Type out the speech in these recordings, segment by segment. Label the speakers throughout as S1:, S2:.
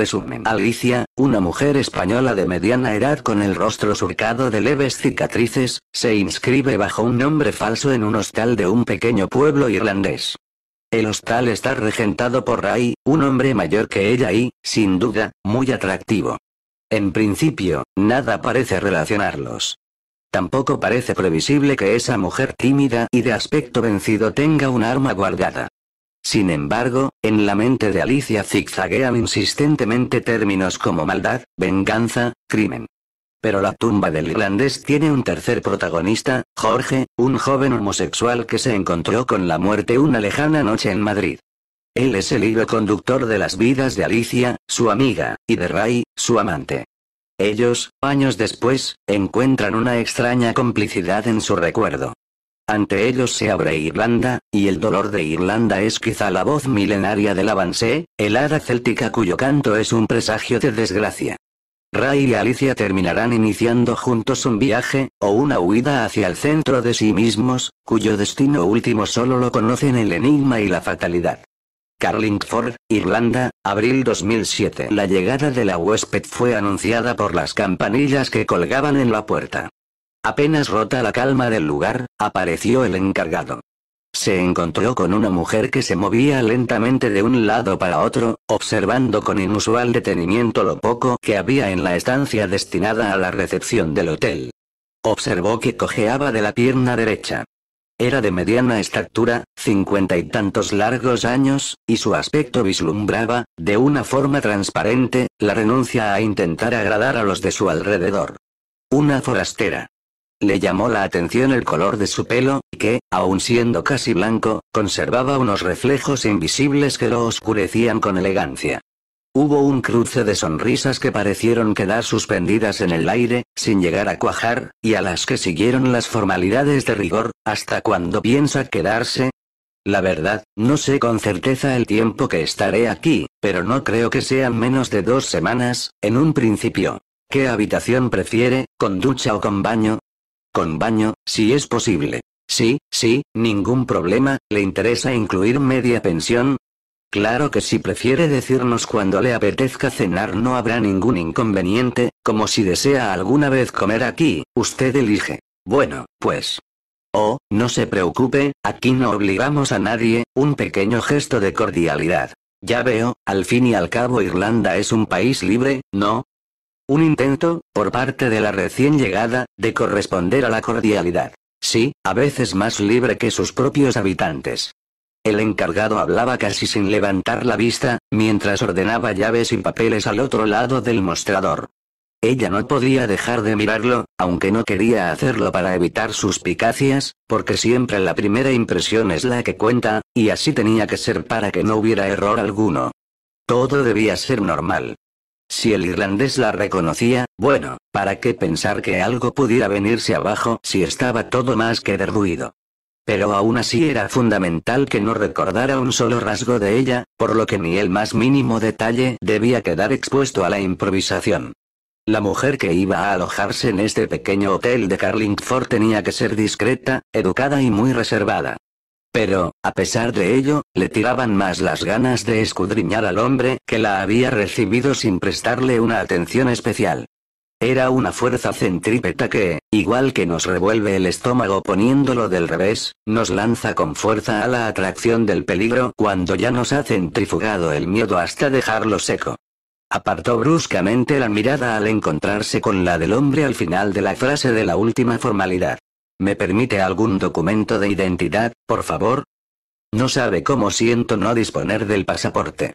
S1: Resumen. Alicia, una mujer española de mediana edad con el rostro surcado de leves cicatrices, se inscribe bajo un nombre falso en un hostal de un pequeño pueblo irlandés. El hostal está regentado por Ray, un hombre mayor que ella y, sin duda, muy atractivo. En principio, nada parece relacionarlos. Tampoco parece previsible que esa mujer tímida y de aspecto vencido tenga un arma guardada. Sin embargo, en la mente de Alicia zigzaguean insistentemente términos como maldad, venganza, crimen. Pero la tumba del irlandés tiene un tercer protagonista, Jorge, un joven homosexual que se encontró con la muerte una lejana noche en Madrid. Él es el hilo conductor de las vidas de Alicia, su amiga, y de Ray, su amante. Ellos, años después, encuentran una extraña complicidad en su recuerdo. Ante ellos se abre Irlanda, y el dolor de Irlanda es quizá la voz milenaria del avance, el hada céltica cuyo canto es un presagio de desgracia. Ray y Alicia terminarán iniciando juntos un viaje, o una huida hacia el centro de sí mismos, cuyo destino último solo lo conocen el enigma y la fatalidad. Carlingford, Irlanda, abril 2007. La llegada de la huésped fue anunciada por las campanillas que colgaban en la puerta. Apenas rota la calma del lugar, apareció el encargado. Se encontró con una mujer que se movía lentamente de un lado para otro, observando con inusual detenimiento lo poco que había en la estancia destinada a la recepción del hotel. Observó que cojeaba de la pierna derecha. Era de mediana estatura, cincuenta y tantos largos años, y su aspecto vislumbraba, de una forma transparente, la renuncia a intentar agradar a los de su alrededor. Una forastera. Le llamó la atención el color de su pelo, que, aun siendo casi blanco, conservaba unos reflejos invisibles que lo oscurecían con elegancia. Hubo un cruce de sonrisas que parecieron quedar suspendidas en el aire, sin llegar a cuajar, y a las que siguieron las formalidades de rigor, hasta cuando piensa quedarse. La verdad, no sé con certeza el tiempo que estaré aquí, pero no creo que sean menos de dos semanas, en un principio. ¿Qué habitación prefiere, con ducha o con baño? Con baño, si es posible. Sí, sí, ningún problema, ¿le interesa incluir media pensión? Claro que si prefiere decirnos cuando le apetezca cenar no habrá ningún inconveniente, como si desea alguna vez comer aquí, usted elige. Bueno, pues, Oh, no se preocupe, aquí no obligamos a nadie, un pequeño gesto de cordialidad. Ya veo, al fin y al cabo Irlanda es un país libre, ¿no? Un intento, por parte de la recién llegada, de corresponder a la cordialidad. Sí, a veces más libre que sus propios habitantes. El encargado hablaba casi sin levantar la vista, mientras ordenaba llaves y papeles al otro lado del mostrador. Ella no podía dejar de mirarlo, aunque no quería hacerlo para evitar suspicacias, porque siempre la primera impresión es la que cuenta, y así tenía que ser para que no hubiera error alguno. Todo debía ser normal. Si el irlandés la reconocía, bueno, ¿para qué pensar que algo pudiera venirse abajo si estaba todo más que derruido? Pero aún así era fundamental que no recordara un solo rasgo de ella, por lo que ni el más mínimo detalle debía quedar expuesto a la improvisación. La mujer que iba a alojarse en este pequeño hotel de Carlingford tenía que ser discreta, educada y muy reservada. Pero, a pesar de ello, le tiraban más las ganas de escudriñar al hombre que la había recibido sin prestarle una atención especial. Era una fuerza centrípeta que, igual que nos revuelve el estómago poniéndolo del revés, nos lanza con fuerza a la atracción del peligro cuando ya nos ha centrifugado el miedo hasta dejarlo seco. Apartó bruscamente la mirada al encontrarse con la del hombre al final de la frase de la última formalidad. ¿Me permite algún documento de identidad, por favor? No sabe cómo siento no disponer del pasaporte.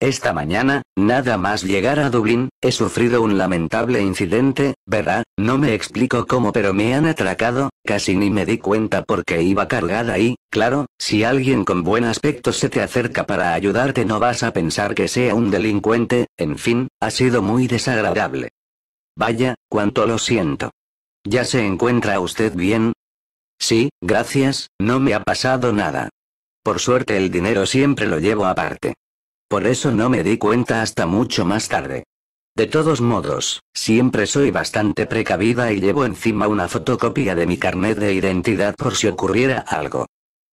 S1: Esta mañana, nada más llegar a Dublín, he sufrido un lamentable incidente, ¿verdad? No me explico cómo, pero me han atracado, casi ni me di cuenta porque iba cargada y, claro, si alguien con buen aspecto se te acerca para ayudarte no vas a pensar que sea un delincuente, en fin, ha sido muy desagradable. Vaya, cuánto lo siento. ¿Ya se encuentra usted bien? Sí, gracias, no me ha pasado nada. Por suerte el dinero siempre lo llevo aparte. Por eso no me di cuenta hasta mucho más tarde. De todos modos, siempre soy bastante precavida y llevo encima una fotocopia de mi carnet de identidad por si ocurriera algo.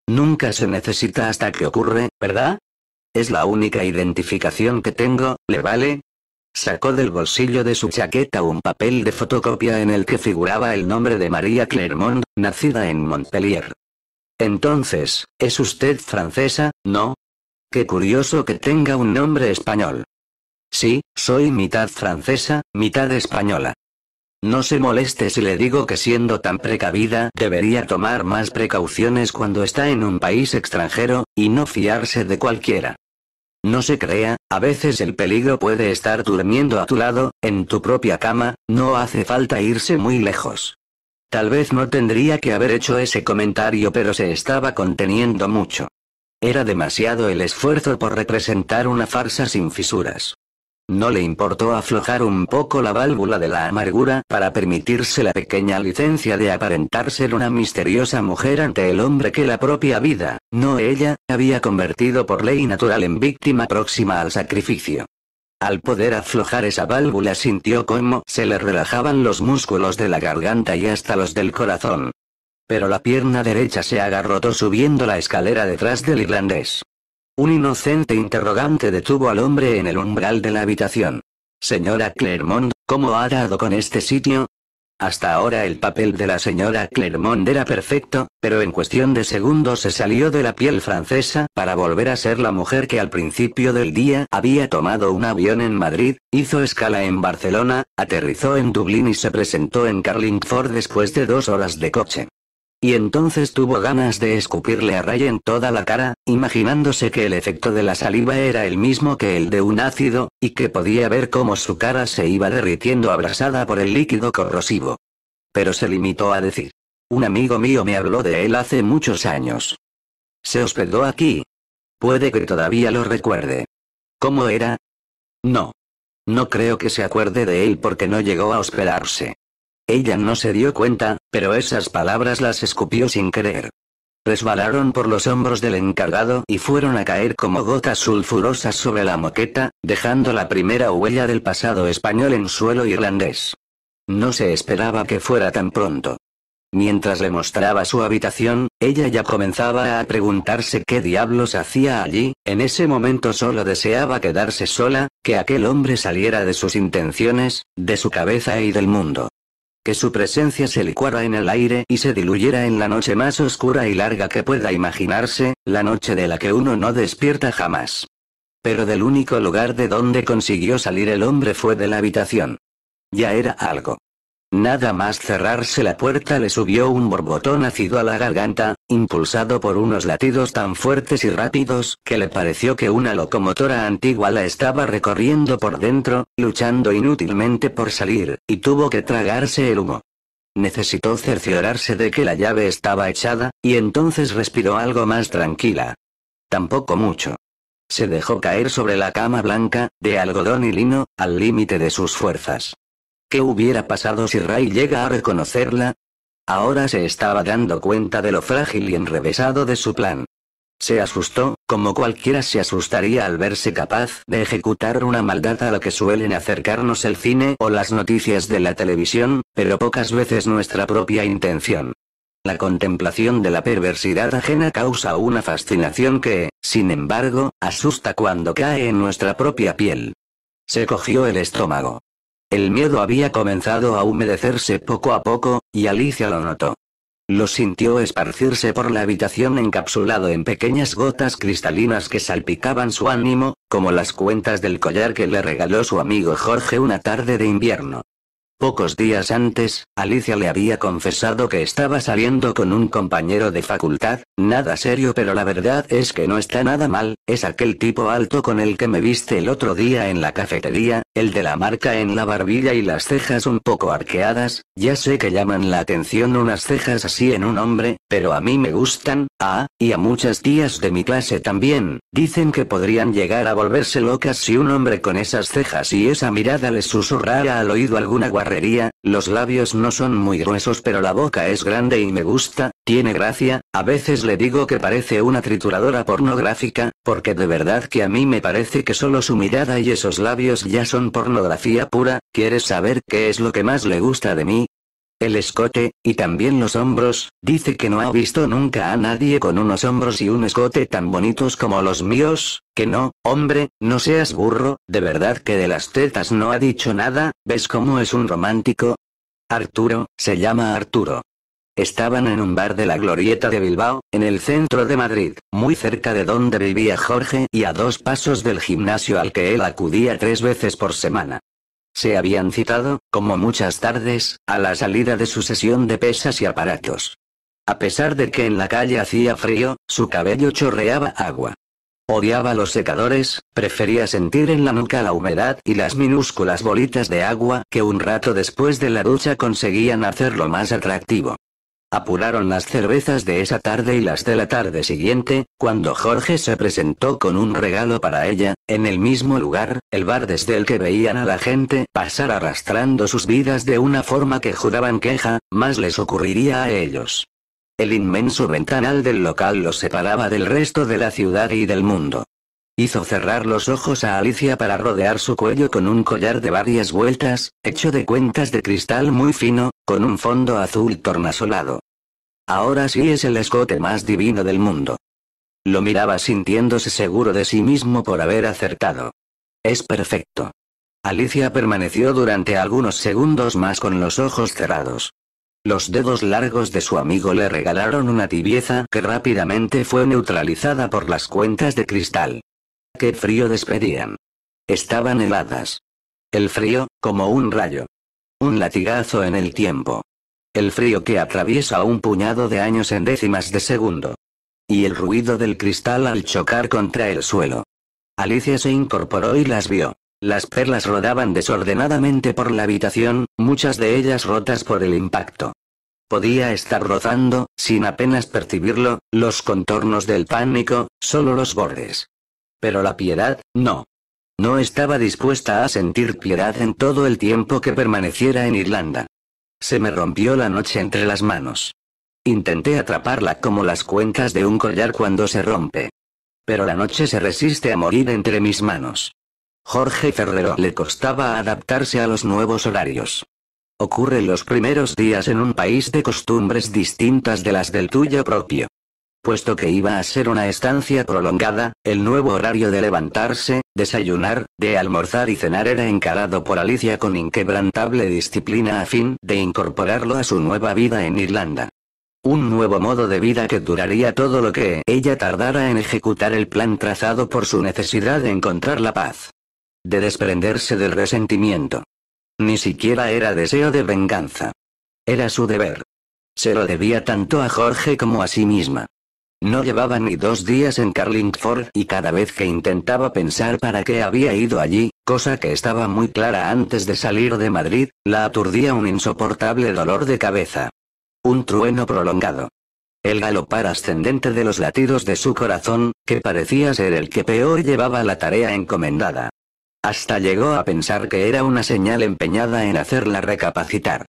S1: Nunca se necesita hasta que ocurre, ¿verdad? Es la única identificación que tengo, ¿le vale? Sacó del bolsillo de su chaqueta un papel de fotocopia en el que figuraba el nombre de María Clermont, nacida en Montpellier. Entonces, ¿es usted francesa, no? Qué curioso que tenga un nombre español. Sí, soy mitad francesa, mitad española. No se moleste si le digo que siendo tan precavida debería tomar más precauciones cuando está en un país extranjero, y no fiarse de cualquiera. No se crea, a veces el peligro puede estar durmiendo a tu lado, en tu propia cama, no hace falta irse muy lejos. Tal vez no tendría que haber hecho ese comentario pero se estaba conteniendo mucho. Era demasiado el esfuerzo por representar una farsa sin fisuras. No le importó aflojar un poco la válvula de la amargura para permitirse la pequeña licencia de aparentar ser una misteriosa mujer ante el hombre que la propia vida, no ella, había convertido por ley natural en víctima próxima al sacrificio. Al poder aflojar esa válvula sintió cómo se le relajaban los músculos de la garganta y hasta los del corazón. Pero la pierna derecha se agarrotó subiendo la escalera detrás del irlandés. Un inocente interrogante detuvo al hombre en el umbral de la habitación. Señora Clermont, ¿cómo ha dado con este sitio? Hasta ahora el papel de la señora Clermont era perfecto, pero en cuestión de segundos se salió de la piel francesa para volver a ser la mujer que al principio del día había tomado un avión en Madrid, hizo escala en Barcelona, aterrizó en Dublín y se presentó en Carlingford después de dos horas de coche. Y entonces tuvo ganas de escupirle a Ray en toda la cara, imaginándose que el efecto de la saliva era el mismo que el de un ácido, y que podía ver cómo su cara se iba derritiendo abrasada por el líquido corrosivo. Pero se limitó a decir. Un amigo mío me habló de él hace muchos años. Se hospedó aquí. Puede que todavía lo recuerde. ¿Cómo era? No. No creo que se acuerde de él porque no llegó a hospedarse. Ella no se dio cuenta, pero esas palabras las escupió sin querer. Resbalaron por los hombros del encargado y fueron a caer como gotas sulfurosas sobre la moqueta, dejando la primera huella del pasado español en suelo irlandés. No se esperaba que fuera tan pronto. Mientras le mostraba su habitación, ella ya comenzaba a preguntarse qué diablos hacía allí, en ese momento solo deseaba quedarse sola, que aquel hombre saliera de sus intenciones, de su cabeza y del mundo que su presencia se licuara en el aire y se diluyera en la noche más oscura y larga que pueda imaginarse, la noche de la que uno no despierta jamás. Pero del único lugar de donde consiguió salir el hombre fue de la habitación. Ya era algo. Nada más cerrarse la puerta le subió un borbotón ácido a la garganta, impulsado por unos latidos tan fuertes y rápidos que le pareció que una locomotora antigua la estaba recorriendo por dentro, luchando inútilmente por salir, y tuvo que tragarse el humo. Necesitó cerciorarse de que la llave estaba echada, y entonces respiró algo más tranquila. Tampoco mucho. Se dejó caer sobre la cama blanca, de algodón y lino, al límite de sus fuerzas. ¿Qué hubiera pasado si Ray llega a reconocerla? Ahora se estaba dando cuenta de lo frágil y enrevesado de su plan. Se asustó, como cualquiera se asustaría al verse capaz de ejecutar una maldad a la que suelen acercarnos el cine o las noticias de la televisión, pero pocas veces nuestra propia intención. La contemplación de la perversidad ajena causa una fascinación que, sin embargo, asusta cuando cae en nuestra propia piel. Se cogió el estómago. El miedo había comenzado a humedecerse poco a poco, y Alicia lo notó. Lo sintió esparcirse por la habitación encapsulado en pequeñas gotas cristalinas que salpicaban su ánimo, como las cuentas del collar que le regaló su amigo Jorge una tarde de invierno. Pocos días antes, Alicia le había confesado que estaba saliendo con un compañero de facultad, nada serio pero la verdad es que no está nada mal, es aquel tipo alto con el que me viste el otro día en la cafetería, el de la marca en la barbilla y las cejas un poco arqueadas, ya sé que llaman la atención unas cejas así en un hombre, pero a mí me gustan, ah, y a muchas tías de mi clase también, dicen que podrían llegar a volverse locas si un hombre con esas cejas y esa mirada les susurrara al oído alguna guarda los labios no son muy gruesos pero la boca es grande y me gusta, tiene gracia, a veces le digo que parece una trituradora pornográfica, porque de verdad que a mí me parece que solo su mirada y esos labios ya son pornografía pura, ¿quieres saber qué es lo que más le gusta de mí? el escote, y también los hombros, dice que no ha visto nunca a nadie con unos hombros y un escote tan bonitos como los míos, que no, hombre, no seas burro, de verdad que de las tetas no ha dicho nada, ¿ves cómo es un romántico? Arturo, se llama Arturo. Estaban en un bar de la Glorieta de Bilbao, en el centro de Madrid, muy cerca de donde vivía Jorge y a dos pasos del gimnasio al que él acudía tres veces por semana. Se habían citado, como muchas tardes, a la salida de su sesión de pesas y aparatos. A pesar de que en la calle hacía frío, su cabello chorreaba agua. Odiaba los secadores, prefería sentir en la nuca la humedad y las minúsculas bolitas de agua que un rato después de la ducha conseguían hacerlo más atractivo. Apuraron las cervezas de esa tarde y las de la tarde siguiente, cuando Jorge se presentó con un regalo para ella, en el mismo lugar, el bar desde el que veían a la gente pasar arrastrando sus vidas de una forma que juraban queja, más les ocurriría a ellos. El inmenso ventanal del local los separaba del resto de la ciudad y del mundo. Hizo cerrar los ojos a Alicia para rodear su cuello con un collar de varias vueltas, hecho de cuentas de cristal muy fino, con un fondo azul tornasolado. Ahora sí es el escote más divino del mundo. Lo miraba sintiéndose seguro de sí mismo por haber acertado. Es perfecto. Alicia permaneció durante algunos segundos más con los ojos cerrados. Los dedos largos de su amigo le regalaron una tibieza que rápidamente fue neutralizada por las cuentas de cristal. ¡Qué frío despedían! Estaban heladas. El frío, como un rayo, un latigazo en el tiempo. El frío que atraviesa un puñado de años en décimas de segundo. Y el ruido del cristal al chocar contra el suelo. Alicia se incorporó y las vio. Las perlas rodaban desordenadamente por la habitación, muchas de ellas rotas por el impacto. Podía estar rozando, sin apenas percibirlo, los contornos del pánico, solo los bordes. Pero la piedad, no. No estaba dispuesta a sentir piedad en todo el tiempo que permaneciera en Irlanda. Se me rompió la noche entre las manos. Intenté atraparla como las cuencas de un collar cuando se rompe. Pero la noche se resiste a morir entre mis manos. Jorge Ferrero le costaba adaptarse a los nuevos horarios. Ocurre los primeros días en un país de costumbres distintas de las del tuyo propio. Puesto que iba a ser una estancia prolongada, el nuevo horario de levantarse, desayunar, de almorzar y cenar era encarado por Alicia con inquebrantable disciplina a fin de incorporarlo a su nueva vida en Irlanda. Un nuevo modo de vida que duraría todo lo que ella tardara en ejecutar el plan trazado por su necesidad de encontrar la paz. De desprenderse del resentimiento. Ni siquiera era deseo de venganza. Era su deber. Se lo debía tanto a Jorge como a sí misma. No llevaba ni dos días en Carlingford y cada vez que intentaba pensar para qué había ido allí, cosa que estaba muy clara antes de salir de Madrid, la aturdía un insoportable dolor de cabeza. Un trueno prolongado. El galopar ascendente de los latidos de su corazón, que parecía ser el que peor llevaba la tarea encomendada. Hasta llegó a pensar que era una señal empeñada en hacerla recapacitar.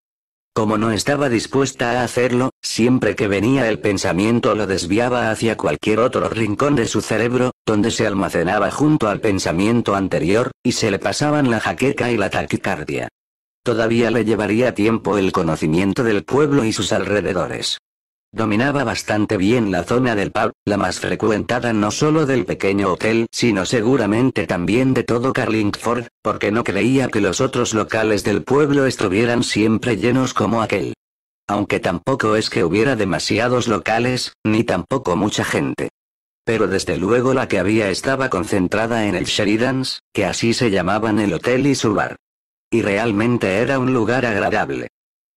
S1: Como no estaba dispuesta a hacerlo, siempre que venía el pensamiento lo desviaba hacia cualquier otro rincón de su cerebro, donde se almacenaba junto al pensamiento anterior, y se le pasaban la jaqueca y la taquicardia. Todavía le llevaría tiempo el conocimiento del pueblo y sus alrededores. Dominaba bastante bien la zona del pub, la más frecuentada no solo del pequeño hotel, sino seguramente también de todo Carlingford, porque no creía que los otros locales del pueblo estuvieran siempre llenos como aquel. Aunque tampoco es que hubiera demasiados locales, ni tampoco mucha gente. Pero desde luego la que había estaba concentrada en el Sheridan's, que así se llamaban el hotel y su bar. Y realmente era un lugar agradable.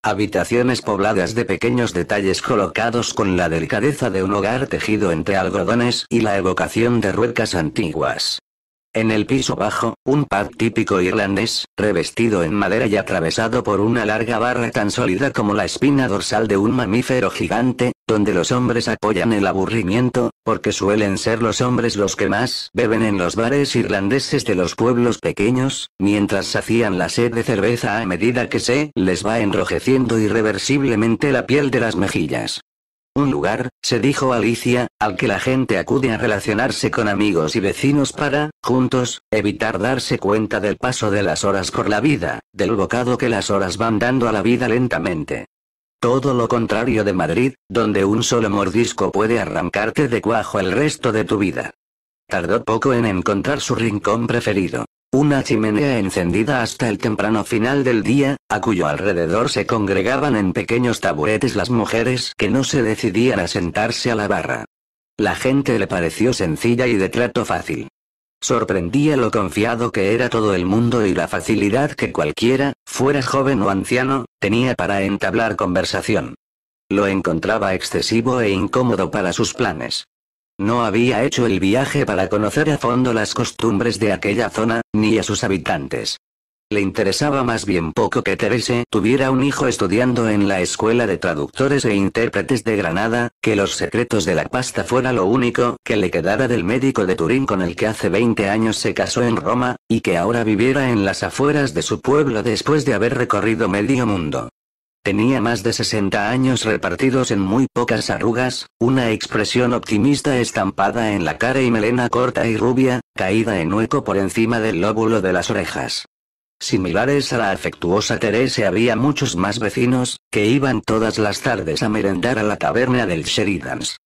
S1: Habitaciones pobladas de pequeños detalles colocados con la delicadeza de un hogar tejido entre algodones y la evocación de ruecas antiguas. En el piso bajo, un pub típico irlandés, revestido en madera y atravesado por una larga barra tan sólida como la espina dorsal de un mamífero gigante, donde los hombres apoyan el aburrimiento, porque suelen ser los hombres los que más beben en los bares irlandeses de los pueblos pequeños, mientras hacían la sed de cerveza a medida que se les va enrojeciendo irreversiblemente la piel de las mejillas. Un lugar, se dijo Alicia, al que la gente acude a relacionarse con amigos y vecinos para, juntos, evitar darse cuenta del paso de las horas por la vida, del bocado que las horas van dando a la vida lentamente. Todo lo contrario de Madrid, donde un solo mordisco puede arrancarte de cuajo el resto de tu vida. Tardó poco en encontrar su rincón preferido. Una chimenea encendida hasta el temprano final del día, a cuyo alrededor se congregaban en pequeños taburetes las mujeres que no se decidían a sentarse a la barra. La gente le pareció sencilla y de trato fácil. Sorprendía lo confiado que era todo el mundo y la facilidad que cualquiera, fuera joven o anciano, tenía para entablar conversación. Lo encontraba excesivo e incómodo para sus planes. No había hecho el viaje para conocer a fondo las costumbres de aquella zona, ni a sus habitantes. Le interesaba más bien poco que Terese tuviera un hijo estudiando en la Escuela de Traductores e Intérpretes de Granada, que los secretos de la pasta fuera lo único que le quedara del médico de Turín con el que hace 20 años se casó en Roma, y que ahora viviera en las afueras de su pueblo después de haber recorrido medio mundo. Tenía más de 60 años repartidos en muy pocas arrugas, una expresión optimista estampada en la cara y melena corta y rubia, caída en hueco por encima del lóbulo de las orejas. Similares a la afectuosa Teresa había muchos más vecinos, que iban todas las tardes a merendar a la taberna del Sheridan's.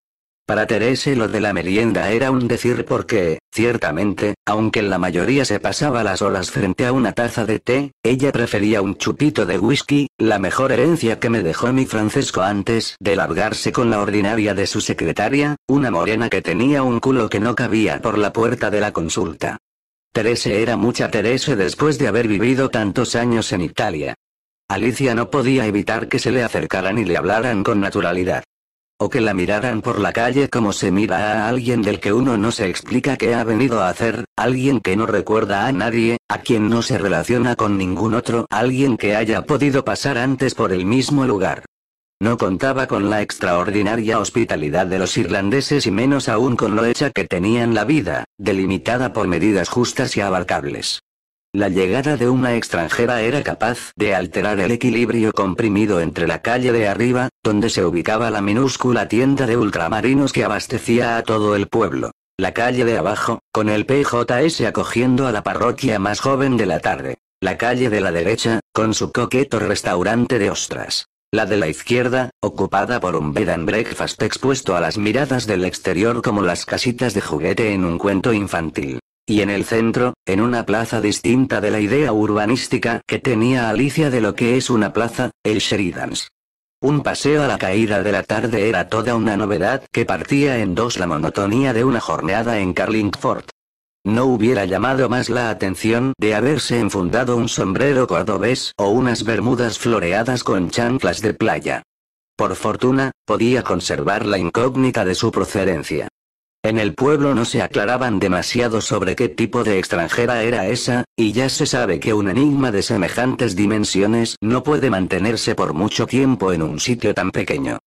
S1: Para Terese lo de la merienda era un decir porque, ciertamente, aunque en la mayoría se pasaba las horas frente a una taza de té, ella prefería un chupito de whisky, la mejor herencia que me dejó mi Francesco antes de largarse con la ordinaria de su secretaria, una morena que tenía un culo que no cabía por la puerta de la consulta. Terese era mucha Terese después de haber vivido tantos años en Italia. Alicia no podía evitar que se le acercaran y le hablaran con naturalidad. O que la miraran por la calle como se mira a alguien del que uno no se explica qué ha venido a hacer, alguien que no recuerda a nadie, a quien no se relaciona con ningún otro, alguien que haya podido pasar antes por el mismo lugar. No contaba con la extraordinaria hospitalidad de los irlandeses y menos aún con lo hecha que tenían la vida, delimitada por medidas justas y abarcables. La llegada de una extranjera era capaz de alterar el equilibrio comprimido entre la calle de arriba, donde se ubicaba la minúscula tienda de ultramarinos que abastecía a todo el pueblo, la calle de abajo, con el PJS acogiendo a la parroquia más joven de la tarde, la calle de la derecha, con su coqueto restaurante de ostras, la de la izquierda, ocupada por un bed and breakfast expuesto a las miradas del exterior como las casitas de juguete en un cuento infantil. Y en el centro, en una plaza distinta de la idea urbanística que tenía Alicia de lo que es una plaza, el Sheridans. Un paseo a la caída de la tarde era toda una novedad que partía en dos la monotonía de una jornada en Carlingford. No hubiera llamado más la atención de haberse enfundado un sombrero cordobés o unas bermudas floreadas con chanclas de playa. Por fortuna, podía conservar la incógnita de su procedencia. En el pueblo no se aclaraban demasiado sobre qué tipo de extranjera era esa, y ya se sabe que un enigma de semejantes dimensiones no puede mantenerse por mucho tiempo en un sitio tan pequeño.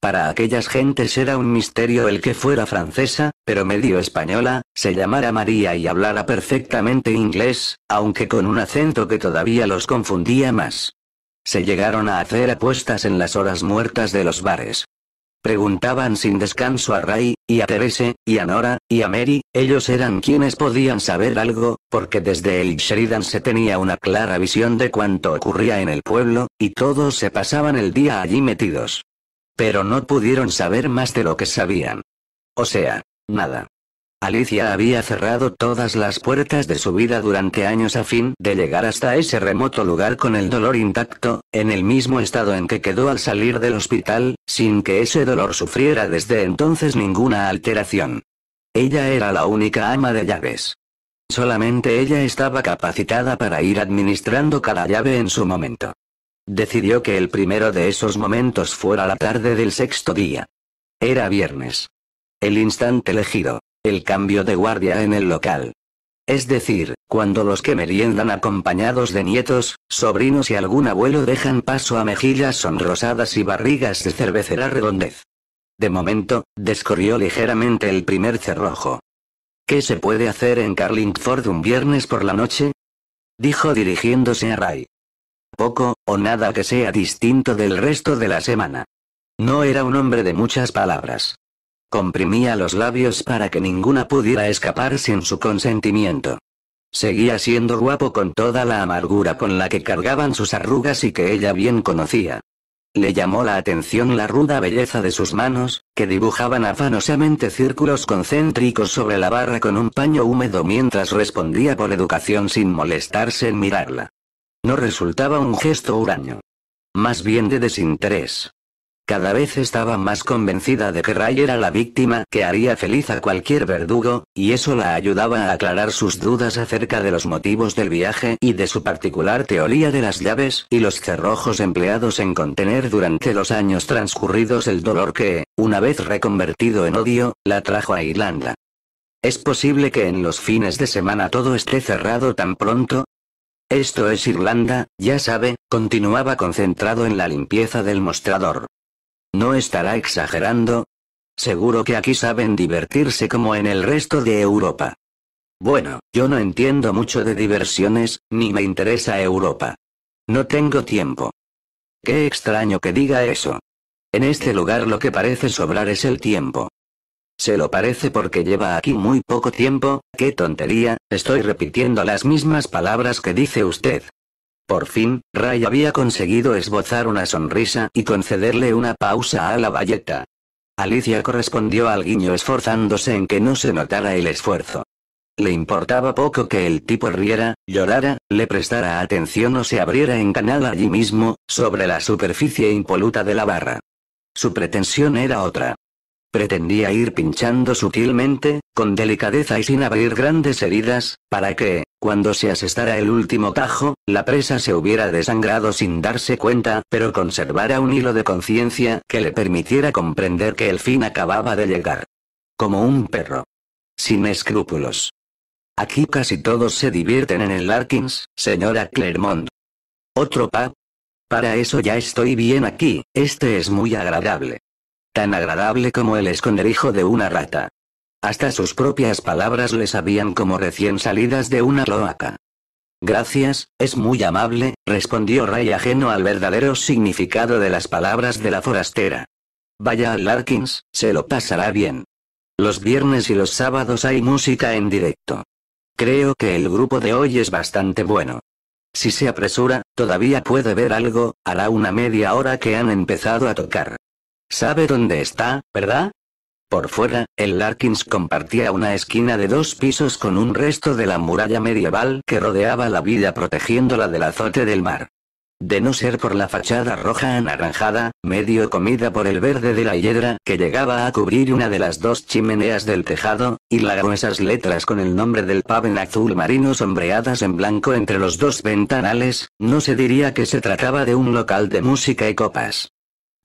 S1: Para aquellas gentes era un misterio el que fuera francesa, pero medio española, se llamara María y hablara perfectamente inglés, aunque con un acento que todavía los confundía más. Se llegaron a hacer apuestas en las horas muertas de los bares. Preguntaban sin descanso a Ray, y a Terese, y a Nora, y a Mary, ellos eran quienes podían saber algo, porque desde el Sheridan se tenía una clara visión de cuanto ocurría en el pueblo, y todos se pasaban el día allí metidos. Pero no pudieron saber más de lo que sabían. O sea, nada. Alicia había cerrado todas las puertas de su vida durante años a fin de llegar hasta ese remoto lugar con el dolor intacto, en el mismo estado en que quedó al salir del hospital, sin que ese dolor sufriera desde entonces ninguna alteración. Ella era la única ama de llaves. Solamente ella estaba capacitada para ir administrando cada llave en su momento. Decidió que el primero de esos momentos fuera la tarde del sexto día. Era viernes. El instante elegido el cambio de guardia en el local. Es decir, cuando los que meriendan acompañados de nietos, sobrinos y algún abuelo dejan paso a mejillas sonrosadas y barrigas de cervecera redondez. De momento, descorrió ligeramente el primer cerrojo. ¿Qué se puede hacer en Carlingford un viernes por la noche? Dijo dirigiéndose a Ray. Poco, o nada que sea distinto del resto de la semana. No era un hombre de muchas palabras. Comprimía los labios para que ninguna pudiera escapar sin su consentimiento. Seguía siendo guapo con toda la amargura con la que cargaban sus arrugas y que ella bien conocía. Le llamó la atención la ruda belleza de sus manos, que dibujaban afanosamente círculos concéntricos sobre la barra con un paño húmedo mientras respondía por educación sin molestarse en mirarla. No resultaba un gesto huraño. Más bien de desinterés. Cada vez estaba más convencida de que Ray era la víctima que haría feliz a cualquier verdugo, y eso la ayudaba a aclarar sus dudas acerca de los motivos del viaje y de su particular teoría de las llaves y los cerrojos empleados en contener durante los años transcurridos el dolor que, una vez reconvertido en odio, la trajo a Irlanda. ¿Es posible que en los fines de semana todo esté cerrado tan pronto? Esto es Irlanda, ya sabe, continuaba concentrado en la limpieza del mostrador. ¿No estará exagerando? Seguro que aquí saben divertirse como en el resto de Europa. Bueno, yo no entiendo mucho de diversiones, ni me interesa Europa. No tengo tiempo. Qué extraño que diga eso. En este lugar lo que parece sobrar es el tiempo. Se lo parece porque lleva aquí muy poco tiempo, qué tontería, estoy repitiendo las mismas palabras que dice usted. Por fin, Ray había conseguido esbozar una sonrisa y concederle una pausa a la valleta. Alicia correspondió al guiño esforzándose en que no se notara el esfuerzo. Le importaba poco que el tipo riera, llorara, le prestara atención o se abriera en canal allí mismo, sobre la superficie impoluta de la barra. Su pretensión era otra. Pretendía ir pinchando sutilmente, con delicadeza y sin abrir grandes heridas, para que, cuando se asestara el último tajo, la presa se hubiera desangrado sin darse cuenta, pero conservara un hilo de conciencia que le permitiera comprender que el fin acababa de llegar. Como un perro. Sin escrúpulos. Aquí casi todos se divierten en el Larkins, señora Clermont. Otro pap. Para eso ya estoy bien aquí, este es muy agradable tan agradable como el esconderijo de una rata. Hasta sus propias palabras le sabían como recién salidas de una cloaca. Gracias, es muy amable, respondió Ray ajeno al verdadero significado de las palabras de la forastera. Vaya a Larkins, se lo pasará bien. Los viernes y los sábados hay música en directo. Creo que el grupo de hoy es bastante bueno. Si se apresura, todavía puede ver algo, hará una media hora que han empezado a tocar. Sabe dónde está, ¿verdad? Por fuera, el Larkins compartía una esquina de dos pisos con un resto de la muralla medieval que rodeaba la villa protegiéndola del azote del mar. De no ser por la fachada roja anaranjada, medio comida por el verde de la hiedra que llegaba a cubrir una de las dos chimeneas del tejado, y las gruesas letras con el nombre del pub azul marino sombreadas en blanco entre los dos ventanales, no se diría que se trataba de un local de música y copas.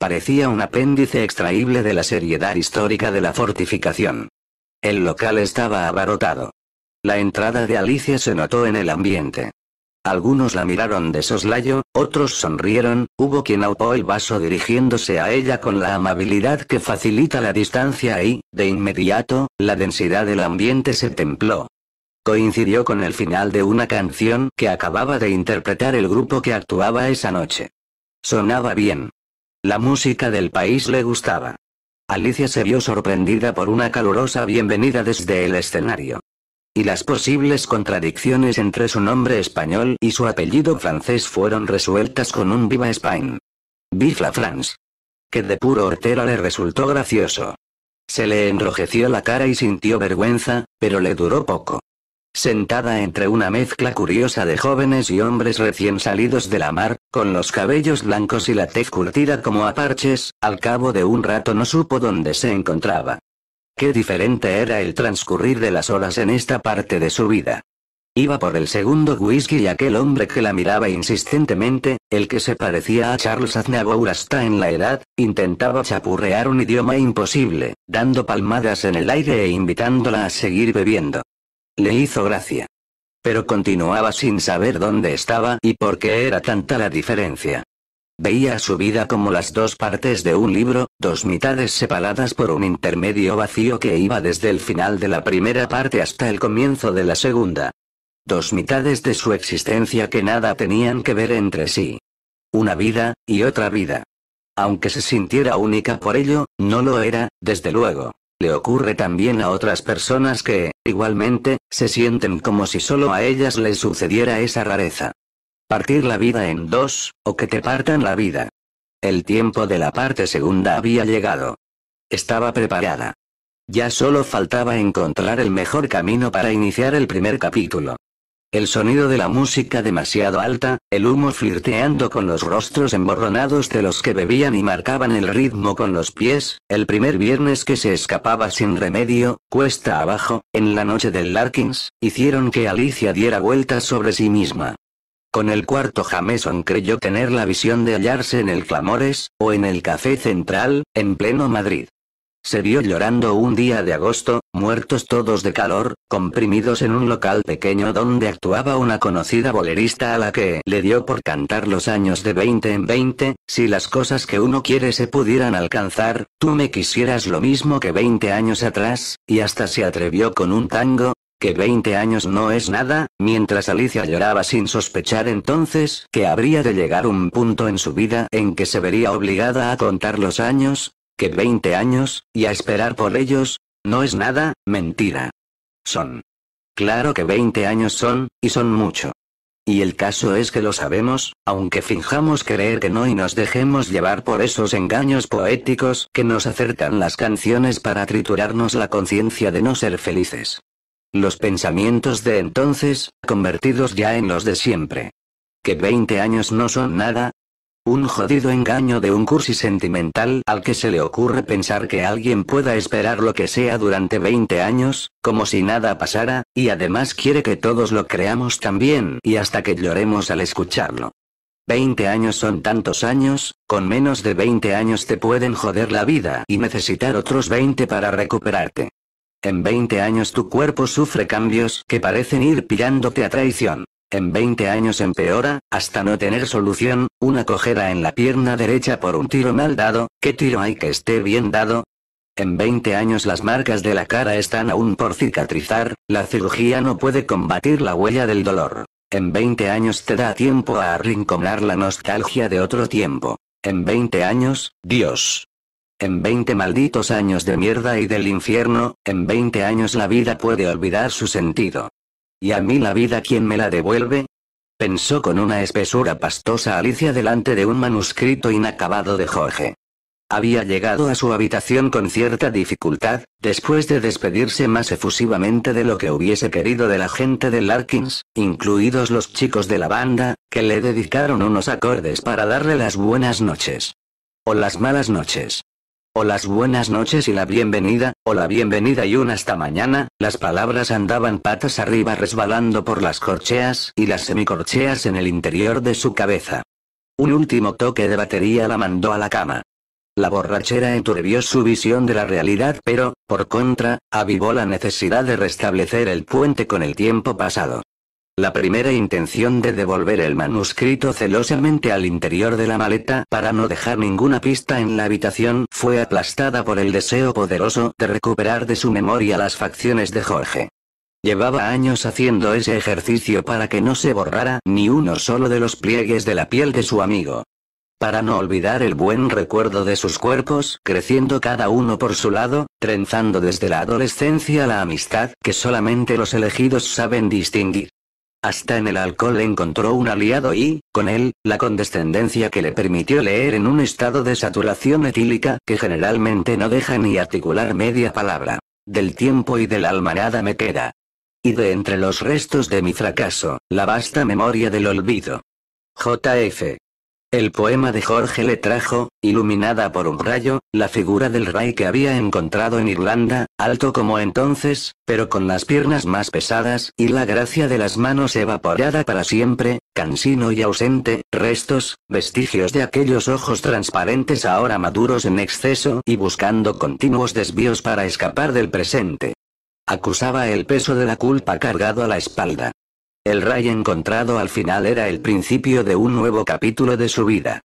S1: Parecía un apéndice extraíble de la seriedad histórica de la fortificación. El local estaba abarrotado. La entrada de Alicia se notó en el ambiente. Algunos la miraron de soslayo, otros sonrieron, hubo quien aupó el vaso dirigiéndose a ella con la amabilidad que facilita la distancia y, de inmediato, la densidad del ambiente se templó. Coincidió con el final de una canción que acababa de interpretar el grupo que actuaba esa noche. Sonaba bien. La música del país le gustaba. Alicia se vio sorprendida por una calurosa bienvenida desde el escenario. Y las posibles contradicciones entre su nombre español y su apellido francés fueron resueltas con un Viva Spain. Vive la France. Que de puro hortera le resultó gracioso. Se le enrojeció la cara y sintió vergüenza, pero le duró poco sentada entre una mezcla curiosa de jóvenes y hombres recién salidos de la mar, con los cabellos blancos y la tez curtida como a parches, al cabo de un rato no supo dónde se encontraba. Qué diferente era el transcurrir de las horas en esta parte de su vida. Iba por el segundo whisky y aquel hombre que la miraba insistentemente, el que se parecía a Charles Aznavour hasta en la edad, intentaba chapurrear un idioma imposible, dando palmadas en el aire e invitándola a seguir bebiendo. Le hizo gracia. Pero continuaba sin saber dónde estaba y por qué era tanta la diferencia. Veía su vida como las dos partes de un libro, dos mitades separadas por un intermedio vacío que iba desde el final de la primera parte hasta el comienzo de la segunda. Dos mitades de su existencia que nada tenían que ver entre sí. Una vida, y otra vida. Aunque se sintiera única por ello, no lo era, desde luego. Le ocurre también a otras personas que, igualmente, se sienten como si solo a ellas les sucediera esa rareza. Partir la vida en dos, o que te partan la vida. El tiempo de la parte segunda había llegado. Estaba preparada. Ya solo faltaba encontrar el mejor camino para iniciar el primer capítulo. El sonido de la música demasiado alta, el humo flirteando con los rostros emborronados de los que bebían y marcaban el ritmo con los pies, el primer viernes que se escapaba sin remedio, cuesta abajo, en la noche del Larkins, hicieron que Alicia diera vueltas sobre sí misma. Con el cuarto Jameson creyó tener la visión de hallarse en el Clamores, o en el Café Central, en pleno Madrid. Se vio llorando un día de agosto, muertos todos de calor, comprimidos en un local pequeño donde actuaba una conocida bolerista a la que le dio por cantar los años de 20 en 20, si las cosas que uno quiere se pudieran alcanzar, tú me quisieras lo mismo que 20 años atrás, y hasta se atrevió con un tango, que 20 años no es nada, mientras Alicia lloraba sin sospechar entonces que habría de llegar un punto en su vida en que se vería obligada a contar los años, que 20 años, y a esperar por ellos, no es nada, mentira. Son. Claro que 20 años son, y son mucho. Y el caso es que lo sabemos, aunque finjamos creer que no y nos dejemos llevar por esos engaños poéticos que nos acercan las canciones para triturarnos la conciencia de no ser felices. Los pensamientos de entonces, convertidos ya en los de siempre. Que 20 años no son nada, un jodido engaño de un cursi sentimental al que se le ocurre pensar que alguien pueda esperar lo que sea durante 20 años, como si nada pasara, y además quiere que todos lo creamos también y hasta que lloremos al escucharlo. 20 años son tantos años, con menos de 20 años te pueden joder la vida y necesitar otros 20 para recuperarte. En 20 años tu cuerpo sufre cambios que parecen ir pillándote a traición. En 20 años empeora, hasta no tener solución, una cojera en la pierna derecha por un tiro mal dado, ¿qué tiro hay que esté bien dado? En 20 años las marcas de la cara están aún por cicatrizar, la cirugía no puede combatir la huella del dolor. En 20 años te da tiempo a arrinconar la nostalgia de otro tiempo. En 20 años, Dios. En 20 malditos años de mierda y del infierno, en 20 años la vida puede olvidar su sentido. ¿Y a mí la vida quién me la devuelve? pensó con una espesura pastosa Alicia delante de un manuscrito inacabado de Jorge. Había llegado a su habitación con cierta dificultad, después de despedirse más efusivamente de lo que hubiese querido de la gente de Larkins, incluidos los chicos de la banda, que le dedicaron unos acordes para darle las buenas noches. O las malas noches o las buenas noches y la bienvenida, o la bienvenida y un hasta mañana, las palabras andaban patas arriba resbalando por las corcheas y las semicorcheas en el interior de su cabeza. Un último toque de batería la mandó a la cama. La borrachera enturbió su visión de la realidad pero, por contra, avivó la necesidad de restablecer el puente con el tiempo pasado. La primera intención de devolver el manuscrito celosamente al interior de la maleta para no dejar ninguna pista en la habitación fue aplastada por el deseo poderoso de recuperar de su memoria las facciones de Jorge. Llevaba años haciendo ese ejercicio para que no se borrara ni uno solo de los pliegues de la piel de su amigo. Para no olvidar el buen recuerdo de sus cuerpos, creciendo cada uno por su lado, trenzando desde la adolescencia la amistad que solamente los elegidos saben distinguir. Hasta en el alcohol encontró un aliado y, con él, la condescendencia que le permitió leer en un estado de saturación etílica que generalmente no deja ni articular media palabra. Del tiempo y de la almanada me queda. Y de entre los restos de mi fracaso, la vasta memoria del olvido. JF. El poema de Jorge le trajo, iluminada por un rayo, la figura del rey que había encontrado en Irlanda, alto como entonces, pero con las piernas más pesadas y la gracia de las manos evaporada para siempre, cansino y ausente, restos, vestigios de aquellos ojos transparentes ahora maduros en exceso y buscando continuos desvíos para escapar del presente. Acusaba el peso de la culpa cargado a la espalda. El Ray encontrado al final era el principio de un nuevo capítulo de su vida.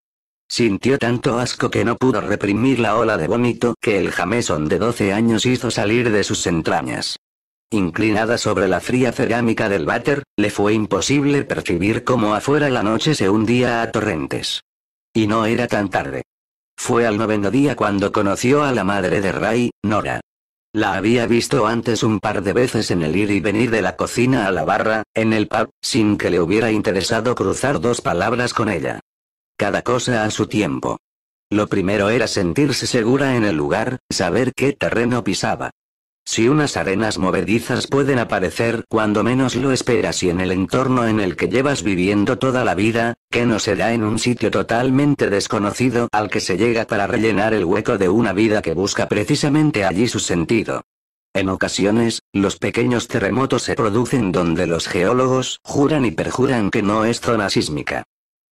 S1: Sintió tanto asco que no pudo reprimir la ola de vómito que el Jameson de 12 años hizo salir de sus entrañas. Inclinada sobre la fría cerámica del váter, le fue imposible percibir cómo afuera la noche se hundía a torrentes. Y no era tan tarde. Fue al noveno día cuando conoció a la madre de Ray, Nora. La había visto antes un par de veces en el ir y venir de la cocina a la barra, en el pub, sin que le hubiera interesado cruzar dos palabras con ella. Cada cosa a su tiempo. Lo primero era sentirse segura en el lugar, saber qué terreno pisaba, si unas arenas movedizas pueden aparecer cuando menos lo esperas y en el entorno en el que llevas viviendo toda la vida, que no será en un sitio totalmente desconocido al que se llega para rellenar el hueco de una vida que busca precisamente allí su sentido? En ocasiones, los pequeños terremotos se producen donde los geólogos juran y perjuran que no es zona sísmica.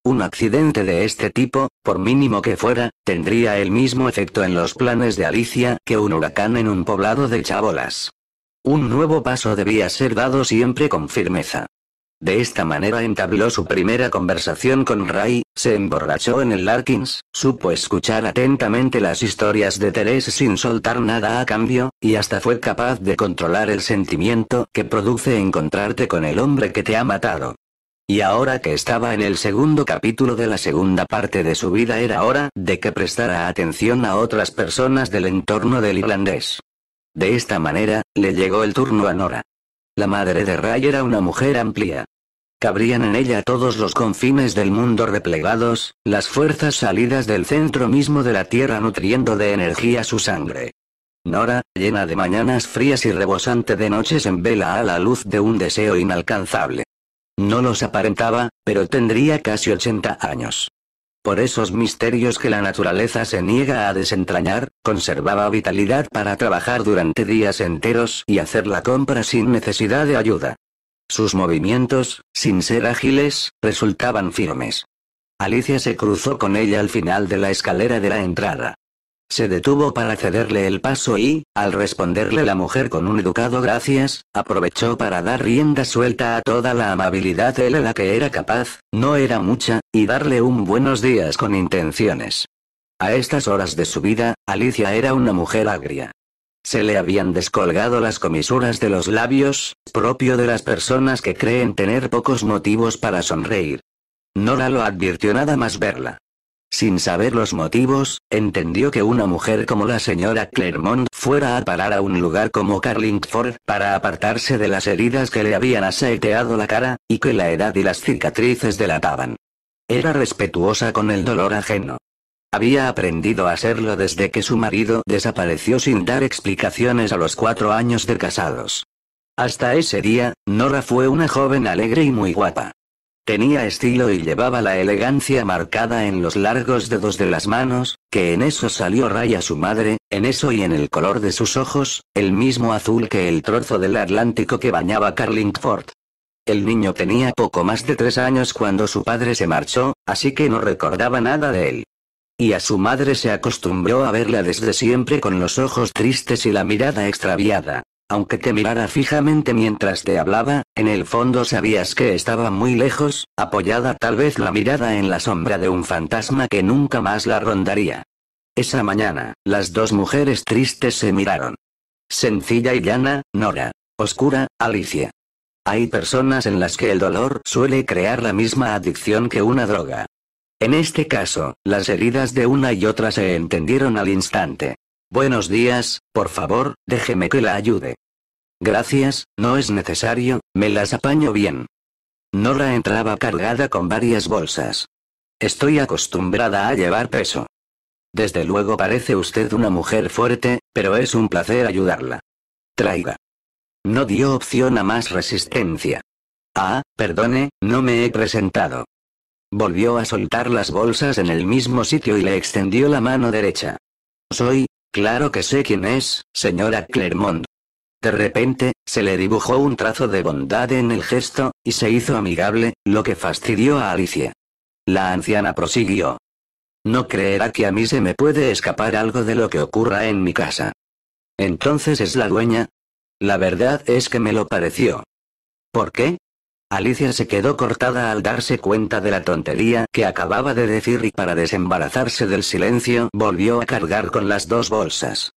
S1: Un accidente de este tipo, por mínimo que fuera, tendría el mismo efecto en los planes de Alicia que un huracán en un poblado de chabolas. Un nuevo paso debía ser dado siempre con firmeza. De esta manera entabló su primera conversación con Ray, se emborrachó en el Larkins, supo escuchar atentamente las historias de Teresa sin soltar nada a cambio, y hasta fue capaz de controlar el sentimiento que produce encontrarte con el hombre que te ha matado. Y ahora que estaba en el segundo capítulo de la segunda parte de su vida era hora de que prestara atención a otras personas del entorno del irlandés. De esta manera, le llegó el turno a Nora. La madre de Ray era una mujer amplia. Cabrían en ella todos los confines del mundo replegados, las fuerzas salidas del centro mismo de la tierra nutriendo de energía su sangre. Nora, llena de mañanas frías y rebosante de noches en vela a la luz de un deseo inalcanzable. No los aparentaba, pero tendría casi 80 años. Por esos misterios que la naturaleza se niega a desentrañar, conservaba vitalidad para trabajar durante días enteros y hacer la compra sin necesidad de ayuda. Sus movimientos, sin ser ágiles, resultaban firmes. Alicia se cruzó con ella al final de la escalera de la entrada. Se detuvo para cederle el paso y, al responderle la mujer con un educado gracias, aprovechó para dar rienda suelta a toda la amabilidad de la que era capaz, no era mucha, y darle un buenos días con intenciones. A estas horas de su vida, Alicia era una mujer agria. Se le habían descolgado las comisuras de los labios, propio de las personas que creen tener pocos motivos para sonreír. Nora lo advirtió nada más verla. Sin saber los motivos, entendió que una mujer como la señora Clermont fuera a parar a un lugar como Carlingford para apartarse de las heridas que le habían aseteado la cara, y que la edad y las cicatrices delataban. Era respetuosa con el dolor ajeno. Había aprendido a serlo desde que su marido desapareció sin dar explicaciones a los cuatro años de casados. Hasta ese día, Nora fue una joven alegre y muy guapa. Tenía estilo y llevaba la elegancia marcada en los largos dedos de las manos, que en eso salió raya su madre, en eso y en el color de sus ojos, el mismo azul que el trozo del Atlántico que bañaba Carlingford. El niño tenía poco más de tres años cuando su padre se marchó, así que no recordaba nada de él. Y a su madre se acostumbró a verla desde siempre con los ojos tristes y la mirada extraviada, aunque te mirara fijamente mientras te hablaba, en el fondo sabías que estaba muy lejos, apoyada tal vez la mirada en la sombra de un fantasma que nunca más la rondaría. Esa mañana, las dos mujeres tristes se miraron. Sencilla y llana, Nora. Oscura, Alicia. Hay personas en las que el dolor suele crear la misma adicción que una droga. En este caso, las heridas de una y otra se entendieron al instante. Buenos días, por favor, déjeme que la ayude. Gracias, no es necesario, me las apaño bien. Nora entraba cargada con varias bolsas. Estoy acostumbrada a llevar peso. Desde luego parece usted una mujer fuerte, pero es un placer ayudarla. Traiga. No dio opción a más resistencia. Ah, perdone, no me he presentado. Volvió a soltar las bolsas en el mismo sitio y le extendió la mano derecha. Soy, Claro que sé quién es, señora Clermont. De repente, se le dibujó un trazo de bondad en el gesto, y se hizo amigable, lo que fastidió a Alicia. La anciana prosiguió. No creerá que a mí se me puede escapar algo de lo que ocurra en mi casa. Entonces es la dueña. La verdad es que me lo pareció. ¿Por qué? Alicia se quedó cortada al darse cuenta de la tontería que acababa de decir y para desembarazarse del silencio volvió a cargar con las dos bolsas.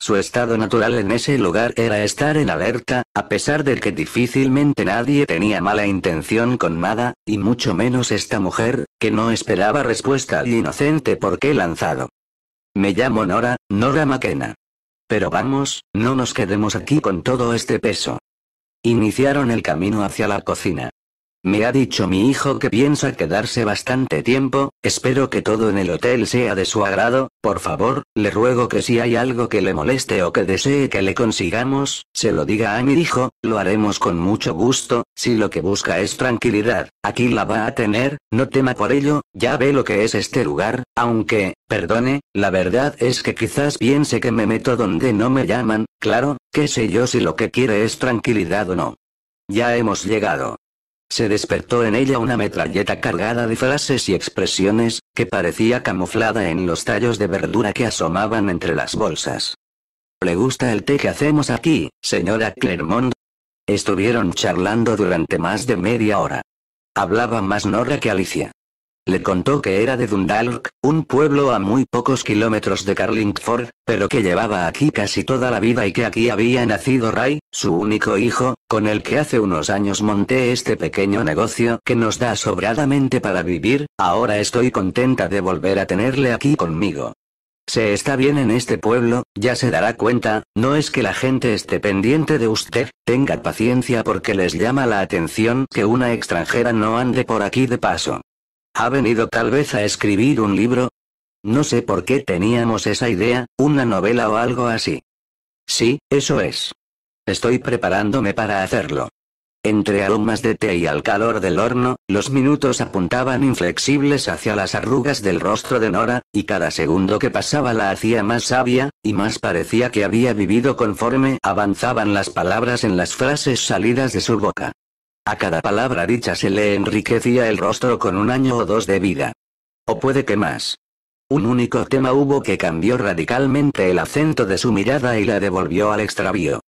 S1: Su estado natural en ese lugar era estar en alerta, a pesar de que difícilmente nadie tenía mala intención con nada, y mucho menos esta mujer, que no esperaba respuesta al inocente por qué lanzado. Me llamo Nora, Nora Maquena. Pero vamos, no nos quedemos aquí con todo este peso. Iniciaron el camino hacia la cocina. Me ha dicho mi hijo que piensa quedarse bastante tiempo, espero que todo en el hotel sea de su agrado, por favor, le ruego que si hay algo que le moleste o que desee que le consigamos, se lo diga a mi hijo, lo haremos con mucho gusto, si lo que busca es tranquilidad, aquí la va a tener, no tema por ello, ya ve lo que es este lugar, aunque, perdone, la verdad es que quizás piense que me meto donde no me llaman, claro, ¿Qué sé yo si lo que quiere es tranquilidad o no? Ya hemos llegado. Se despertó en ella una metralleta cargada de frases y expresiones, que parecía camuflada en los tallos de verdura que asomaban entre las bolsas. ¿Le gusta el té que hacemos aquí, señora Clermont? Estuvieron charlando durante más de media hora. Hablaba más Nora que Alicia. Le contó que era de Dundalk, un pueblo a muy pocos kilómetros de Carlingford, pero que llevaba aquí casi toda la vida y que aquí había nacido Ray, su único hijo, con el que hace unos años monté este pequeño negocio que nos da sobradamente para vivir, ahora estoy contenta de volver a tenerle aquí conmigo. Se está bien en este pueblo, ya se dará cuenta, no es que la gente esté pendiente de usted, tenga paciencia porque les llama la atención que una extranjera no ande por aquí de paso. ¿Ha venido tal vez a escribir un libro? No sé por qué teníamos esa idea, una novela o algo así. Sí, eso es. Estoy preparándome para hacerlo. Entre aromas de té y al calor del horno, los minutos apuntaban inflexibles hacia las arrugas del rostro de Nora, y cada segundo que pasaba la hacía más sabia, y más parecía que había vivido conforme avanzaban las palabras en las frases salidas de su boca. A cada palabra dicha se le enriquecía el rostro con un año o dos de vida. O puede que más. Un único tema hubo que cambió radicalmente el acento de su mirada y la devolvió al extravío.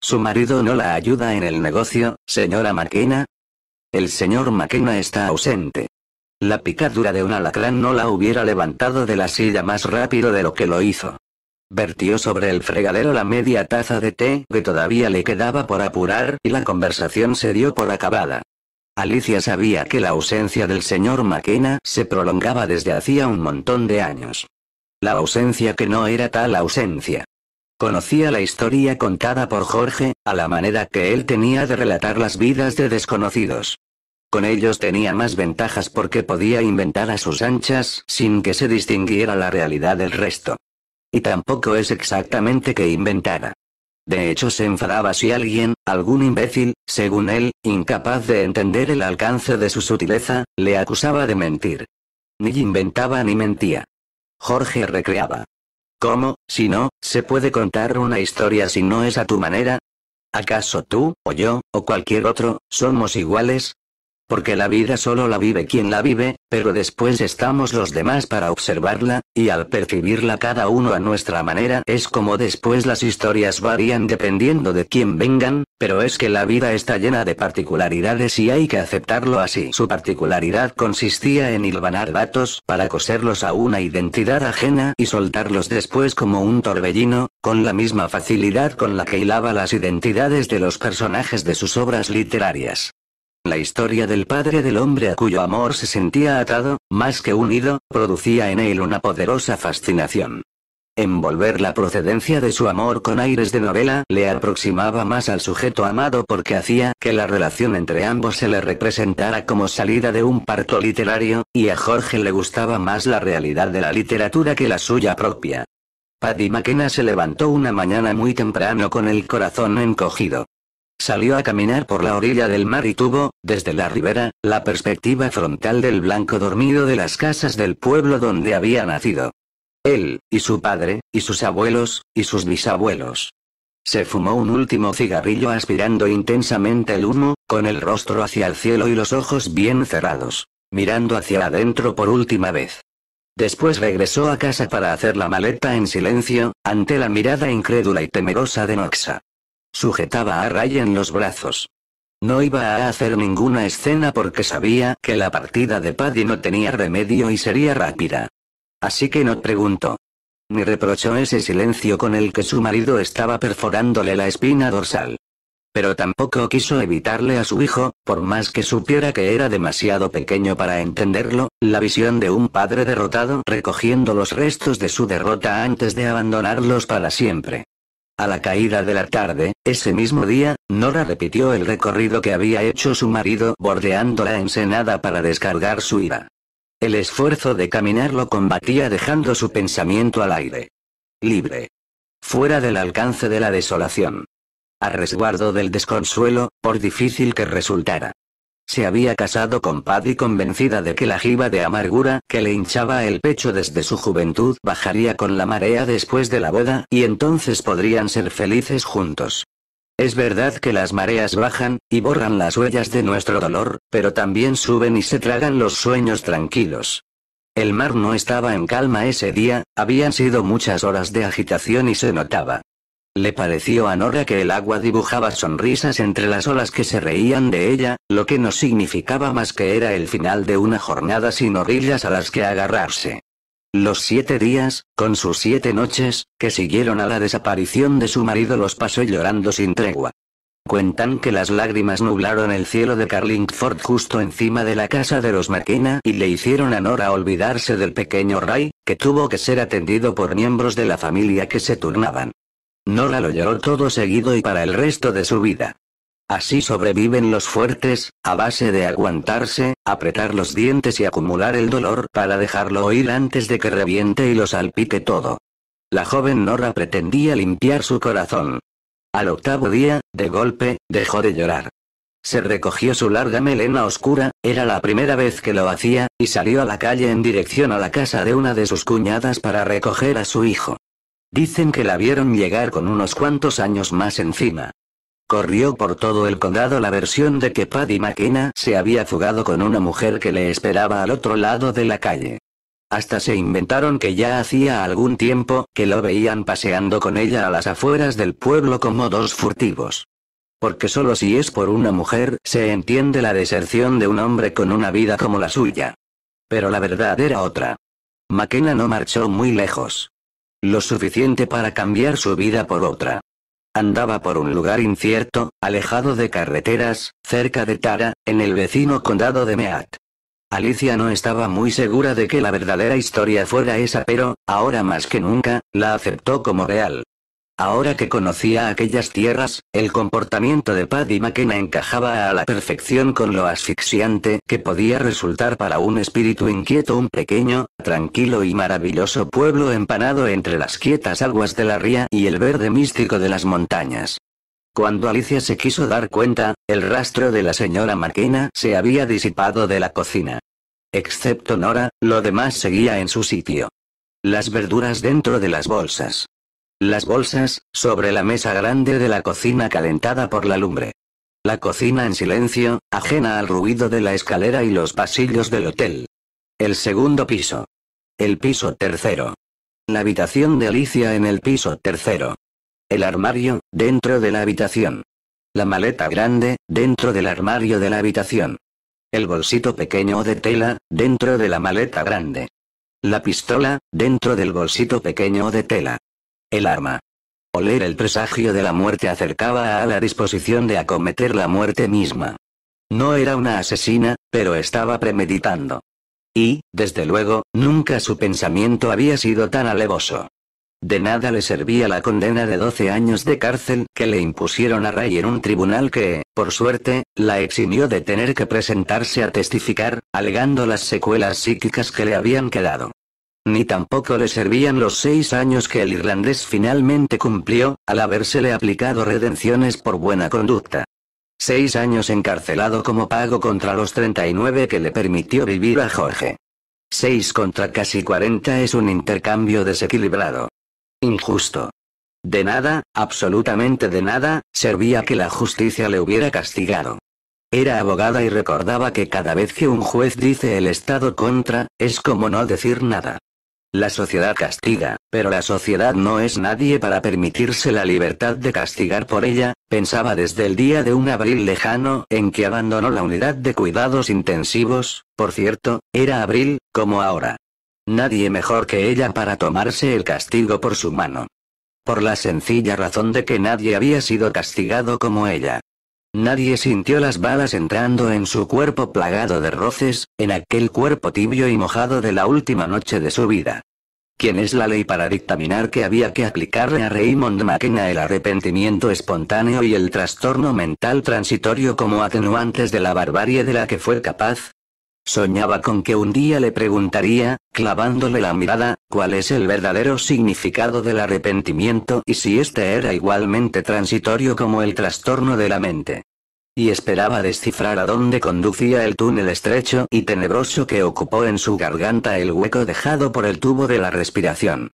S1: ¿Su marido no la ayuda en el negocio, señora Maquena? El señor Maquena está ausente. La picadura de un alacrán no la hubiera levantado de la silla más rápido de lo que lo hizo. Vertió sobre el fregadero la media taza de té que todavía le quedaba por apurar y la conversación se dio por acabada. Alicia sabía que la ausencia del señor McKenna se prolongaba desde hacía un montón de años. La ausencia que no era tal ausencia. Conocía la historia contada por Jorge, a la manera que él tenía de relatar las vidas de desconocidos. Con ellos tenía más ventajas porque podía inventar a sus anchas sin que se distinguiera la realidad del resto. Y tampoco es exactamente que inventara. De hecho se enfadaba si alguien, algún imbécil, según él, incapaz de entender el alcance de su sutileza, le acusaba de mentir. Ni inventaba ni mentía. Jorge recreaba. ¿Cómo, si no, se puede contar una historia si no es a tu manera? ¿Acaso tú, o yo, o cualquier otro, somos iguales? porque la vida solo la vive quien la vive, pero después estamos los demás para observarla, y al percibirla cada uno a nuestra manera es como después las historias varían dependiendo de quién vengan, pero es que la vida está llena de particularidades y hay que aceptarlo así. Su particularidad consistía en hilvanar datos para coserlos a una identidad ajena y soltarlos después como un torbellino, con la misma facilidad con la que hilaba las identidades de los personajes de sus obras literarias. La historia del padre del hombre a cuyo amor se sentía atado, más que unido, producía en él una poderosa fascinación. Envolver la procedencia de su amor con aires de novela le aproximaba más al sujeto amado porque hacía que la relación entre ambos se le representara como salida de un parto literario, y a Jorge le gustaba más la realidad de la literatura que la suya propia. Paddy McKenna se levantó una mañana muy temprano con el corazón encogido. Salió a caminar por la orilla del mar y tuvo, desde la ribera, la perspectiva frontal del blanco dormido de las casas del pueblo donde había nacido. Él, y su padre, y sus abuelos, y sus bisabuelos. Se fumó un último cigarrillo aspirando intensamente el humo, con el rostro hacia el cielo y los ojos bien cerrados, mirando hacia adentro por última vez. Después regresó a casa para hacer la maleta en silencio, ante la mirada incrédula y temerosa de Noxa. Sujetaba a Ray en los brazos. No iba a hacer ninguna escena porque sabía que la partida de Paddy no tenía remedio y sería rápida. Así que no preguntó. Ni reprochó ese silencio con el que su marido estaba perforándole la espina dorsal. Pero tampoco quiso evitarle a su hijo, por más que supiera que era demasiado pequeño para entenderlo, la visión de un padre derrotado recogiendo los restos de su derrota antes de abandonarlos para siempre. A la caída de la tarde, ese mismo día, Nora repitió el recorrido que había hecho su marido bordeando la ensenada para descargar su ira. El esfuerzo de caminar lo combatía dejando su pensamiento al aire. Libre. Fuera del alcance de la desolación. A resguardo del desconsuelo, por difícil que resultara. Se había casado con Paddy convencida de que la jiba de amargura que le hinchaba el pecho desde su juventud bajaría con la marea después de la boda y entonces podrían ser felices juntos. Es verdad que las mareas bajan, y borran las huellas de nuestro dolor, pero también suben y se tragan los sueños tranquilos. El mar no estaba en calma ese día, habían sido muchas horas de agitación y se notaba. Le pareció a Nora que el agua dibujaba sonrisas entre las olas que se reían de ella, lo que no significaba más que era el final de una jornada sin orillas a las que agarrarse. Los siete días, con sus siete noches, que siguieron a la desaparición de su marido los pasó llorando sin tregua. Cuentan que las lágrimas nublaron el cielo de Carlingford justo encima de la casa de los McKenna y le hicieron a Nora olvidarse del pequeño Ray, que tuvo que ser atendido por miembros de la familia que se turnaban. Nora lo lloró todo seguido y para el resto de su vida. Así sobreviven los fuertes, a base de aguantarse, apretar los dientes y acumular el dolor para dejarlo oír antes de que reviente y lo salpique todo. La joven Nora pretendía limpiar su corazón. Al octavo día, de golpe, dejó de llorar. Se recogió su larga melena oscura, era la primera vez que lo hacía, y salió a la calle en dirección a la casa de una de sus cuñadas para recoger a su hijo. Dicen que la vieron llegar con unos cuantos años más encima. Corrió por todo el condado la versión de que Paddy McKenna se había fugado con una mujer que le esperaba al otro lado de la calle. Hasta se inventaron que ya hacía algún tiempo que lo veían paseando con ella a las afueras del pueblo como dos furtivos. Porque solo si es por una mujer se entiende la deserción de un hombre con una vida como la suya. Pero la verdad era otra. McKenna no marchó muy lejos. Lo suficiente para cambiar su vida por otra. Andaba por un lugar incierto, alejado de carreteras, cerca de Tara, en el vecino condado de Meat. Alicia no estaba muy segura de que la verdadera historia fuera esa, pero, ahora más que nunca, la aceptó como real. Ahora que conocía aquellas tierras, el comportamiento de Paddy McKenna encajaba a la perfección con lo asfixiante que podía resultar para un espíritu inquieto un pequeño, tranquilo y maravilloso pueblo empanado entre las quietas aguas de la ría y el verde místico de las montañas. Cuando Alicia se quiso dar cuenta, el rastro de la señora McKenna se había disipado de la cocina. Excepto Nora, lo demás seguía en su sitio. Las verduras dentro de las bolsas, las bolsas, sobre la mesa grande de la cocina calentada por la lumbre. La cocina en silencio, ajena al ruido de la escalera y los pasillos del hotel. El segundo piso. El piso tercero. La habitación de Alicia en el piso tercero. El armario, dentro de la habitación. La maleta grande, dentro del armario de la habitación. El bolsito pequeño de tela, dentro de la maleta grande. La pistola, dentro del bolsito pequeño de tela. El arma. Oler el presagio de la muerte acercaba a la disposición de acometer la muerte misma. No era una asesina, pero estaba premeditando. Y, desde luego, nunca su pensamiento había sido tan alevoso. De nada le servía la condena de 12 años de cárcel que le impusieron a Ray en un tribunal que, por suerte, la eximió de tener que presentarse a testificar, alegando las secuelas psíquicas que le habían quedado ni tampoco le servían los seis años que el irlandés finalmente cumplió, al habérsele aplicado redenciones por buena conducta. Seis años encarcelado como pago contra los 39 que le permitió vivir a Jorge. Seis contra casi 40 es un intercambio desequilibrado. Injusto. De nada, absolutamente de nada, servía que la justicia le hubiera castigado. Era abogada y recordaba que cada vez que un juez dice el Estado contra, es como no decir nada. La sociedad castiga, pero la sociedad no es nadie para permitirse la libertad de castigar por ella, pensaba desde el día de un abril lejano en que abandonó la unidad de cuidados intensivos, por cierto, era abril, como ahora. Nadie mejor que ella para tomarse el castigo por su mano. Por la sencilla razón de que nadie había sido castigado como ella. Nadie sintió las balas entrando en su cuerpo plagado de roces, en aquel cuerpo tibio y mojado de la última noche de su vida. ¿Quién es la ley para dictaminar que había que aplicarle a Raymond McKenna el arrepentimiento espontáneo y el trastorno mental transitorio como atenuantes de la barbarie de la que fue capaz? Soñaba con que un día le preguntaría, clavándole la mirada, cuál es el verdadero significado del arrepentimiento y si éste era igualmente transitorio como el trastorno de la mente. Y esperaba descifrar a dónde conducía el túnel estrecho y tenebroso que ocupó en su garganta el hueco dejado por el tubo de la respiración.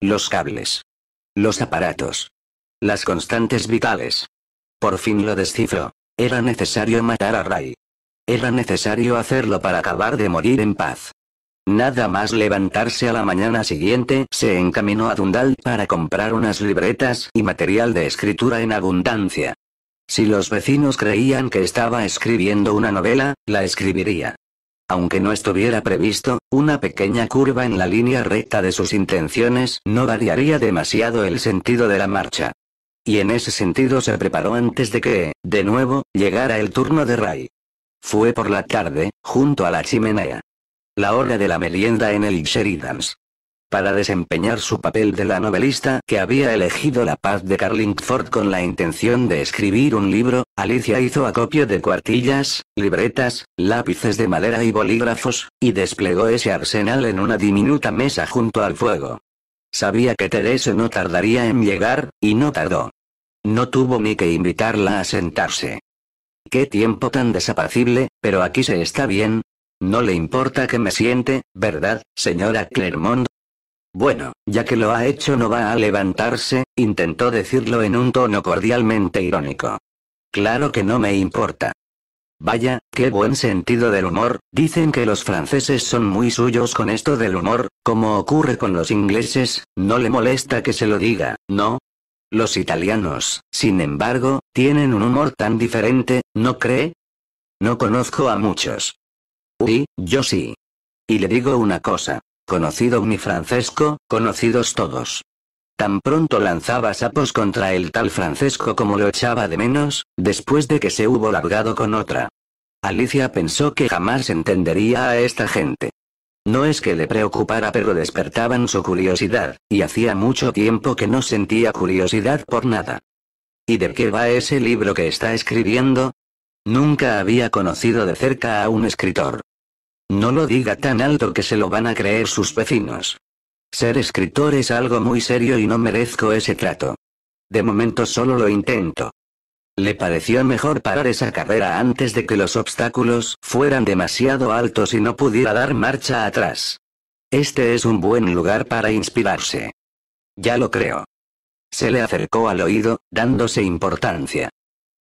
S1: Los cables. Los aparatos. Las constantes vitales. Por fin lo descifró. Era necesario matar a Ray. Era necesario hacerlo para acabar de morir en paz. Nada más levantarse a la mañana siguiente, se encaminó a Dundal para comprar unas libretas y material de escritura en abundancia. Si los vecinos creían que estaba escribiendo una novela, la escribiría. Aunque no estuviera previsto, una pequeña curva en la línea recta de sus intenciones no variaría demasiado el sentido de la marcha. Y en ese sentido se preparó antes de que, de nuevo, llegara el turno de Ray. Fue por la tarde, junto a la chimenea. La hora de la merienda en el Sheridans. Para desempeñar su papel de la novelista que había elegido la paz de Carlingford con la intención de escribir un libro, Alicia hizo acopio de cuartillas, libretas, lápices de madera y bolígrafos, y desplegó ese arsenal en una diminuta mesa junto al fuego. Sabía que Teresa no tardaría en llegar, y no tardó. No tuvo ni que invitarla a sentarse. Qué tiempo tan desapacible, pero aquí se está bien. No le importa que me siente, ¿verdad, señora Clermont? Bueno, ya que lo ha hecho no va a levantarse, intentó decirlo en un tono cordialmente irónico. Claro que no me importa. Vaya, qué buen sentido del humor, dicen que los franceses son muy suyos con esto del humor, como ocurre con los ingleses, no le molesta que se lo diga, ¿no? Los italianos, sin embargo, tienen un humor tan diferente, ¿no cree? No conozco a muchos. Uy, yo sí. Y le digo una cosa, conocido mi Francesco, conocidos todos. Tan pronto lanzaba sapos contra el tal Francesco como lo echaba de menos, después de que se hubo largado con otra. Alicia pensó que jamás entendería a esta gente. No es que le preocupara pero despertaban su curiosidad, y hacía mucho tiempo que no sentía curiosidad por nada. ¿Y de qué va ese libro que está escribiendo? Nunca había conocido de cerca a un escritor. No lo diga tan alto que se lo van a creer sus vecinos. Ser escritor es algo muy serio y no merezco ese trato. De momento solo lo intento. Le pareció mejor parar esa carrera antes de que los obstáculos fueran demasiado altos y no pudiera dar marcha atrás. Este es un buen lugar para inspirarse. Ya lo creo. Se le acercó al oído, dándose importancia.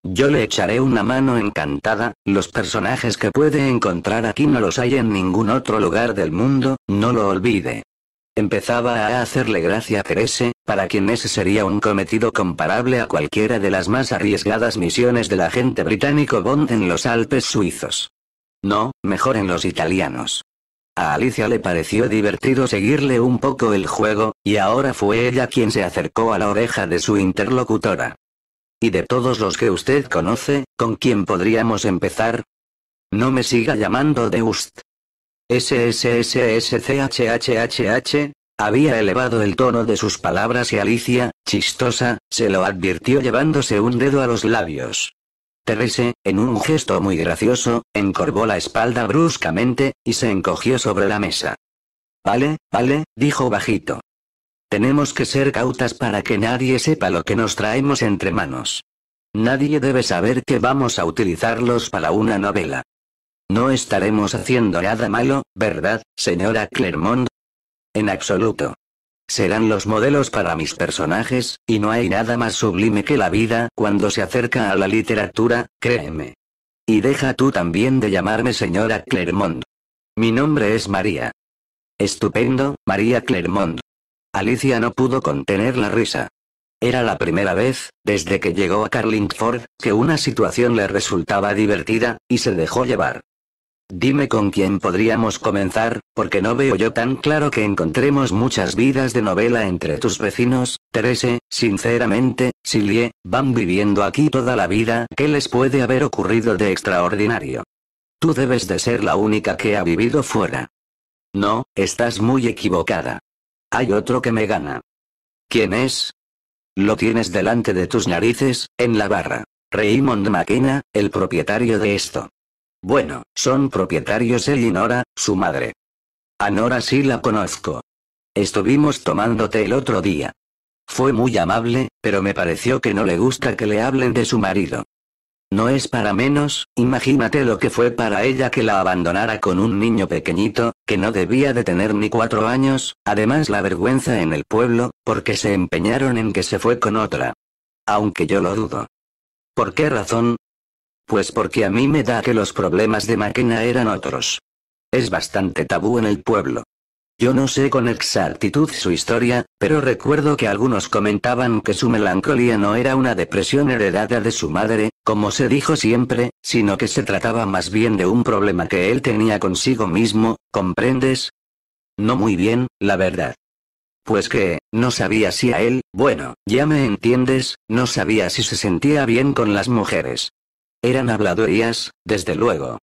S1: Yo le echaré una mano encantada, los personajes que puede encontrar aquí no los hay en ningún otro lugar del mundo, no lo olvide. Empezaba a hacerle gracia a Terese, para quien ese sería un cometido comparable a cualquiera de las más arriesgadas misiones del agente británico Bond en los Alpes suizos. No, mejor en los italianos. A Alicia le pareció divertido seguirle un poco el juego, y ahora fue ella quien se acercó a la oreja de su interlocutora. ¿Y de todos los que usted conoce, con quién podríamos empezar? No me siga llamando de ust. SSSSCHHHH, había elevado el tono de sus palabras y Alicia, chistosa, se lo advirtió llevándose un dedo a los labios. Terese, en un gesto muy gracioso, encorvó la espalda bruscamente, y se encogió sobre la mesa. Vale, vale, dijo bajito. Tenemos que ser cautas para que nadie sepa lo que nos traemos entre manos. Nadie debe saber que vamos a utilizarlos para una novela. No estaremos haciendo nada malo, ¿verdad, señora Clermont? En absoluto. Serán los modelos para mis personajes, y no hay nada más sublime que la vida cuando se acerca a la literatura, créeme. Y deja tú también de llamarme señora Clermont. Mi nombre es María. Estupendo, María Clermont. Alicia no pudo contener la risa. Era la primera vez, desde que llegó a Carlingford, que una situación le resultaba divertida, y se dejó llevar. Dime con quién podríamos comenzar, porque no veo yo tan claro que encontremos muchas vidas de novela entre tus vecinos, Terese, sinceramente, Silie, van viviendo aquí toda la vida, ¿qué les puede haber ocurrido de extraordinario? Tú debes de ser la única que ha vivido fuera. No, estás muy equivocada. Hay otro que me gana. ¿Quién es? Lo tienes delante de tus narices, en la barra. Raymond McKenna, el propietario de esto. Bueno, son propietarios él y Nora, su madre. A Nora sí la conozco. Estuvimos tomándote el otro día. Fue muy amable, pero me pareció que no le gusta que le hablen de su marido. No es para menos, imagínate lo que fue para ella que la abandonara con un niño pequeñito, que no debía de tener ni cuatro años, además la vergüenza en el pueblo, porque se empeñaron en que se fue con otra. Aunque yo lo dudo. ¿Por qué razón? Pues porque a mí me da que los problemas de Maquena eran otros. Es bastante tabú en el pueblo. Yo no sé con exactitud su historia, pero recuerdo que algunos comentaban que su melancolía no era una depresión heredada de su madre, como se dijo siempre, sino que se trataba más bien de un problema que él tenía consigo mismo, ¿comprendes? No muy bien, la verdad. Pues que, no sabía si a él, bueno, ya me entiendes, no sabía si se sentía bien con las mujeres. Eran habladorías, desde luego.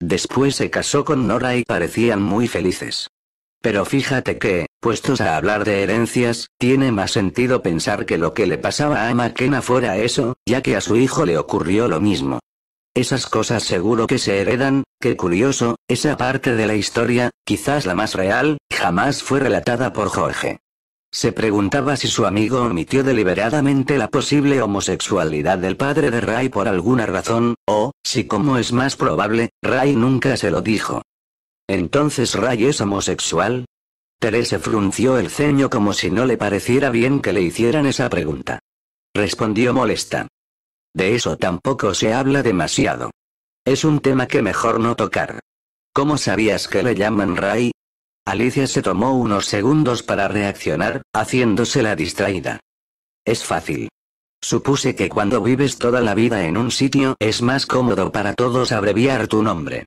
S1: Después se casó con Nora y parecían muy felices. Pero fíjate que, puestos a hablar de herencias, tiene más sentido pensar que lo que le pasaba a Makena fuera eso, ya que a su hijo le ocurrió lo mismo. Esas cosas seguro que se heredan, qué curioso, esa parte de la historia, quizás la más real, jamás fue relatada por Jorge. Se preguntaba si su amigo omitió deliberadamente la posible homosexualidad del padre de Ray por alguna razón, o, si como es más probable, Ray nunca se lo dijo. ¿Entonces Ray es homosexual? Terese frunció el ceño como si no le pareciera bien que le hicieran esa pregunta. Respondió molesta. De eso tampoco se habla demasiado. Es un tema que mejor no tocar. ¿Cómo sabías que le llaman Ray? Alicia se tomó unos segundos para reaccionar, haciéndosela distraída. Es fácil. Supuse que cuando vives toda la vida en un sitio es más cómodo para todos abreviar tu nombre.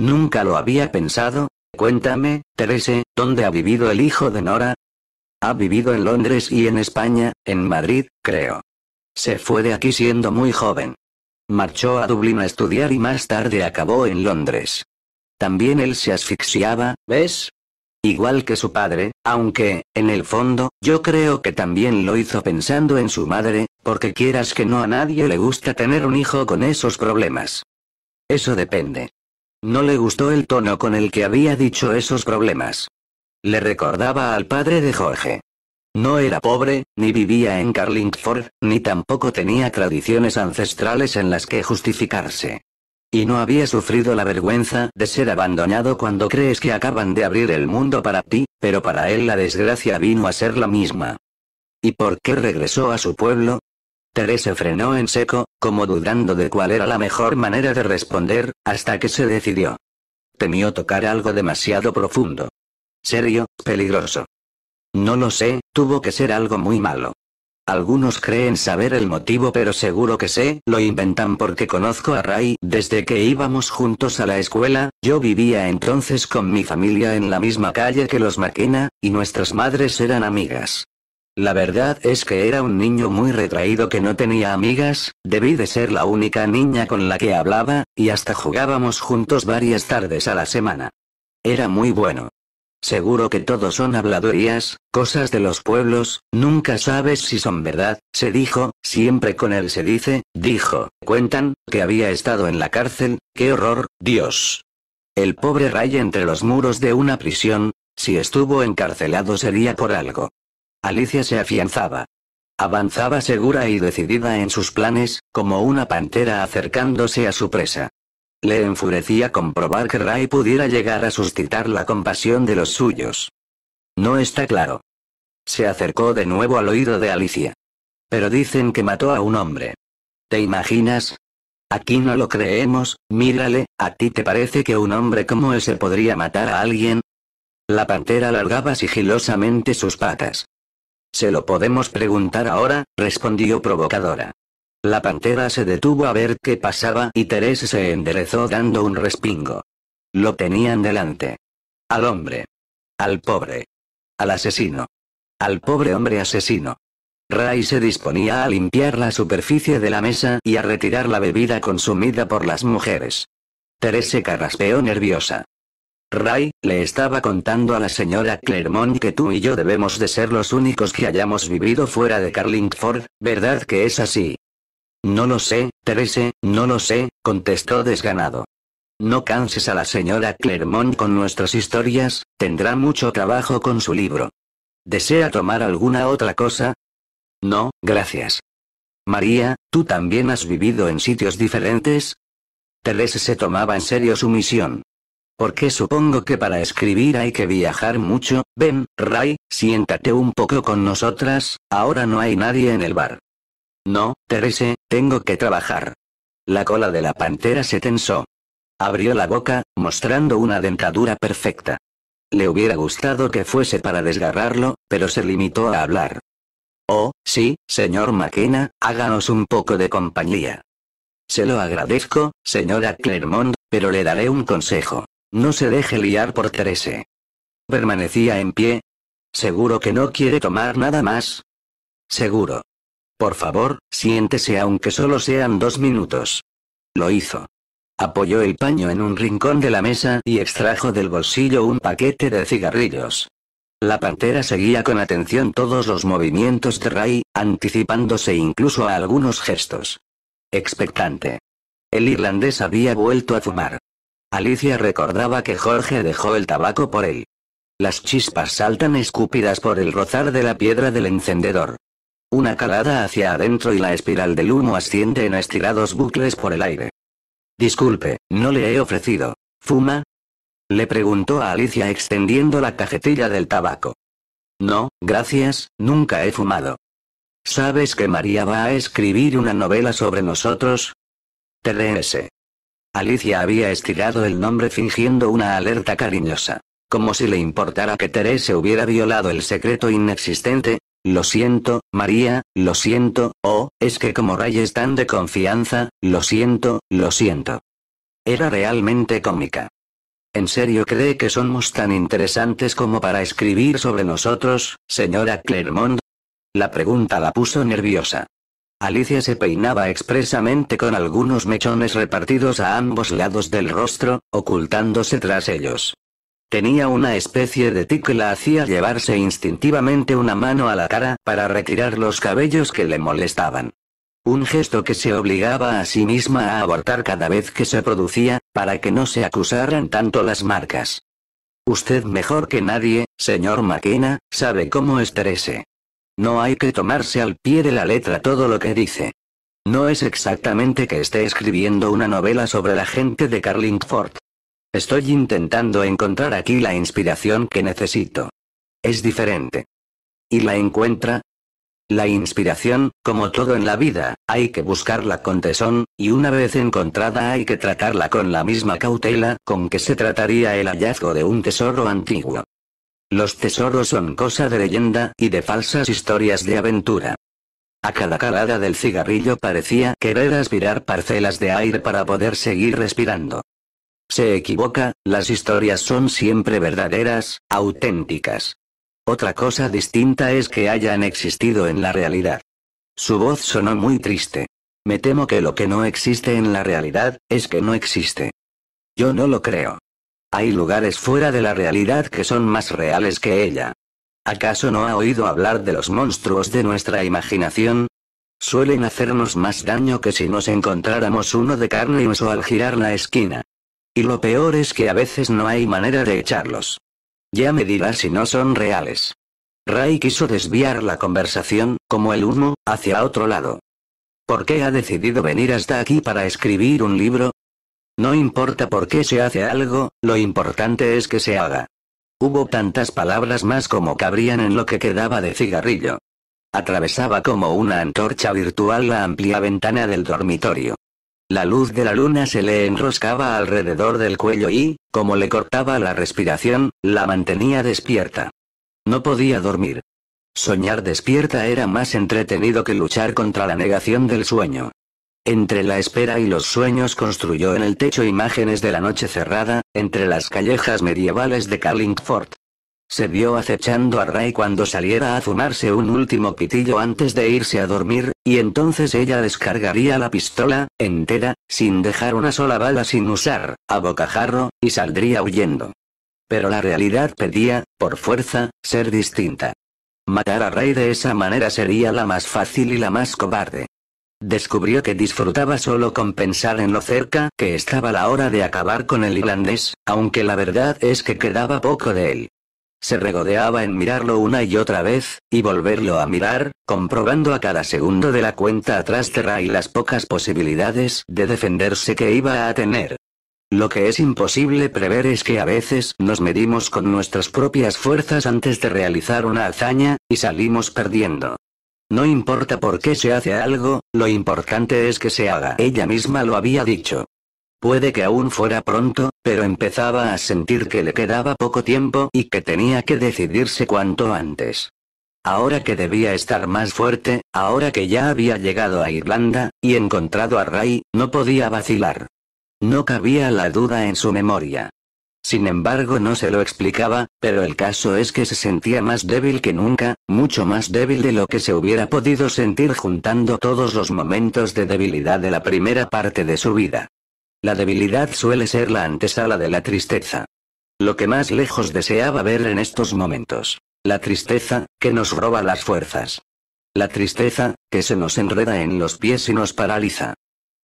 S1: Nunca lo había pensado. Cuéntame, Terese, ¿dónde ha vivido el hijo de Nora? Ha vivido en Londres y en España, en Madrid, creo. Se fue de aquí siendo muy joven. Marchó a Dublín a estudiar y más tarde acabó en Londres. También él se asfixiaba, ¿ves? Igual que su padre, aunque, en el fondo, yo creo que también lo hizo pensando en su madre, porque quieras que no a nadie le gusta tener un hijo con esos problemas. Eso depende. No le gustó el tono con el que había dicho esos problemas. Le recordaba al padre de Jorge. No era pobre, ni vivía en Carlingford, ni tampoco tenía tradiciones ancestrales en las que justificarse. Y no había sufrido la vergüenza de ser abandonado cuando crees que acaban de abrir el mundo para ti, pero para él la desgracia vino a ser la misma. ¿Y por qué regresó a su pueblo? Teresa frenó en seco, como dudando de cuál era la mejor manera de responder, hasta que se decidió. Temió tocar algo demasiado profundo. Serio, peligroso. No lo sé, tuvo que ser algo muy malo. Algunos creen saber el motivo pero seguro que sé, lo inventan porque conozco a Ray, desde que íbamos juntos a la escuela, yo vivía entonces con mi familia en la misma calle que los Maquina, y nuestras madres eran amigas. La verdad es que era un niño muy retraído que no tenía amigas, debí de ser la única niña con la que hablaba, y hasta jugábamos juntos varias tardes a la semana. Era muy bueno. Seguro que todos son habladurías, cosas de los pueblos, nunca sabes si son verdad, se dijo, siempre con él se dice, dijo, cuentan, que había estado en la cárcel, qué horror, Dios. El pobre Ray entre los muros de una prisión, si estuvo encarcelado sería por algo. Alicia se afianzaba. Avanzaba segura y decidida en sus planes, como una pantera acercándose a su presa. Le enfurecía comprobar que Ray pudiera llegar a suscitar la compasión de los suyos. No está claro. Se acercó de nuevo al oído de Alicia. Pero dicen que mató a un hombre. ¿Te imaginas? Aquí no lo creemos, mírale, ¿a ti te parece que un hombre como ese podría matar a alguien? La pantera alargaba sigilosamente sus patas. Se lo podemos preguntar ahora, respondió provocadora. La pantera se detuvo a ver qué pasaba y Teresa se enderezó dando un respingo. Lo tenían delante. Al hombre. Al pobre. Al asesino. Al pobre hombre asesino. Ray se disponía a limpiar la superficie de la mesa y a retirar la bebida consumida por las mujeres. Teresa carraspeó nerviosa. Ray, le estaba contando a la señora Clermont que tú y yo debemos de ser los únicos que hayamos vivido fuera de Carlingford, ¿verdad que es así? No lo sé, Terese, no lo sé, contestó desganado. No canses a la señora Clermont con nuestras historias, tendrá mucho trabajo con su libro. ¿Desea tomar alguna otra cosa? No, gracias. María, ¿tú también has vivido en sitios diferentes? Terese se tomaba en serio su misión. Porque supongo que para escribir hay que viajar mucho, ven, Ray, siéntate un poco con nosotras, ahora no hay nadie en el bar. No, Terese, tengo que trabajar. La cola de la pantera se tensó. Abrió la boca, mostrando una dentadura perfecta. Le hubiera gustado que fuese para desgarrarlo, pero se limitó a hablar. Oh, sí, señor McKenna, háganos un poco de compañía. Se lo agradezco, señora Clermont, pero le daré un consejo. No se deje liar por Terese. Permanecía en pie. ¿Seguro que no quiere tomar nada más? Seguro. Por favor, siéntese aunque solo sean dos minutos. Lo hizo. Apoyó el paño en un rincón de la mesa y extrajo del bolsillo un paquete de cigarrillos. La pantera seguía con atención todos los movimientos de Ray, anticipándose incluso a algunos gestos. Expectante. El irlandés había vuelto a fumar. Alicia recordaba que Jorge dejó el tabaco por él. Las chispas saltan escúpidas por el rozar de la piedra del encendedor. Una calada hacia adentro y la espiral del humo asciende en estirados bucles por el aire. Disculpe, no le he ofrecido. ¿Fuma? Le preguntó a Alicia extendiendo la cajetilla del tabaco. No, gracias, nunca he fumado. ¿Sabes que María va a escribir una novela sobre nosotros? Teresa. Alicia había estirado el nombre fingiendo una alerta cariñosa. Como si le importara que Teresa hubiera violado el secreto inexistente, lo siento, María, lo siento, oh, es que como Ray tan de confianza, lo siento, lo siento. Era realmente cómica. ¿En serio cree que somos tan interesantes como para escribir sobre nosotros, señora Clermont? La pregunta la puso nerviosa. Alicia se peinaba expresamente con algunos mechones repartidos a ambos lados del rostro, ocultándose tras ellos. Tenía una especie de tic que la hacía llevarse instintivamente una mano a la cara para retirar los cabellos que le molestaban. Un gesto que se obligaba a sí misma a abortar cada vez que se producía, para que no se acusaran tanto las marcas. Usted mejor que nadie, señor Maquina, sabe cómo estrese. No hay que tomarse al pie de la letra todo lo que dice. No es exactamente que esté escribiendo una novela sobre la gente de Carlingford, Estoy intentando encontrar aquí la inspiración que necesito. Es diferente. ¿Y la encuentra? La inspiración, como todo en la vida, hay que buscarla con tesón, y una vez encontrada hay que tratarla con la misma cautela con que se trataría el hallazgo de un tesoro antiguo. Los tesoros son cosa de leyenda y de falsas historias de aventura. A cada calada del cigarrillo parecía querer aspirar parcelas de aire para poder seguir respirando. Se equivoca, las historias son siempre verdaderas, auténticas. Otra cosa distinta es que hayan existido en la realidad. Su voz sonó muy triste. Me temo que lo que no existe en la realidad, es que no existe. Yo no lo creo. Hay lugares fuera de la realidad que son más reales que ella. ¿Acaso no ha oído hablar de los monstruos de nuestra imaginación? Suelen hacernos más daño que si nos encontráramos uno de carne y hueso al girar la esquina. Y lo peor es que a veces no hay manera de echarlos. Ya me dirás si no son reales. Ray quiso desviar la conversación, como el humo, hacia otro lado. ¿Por qué ha decidido venir hasta aquí para escribir un libro? No importa por qué se hace algo, lo importante es que se haga. Hubo tantas palabras más como cabrían en lo que quedaba de cigarrillo. Atravesaba como una antorcha virtual la amplia ventana del dormitorio. La luz de la luna se le enroscaba alrededor del cuello y, como le cortaba la respiración, la mantenía despierta. No podía dormir. Soñar despierta era más entretenido que luchar contra la negación del sueño. Entre la espera y los sueños construyó en el techo imágenes de la noche cerrada, entre las callejas medievales de Carlingford. Se vio acechando a Ray cuando saliera a fumarse un último pitillo antes de irse a dormir, y entonces ella descargaría la pistola, entera, sin dejar una sola bala sin usar, a bocajarro, y saldría huyendo. Pero la realidad pedía, por fuerza, ser distinta. Matar a Ray de esa manera sería la más fácil y la más cobarde. Descubrió que disfrutaba solo con pensar en lo cerca que estaba la hora de acabar con el irlandés, aunque la verdad es que quedaba poco de él. Se regodeaba en mirarlo una y otra vez, y volverlo a mirar, comprobando a cada segundo de la cuenta atrás de Ray las pocas posibilidades de defenderse que iba a tener. Lo que es imposible prever es que a veces nos medimos con nuestras propias fuerzas antes de realizar una hazaña, y salimos perdiendo. No importa por qué se hace algo, lo importante es que se haga. Ella misma lo había dicho. Puede que aún fuera pronto, pero empezaba a sentir que le quedaba poco tiempo y que tenía que decidirse cuanto antes. Ahora que debía estar más fuerte, ahora que ya había llegado a Irlanda, y encontrado a Ray, no podía vacilar. No cabía la duda en su memoria. Sin embargo, no se lo explicaba, pero el caso es que se sentía más débil que nunca, mucho más débil de lo que se hubiera podido sentir juntando todos los momentos de debilidad de la primera parte de su vida. La debilidad suele ser la antesala de la tristeza. Lo que más lejos deseaba ver en estos momentos. La tristeza, que nos roba las fuerzas. La tristeza, que se nos enreda en los pies y nos paraliza.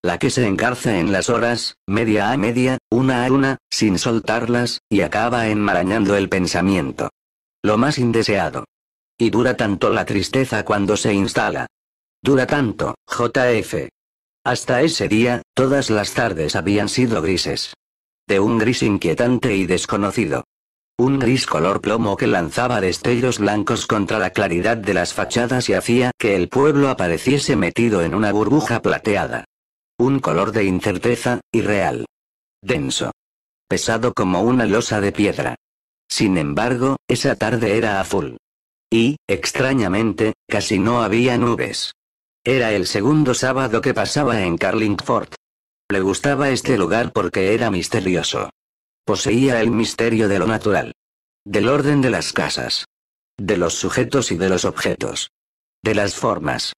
S1: La que se encarza en las horas, media a media, una a una, sin soltarlas, y acaba enmarañando el pensamiento. Lo más indeseado. Y dura tanto la tristeza cuando se instala. Dura tanto, JF, hasta ese día, todas las tardes habían sido grises. De un gris inquietante y desconocido. Un gris color plomo que lanzaba destellos blancos contra la claridad de las fachadas y hacía que el pueblo apareciese metido en una burbuja plateada. Un color de incerteza, irreal. Denso. Pesado como una losa de piedra. Sin embargo, esa tarde era azul. Y, extrañamente, casi no había nubes. Era el segundo sábado que pasaba en Carlingford. Le gustaba este lugar porque era misterioso. Poseía el misterio de lo natural. Del orden de las casas. De los sujetos y de los objetos. De las formas.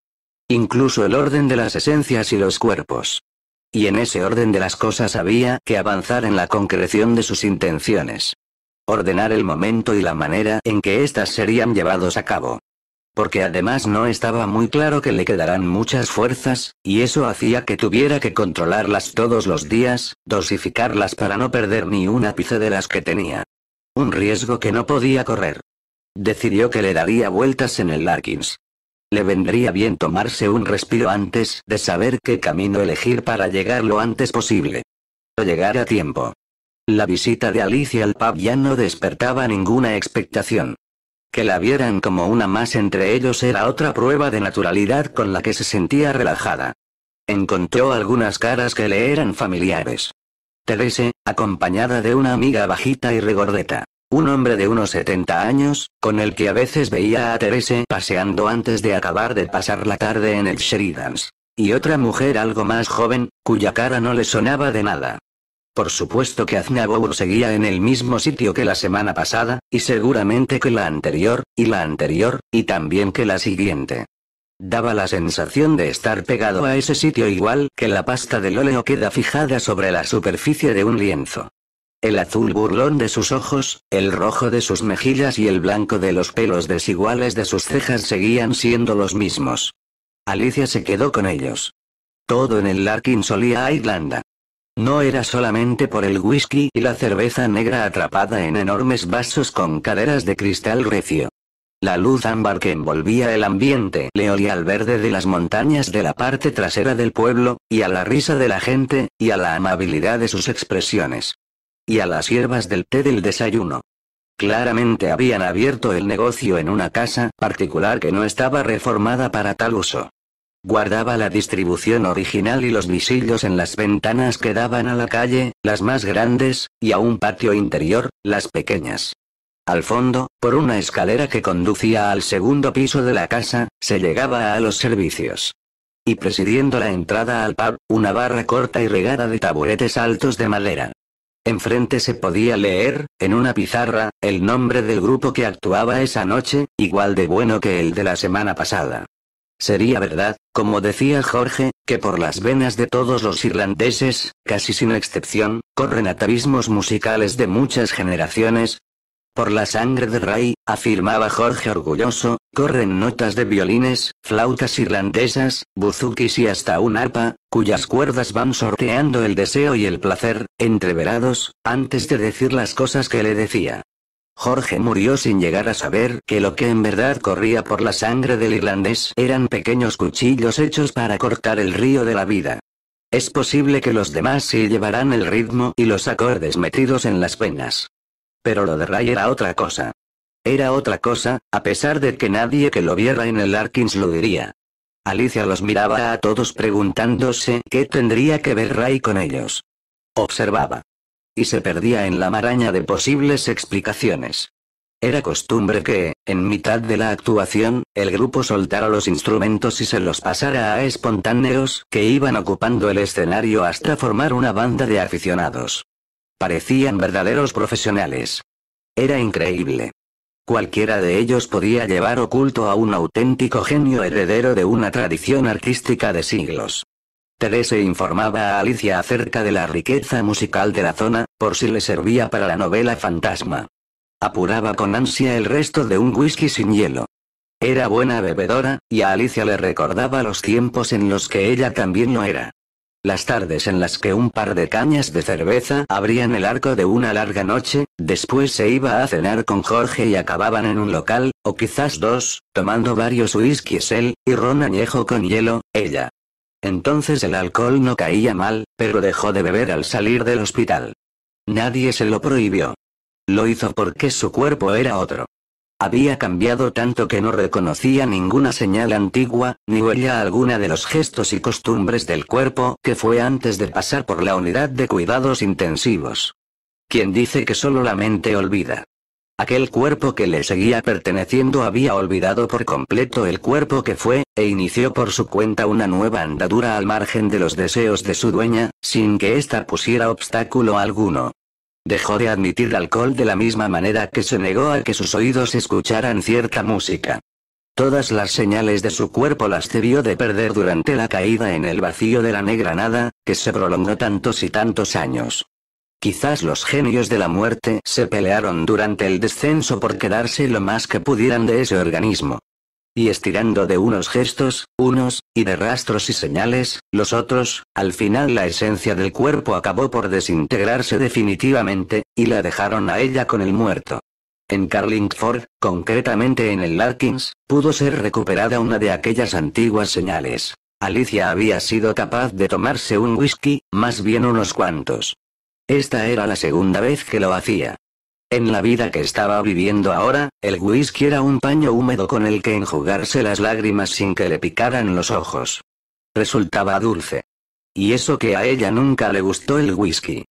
S1: Incluso el orden de las esencias y los cuerpos. Y en ese orden de las cosas había que avanzar en la concreción de sus intenciones ordenar el momento y la manera en que éstas serían llevados a cabo porque además no estaba muy claro que le quedaran muchas fuerzas, y eso hacía que tuviera que controlarlas todos los días, dosificarlas para no perder ni un ápice de las que tenía. Un riesgo que no podía correr. Decidió que le daría vueltas en el Larkins. Le vendría bien tomarse un respiro antes de saber qué camino elegir para llegar lo antes posible. O llegar a tiempo. La visita de Alicia al pub ya no despertaba ninguna expectación. Que la vieran como una más entre ellos era otra prueba de naturalidad con la que se sentía relajada. Encontró algunas caras que le eran familiares. Terese, acompañada de una amiga bajita y regordeta. Un hombre de unos 70 años, con el que a veces veía a Terese paseando antes de acabar de pasar la tarde en el Sheridans. Y otra mujer algo más joven, cuya cara no le sonaba de nada. Por supuesto que Aznavour seguía en el mismo sitio que la semana pasada, y seguramente que la anterior, y la anterior, y también que la siguiente. Daba la sensación de estar pegado a ese sitio igual que la pasta del óleo queda fijada sobre la superficie de un lienzo. El azul burlón de sus ojos, el rojo de sus mejillas y el blanco de los pelos desiguales de sus cejas seguían siendo los mismos. Alicia se quedó con ellos. Todo en el Larkin solía a Irlanda. No era solamente por el whisky y la cerveza negra atrapada en enormes vasos con caderas de cristal recio. La luz ámbar que envolvía el ambiente le olía al verde de las montañas de la parte trasera del pueblo, y a la risa de la gente, y a la amabilidad de sus expresiones. Y a las hierbas del té del desayuno. Claramente habían abierto el negocio en una casa particular que no estaba reformada para tal uso. Guardaba la distribución original y los visillos en las ventanas que daban a la calle, las más grandes, y a un patio interior, las pequeñas. Al fondo, por una escalera que conducía al segundo piso de la casa, se llegaba a los servicios. Y presidiendo la entrada al pub, una barra corta y regada de taburetes altos de madera. Enfrente se podía leer, en una pizarra, el nombre del grupo que actuaba esa noche, igual de bueno que el de la semana pasada. Sería verdad, como decía Jorge, que por las venas de todos los irlandeses, casi sin excepción, corren atavismos musicales de muchas generaciones. Por la sangre de Ray, afirmaba Jorge orgulloso, corren notas de violines, flautas irlandesas, buzukis y hasta un arpa, cuyas cuerdas van sorteando el deseo y el placer, entreverados, antes de decir las cosas que le decía. Jorge murió sin llegar a saber que lo que en verdad corría por la sangre del irlandés eran pequeños cuchillos hechos para cortar el río de la vida. Es posible que los demás sí llevarán el ritmo y los acordes metidos en las penas. Pero lo de Ray era otra cosa. Era otra cosa, a pesar de que nadie que lo viera en el Arkins lo diría. Alicia los miraba a todos preguntándose qué tendría que ver Ray con ellos. Observaba y se perdía en la maraña de posibles explicaciones. Era costumbre que, en mitad de la actuación, el grupo soltara los instrumentos y se los pasara a espontáneos que iban ocupando el escenario hasta formar una banda de aficionados. Parecían verdaderos profesionales. Era increíble. Cualquiera de ellos podía llevar oculto a un auténtico genio heredero de una tradición artística de siglos. Teresa informaba a Alicia acerca de la riqueza musical de la zona, por si le servía para la novela Fantasma. Apuraba con ansia el resto de un whisky sin hielo. Era buena bebedora, y a Alicia le recordaba los tiempos en los que ella también lo era. Las tardes en las que un par de cañas de cerveza abrían el arco de una larga noche, después se iba a cenar con Jorge y acababan en un local, o quizás dos, tomando varios whiskies él, y ron añejo con hielo, ella. Entonces el alcohol no caía mal, pero dejó de beber al salir del hospital. Nadie se lo prohibió. Lo hizo porque su cuerpo era otro. Había cambiado tanto que no reconocía ninguna señal antigua, ni huella alguna de los gestos y costumbres del cuerpo que fue antes de pasar por la unidad de cuidados intensivos. Quien dice que solo la mente olvida. Aquel cuerpo que le seguía perteneciendo había olvidado por completo el cuerpo que fue, e inició por su cuenta una nueva andadura al margen de los deseos de su dueña, sin que ésta pusiera obstáculo alguno. Dejó de admitir alcohol de la misma manera que se negó a que sus oídos escucharan cierta música. Todas las señales de su cuerpo las debió de perder durante la caída en el vacío de la negra nada, que se prolongó tantos y tantos años. Quizás los genios de la muerte se pelearon durante el descenso por quedarse lo más que pudieran de ese organismo. Y estirando de unos gestos, unos, y de rastros y señales, los otros, al final la esencia del cuerpo acabó por desintegrarse definitivamente, y la dejaron a ella con el muerto. En Carlingford, concretamente en el Larkins, pudo ser recuperada una de aquellas antiguas señales. Alicia había sido capaz de tomarse un whisky, más bien unos cuantos. Esta era la segunda vez que lo hacía. En la vida que estaba viviendo ahora, el whisky era un paño húmedo con el que enjugarse las lágrimas sin que le picaran los ojos. Resultaba dulce. Y eso que a ella nunca le gustó el whisky.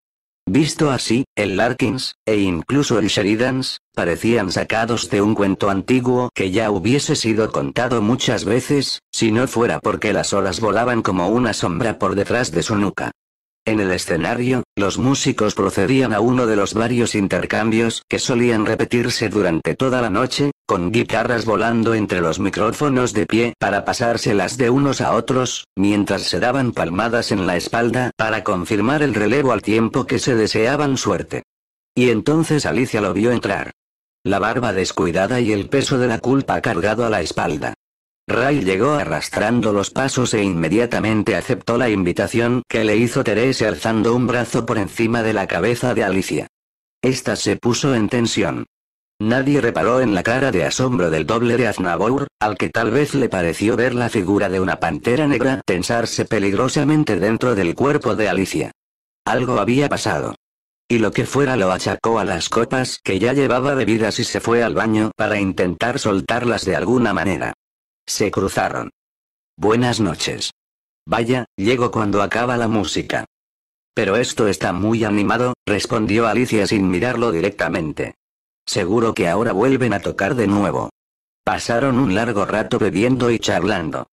S1: Visto así, el Larkins, e incluso el Sheridans, parecían sacados de un cuento antiguo que ya hubiese sido contado muchas veces, si no fuera porque las olas volaban como una sombra por detrás de su nuca. En el escenario, los músicos procedían a uno de los varios intercambios que solían repetirse durante toda la noche, con guitarras volando entre los micrófonos de pie para pasárselas de unos a otros, mientras se daban palmadas en la espalda para confirmar el relevo al tiempo que se deseaban suerte. Y entonces Alicia lo vio entrar. La barba descuidada y el peso de la culpa cargado a la espalda. Ray llegó arrastrando los pasos e inmediatamente aceptó la invitación que le hizo Teresa alzando un brazo por encima de la cabeza de Alicia. Esta se puso en tensión. Nadie reparó en la cara de asombro del doble de Aznavour, al que tal vez le pareció ver la figura de una pantera negra tensarse peligrosamente dentro del cuerpo de Alicia. Algo había pasado. Y lo que fuera lo achacó a las copas que ya llevaba bebidas y se fue al baño para intentar soltarlas de alguna manera. Se cruzaron. Buenas noches. Vaya, llego cuando acaba la música. Pero esto está muy animado, respondió Alicia sin mirarlo directamente. Seguro que ahora vuelven a tocar de nuevo. Pasaron un largo rato bebiendo y charlando.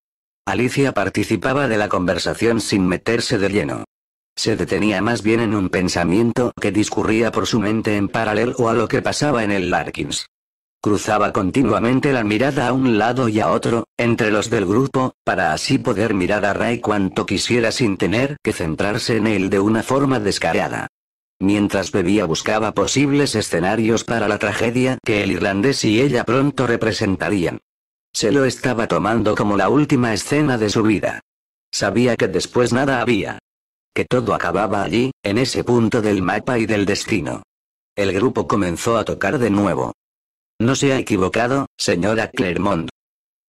S1: Alicia participaba de la conversación sin meterse de lleno. Se detenía más bien en un pensamiento que discurría por su mente en paralelo a lo que pasaba en el Larkins. Cruzaba continuamente la mirada a un lado y a otro, entre los del grupo, para así poder mirar a Ray cuanto quisiera sin tener que centrarse en él de una forma descarada. Mientras bebía buscaba posibles escenarios para la tragedia que el irlandés y ella pronto representarían. Se lo estaba tomando como la última escena de su vida. Sabía que después nada había. Que todo acababa allí, en ese punto del mapa y del destino. El grupo comenzó a tocar de nuevo. No se ha equivocado, señora Clermont.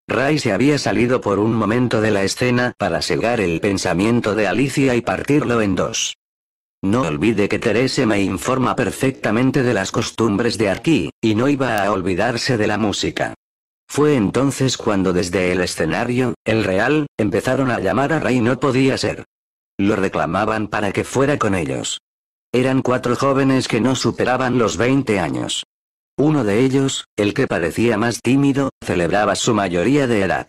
S1: Ray se había salido por un momento de la escena para segar el pensamiento de Alicia y partirlo en dos. No olvide que Teresa me informa perfectamente de las costumbres de aquí, y no iba a olvidarse de la música. Fue entonces cuando desde el escenario, el real, empezaron a llamar a Ray no podía ser. Lo reclamaban para que fuera con ellos. Eran cuatro jóvenes que no superaban los 20 años. Uno de ellos, el que parecía más tímido, celebraba su mayoría de edad.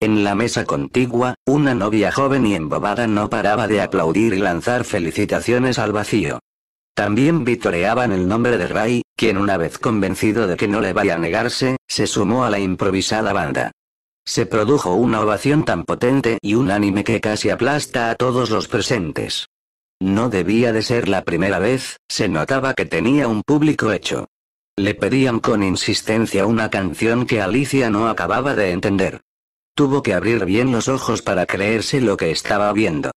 S1: En la mesa contigua, una novia joven y embobada no paraba de aplaudir y lanzar felicitaciones al vacío. También vitoreaban el nombre de Ray, quien una vez convencido de que no le vaya a negarse, se sumó a la improvisada banda. Se produjo una ovación tan potente y unánime que casi aplasta a todos los presentes. No debía de ser la primera vez, se notaba que tenía un público hecho. Le pedían con insistencia una canción que Alicia no acababa de entender. Tuvo que abrir bien los ojos para creerse lo que estaba viendo.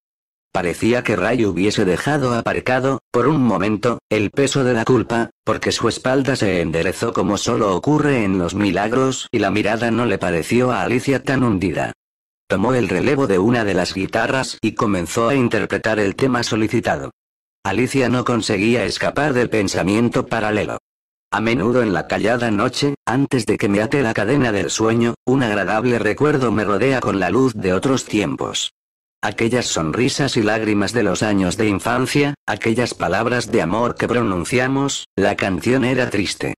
S1: Parecía que Ray hubiese dejado aparcado, por un momento, el peso de la culpa, porque su espalda se enderezó como solo ocurre en los milagros y la mirada no le pareció a Alicia tan hundida. Tomó el relevo de una de las guitarras y comenzó a interpretar el tema solicitado. Alicia no conseguía escapar del pensamiento paralelo. A menudo en la callada noche, antes de que me ate la cadena del sueño, un agradable recuerdo me rodea con la luz de otros tiempos. Aquellas sonrisas y lágrimas de los años de infancia, aquellas palabras de amor que pronunciamos, la canción era triste.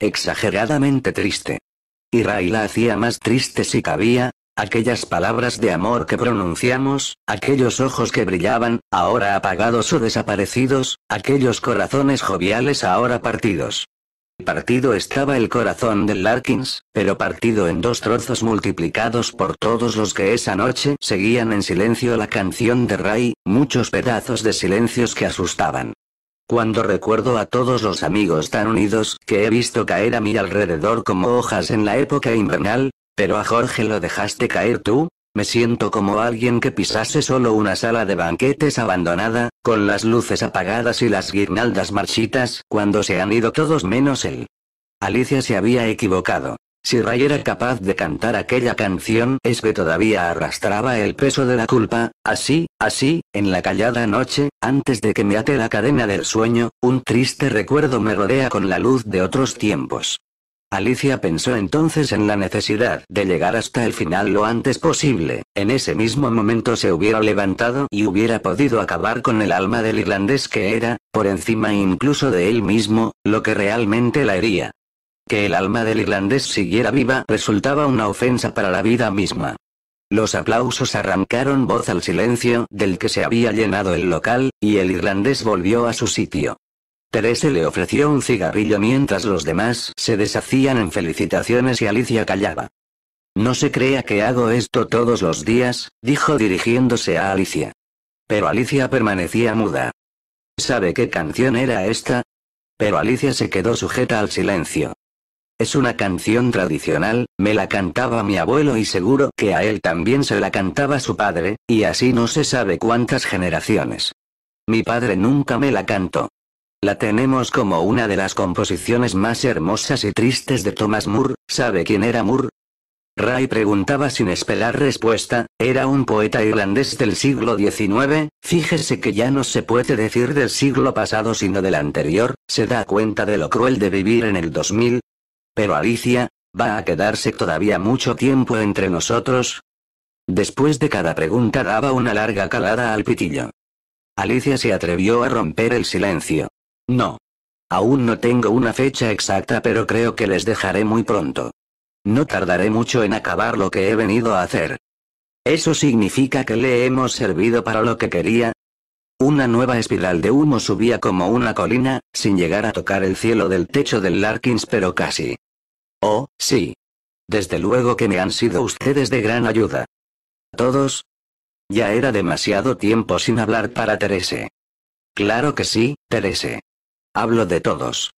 S1: Exageradamente triste. Y Ray la hacía más triste si cabía, Aquellas palabras de amor que pronunciamos, aquellos ojos que brillaban, ahora apagados o desaparecidos, aquellos corazones joviales ahora partidos partido estaba el corazón del Larkins, pero partido en dos trozos multiplicados por todos los que esa noche seguían en silencio la canción de Ray, muchos pedazos de silencios que asustaban. Cuando recuerdo a todos los amigos tan unidos que he visto caer a mi alrededor como hojas en la época invernal, pero a Jorge lo dejaste caer tú, me siento como alguien que pisase solo una sala de banquetes abandonada, con las luces apagadas y las guirnaldas marchitas, cuando se han ido todos menos él. Alicia se había equivocado. Si Ray era capaz de cantar aquella canción es que todavía arrastraba el peso de la culpa, así, así, en la callada noche, antes de que me ate la cadena del sueño, un triste recuerdo me rodea con la luz de otros tiempos. Alicia pensó entonces en la necesidad de llegar hasta el final lo antes posible, en ese mismo momento se hubiera levantado y hubiera podido acabar con el alma del irlandés que era, por encima incluso de él mismo, lo que realmente la hería. Que el alma del irlandés siguiera viva resultaba una ofensa para la vida misma. Los aplausos arrancaron voz al silencio del que se había llenado el local, y el irlandés volvió a su sitio. Terese le ofreció un cigarrillo mientras los demás se deshacían en felicitaciones y Alicia callaba. No se crea que hago esto todos los días, dijo dirigiéndose a Alicia. Pero Alicia permanecía muda. ¿Sabe qué canción era esta? Pero Alicia se quedó sujeta al silencio. Es una canción tradicional, me la cantaba mi abuelo y seguro que a él también se la cantaba su padre, y así no se sabe cuántas generaciones. Mi padre nunca me la cantó. La tenemos como una de las composiciones más hermosas y tristes de Thomas Moore, ¿sabe quién era Moore? Ray preguntaba sin esperar respuesta, era un poeta irlandés del siglo XIX, fíjese que ya no se puede decir del siglo pasado sino del anterior, se da cuenta de lo cruel de vivir en el 2000. Pero Alicia, ¿va a quedarse todavía mucho tiempo entre nosotros? Después de cada pregunta daba una larga calada al pitillo. Alicia se atrevió a romper el silencio. No. Aún no tengo una fecha exacta pero creo que les dejaré muy pronto. No tardaré mucho en acabar lo que he venido a hacer. ¿Eso significa que le hemos servido para lo que quería? Una nueva espiral de humo subía como una colina, sin llegar a tocar el cielo del techo del Larkins pero casi. Oh, sí. Desde luego que me han sido ustedes de gran ayuda. A ¿Todos? Ya era demasiado tiempo sin hablar para Terese. Claro que sí, Terese. Hablo de todos.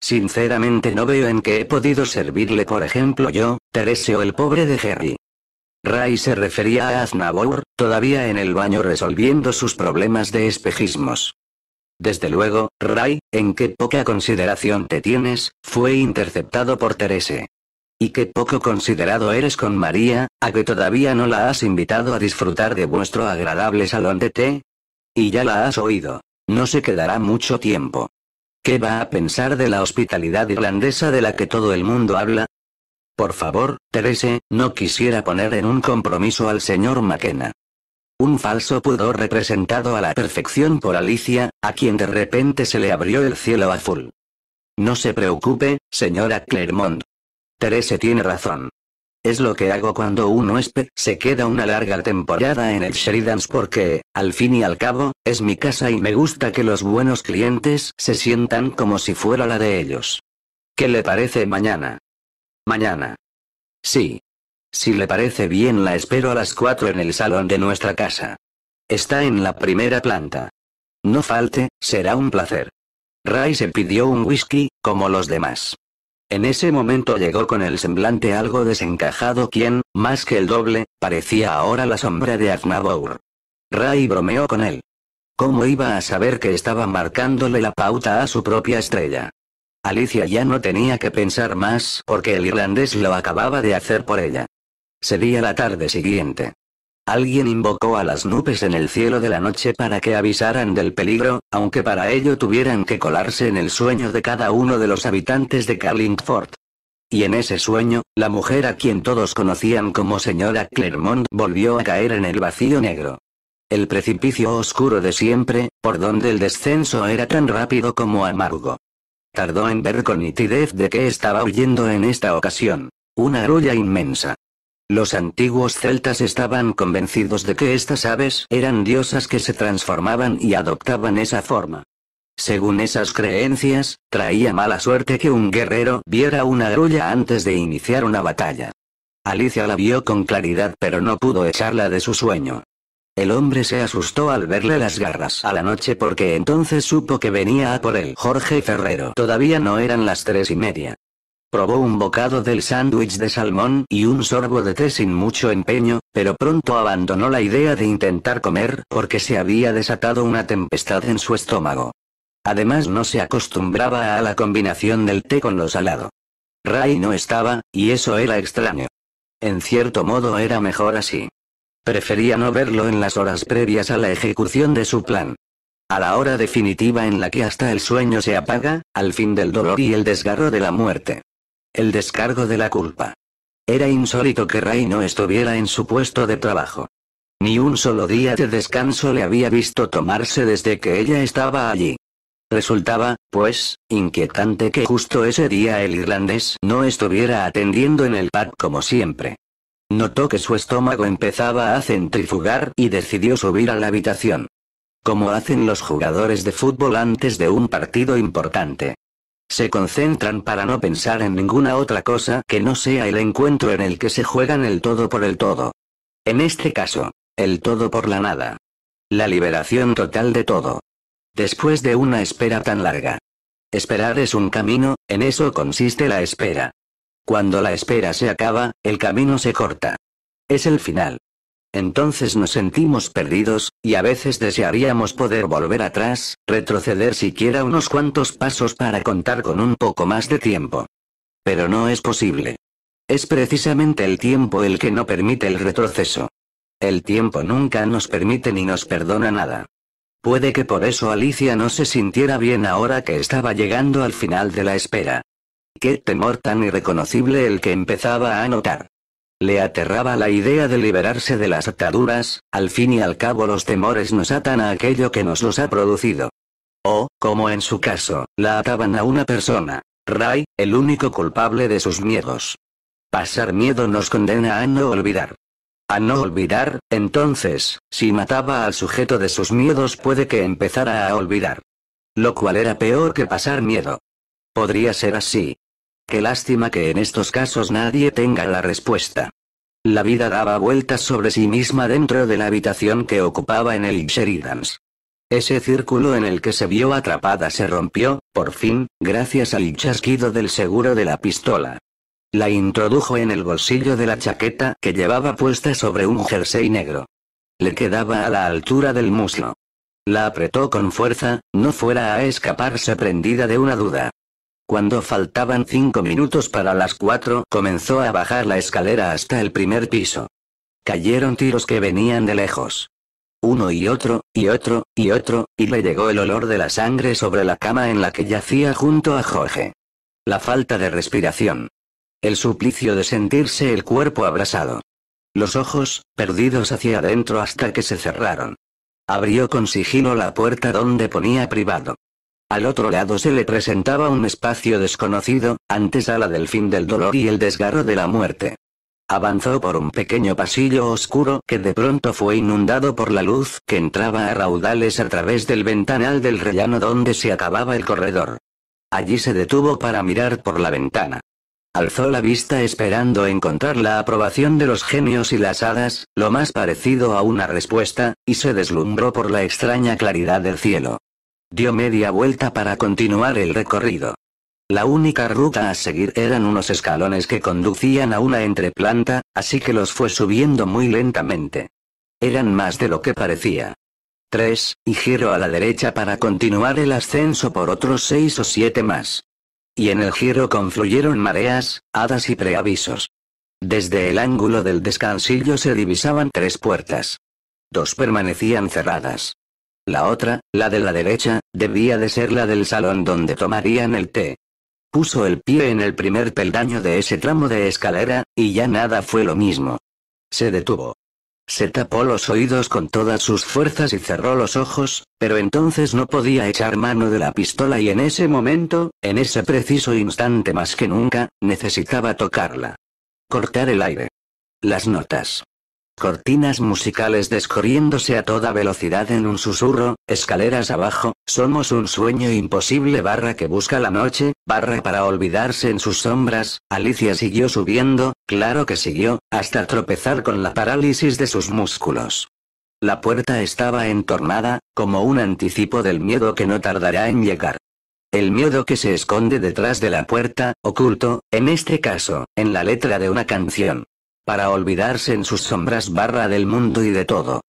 S1: Sinceramente no veo en qué he podido servirle por ejemplo yo, o el pobre de Jerry. Ray se refería a Aznavour, todavía en el baño resolviendo sus problemas de espejismos. Desde luego, Ray, en qué poca consideración te tienes, fue interceptado por Terese. Y qué poco considerado eres con María, a que todavía no la has invitado a disfrutar de vuestro agradable salón de té. Y ya la has oído. No se quedará mucho tiempo. ¿Qué va a pensar de la hospitalidad irlandesa de la que todo el mundo habla? Por favor, Terese, no quisiera poner en un compromiso al señor McKenna. Un falso pudor representado a la perfección por Alicia, a quien de repente se le abrió el cielo azul. No se preocupe, señora Clermont. Terese tiene razón. Es lo que hago cuando un huésped se queda una larga temporada en el Sheridans porque, al fin y al cabo, es mi casa y me gusta que los buenos clientes se sientan como si fuera la de ellos. ¿Qué le parece mañana? Mañana. Sí. Si le parece bien la espero a las 4 en el salón de nuestra casa. Está en la primera planta. No falte, será un placer. Ray se pidió un whisky, como los demás. En ese momento llegó con el semblante algo desencajado quien, más que el doble, parecía ahora la sombra de Aznavour. Ray bromeó con él. ¿Cómo iba a saber que estaba marcándole la pauta a su propia estrella? Alicia ya no tenía que pensar más porque el irlandés lo acababa de hacer por ella. Sería la tarde siguiente. Alguien invocó a las nubes en el cielo de la noche para que avisaran del peligro, aunque para ello tuvieran que colarse en el sueño de cada uno de los habitantes de Carlingford. Y en ese sueño, la mujer a quien todos conocían como señora Clermont volvió a caer en el vacío negro. El precipicio oscuro de siempre, por donde el descenso era tan rápido como amargo. Tardó en ver con nitidez de qué estaba huyendo en esta ocasión. Una grulla inmensa. Los antiguos celtas estaban convencidos de que estas aves eran diosas que se transformaban y adoptaban esa forma. Según esas creencias, traía mala suerte que un guerrero viera una grulla antes de iniciar una batalla. Alicia la vio con claridad pero no pudo echarla de su sueño. El hombre se asustó al verle las garras a la noche porque entonces supo que venía a por él. Jorge Ferrero. Todavía no eran las tres y media. Probó un bocado del sándwich de salmón y un sorbo de té sin mucho empeño, pero pronto abandonó la idea de intentar comer porque se había desatado una tempestad en su estómago. Además no se acostumbraba a la combinación del té con lo salado. Ray no estaba, y eso era extraño. En cierto modo era mejor así. Prefería no verlo en las horas previas a la ejecución de su plan. A la hora definitiva en la que hasta el sueño se apaga, al fin del dolor y el desgarro de la muerte. El descargo de la culpa. Era insólito que Ray no estuviera en su puesto de trabajo. Ni un solo día de descanso le había visto tomarse desde que ella estaba allí. Resultaba, pues, inquietante que justo ese día el irlandés no estuviera atendiendo en el pub como siempre. Notó que su estómago empezaba a centrifugar y decidió subir a la habitación. Como hacen los jugadores de fútbol antes de un partido importante. Se concentran para no pensar en ninguna otra cosa que no sea el encuentro en el que se juegan el todo por el todo. En este caso, el todo por la nada. La liberación total de todo. Después de una espera tan larga. Esperar es un camino, en eso consiste la espera. Cuando la espera se acaba, el camino se corta. Es el final. Entonces nos sentimos perdidos, y a veces desearíamos poder volver atrás, retroceder siquiera unos cuantos pasos para contar con un poco más de tiempo. Pero no es posible. Es precisamente el tiempo el que no permite el retroceso. El tiempo nunca nos permite ni nos perdona nada. Puede que por eso Alicia no se sintiera bien ahora que estaba llegando al final de la espera. Qué temor tan irreconocible el que empezaba a notar. Le aterraba la idea de liberarse de las ataduras, al fin y al cabo los temores nos atan a aquello que nos los ha producido. O, como en su caso, la ataban a una persona, Ray, el único culpable de sus miedos. Pasar miedo nos condena a no olvidar. A no olvidar, entonces, si mataba al sujeto de sus miedos puede que empezara a olvidar. Lo cual era peor que pasar miedo. Podría ser así, Qué lástima que en estos casos nadie tenga la respuesta. La vida daba vueltas sobre sí misma dentro de la habitación que ocupaba en el Sheridans. Ese círculo en el que se vio atrapada se rompió, por fin, gracias al chasquido del seguro de la pistola. La introdujo en el bolsillo de la chaqueta que llevaba puesta sobre un jersey negro. Le quedaba a la altura del muslo. La apretó con fuerza, no fuera a escaparse prendida de una duda. Cuando faltaban cinco minutos para las cuatro, comenzó a bajar la escalera hasta el primer piso. Cayeron tiros que venían de lejos. Uno y otro, y otro, y otro, y le llegó el olor de la sangre sobre la cama en la que yacía junto a Jorge. La falta de respiración. El suplicio de sentirse el cuerpo abrasado. Los ojos, perdidos hacia adentro hasta que se cerraron. Abrió con sigilo la puerta donde ponía privado. Al otro lado se le presentaba un espacio desconocido, antes a la del fin del dolor y el desgarro de la muerte. Avanzó por un pequeño pasillo oscuro que de pronto fue inundado por la luz que entraba a raudales a través del ventanal del rellano donde se acababa el corredor. Allí se detuvo para mirar por la ventana. Alzó la vista esperando encontrar la aprobación de los genios y las hadas, lo más parecido a una respuesta, y se deslumbró por la extraña claridad del cielo. Dio media vuelta para continuar el recorrido. La única ruta a seguir eran unos escalones que conducían a una entreplanta, así que los fue subiendo muy lentamente. Eran más de lo que parecía. 3, y giro a la derecha para continuar el ascenso por otros seis o siete más. Y en el giro confluyeron mareas, hadas y preavisos. Desde el ángulo del descansillo se divisaban tres puertas. Dos permanecían cerradas. La otra, la de la derecha, debía de ser la del salón donde tomarían el té. Puso el pie en el primer peldaño de ese tramo de escalera, y ya nada fue lo mismo. Se detuvo. Se tapó los oídos con todas sus fuerzas y cerró los ojos, pero entonces no podía echar mano de la pistola y en ese momento, en ese preciso instante más que nunca, necesitaba tocarla. Cortar el aire. Las notas cortinas musicales descorriéndose a toda velocidad en un susurro, escaleras abajo, somos un sueño imposible barra que busca la noche, barra para olvidarse en sus sombras, Alicia siguió subiendo, claro que siguió, hasta tropezar con la parálisis de sus músculos. La puerta estaba entornada, como un anticipo del miedo que no tardará en llegar. El miedo que se esconde detrás de la puerta, oculto, en este caso, en la letra de una canción para olvidarse en sus sombras barra del mundo y de todo.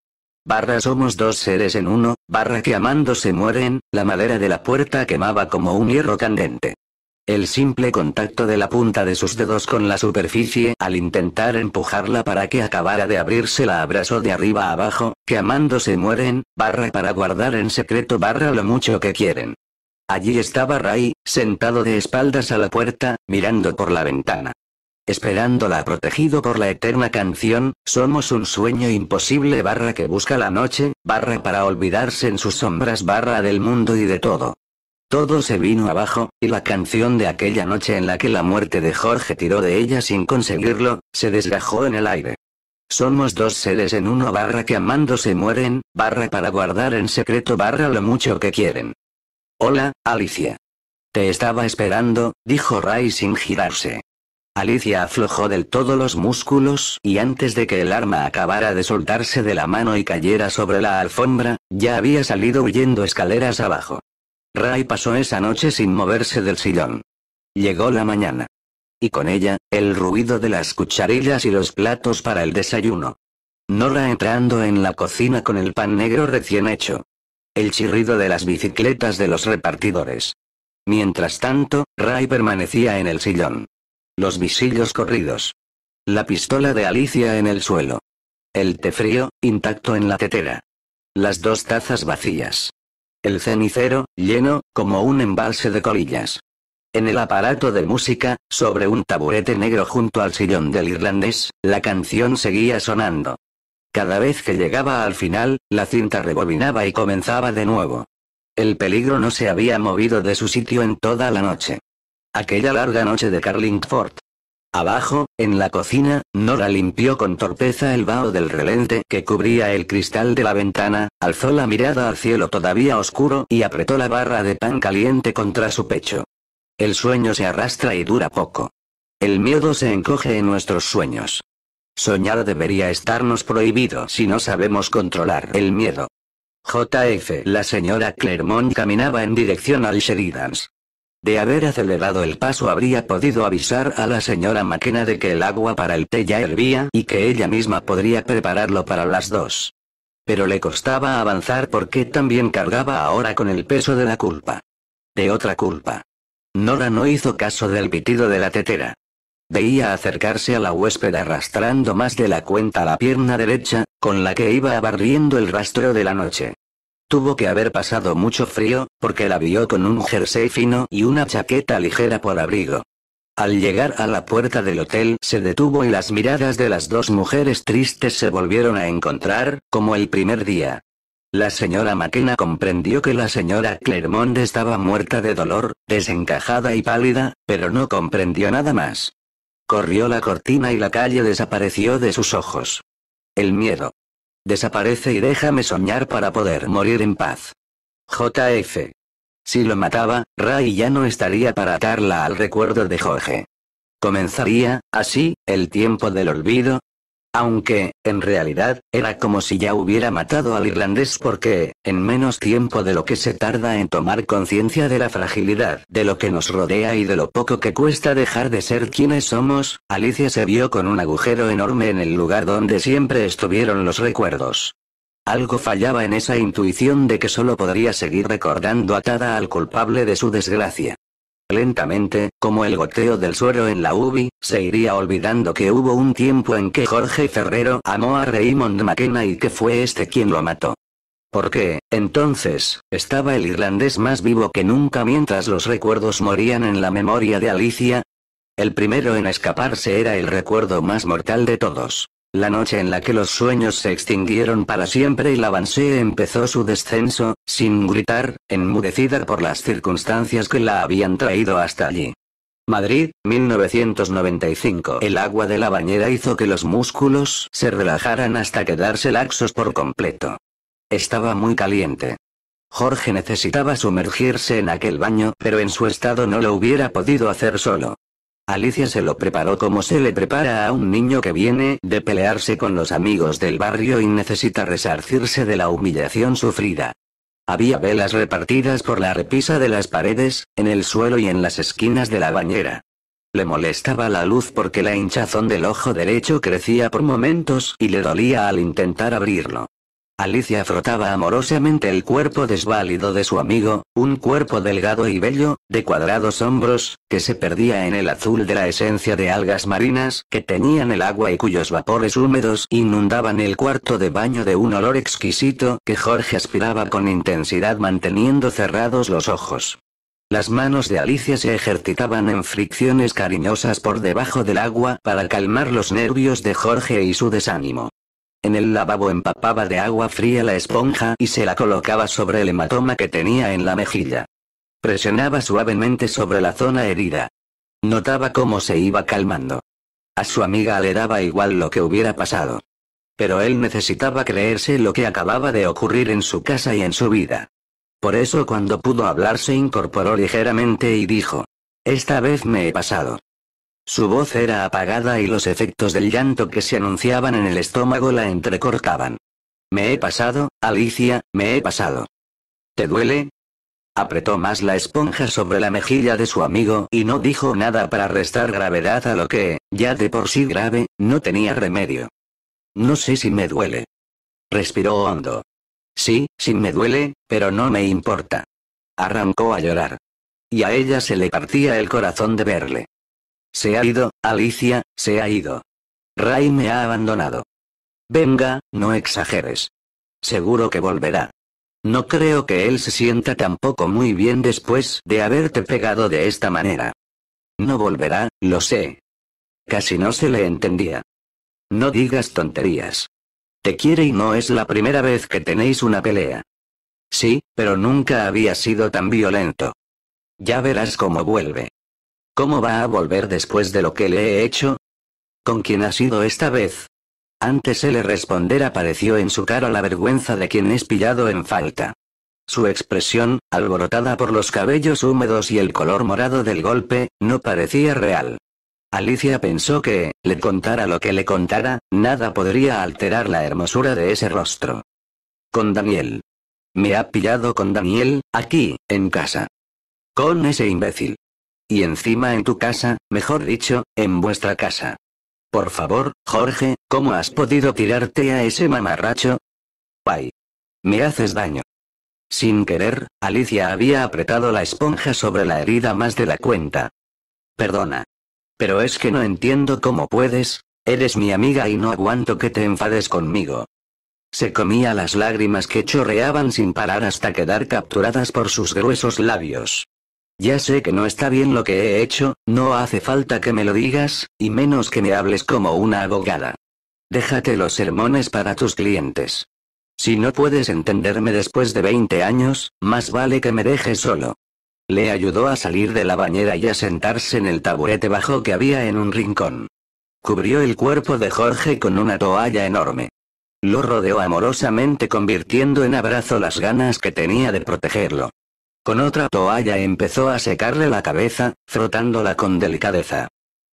S1: Barra somos dos seres en uno, barra que amando se mueren, la madera de la puerta quemaba como un hierro candente. El simple contacto de la punta de sus dedos con la superficie al intentar empujarla para que acabara de abrirse la abrazó de arriba a abajo, que amando se mueren, barra para guardar en secreto barra lo mucho que quieren. Allí estaba Ray, sentado de espaldas a la puerta, mirando por la ventana. Esperándola protegido por la eterna canción, somos un sueño imposible barra que busca la noche, barra para olvidarse en sus sombras barra del mundo y de todo. Todo se vino abajo, y la canción de aquella noche en la que la muerte de Jorge tiró de ella sin conseguirlo, se desgajó en el aire. Somos dos seres en uno barra que amando se mueren, barra para guardar en secreto barra lo mucho que quieren. Hola, Alicia. Te estaba esperando, dijo Ray sin girarse. Alicia aflojó del todo los músculos y antes de que el arma acabara de soltarse de la mano y cayera sobre la alfombra, ya había salido huyendo escaleras abajo. Ray pasó esa noche sin moverse del sillón. Llegó la mañana. Y con ella, el ruido de las cucharillas y los platos para el desayuno. Nora entrando en la cocina con el pan negro recién hecho. El chirrido de las bicicletas de los repartidores. Mientras tanto, Ray permanecía en el sillón. Los visillos corridos. La pistola de Alicia en el suelo. El té frío, intacto en la tetera. Las dos tazas vacías. El cenicero, lleno, como un embalse de colillas. En el aparato de música, sobre un taburete negro junto al sillón del irlandés, la canción seguía sonando. Cada vez que llegaba al final, la cinta rebobinaba y comenzaba de nuevo. El peligro no se había movido de su sitio en toda la noche. Aquella larga noche de Carlingford. Abajo, en la cocina, Nora limpió con torpeza el vaho del relente que cubría el cristal de la ventana, alzó la mirada al cielo todavía oscuro y apretó la barra de pan caliente contra su pecho. El sueño se arrastra y dura poco. El miedo se encoge en nuestros sueños. Soñar debería estarnos prohibido si no sabemos controlar el miedo. JF La señora Clermont caminaba en dirección al Sheridan's. De haber acelerado el paso habría podido avisar a la señora Maquena de que el agua para el té ya hervía y que ella misma podría prepararlo para las dos. Pero le costaba avanzar porque también cargaba ahora con el peso de la culpa. De otra culpa. Nora no hizo caso del pitido de la tetera. Veía acercarse a la huésped arrastrando más de la cuenta la pierna derecha, con la que iba barriendo el rastro de la noche. Tuvo que haber pasado mucho frío, porque la vio con un jersey fino y una chaqueta ligera por abrigo. Al llegar a la puerta del hotel se detuvo y las miradas de las dos mujeres tristes se volvieron a encontrar, como el primer día. La señora McKenna comprendió que la señora Clermont estaba muerta de dolor, desencajada y pálida, pero no comprendió nada más. Corrió la cortina y la calle desapareció de sus ojos. El miedo, Desaparece y déjame soñar para poder morir en paz. JF. Si lo mataba, Ray ya no estaría para atarla al recuerdo de Jorge. Comenzaría, así, el tiempo del olvido, aunque, en realidad, era como si ya hubiera matado al irlandés porque, en menos tiempo de lo que se tarda en tomar conciencia de la fragilidad de lo que nos rodea y de lo poco que cuesta dejar de ser quienes somos, Alicia se vio con un agujero enorme en el lugar donde siempre estuvieron los recuerdos. Algo fallaba en esa intuición de que solo podría seguir recordando atada al culpable de su desgracia. Lentamente, como el goteo del suero en la UBI, se iría olvidando que hubo un tiempo en que Jorge Ferrero amó a Raymond McKenna y que fue este quien lo mató. ¿Por qué, entonces, estaba el irlandés más vivo que nunca mientras los recuerdos morían en la memoria de Alicia. El primero en escaparse era el recuerdo más mortal de todos. La noche en la que los sueños se extinguieron para siempre y la avancé empezó su descenso, sin gritar, enmudecida por las circunstancias que la habían traído hasta allí. Madrid, 1995. El agua de la bañera hizo que los músculos se relajaran hasta quedarse laxos por completo. Estaba muy caliente. Jorge necesitaba sumergirse en aquel baño, pero en su estado no lo hubiera podido hacer solo. Alicia se lo preparó como se le prepara a un niño que viene de pelearse con los amigos del barrio y necesita resarcirse de la humillación sufrida. Había velas repartidas por la repisa de las paredes, en el suelo y en las esquinas de la bañera. Le molestaba la luz porque la hinchazón del ojo derecho crecía por momentos y le dolía al intentar abrirlo. Alicia frotaba amorosamente el cuerpo desválido de su amigo, un cuerpo delgado y bello, de cuadrados hombros, que se perdía en el azul de la esencia de algas marinas que tenían el agua y cuyos vapores húmedos inundaban el cuarto de baño de un olor exquisito que Jorge aspiraba con intensidad manteniendo cerrados los ojos. Las manos de Alicia se ejercitaban en fricciones cariñosas por debajo del agua para calmar los nervios de Jorge y su desánimo. En el lavabo empapaba de agua fría la esponja y se la colocaba sobre el hematoma que tenía en la mejilla. Presionaba suavemente sobre la zona herida. Notaba cómo se iba calmando. A su amiga le daba igual lo que hubiera pasado. Pero él necesitaba creerse lo que acababa de ocurrir en su casa y en su vida. Por eso cuando pudo hablar se incorporó ligeramente y dijo, Esta vez me he pasado. Su voz era apagada y los efectos del llanto que se anunciaban en el estómago la entrecortaban. Me he pasado, Alicia, me he pasado. ¿Te duele? Apretó más la esponja sobre la mejilla de su amigo y no dijo nada para restar gravedad a lo que, ya de por sí grave, no tenía remedio. No sé si me duele. Respiró hondo. Sí, sí me duele, pero no me importa. Arrancó a llorar. Y a ella se le partía el corazón de verle. Se ha ido, Alicia, se ha ido. Ray me ha abandonado. Venga, no exageres. Seguro que volverá. No creo que él se sienta tampoco muy bien después de haberte pegado de esta manera. No volverá, lo sé. Casi no se le entendía. No digas tonterías. Te quiere y no es la primera vez que tenéis una pelea. Sí, pero nunca había sido tan violento. Ya verás cómo vuelve. ¿Cómo va a volver después de lo que le he hecho? ¿Con quién ha sido esta vez? Antes de le responder apareció en su cara la vergüenza de quien es pillado en falta. Su expresión, alborotada por los cabellos húmedos y el color morado del golpe, no parecía real. Alicia pensó que, le contara lo que le contara, nada podría alterar la hermosura de ese rostro. Con Daniel. Me ha pillado con Daniel, aquí, en casa. Con ese imbécil. Y encima en tu casa, mejor dicho, en vuestra casa. Por favor, Jorge, ¿cómo has podido tirarte a ese mamarracho? Ay. Me haces daño. Sin querer, Alicia había apretado la esponja sobre la herida más de la cuenta. Perdona. Pero es que no entiendo cómo puedes, eres mi amiga y no aguanto que te enfades conmigo. Se comía las lágrimas que chorreaban sin parar hasta quedar capturadas por sus gruesos labios. Ya sé que no está bien lo que he hecho, no hace falta que me lo digas, y menos que me hables como una abogada. Déjate los sermones para tus clientes. Si no puedes entenderme después de 20 años, más vale que me dejes solo. Le ayudó a salir de la bañera y a sentarse en el taburete bajo que había en un rincón. Cubrió el cuerpo de Jorge con una toalla enorme. Lo rodeó amorosamente convirtiendo en abrazo las ganas que tenía de protegerlo. Con otra toalla empezó a secarle la cabeza, frotándola con delicadeza.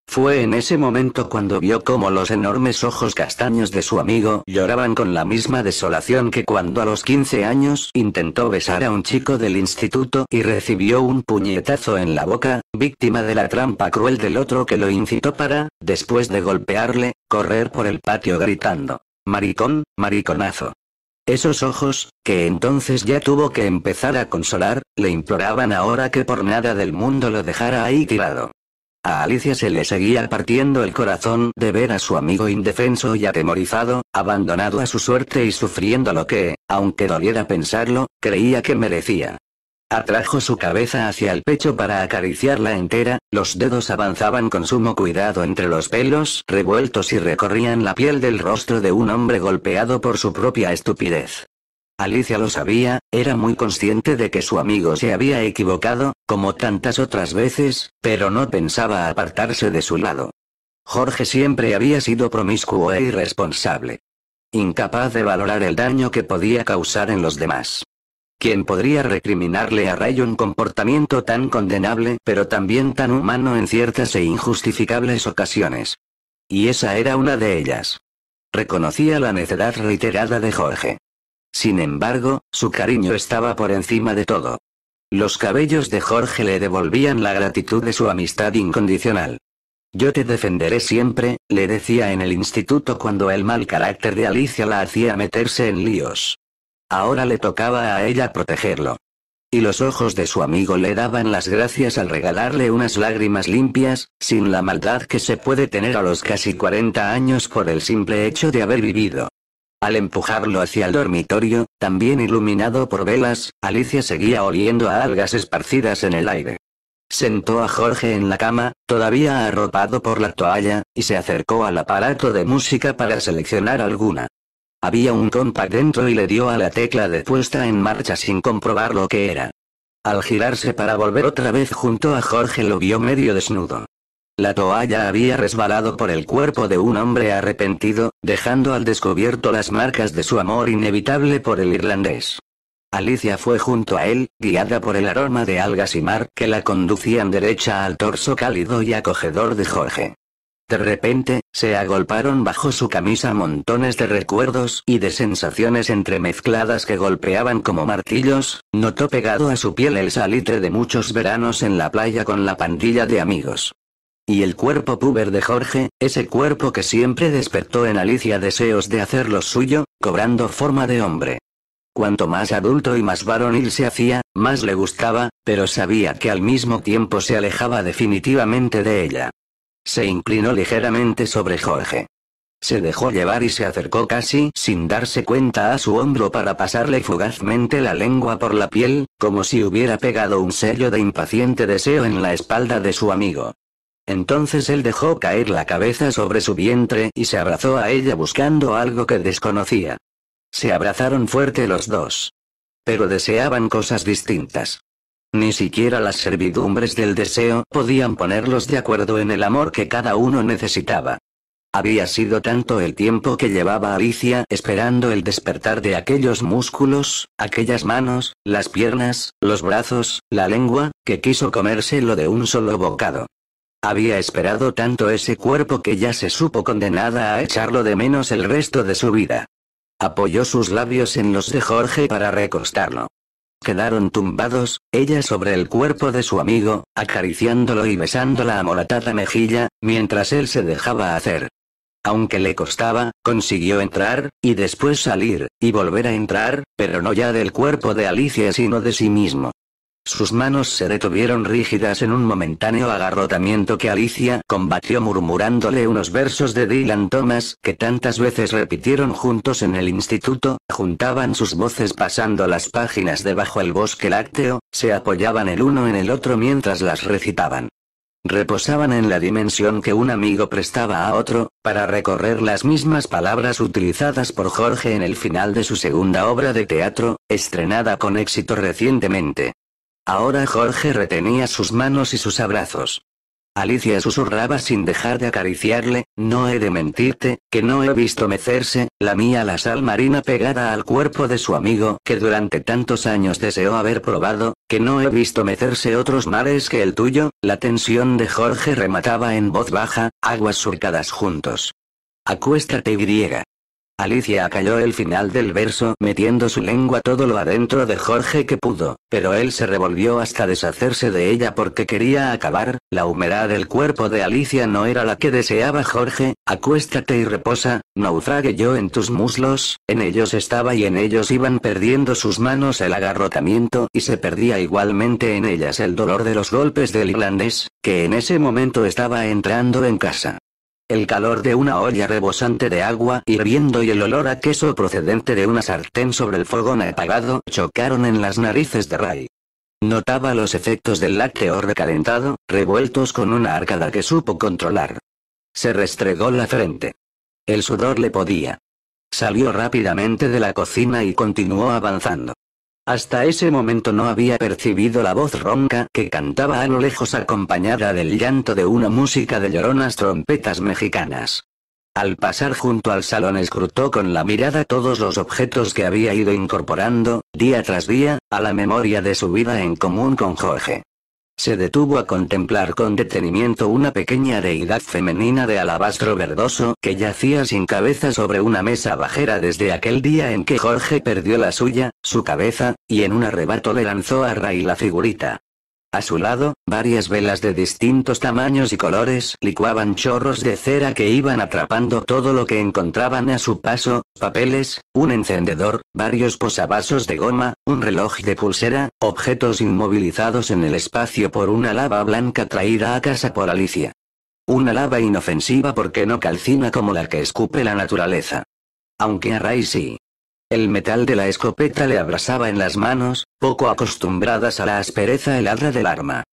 S1: Fue en ese momento cuando vio cómo los enormes ojos castaños de su amigo lloraban con la misma desolación que cuando a los 15 años intentó besar a un chico del instituto y recibió un puñetazo en la boca, víctima de la trampa cruel del otro que lo incitó para, después de golpearle, correr por el patio gritando, Maricón, mariconazo. Esos ojos, que entonces ya tuvo que empezar a consolar, le imploraban ahora que por nada del mundo lo dejara ahí tirado. A Alicia se le seguía partiendo el corazón de ver a su amigo indefenso y atemorizado, abandonado a su suerte y sufriendo lo que, aunque doliera pensarlo, creía que merecía. Atrajo su cabeza hacia el pecho para acariciarla entera, los dedos avanzaban con sumo cuidado entre los pelos revueltos y recorrían la piel del rostro de un hombre golpeado por su propia estupidez. Alicia lo sabía, era muy consciente de que su amigo se había equivocado, como tantas otras veces, pero no pensaba apartarse de su lado. Jorge siempre había sido promiscuo e irresponsable. Incapaz de valorar el daño que podía causar en los demás. ¿Quién podría recriminarle a Rayo un comportamiento tan condenable pero también tan humano en ciertas e injustificables ocasiones? Y esa era una de ellas. Reconocía la necedad reiterada de Jorge. Sin embargo, su cariño estaba por encima de todo. Los cabellos de Jorge le devolvían la gratitud de su amistad incondicional. Yo te defenderé siempre, le decía en el instituto cuando el mal carácter de Alicia la hacía meterse en líos. Ahora le tocaba a ella protegerlo. Y los ojos de su amigo le daban las gracias al regalarle unas lágrimas limpias, sin la maldad que se puede tener a los casi 40 años por el simple hecho de haber vivido. Al empujarlo hacia el dormitorio, también iluminado por velas, Alicia seguía oliendo a algas esparcidas en el aire. Sentó a Jorge en la cama, todavía arropado por la toalla, y se acercó al aparato de música para seleccionar alguna. Había un compact dentro y le dio a la tecla de puesta en marcha sin comprobar lo que era. Al girarse para volver otra vez junto a Jorge lo vio medio desnudo. La toalla había resbalado por el cuerpo de un hombre arrepentido, dejando al descubierto las marcas de su amor inevitable por el irlandés. Alicia fue junto a él, guiada por el aroma de algas y mar que la conducían derecha al torso cálido y acogedor de Jorge. De repente, se agolparon bajo su camisa montones de recuerdos y de sensaciones entremezcladas que golpeaban como martillos, notó pegado a su piel el salitre de muchos veranos en la playa con la pandilla de amigos. Y el cuerpo puber de Jorge, ese cuerpo que siempre despertó en Alicia deseos de hacer lo suyo, cobrando forma de hombre. Cuanto más adulto y más varonil se hacía, más le gustaba, pero sabía que al mismo tiempo se alejaba definitivamente de ella. Se inclinó ligeramente sobre Jorge. Se dejó llevar y se acercó casi sin darse cuenta a su hombro para pasarle fugazmente la lengua por la piel, como si hubiera pegado un sello de impaciente deseo en la espalda de su amigo. Entonces él dejó caer la cabeza sobre su vientre y se abrazó a ella buscando algo que desconocía. Se abrazaron fuerte los dos. Pero deseaban cosas distintas. Ni siquiera las servidumbres del deseo podían ponerlos de acuerdo en el amor que cada uno necesitaba. Había sido tanto el tiempo que llevaba Alicia esperando el despertar de aquellos músculos, aquellas manos, las piernas, los brazos, la lengua, que quiso comérselo de un solo bocado. Había esperado tanto ese cuerpo que ya se supo condenada a echarlo de menos el resto de su vida. Apoyó sus labios en los de Jorge para recostarlo quedaron tumbados, ella sobre el cuerpo de su amigo, acariciándolo y besando la amolatada mejilla, mientras él se dejaba hacer. Aunque le costaba, consiguió entrar, y después salir, y volver a entrar, pero no ya del cuerpo de Alicia sino de sí mismo. Sus manos se detuvieron rígidas en un momentáneo agarrotamiento que Alicia combatió murmurándole unos versos de Dylan Thomas que tantas veces repitieron juntos en el instituto, juntaban sus voces pasando las páginas debajo el bosque lácteo, se apoyaban el uno en el otro mientras las recitaban. Reposaban en la dimensión que un amigo prestaba a otro, para recorrer las mismas palabras utilizadas por Jorge en el final de su segunda obra de teatro, estrenada con éxito recientemente. Ahora Jorge retenía sus manos y sus abrazos. Alicia susurraba sin dejar de acariciarle, no he de mentirte, que no he visto mecerse, la mía la sal marina pegada al cuerpo de su amigo que durante tantos años deseó haber probado, que no he visto mecerse otros mares que el tuyo, la tensión de Jorge remataba en voz baja, aguas surcadas juntos. Acuéstate y griega. Alicia acalló el final del verso metiendo su lengua todo lo adentro de Jorge que pudo, pero él se revolvió hasta deshacerse de ella porque quería acabar, la humedad del cuerpo de Alicia no era la que deseaba Jorge, acuéstate y reposa, naufrague yo en tus muslos, en ellos estaba y en ellos iban perdiendo sus manos el agarrotamiento y se perdía igualmente en ellas el dolor de los golpes del irlandés, que en ese momento estaba entrando en casa. El calor de una olla rebosante de agua hirviendo y el olor a queso procedente de una sartén sobre el fogón apagado chocaron en las narices de Ray. Notaba los efectos del lácteo recalentado, revueltos con una arcada que supo controlar. Se restregó la frente. El sudor le podía. Salió rápidamente de la cocina y continuó avanzando. Hasta ese momento no había percibido la voz ronca que cantaba a lo lejos acompañada del llanto de una música de lloronas trompetas mexicanas. Al pasar junto al salón escrutó con la mirada todos los objetos que había ido incorporando, día tras día, a la memoria de su vida en común con Jorge. Se detuvo a contemplar con detenimiento una pequeña deidad femenina de alabastro verdoso que yacía sin cabeza sobre una mesa bajera desde aquel día en que Jorge perdió la suya, su cabeza, y en un arrebato le lanzó a Ray la figurita. A su lado, varias velas de distintos tamaños y colores licuaban chorros de cera que iban atrapando todo lo que encontraban a su paso, papeles, un encendedor, varios posavasos de goma, un reloj de pulsera, objetos inmovilizados en el espacio por una lava blanca traída a casa por Alicia. Una lava inofensiva porque no calcina como la que escupe la naturaleza. Aunque a Ray sí. El metal de la escopeta le abrasaba en las manos, poco acostumbradas a la aspereza helada del arma.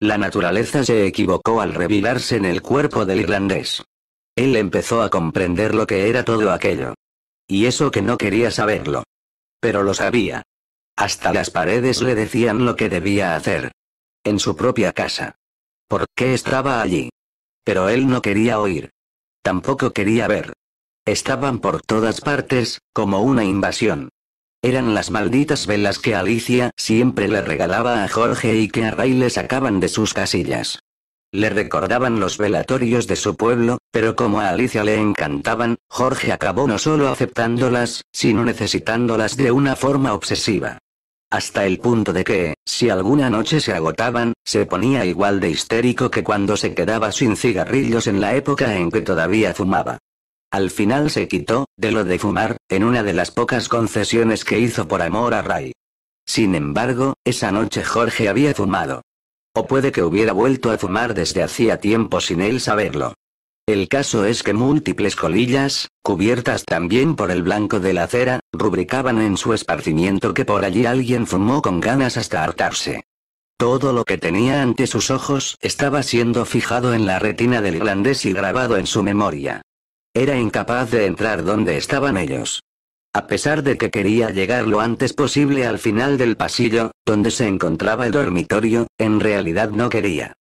S1: La naturaleza se equivocó al revelarse en el cuerpo del irlandés. Él empezó a comprender lo que era todo aquello. Y eso que no quería saberlo. Pero lo sabía. Hasta las paredes le decían lo que debía hacer. En su propia casa. ¿Por qué estaba allí? Pero él no quería oír. Tampoco quería ver. Estaban por todas partes, como una invasión. Eran las malditas velas que Alicia siempre le regalaba a Jorge y que a Ray le sacaban de sus casillas. Le recordaban los velatorios de su pueblo, pero como a Alicia le encantaban, Jorge acabó no solo aceptándolas, sino necesitándolas de una forma obsesiva. Hasta el punto de que, si alguna noche se agotaban, se ponía igual de histérico que cuando se quedaba sin cigarrillos en la época en que todavía fumaba. Al final se quitó, de lo de fumar, en una de las pocas concesiones que hizo por amor a Ray. Sin embargo, esa noche Jorge había fumado. O puede que hubiera vuelto a fumar desde hacía tiempo sin él saberlo. El caso es que múltiples colillas, cubiertas también por el blanco de la cera, rubricaban en su esparcimiento que por allí alguien fumó con ganas hasta hartarse. Todo lo que tenía ante sus ojos estaba siendo fijado en la retina del irlandés y grabado en su memoria. Era incapaz de entrar donde estaban ellos. A pesar de que quería llegar lo antes posible al final del pasillo, donde se encontraba el dormitorio, en realidad no quería.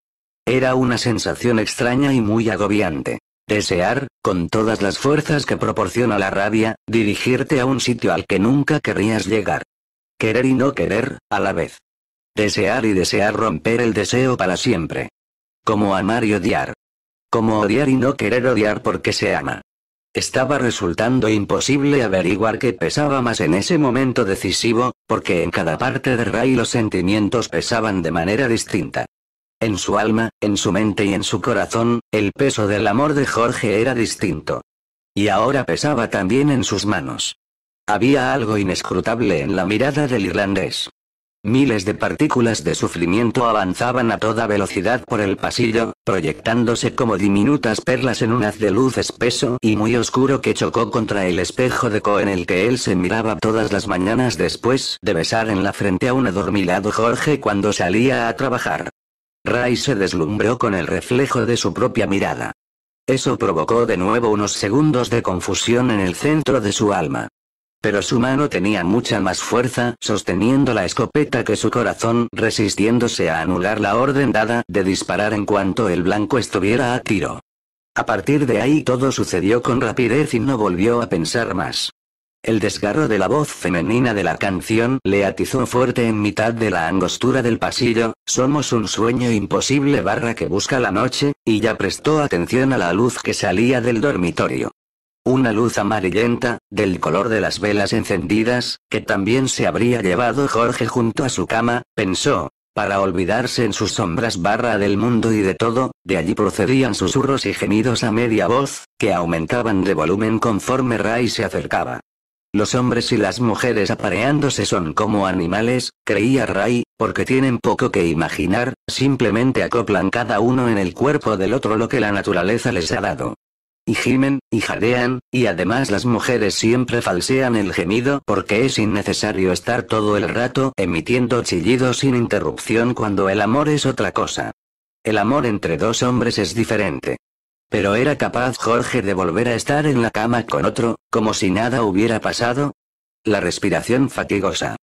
S1: Era una sensación extraña y muy agobiante. Desear, con todas las fuerzas que proporciona la rabia, dirigirte a un sitio al que nunca querrías llegar. Querer y no querer, a la vez. Desear y desear romper el deseo para siempre. Como amar y odiar. Como odiar y no querer odiar porque se ama. Estaba resultando imposible averiguar qué pesaba más en ese momento decisivo, porque en cada parte de Ray los sentimientos pesaban de manera distinta. En su alma, en su mente y en su corazón, el peso del amor de Jorge era distinto. Y ahora pesaba también en sus manos. Había algo inescrutable en la mirada del irlandés. Miles de partículas de sufrimiento avanzaban a toda velocidad por el pasillo, proyectándose como diminutas perlas en un haz de luz espeso y muy oscuro que chocó contra el espejo de Co en el que él se miraba todas las mañanas después de besar en la frente a un adormilado Jorge cuando salía a trabajar. Ray se deslumbró con el reflejo de su propia mirada. Eso provocó de nuevo unos segundos de confusión en el centro de su alma. Pero su mano tenía mucha más fuerza, sosteniendo la escopeta que su corazón, resistiéndose a anular la orden dada de disparar en cuanto el blanco estuviera a tiro. A partir de ahí todo sucedió con rapidez y no volvió a pensar más. El desgarro de la voz femenina de la canción le atizó fuerte en mitad de la angostura del pasillo, somos un sueño imposible barra que busca la noche, y ya prestó atención a la luz que salía del dormitorio. Una luz amarillenta, del color de las velas encendidas, que también se habría llevado Jorge junto a su cama, pensó, para olvidarse en sus sombras barra del mundo y de todo, de allí procedían susurros y gemidos a media voz, que aumentaban de volumen conforme Ray se acercaba. Los hombres y las mujeres apareándose son como animales, creía Ray, porque tienen poco que imaginar, simplemente acoplan cada uno en el cuerpo del otro lo que la naturaleza les ha dado y gimen, y jadean, y además las mujeres siempre falsean el gemido porque es innecesario estar todo el rato emitiendo chillidos sin interrupción cuando el amor es otra cosa. El amor entre dos hombres es diferente. Pero era capaz Jorge de volver a estar en la cama con otro, como si nada hubiera pasado. La respiración fatigosa.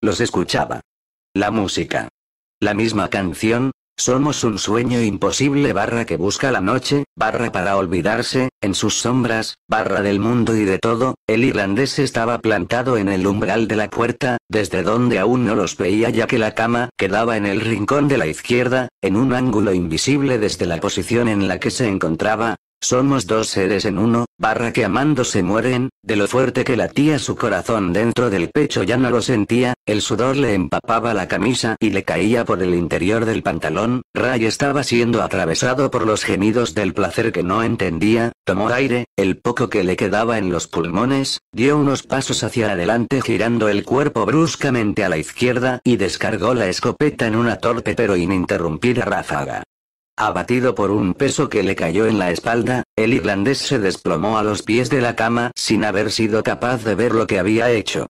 S1: Los escuchaba. La música. La misma canción, somos un sueño imposible barra que busca la noche, barra para olvidarse, en sus sombras, barra del mundo y de todo, el irlandés estaba plantado en el umbral de la puerta, desde donde aún no los veía ya que la cama quedaba en el rincón de la izquierda, en un ángulo invisible desde la posición en la que se encontraba, somos dos seres en uno, barra que amando se mueren, de lo fuerte que latía su corazón dentro del pecho ya no lo sentía, el sudor le empapaba la camisa y le caía por el interior del pantalón, Ray estaba siendo atravesado por los gemidos del placer que no entendía, tomó aire, el poco que le quedaba en los pulmones, dio unos pasos hacia adelante girando el cuerpo bruscamente a la izquierda y descargó la escopeta en una torpe pero ininterrumpida ráfaga. Abatido por un peso que le cayó en la espalda, el irlandés se desplomó a los pies de la cama sin haber sido capaz de ver lo que había hecho.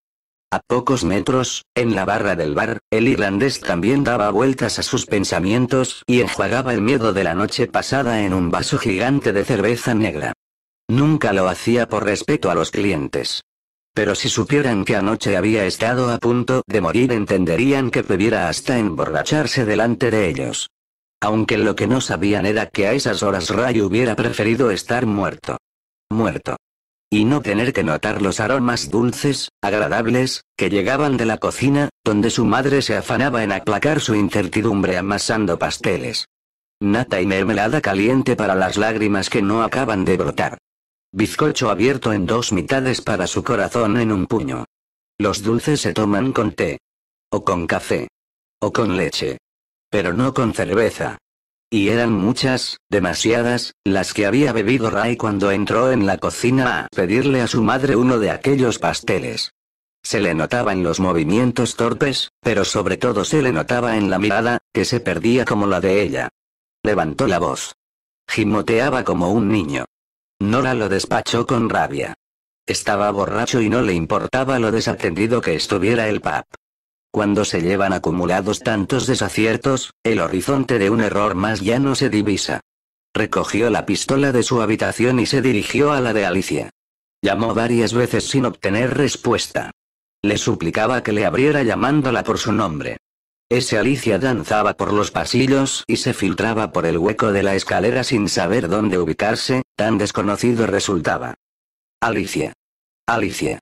S1: A pocos metros, en la barra del bar, el irlandés también daba vueltas a sus pensamientos y enjuagaba el miedo de la noche pasada en un vaso gigante de cerveza negra. Nunca lo hacía por respeto a los clientes. Pero si supieran que anoche había estado a punto de morir entenderían que bebiera hasta emborracharse delante de ellos. Aunque lo que no sabían era que a esas horas Ray hubiera preferido estar muerto. Muerto. Y no tener que notar los aromas dulces, agradables, que llegaban de la cocina, donde su madre se afanaba en aplacar su incertidumbre amasando pasteles. Nata y mermelada caliente para las lágrimas que no acaban de brotar. Bizcocho abierto en dos mitades para su corazón en un puño. Los dulces se toman con té. O con café. O con leche. Pero no con cerveza. Y eran muchas, demasiadas, las que había bebido Ray cuando entró en la cocina a pedirle a su madre uno de aquellos pasteles. Se le notaban los movimientos torpes, pero sobre todo se le notaba en la mirada, que se perdía como la de ella. Levantó la voz. Gimoteaba como un niño. Nora lo despachó con rabia. Estaba borracho y no le importaba lo desatendido que estuviera el pap. Cuando se llevan acumulados tantos desaciertos, el horizonte de un error más ya no se divisa. Recogió la pistola de su habitación y se dirigió a la de Alicia. Llamó varias veces sin obtener respuesta. Le suplicaba que le abriera llamándola por su nombre. Ese Alicia danzaba por los pasillos y se filtraba por el hueco de la escalera sin saber dónde ubicarse, tan desconocido resultaba. Alicia. Alicia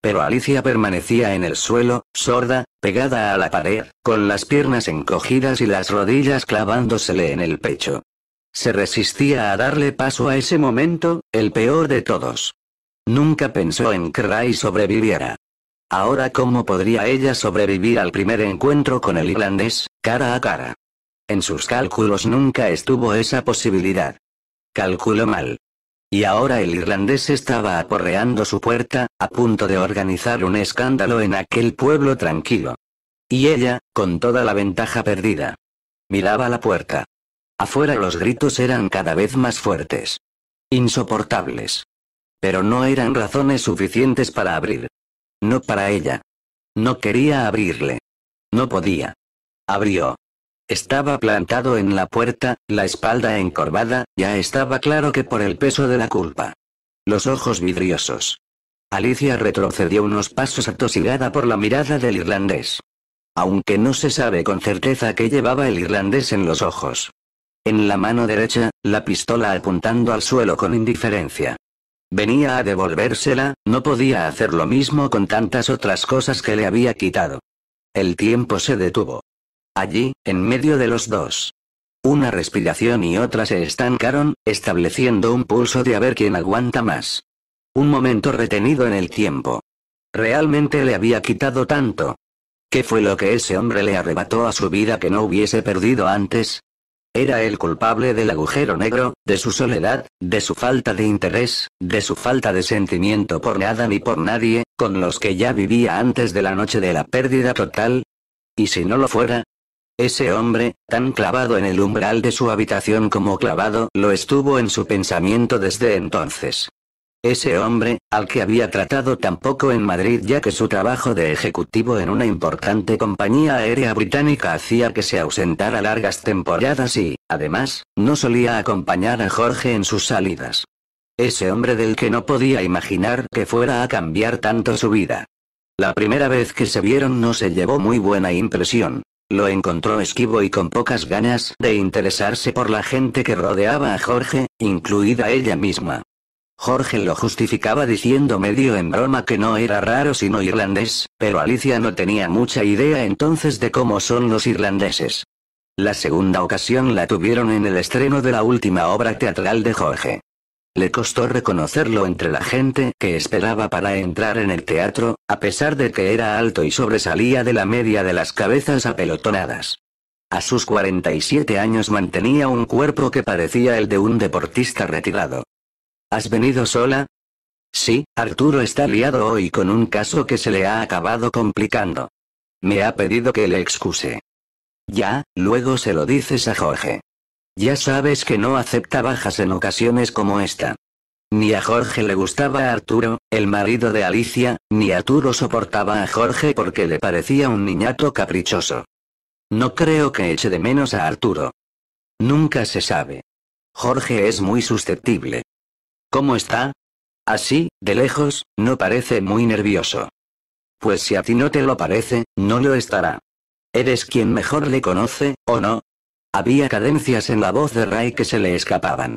S1: pero Alicia permanecía en el suelo, sorda, pegada a la pared, con las piernas encogidas y las rodillas clavándosele en el pecho. Se resistía a darle paso a ese momento, el peor de todos. Nunca pensó en que Ray sobreviviera. Ahora cómo podría ella sobrevivir al primer encuentro con el irlandés, cara a cara. En sus cálculos nunca estuvo esa posibilidad. Calculó mal. Y ahora el irlandés estaba aporreando su puerta, a punto de organizar un escándalo en aquel pueblo tranquilo. Y ella, con toda la ventaja perdida. Miraba la puerta. Afuera los gritos eran cada vez más fuertes. Insoportables. Pero no eran razones suficientes para abrir. No para ella. No quería abrirle. No podía. Abrió. Estaba plantado en la puerta, la espalda encorvada, ya estaba claro que por el peso de la culpa. Los ojos vidriosos. Alicia retrocedió unos pasos atosigada por la mirada del irlandés. Aunque no se sabe con certeza qué llevaba el irlandés en los ojos. En la mano derecha, la pistola apuntando al suelo con indiferencia. Venía a devolvérsela, no podía hacer lo mismo con tantas otras cosas que le había quitado. El tiempo se detuvo allí, en medio de los dos. Una respiración y otra se estancaron, estableciendo un pulso de a ver quién aguanta más. Un momento retenido en el tiempo. Realmente le había quitado tanto. ¿Qué fue lo que ese hombre le arrebató a su vida que no hubiese perdido antes? Era el culpable del agujero negro, de su soledad, de su falta de interés, de su falta de sentimiento por nada ni por nadie, con los que ya vivía antes de la noche de la pérdida total. Y si no lo fuera, ese hombre, tan clavado en el umbral de su habitación como clavado, lo estuvo en su pensamiento desde entonces. Ese hombre, al que había tratado tan poco en Madrid ya que su trabajo de ejecutivo en una importante compañía aérea británica hacía que se ausentara largas temporadas y, además, no solía acompañar a Jorge en sus salidas. Ese hombre del que no podía imaginar que fuera a cambiar tanto su vida. La primera vez que se vieron no se llevó muy buena impresión. Lo encontró esquivo y con pocas ganas de interesarse por la gente que rodeaba a Jorge, incluida ella misma. Jorge lo justificaba diciendo medio en broma que no era raro sino irlandés, pero Alicia no tenía mucha idea entonces de cómo son los irlandeses. La segunda ocasión la tuvieron en el estreno de la última obra teatral de Jorge. Le costó reconocerlo entre la gente que esperaba para entrar en el teatro, a pesar de que era alto y sobresalía de la media de las cabezas apelotonadas. A sus 47 años mantenía un cuerpo que parecía el de un deportista retirado. ¿Has venido sola? Sí, Arturo está liado hoy con un caso que se le ha acabado complicando. Me ha pedido que le excuse. Ya, luego se lo dices a Jorge. Ya sabes que no acepta bajas en ocasiones como esta. Ni a Jorge le gustaba a Arturo, el marido de Alicia, ni Arturo soportaba a Jorge porque le parecía un niñato caprichoso. No creo que eche de menos a Arturo. Nunca se sabe. Jorge es muy susceptible. ¿Cómo está? Así, de lejos, no parece muy nervioso. Pues si a ti no te lo parece, no lo estará. Eres quien mejor le conoce, ¿o no? Había cadencias en la voz de Ray que se le escapaban.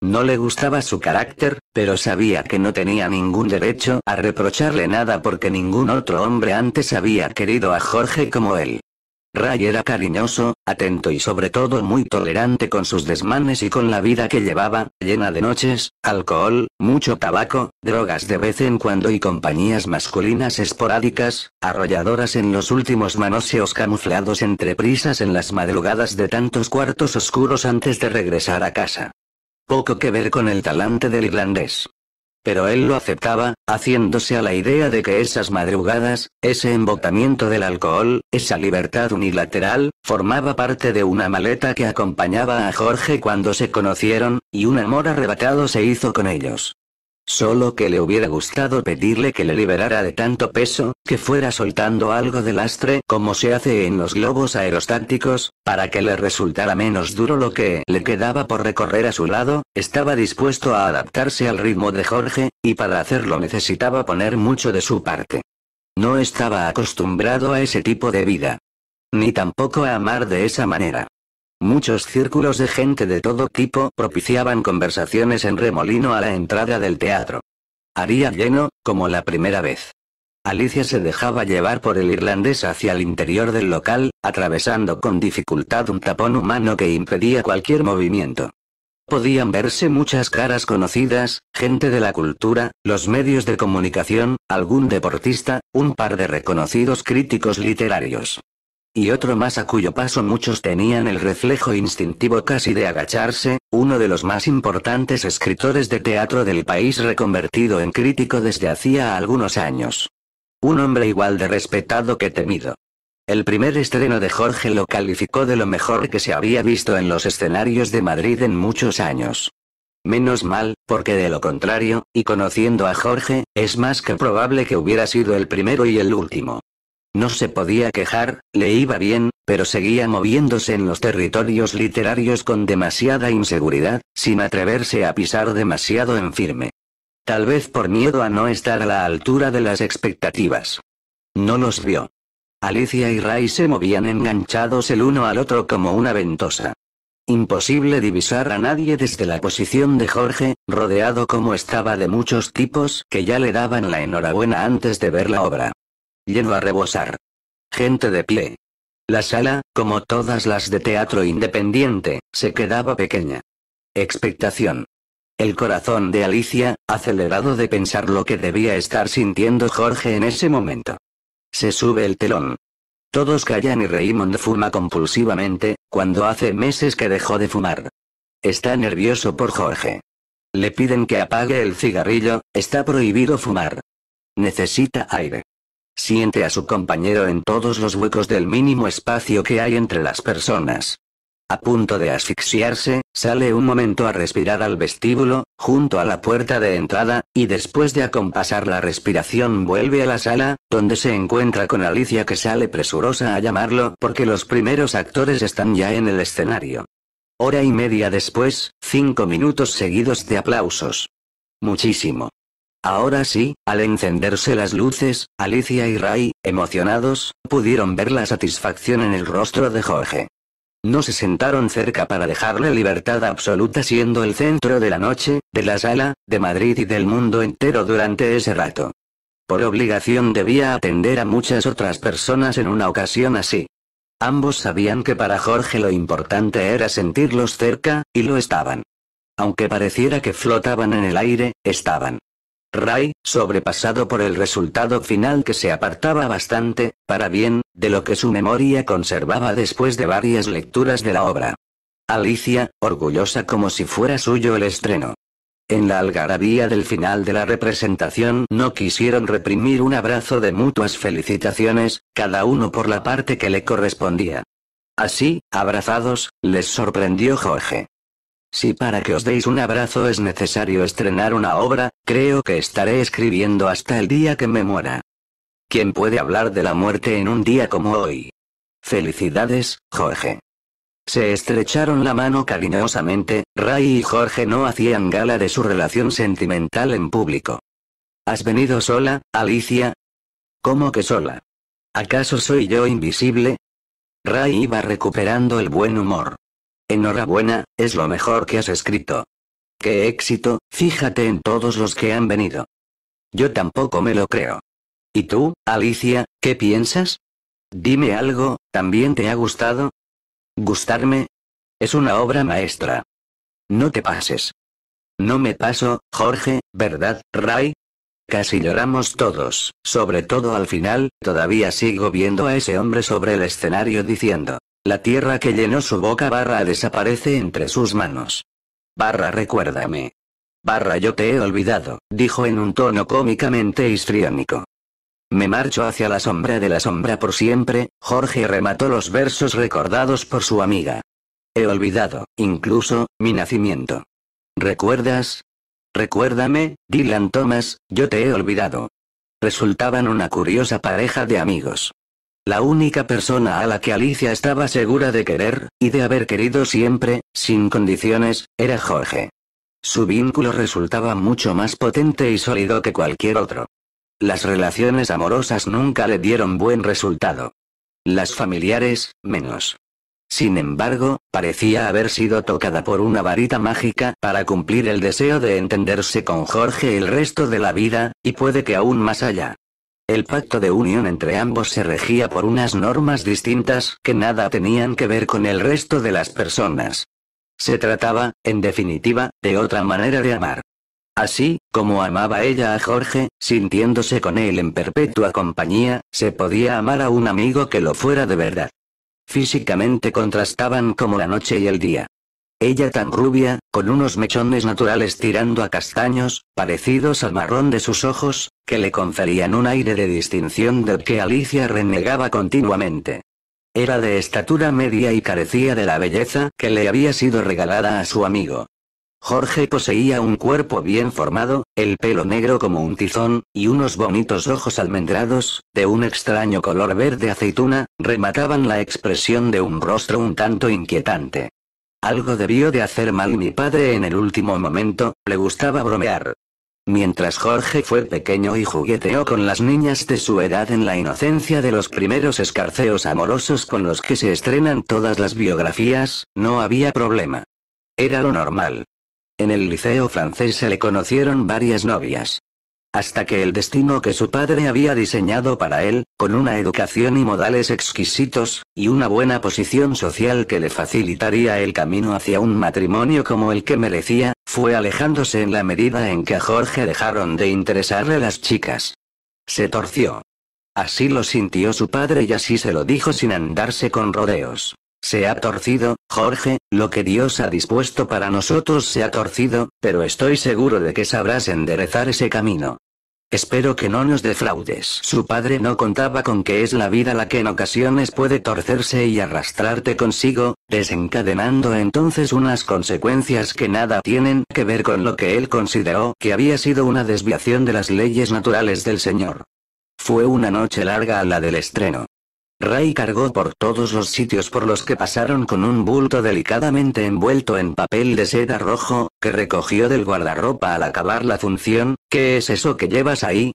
S1: No le gustaba su carácter, pero sabía que no tenía ningún derecho a reprocharle nada porque ningún otro hombre antes había querido a Jorge como él. Ray era cariñoso, atento y sobre todo muy tolerante con sus desmanes y con la vida que llevaba, llena de noches, alcohol, mucho tabaco, drogas de vez en cuando y compañías masculinas esporádicas, arrolladoras en los últimos manoseos camuflados entre prisas en las madrugadas de tantos cuartos oscuros antes de regresar a casa. Poco que ver con el talante del irlandés. Pero él lo aceptaba, haciéndose a la idea de que esas madrugadas, ese embotamiento del alcohol, esa libertad unilateral, formaba parte de una maleta que acompañaba a Jorge cuando se conocieron, y un amor arrebatado se hizo con ellos. Solo que le hubiera gustado pedirle que le liberara de tanto peso, que fuera soltando algo de lastre como se hace en los globos aerostáticos, para que le resultara menos duro lo que le quedaba por recorrer a su lado, estaba dispuesto a adaptarse al ritmo de Jorge, y para hacerlo necesitaba poner mucho de su parte. No estaba acostumbrado a ese tipo de vida. Ni tampoco a amar de esa manera. Muchos círculos de gente de todo tipo propiciaban conversaciones en remolino a la entrada del teatro. Haría lleno, como la primera vez. Alicia se dejaba llevar por el irlandés hacia el interior del local, atravesando con dificultad un tapón humano que impedía cualquier movimiento. Podían verse muchas caras conocidas, gente de la cultura, los medios de comunicación, algún deportista, un par de reconocidos críticos literarios y otro más a cuyo paso muchos tenían el reflejo instintivo casi de agacharse, uno de los más importantes escritores de teatro del país reconvertido en crítico desde hacía algunos años. Un hombre igual de respetado que temido. El primer estreno de Jorge lo calificó de lo mejor que se había visto en los escenarios de Madrid en muchos años. Menos mal, porque de lo contrario, y conociendo a Jorge, es más que probable que hubiera sido el primero y el último. No se podía quejar, le iba bien, pero seguía moviéndose en los territorios literarios con demasiada inseguridad, sin atreverse a pisar demasiado en firme. Tal vez por miedo a no estar a la altura de las expectativas. No los vio. Alicia y Ray se movían enganchados el uno al otro como una ventosa. Imposible divisar a nadie desde la posición de Jorge, rodeado como estaba de muchos tipos que ya le daban la enhorabuena antes de ver la obra lleno a rebosar. Gente de pie. La sala, como todas las de teatro independiente, se quedaba pequeña. Expectación. El corazón de Alicia, acelerado de pensar lo que debía estar sintiendo Jorge en ese momento. Se sube el telón. Todos callan y Raymond fuma compulsivamente, cuando hace meses que dejó de fumar. Está nervioso por Jorge. Le piden que apague el cigarrillo, está prohibido fumar. Necesita aire. Siente a su compañero en todos los huecos del mínimo espacio que hay entre las personas. A punto de asfixiarse, sale un momento a respirar al vestíbulo, junto a la puerta de entrada, y después de acompasar la respiración vuelve a la sala, donde se encuentra con Alicia que sale presurosa a llamarlo porque los primeros actores están ya en el escenario. Hora y media después, cinco minutos seguidos de aplausos. Muchísimo. Ahora sí, al encenderse las luces, Alicia y Ray, emocionados, pudieron ver la satisfacción en el rostro de Jorge. No se sentaron cerca para dejarle libertad absoluta siendo el centro de la noche, de la sala, de Madrid y del mundo entero durante ese rato. Por obligación debía atender a muchas otras personas en una ocasión así. Ambos sabían que para Jorge lo importante era sentirlos cerca, y lo estaban. Aunque pareciera que flotaban en el aire, estaban. Ray, sobrepasado por el resultado final que se apartaba bastante, para bien, de lo que su memoria conservaba después de varias lecturas de la obra. Alicia, orgullosa como si fuera suyo el estreno. En la algarabía del final de la representación no quisieron reprimir un abrazo de mutuas felicitaciones, cada uno por la parte que le correspondía. Así, abrazados, les sorprendió Jorge. Si para que os deis un abrazo es necesario estrenar una obra, creo que estaré escribiendo hasta el día que me muera. ¿Quién puede hablar de la muerte en un día como hoy? Felicidades, Jorge. Se estrecharon la mano cariñosamente, Ray y Jorge no hacían gala de su relación sentimental en público. ¿Has venido sola, Alicia? ¿Cómo que sola? ¿Acaso soy yo invisible? Ray iba recuperando el buen humor. Enhorabuena, es lo mejor que has escrito. ¡Qué éxito! Fíjate en todos los que han venido. Yo tampoco me lo creo. ¿Y tú, Alicia, qué piensas? Dime algo, ¿también te ha gustado? ¿Gustarme? Es una obra maestra. No te pases. No me paso, Jorge, ¿verdad, Ray? Casi lloramos todos, sobre todo al final, todavía sigo viendo a ese hombre sobre el escenario diciendo, la tierra que llenó su boca barra desaparece entre sus manos. Barra recuérdame. Barra yo te he olvidado, dijo en un tono cómicamente histriónico. Me marcho hacia la sombra de la sombra por siempre, Jorge remató los versos recordados por su amiga. He olvidado, incluso, mi nacimiento. ¿Recuerdas? Recuérdame, Dylan Thomas, yo te he olvidado. Resultaban una curiosa pareja de amigos. La única persona a la que Alicia estaba segura de querer, y de haber querido siempre, sin condiciones, era Jorge. Su vínculo resultaba mucho más potente y sólido que cualquier otro. Las relaciones amorosas nunca le dieron buen resultado. Las familiares, menos. Sin embargo, parecía haber sido tocada por una varita mágica para cumplir el deseo de entenderse con Jorge el resto de la vida, y puede que aún más allá. El pacto de unión entre ambos se regía por unas normas distintas que nada tenían que ver con el resto de las personas. Se trataba, en definitiva, de otra manera de amar. Así, como amaba ella a Jorge, sintiéndose con él en perpetua compañía, se podía amar a un amigo que lo fuera de verdad. Físicamente contrastaban como la noche y el día. Ella tan rubia, con unos mechones naturales tirando a castaños, parecidos al marrón de sus ojos, que le conferían un aire de distinción del que Alicia renegaba continuamente. Era de estatura media y carecía de la belleza que le había sido regalada a su amigo. Jorge poseía un cuerpo bien formado, el pelo negro como un tizón, y unos bonitos ojos almendrados, de un extraño color verde aceituna, remataban la expresión de un rostro un tanto inquietante. Algo debió de hacer mal mi padre en el último momento, le gustaba bromear. Mientras Jorge fue pequeño y jugueteó con las niñas de su edad en la inocencia de los primeros escarceos amorosos con los que se estrenan todas las biografías, no había problema. Era lo normal. En el liceo francés se le conocieron varias novias hasta que el destino que su padre había diseñado para él, con una educación y modales exquisitos, y una buena posición social que le facilitaría el camino hacia un matrimonio como el que merecía, fue alejándose en la medida en que a Jorge dejaron de interesarle las chicas. Se torció. Así lo sintió su padre y así se lo dijo sin andarse con rodeos. Se ha torcido, Jorge, lo que Dios ha dispuesto para nosotros se ha torcido, pero estoy seguro de que sabrás enderezar ese camino. Espero que no nos defraudes. Su padre no contaba con que es la vida la que en ocasiones puede torcerse y arrastrarte consigo, desencadenando entonces unas consecuencias que nada tienen que ver con lo que él consideró que había sido una desviación de las leyes naturales del Señor. Fue una noche larga a la del estreno. Ray cargó por todos los sitios por los que pasaron con un bulto delicadamente envuelto en papel de seda rojo, que recogió del guardarropa al acabar la función, ¿qué es eso que llevas ahí?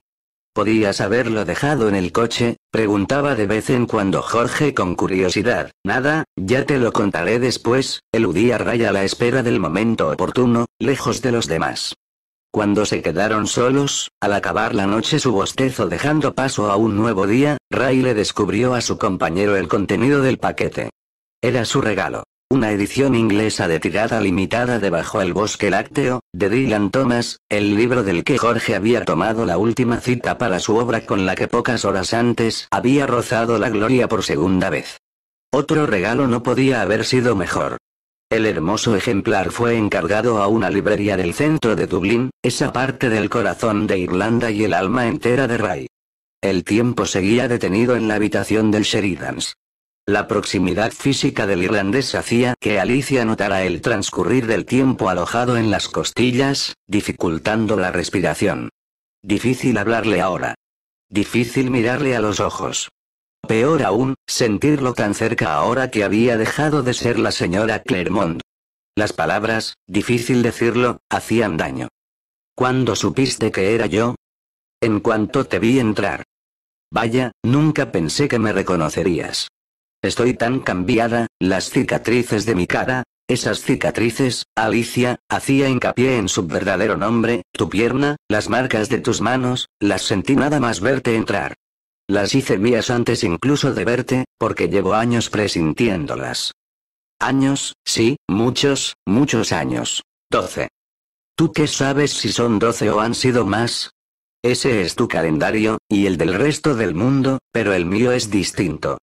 S1: ¿Podías haberlo dejado en el coche? Preguntaba de vez en cuando Jorge con curiosidad. Nada, ya te lo contaré después, eludía Ray a la espera del momento oportuno, lejos de los demás. Cuando se quedaron solos, al acabar la noche su bostezo dejando paso a un nuevo día, Ray le descubrió a su compañero el contenido del paquete. Era su regalo. Una edición inglesa de tirada limitada de Bajo el Bosque Lácteo, de Dylan Thomas, el libro del que Jorge había tomado la última cita para su obra con la que pocas horas antes había rozado la gloria por segunda vez. Otro regalo no podía haber sido mejor. El hermoso ejemplar fue encargado a una librería del centro de Dublín, esa parte del corazón de Irlanda y el alma entera de Ray. El tiempo seguía detenido en la habitación del Sheridans. La proximidad física del irlandés hacía que Alicia notara el transcurrir del tiempo alojado en las costillas, dificultando la respiración. Difícil hablarle ahora. Difícil mirarle a los ojos. Peor aún, sentirlo tan cerca ahora que había dejado de ser la señora Clermont. Las palabras, difícil decirlo, hacían daño. ¿Cuándo supiste que era yo? En cuanto te vi entrar. Vaya, nunca pensé que me reconocerías. Estoy tan cambiada, las cicatrices de mi cara, esas cicatrices, Alicia, hacía hincapié en su verdadero nombre, tu pierna, las marcas de tus manos, las sentí nada más verte entrar. Las hice mías antes incluso de verte, porque llevo años presintiéndolas. Años, sí, muchos, muchos años. 12. ¿Tú qué sabes si son 12 o han sido más? Ese es tu calendario, y el del resto del mundo, pero el mío es distinto.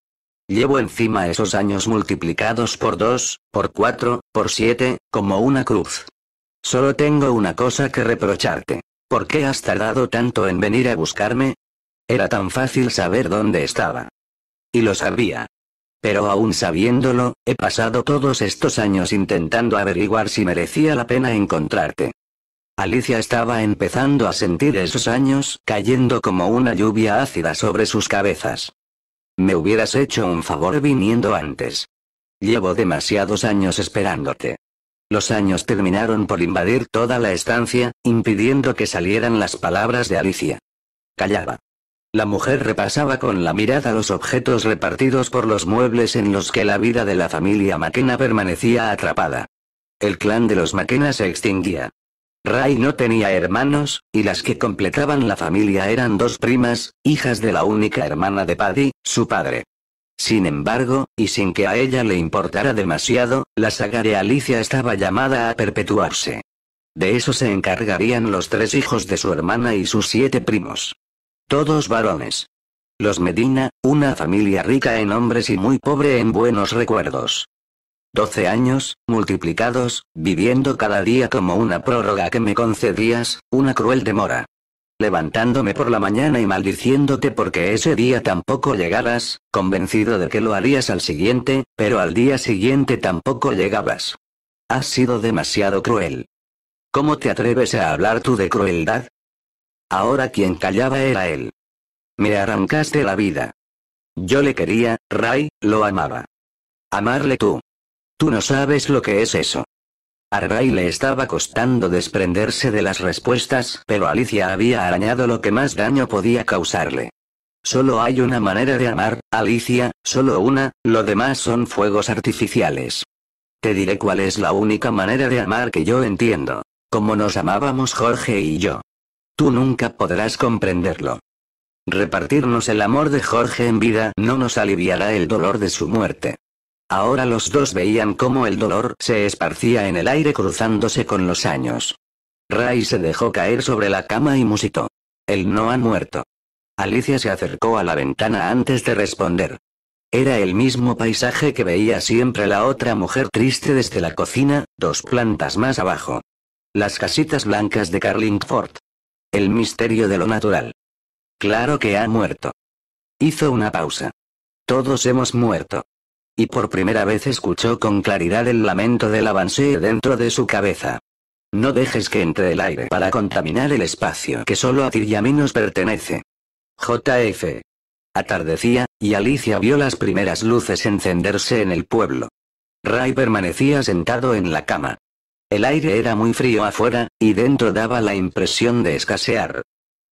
S1: Llevo encima esos años multiplicados por dos, por cuatro, por siete, como una cruz. Solo tengo una cosa que reprocharte. ¿Por qué has tardado tanto en venir a buscarme? Era tan fácil saber dónde estaba. Y lo sabía. Pero aún sabiéndolo, he pasado todos estos años intentando averiguar si merecía la pena encontrarte. Alicia estaba empezando a sentir esos años cayendo como una lluvia ácida sobre sus cabezas. Me hubieras hecho un favor viniendo antes. Llevo demasiados años esperándote. Los años terminaron por invadir toda la estancia, impidiendo que salieran las palabras de Alicia. Callaba. La mujer repasaba con la mirada los objetos repartidos por los muebles en los que la vida de la familia maquena permanecía atrapada. El clan de los McKenna se extinguía. Ray no tenía hermanos, y las que completaban la familia eran dos primas, hijas de la única hermana de Paddy, su padre. Sin embargo, y sin que a ella le importara demasiado, la saga de Alicia estaba llamada a perpetuarse. De eso se encargarían los tres hijos de su hermana y sus siete primos. Todos varones. Los Medina, una familia rica en hombres y muy pobre en buenos recuerdos. Doce años, multiplicados, viviendo cada día como una prórroga que me concedías, una cruel demora. Levantándome por la mañana y maldiciéndote porque ese día tampoco llegaras, convencido de que lo harías al siguiente, pero al día siguiente tampoco llegabas. Has sido demasiado cruel. ¿Cómo te atreves a hablar tú de crueldad? Ahora quien callaba era él. Me arrancaste la vida. Yo le quería, Ray, lo amaba. Amarle tú. Tú no sabes lo que es eso. A Ray le estaba costando desprenderse de las respuestas, pero Alicia había arañado lo que más daño podía causarle. Solo hay una manera de amar, Alicia, solo una, lo demás son fuegos artificiales. Te diré cuál es la única manera de amar que yo entiendo. Como nos amábamos Jorge y yo. Tú nunca podrás comprenderlo. Repartirnos el amor de Jorge en vida no nos aliviará el dolor de su muerte. Ahora los dos veían cómo el dolor se esparcía en el aire cruzándose con los años. Ray se dejó caer sobre la cama y musitó. Él no ha muerto. Alicia se acercó a la ventana antes de responder. Era el mismo paisaje que veía siempre la otra mujer triste desde la cocina, dos plantas más abajo. Las casitas blancas de Carlingford, el misterio de lo natural. Claro que ha muerto. Hizo una pausa. Todos hemos muerto. Y por primera vez escuchó con claridad el lamento del avance dentro de su cabeza. No dejes que entre el aire para contaminar el espacio que solo a ti y a mí nos pertenece. JF. Atardecía, y Alicia vio las primeras luces encenderse en el pueblo. Ray permanecía sentado en la cama, el aire era muy frío afuera, y dentro daba la impresión de escasear.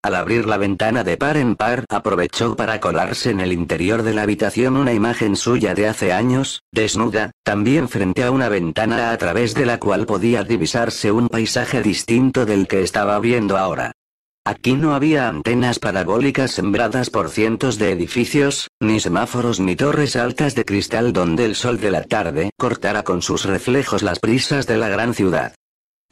S1: Al abrir la ventana de par en par, aprovechó para colarse en el interior de la habitación una imagen suya de hace años, desnuda, también frente a una ventana a través de la cual podía divisarse un paisaje distinto del que estaba viendo ahora. Aquí no había antenas parabólicas sembradas por cientos de edificios, ni semáforos ni torres altas de cristal donde el sol de la tarde cortara con sus reflejos las prisas de la gran ciudad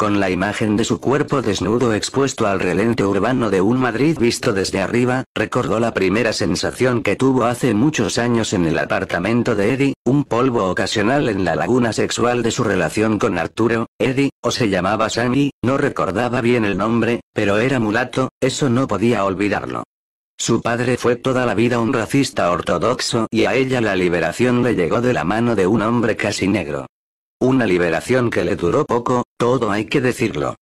S1: con la imagen de su cuerpo desnudo expuesto al relente urbano de un Madrid visto desde arriba, recordó la primera sensación que tuvo hace muchos años en el apartamento de Eddie, un polvo ocasional en la laguna sexual de su relación con Arturo, Eddie, o se llamaba Sammy, no recordaba bien el nombre, pero era mulato, eso no podía olvidarlo. Su padre fue toda la vida un racista ortodoxo y a ella la liberación le llegó de la mano de un hombre casi negro. Una liberación que le duró poco, todo hay que decirlo.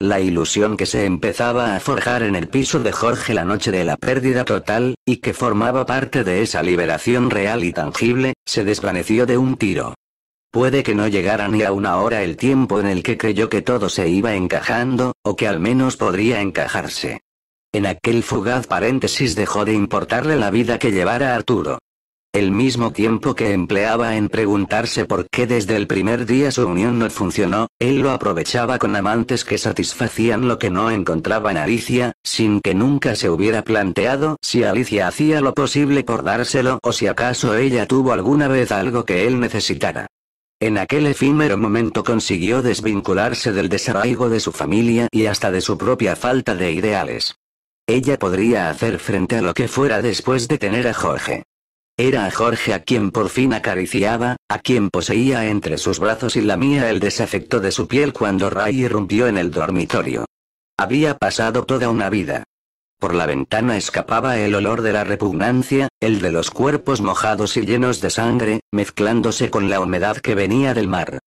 S1: La ilusión que se empezaba a forjar en el piso de Jorge la noche de la pérdida total, y que formaba parte de esa liberación real y tangible, se desvaneció de un tiro. Puede que no llegara ni a una hora el tiempo en el que creyó que todo se iba encajando, o que al menos podría encajarse. En aquel fugaz paréntesis dejó de importarle la vida que llevara Arturo el mismo tiempo que empleaba en preguntarse por qué desde el primer día su unión no funcionó, él lo aprovechaba con amantes que satisfacían lo que no encontraba en Alicia, sin que nunca se hubiera planteado si Alicia hacía lo posible por dárselo o si acaso ella tuvo alguna vez algo que él necesitara. En aquel efímero momento consiguió desvincularse del desarraigo de su familia y hasta de su propia falta de ideales. Ella podría hacer frente a lo que fuera después de tener a Jorge. Era a Jorge a quien por fin acariciaba, a quien poseía entre sus brazos y lamía el desafecto de su piel cuando Ray irrumpió en el dormitorio. Había pasado toda una vida. Por la ventana escapaba el olor de la repugnancia, el de los cuerpos mojados y llenos de sangre, mezclándose con la humedad que venía del mar.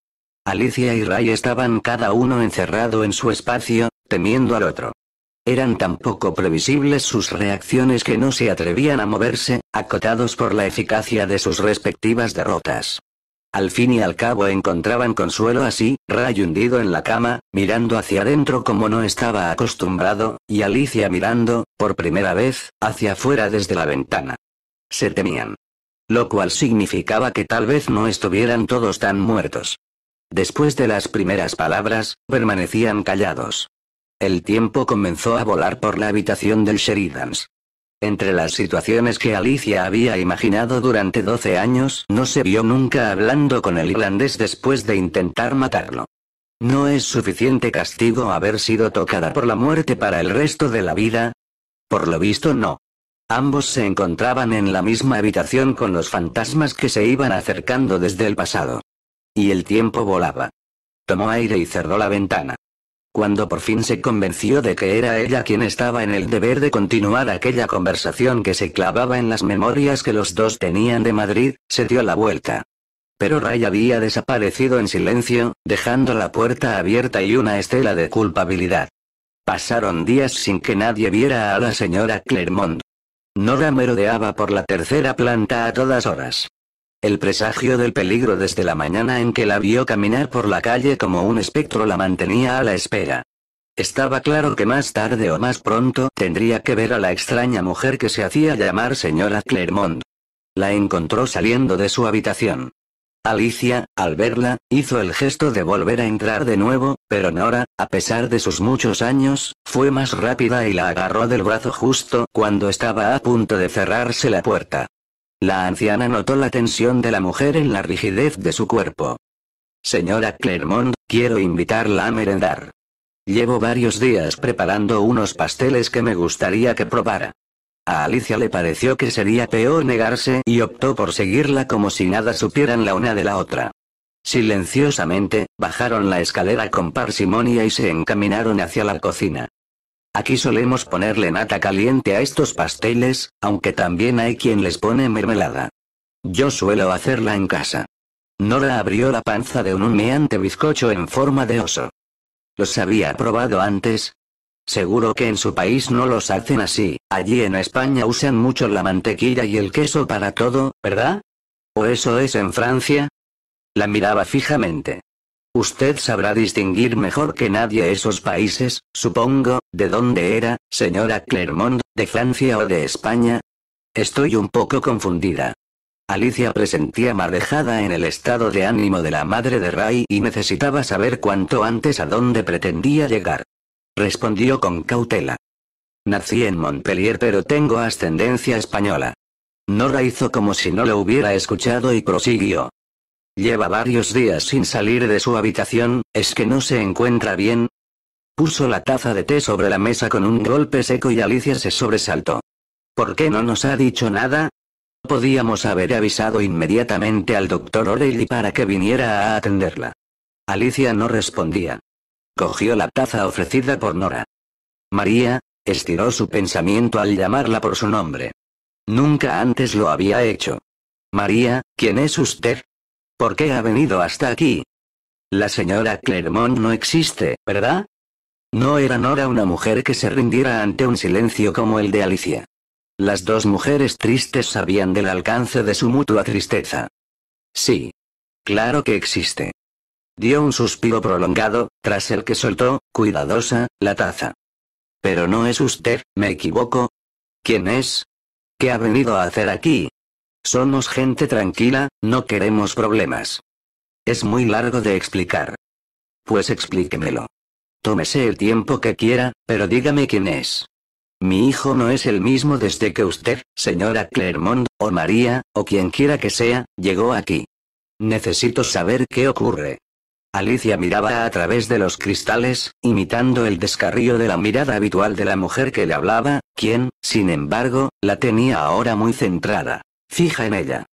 S1: Alicia y Ray estaban cada uno encerrado en su espacio, temiendo al otro. Eran tan poco previsibles sus reacciones que no se atrevían a moverse, acotados por la eficacia de sus respectivas derrotas. Al fin y al cabo encontraban consuelo así, Ray hundido en la cama, mirando hacia adentro como no estaba acostumbrado, y Alicia mirando, por primera vez, hacia afuera desde la ventana. Se temían. Lo cual significaba que tal vez no estuvieran todos tan muertos. Después de las primeras palabras, permanecían callados. El tiempo comenzó a volar por la habitación del Sheridans. Entre las situaciones que Alicia había imaginado durante 12 años, no se vio nunca hablando con el irlandés después de intentar matarlo. ¿No es suficiente castigo haber sido tocada por la muerte para el resto de la vida? Por lo visto no. Ambos se encontraban en la misma habitación con los fantasmas que se iban acercando desde el pasado. Y el tiempo volaba. Tomó aire y cerró la ventana. Cuando por fin se convenció de que era ella quien estaba en el deber de continuar aquella conversación que se clavaba en las memorias que los dos tenían de Madrid, se dio la vuelta. Pero Ray había desaparecido en silencio, dejando la puerta abierta y una estela de culpabilidad. Pasaron días sin que nadie viera a la señora Clermont. Nora merodeaba por la tercera planta a todas horas. El presagio del peligro desde la mañana en que la vio caminar por la calle como un espectro la mantenía a la espera. Estaba claro que más tarde o más pronto tendría que ver a la extraña mujer que se hacía llamar señora Clermont. La encontró saliendo de su habitación. Alicia, al verla, hizo el gesto de volver a entrar de nuevo, pero Nora, a pesar de sus muchos años, fue más rápida y la agarró del brazo justo cuando estaba a punto de cerrarse la puerta. La anciana notó la tensión de la mujer en la rigidez de su cuerpo. Señora Clermont, quiero invitarla a merendar. Llevo varios días preparando unos pasteles que me gustaría que probara. A Alicia le pareció que sería peor negarse y optó por seguirla como si nada supieran la una de la otra. Silenciosamente, bajaron la escalera con parsimonia y se encaminaron hacia la cocina. Aquí solemos ponerle nata caliente a estos pasteles, aunque también hay quien les pone mermelada. Yo suelo hacerla en casa. Nora abrió la panza de un humeante bizcocho en forma de oso. ¿Los había probado antes? Seguro que en su país no los hacen así, allí en España usan mucho la mantequilla y el queso para todo, ¿verdad? ¿O eso es en Francia? La miraba fijamente. Usted sabrá distinguir mejor que nadie esos países, supongo, de dónde era, señora Clermont, de Francia o de España. Estoy un poco confundida. Alicia presentía marejada en el estado de ánimo de la madre de Ray y necesitaba saber cuanto antes a dónde pretendía llegar. Respondió con cautela. Nací en Montpellier pero tengo ascendencia española. Nora hizo como si no lo hubiera escuchado y prosiguió. Lleva varios días sin salir de su habitación, ¿es que no se encuentra bien? Puso la taza de té sobre la mesa con un golpe seco y Alicia se sobresaltó. ¿Por qué no nos ha dicho nada? Podíamos haber avisado inmediatamente al doctor O'Reilly para que viniera a atenderla. Alicia no respondía. Cogió la taza ofrecida por Nora. María, estiró su pensamiento al llamarla por su nombre. Nunca antes lo había hecho. María, ¿quién es usted? ¿Por qué ha venido hasta aquí? La señora Clermont no existe, ¿verdad? No era Nora una mujer que se rindiera ante un silencio como el de Alicia. Las dos mujeres tristes sabían del alcance de su mutua tristeza. Sí. Claro que existe. Dio un suspiro prolongado, tras el que soltó, cuidadosa, la taza. Pero no es usted, me equivoco. ¿Quién es? ¿Qué ha venido a hacer aquí? Somos gente tranquila, no queremos problemas. Es muy largo de explicar. Pues explíquemelo. Tómese el tiempo que quiera, pero dígame quién es. Mi hijo no es el mismo desde que usted, señora Clermont, o María, o quien quiera que sea, llegó aquí. Necesito saber qué ocurre. Alicia miraba a través de los cristales, imitando el descarrío de la mirada habitual de la mujer que le hablaba, quien, sin embargo, la tenía ahora muy centrada fija en ella.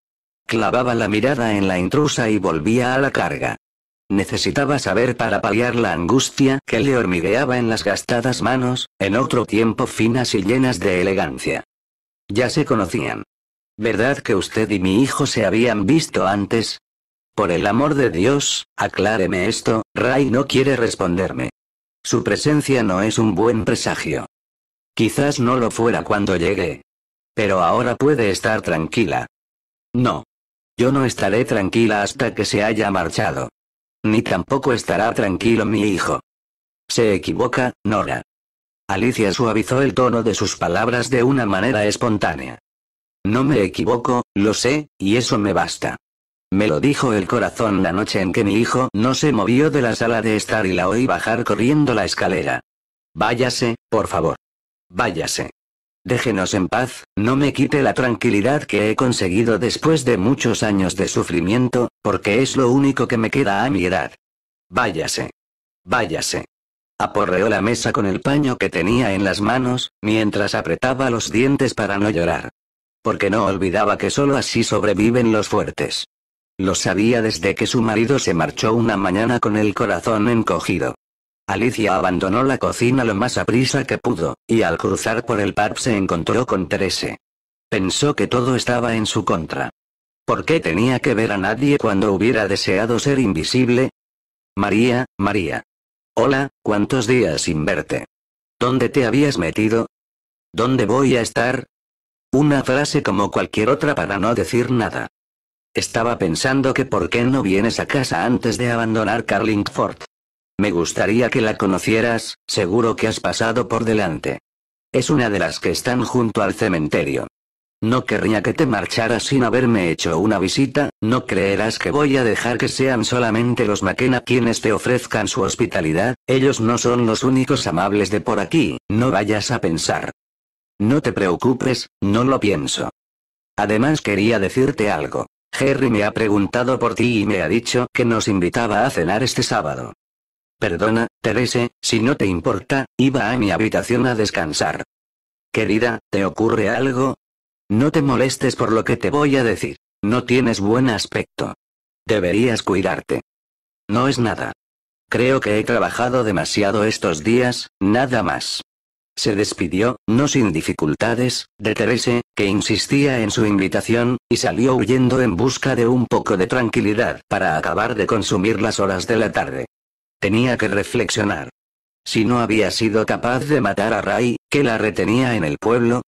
S1: Clavaba la mirada en la intrusa y volvía a la carga. Necesitaba saber para paliar la angustia que le hormigueaba en las gastadas manos, en otro tiempo finas y llenas de elegancia. Ya se conocían. ¿Verdad que usted y mi hijo se habían visto antes? Por el amor de Dios, acláreme esto, Ray no quiere responderme. Su presencia no es un buen presagio. Quizás no lo fuera cuando llegué, pero ahora puede estar tranquila. No. Yo no estaré tranquila hasta que se haya marchado. Ni tampoco estará tranquilo mi hijo. Se equivoca, Nora. Alicia suavizó el tono de sus palabras de una manera espontánea. No me equivoco, lo sé, y eso me basta. Me lo dijo el corazón la noche en que mi hijo no se movió de la sala de estar y la oí bajar corriendo la escalera. Váyase, por favor. Váyase. Déjenos en paz, no me quite la tranquilidad que he conseguido después de muchos años de sufrimiento, porque es lo único que me queda a mi edad. Váyase. Váyase. Aporreó la mesa con el paño que tenía en las manos, mientras apretaba los dientes para no llorar. Porque no olvidaba que solo así sobreviven los fuertes. Lo sabía desde que su marido se marchó una mañana con el corazón encogido. Alicia abandonó la cocina lo más aprisa que pudo, y al cruzar por el pub se encontró con Terese. Pensó que todo estaba en su contra. ¿Por qué tenía que ver a nadie cuando hubiera deseado ser invisible? María, María. Hola, ¿cuántos días sin verte? ¿Dónde te habías metido? ¿Dónde voy a estar? Una frase como cualquier otra para no decir nada. Estaba pensando que por qué no vienes a casa antes de abandonar Carlingford. Me gustaría que la conocieras, seguro que has pasado por delante. Es una de las que están junto al cementerio. No querría que te marcharas sin haberme hecho una visita, no creerás que voy a dejar que sean solamente los McKenna quienes te ofrezcan su hospitalidad, ellos no son los únicos amables de por aquí, no vayas a pensar. No te preocupes, no lo pienso. Además quería decirte algo. Jerry me ha preguntado por ti y me ha dicho que nos invitaba a cenar este sábado. Perdona, Terese, si no te importa, iba a mi habitación a descansar. Querida, ¿te ocurre algo? No te molestes por lo que te voy a decir. No tienes buen aspecto. Deberías cuidarte. No es nada. Creo que he trabajado demasiado estos días, nada más. Se despidió, no sin dificultades, de Terese, que insistía en su invitación, y salió huyendo en busca de un poco de tranquilidad para acabar de consumir las horas de la tarde. Tenía que reflexionar. Si no había sido capaz de matar a Ray, ¿qué la retenía en el pueblo?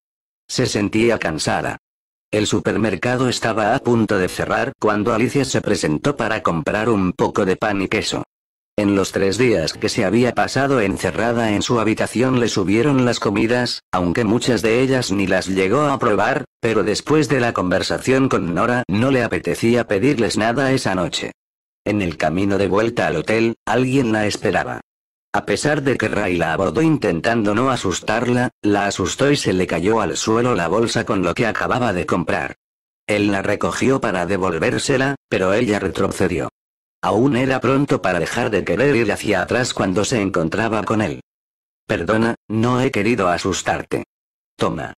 S1: Se sentía cansada. El supermercado estaba a punto de cerrar cuando Alicia se presentó para comprar un poco de pan y queso. En los tres días que se había pasado encerrada en su habitación le subieron las comidas, aunque muchas de ellas ni las llegó a probar, pero después de la conversación con Nora no le apetecía pedirles nada esa noche. En el camino de vuelta al hotel, alguien la esperaba. A pesar de que Ray la abordó intentando no asustarla, la asustó y se le cayó al suelo la bolsa con lo que acababa de comprar. Él la recogió para devolvérsela, pero ella retrocedió. Aún era pronto para dejar de querer ir hacia atrás cuando se encontraba con él. Perdona, no he querido asustarte. Toma.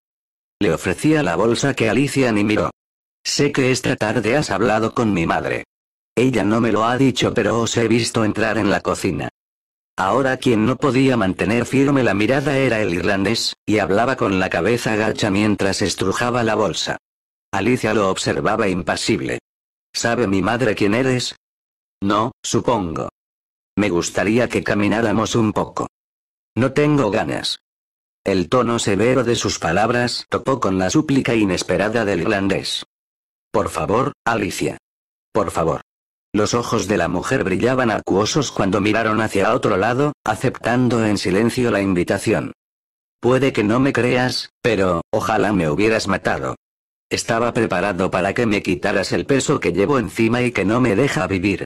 S1: Le ofrecía la bolsa que Alicia ni miró. Sé que esta tarde has hablado con mi madre. Ella no me lo ha dicho pero os he visto entrar en la cocina. Ahora quien no podía mantener firme la mirada era el irlandés, y hablaba con la cabeza gacha mientras estrujaba la bolsa. Alicia lo observaba impasible. ¿Sabe mi madre quién eres? No, supongo. Me gustaría que camináramos un poco. No tengo ganas. El tono severo de sus palabras topó con la súplica inesperada del irlandés. Por favor, Alicia. Por favor. Los ojos de la mujer brillaban acuosos cuando miraron hacia otro lado, aceptando en silencio la invitación. Puede que no me creas, pero, ojalá me hubieras matado. Estaba preparado para que me quitaras el peso que llevo encima y que no me deja vivir.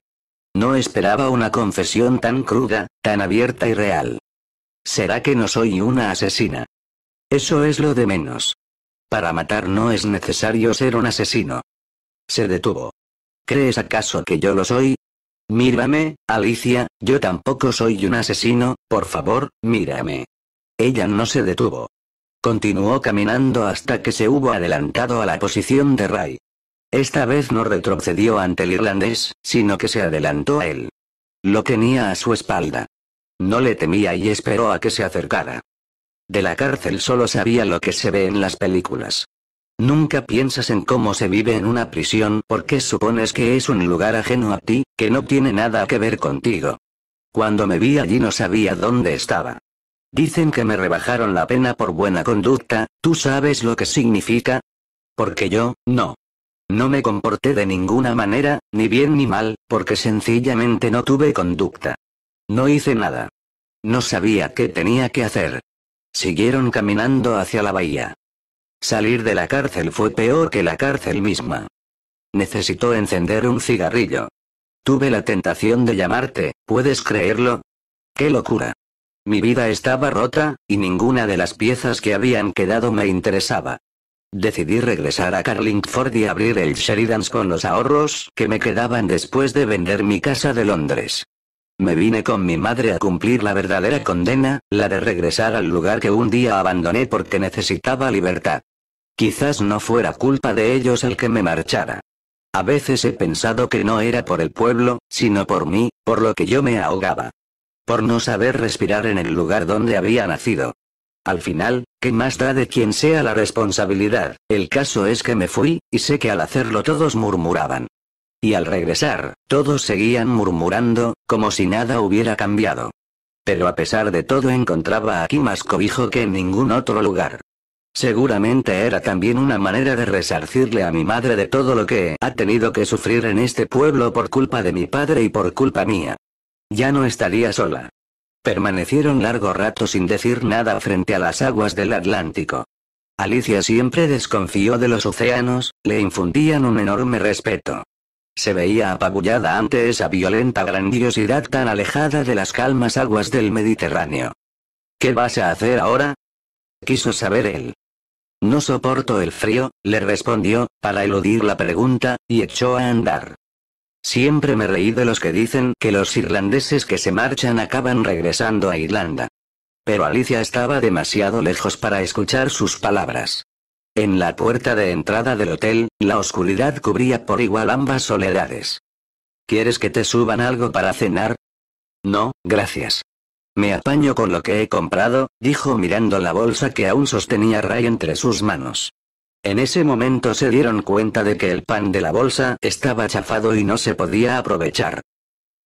S1: No esperaba una confesión tan cruda, tan abierta y real. ¿Será que no soy una asesina? Eso es lo de menos. Para matar no es necesario ser un asesino. Se detuvo. ¿Crees acaso que yo lo soy? Mírame, Alicia, yo tampoco soy un asesino, por favor, mírame. Ella no se detuvo. Continuó caminando hasta que se hubo adelantado a la posición de Ray. Esta vez no retrocedió ante el irlandés, sino que se adelantó a él. Lo tenía a su espalda. No le temía y esperó a que se acercara. De la cárcel solo sabía lo que se ve en las películas. Nunca piensas en cómo se vive en una prisión porque supones que es un lugar ajeno a ti, que no tiene nada que ver contigo. Cuando me vi allí no sabía dónde estaba. Dicen que me rebajaron la pena por buena conducta, ¿tú sabes lo que significa? Porque yo, no. No me comporté de ninguna manera, ni bien ni mal, porque sencillamente no tuve conducta. No hice nada. No sabía qué tenía que hacer. Siguieron caminando hacia la bahía. Salir de la cárcel fue peor que la cárcel misma. Necesitó encender un cigarrillo. Tuve la tentación de llamarte, ¿puedes creerlo? ¡Qué locura! Mi vida estaba rota, y ninguna de las piezas que habían quedado me interesaba. Decidí regresar a Carlingford y abrir el Sheridans con los ahorros que me quedaban después de vender mi casa de Londres. Me vine con mi madre a cumplir la verdadera condena, la de regresar al lugar que un día abandoné porque necesitaba libertad. Quizás no fuera culpa de ellos el que me marchara. A veces he pensado que no era por el pueblo, sino por mí, por lo que yo me ahogaba. Por no saber respirar en el lugar donde había nacido. Al final, ¿qué más da de quien sea la responsabilidad? El caso es que me fui, y sé que al hacerlo todos murmuraban. Y al regresar, todos seguían murmurando, como si nada hubiera cambiado. Pero a pesar de todo encontraba aquí más cobijo que en ningún otro lugar. Seguramente era también una manera de resarcirle a mi madre de todo lo que ha tenido que sufrir en este pueblo por culpa de mi padre y por culpa mía. Ya no estaría sola. Permanecieron largo rato sin decir nada frente a las aguas del Atlántico. Alicia siempre desconfió de los océanos, le infundían un enorme respeto. Se veía apabullada ante esa violenta grandiosidad tan alejada de las calmas aguas del Mediterráneo. ¿Qué vas a hacer ahora? Quiso saber él. No soporto el frío, le respondió, para eludir la pregunta, y echó a andar. Siempre me reí de los que dicen que los irlandeses que se marchan acaban regresando a Irlanda. Pero Alicia estaba demasiado lejos para escuchar sus palabras. En la puerta de entrada del hotel, la oscuridad cubría por igual ambas soledades. ¿Quieres que te suban algo para cenar? No, gracias. Me apaño con lo que he comprado, dijo mirando la bolsa que aún sostenía Ray entre sus manos. En ese momento se dieron cuenta de que el pan de la bolsa estaba chafado y no se podía aprovechar.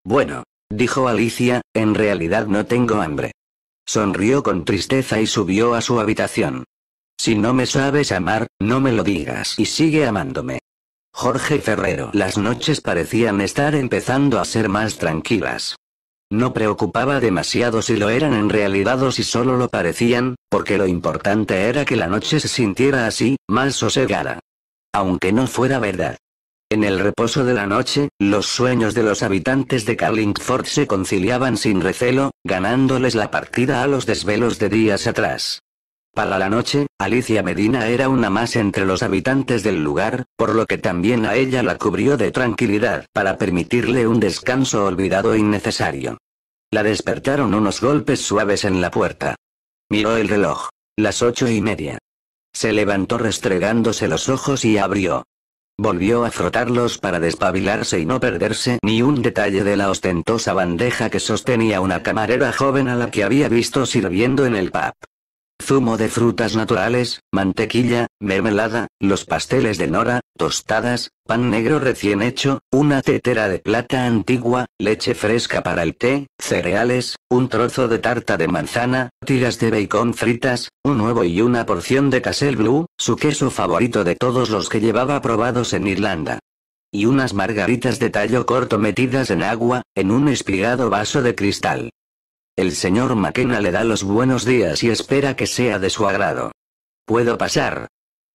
S1: Bueno, dijo Alicia, en realidad no tengo hambre. Sonrió con tristeza y subió a su habitación. Si no me sabes amar, no me lo digas y sigue amándome. Jorge Ferrero. Las noches parecían estar empezando a ser más tranquilas. No preocupaba demasiado si lo eran en realidad o si solo lo parecían, porque lo importante era que la noche se sintiera así, más sosegada. Aunque no fuera verdad. En el reposo de la noche, los sueños de los habitantes de Carlingford se conciliaban sin recelo, ganándoles la partida a los desvelos de días atrás. Para la noche, Alicia Medina era una más entre los habitantes del lugar, por lo que también a ella la cubrió de tranquilidad para permitirle un descanso olvidado e innecesario. La despertaron unos golpes suaves en la puerta. Miró el reloj. Las ocho y media. Se levantó restregándose los ojos y abrió. Volvió a frotarlos para despabilarse y no perderse ni un detalle de la ostentosa bandeja que sostenía una camarera joven a la que había visto sirviendo en el pub zumo de frutas naturales, mantequilla, mermelada, los pasteles de nora, tostadas, pan negro recién hecho, una tetera de plata antigua, leche fresca para el té, cereales, un trozo de tarta de manzana, tiras de bacon fritas, un huevo y una porción de Casel Blue, su queso favorito de todos los que llevaba probados en Irlanda y unas margaritas de tallo corto metidas en agua, en un espigado vaso de cristal. El señor McKenna le da los buenos días y espera que sea de su agrado. ¿Puedo pasar?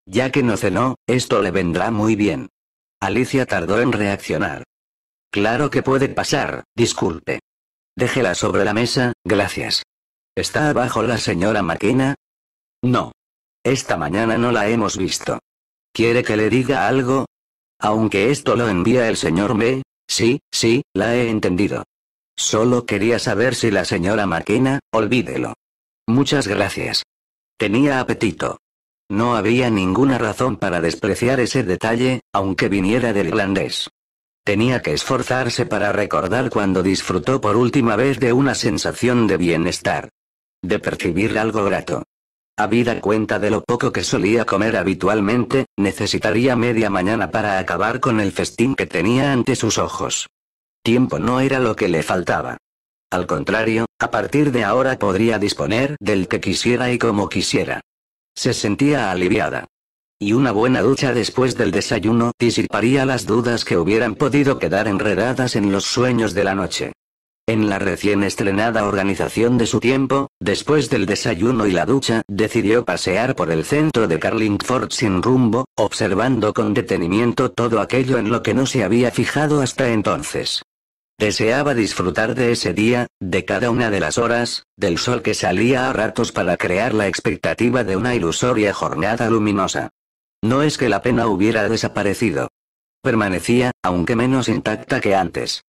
S1: Ya que no cenó, esto le vendrá muy bien. Alicia tardó en reaccionar. Claro que puede pasar, disculpe. Déjela sobre la mesa, gracias. ¿Está abajo la señora McKenna? No. Esta mañana no la hemos visto. ¿Quiere que le diga algo? Aunque esto lo envía el señor B. Sí, sí, la he entendido. Solo quería saber si la señora Maquina, olvídelo. Muchas gracias. Tenía apetito. No había ninguna razón para despreciar ese detalle, aunque viniera del irlandés. Tenía que esforzarse para recordar cuando disfrutó por última vez de una sensación de bienestar. De percibir algo grato. Habida cuenta de lo poco que solía comer habitualmente, necesitaría media mañana para acabar con el festín que tenía ante sus ojos. Tiempo no era lo que le faltaba. Al contrario, a partir de ahora podría disponer del que quisiera y como quisiera. Se sentía aliviada. Y una buena ducha después del desayuno disiparía las dudas que hubieran podido quedar enredadas en los sueños de la noche. En la recién estrenada organización de su tiempo, después del desayuno y la ducha, decidió pasear por el centro de Carlingford sin rumbo, observando con detenimiento todo aquello en lo que no se había fijado hasta entonces. Deseaba disfrutar de ese día, de cada una de las horas, del sol que salía a ratos para crear la expectativa de una ilusoria jornada luminosa. No es que la pena hubiera desaparecido. Permanecía, aunque menos intacta que antes.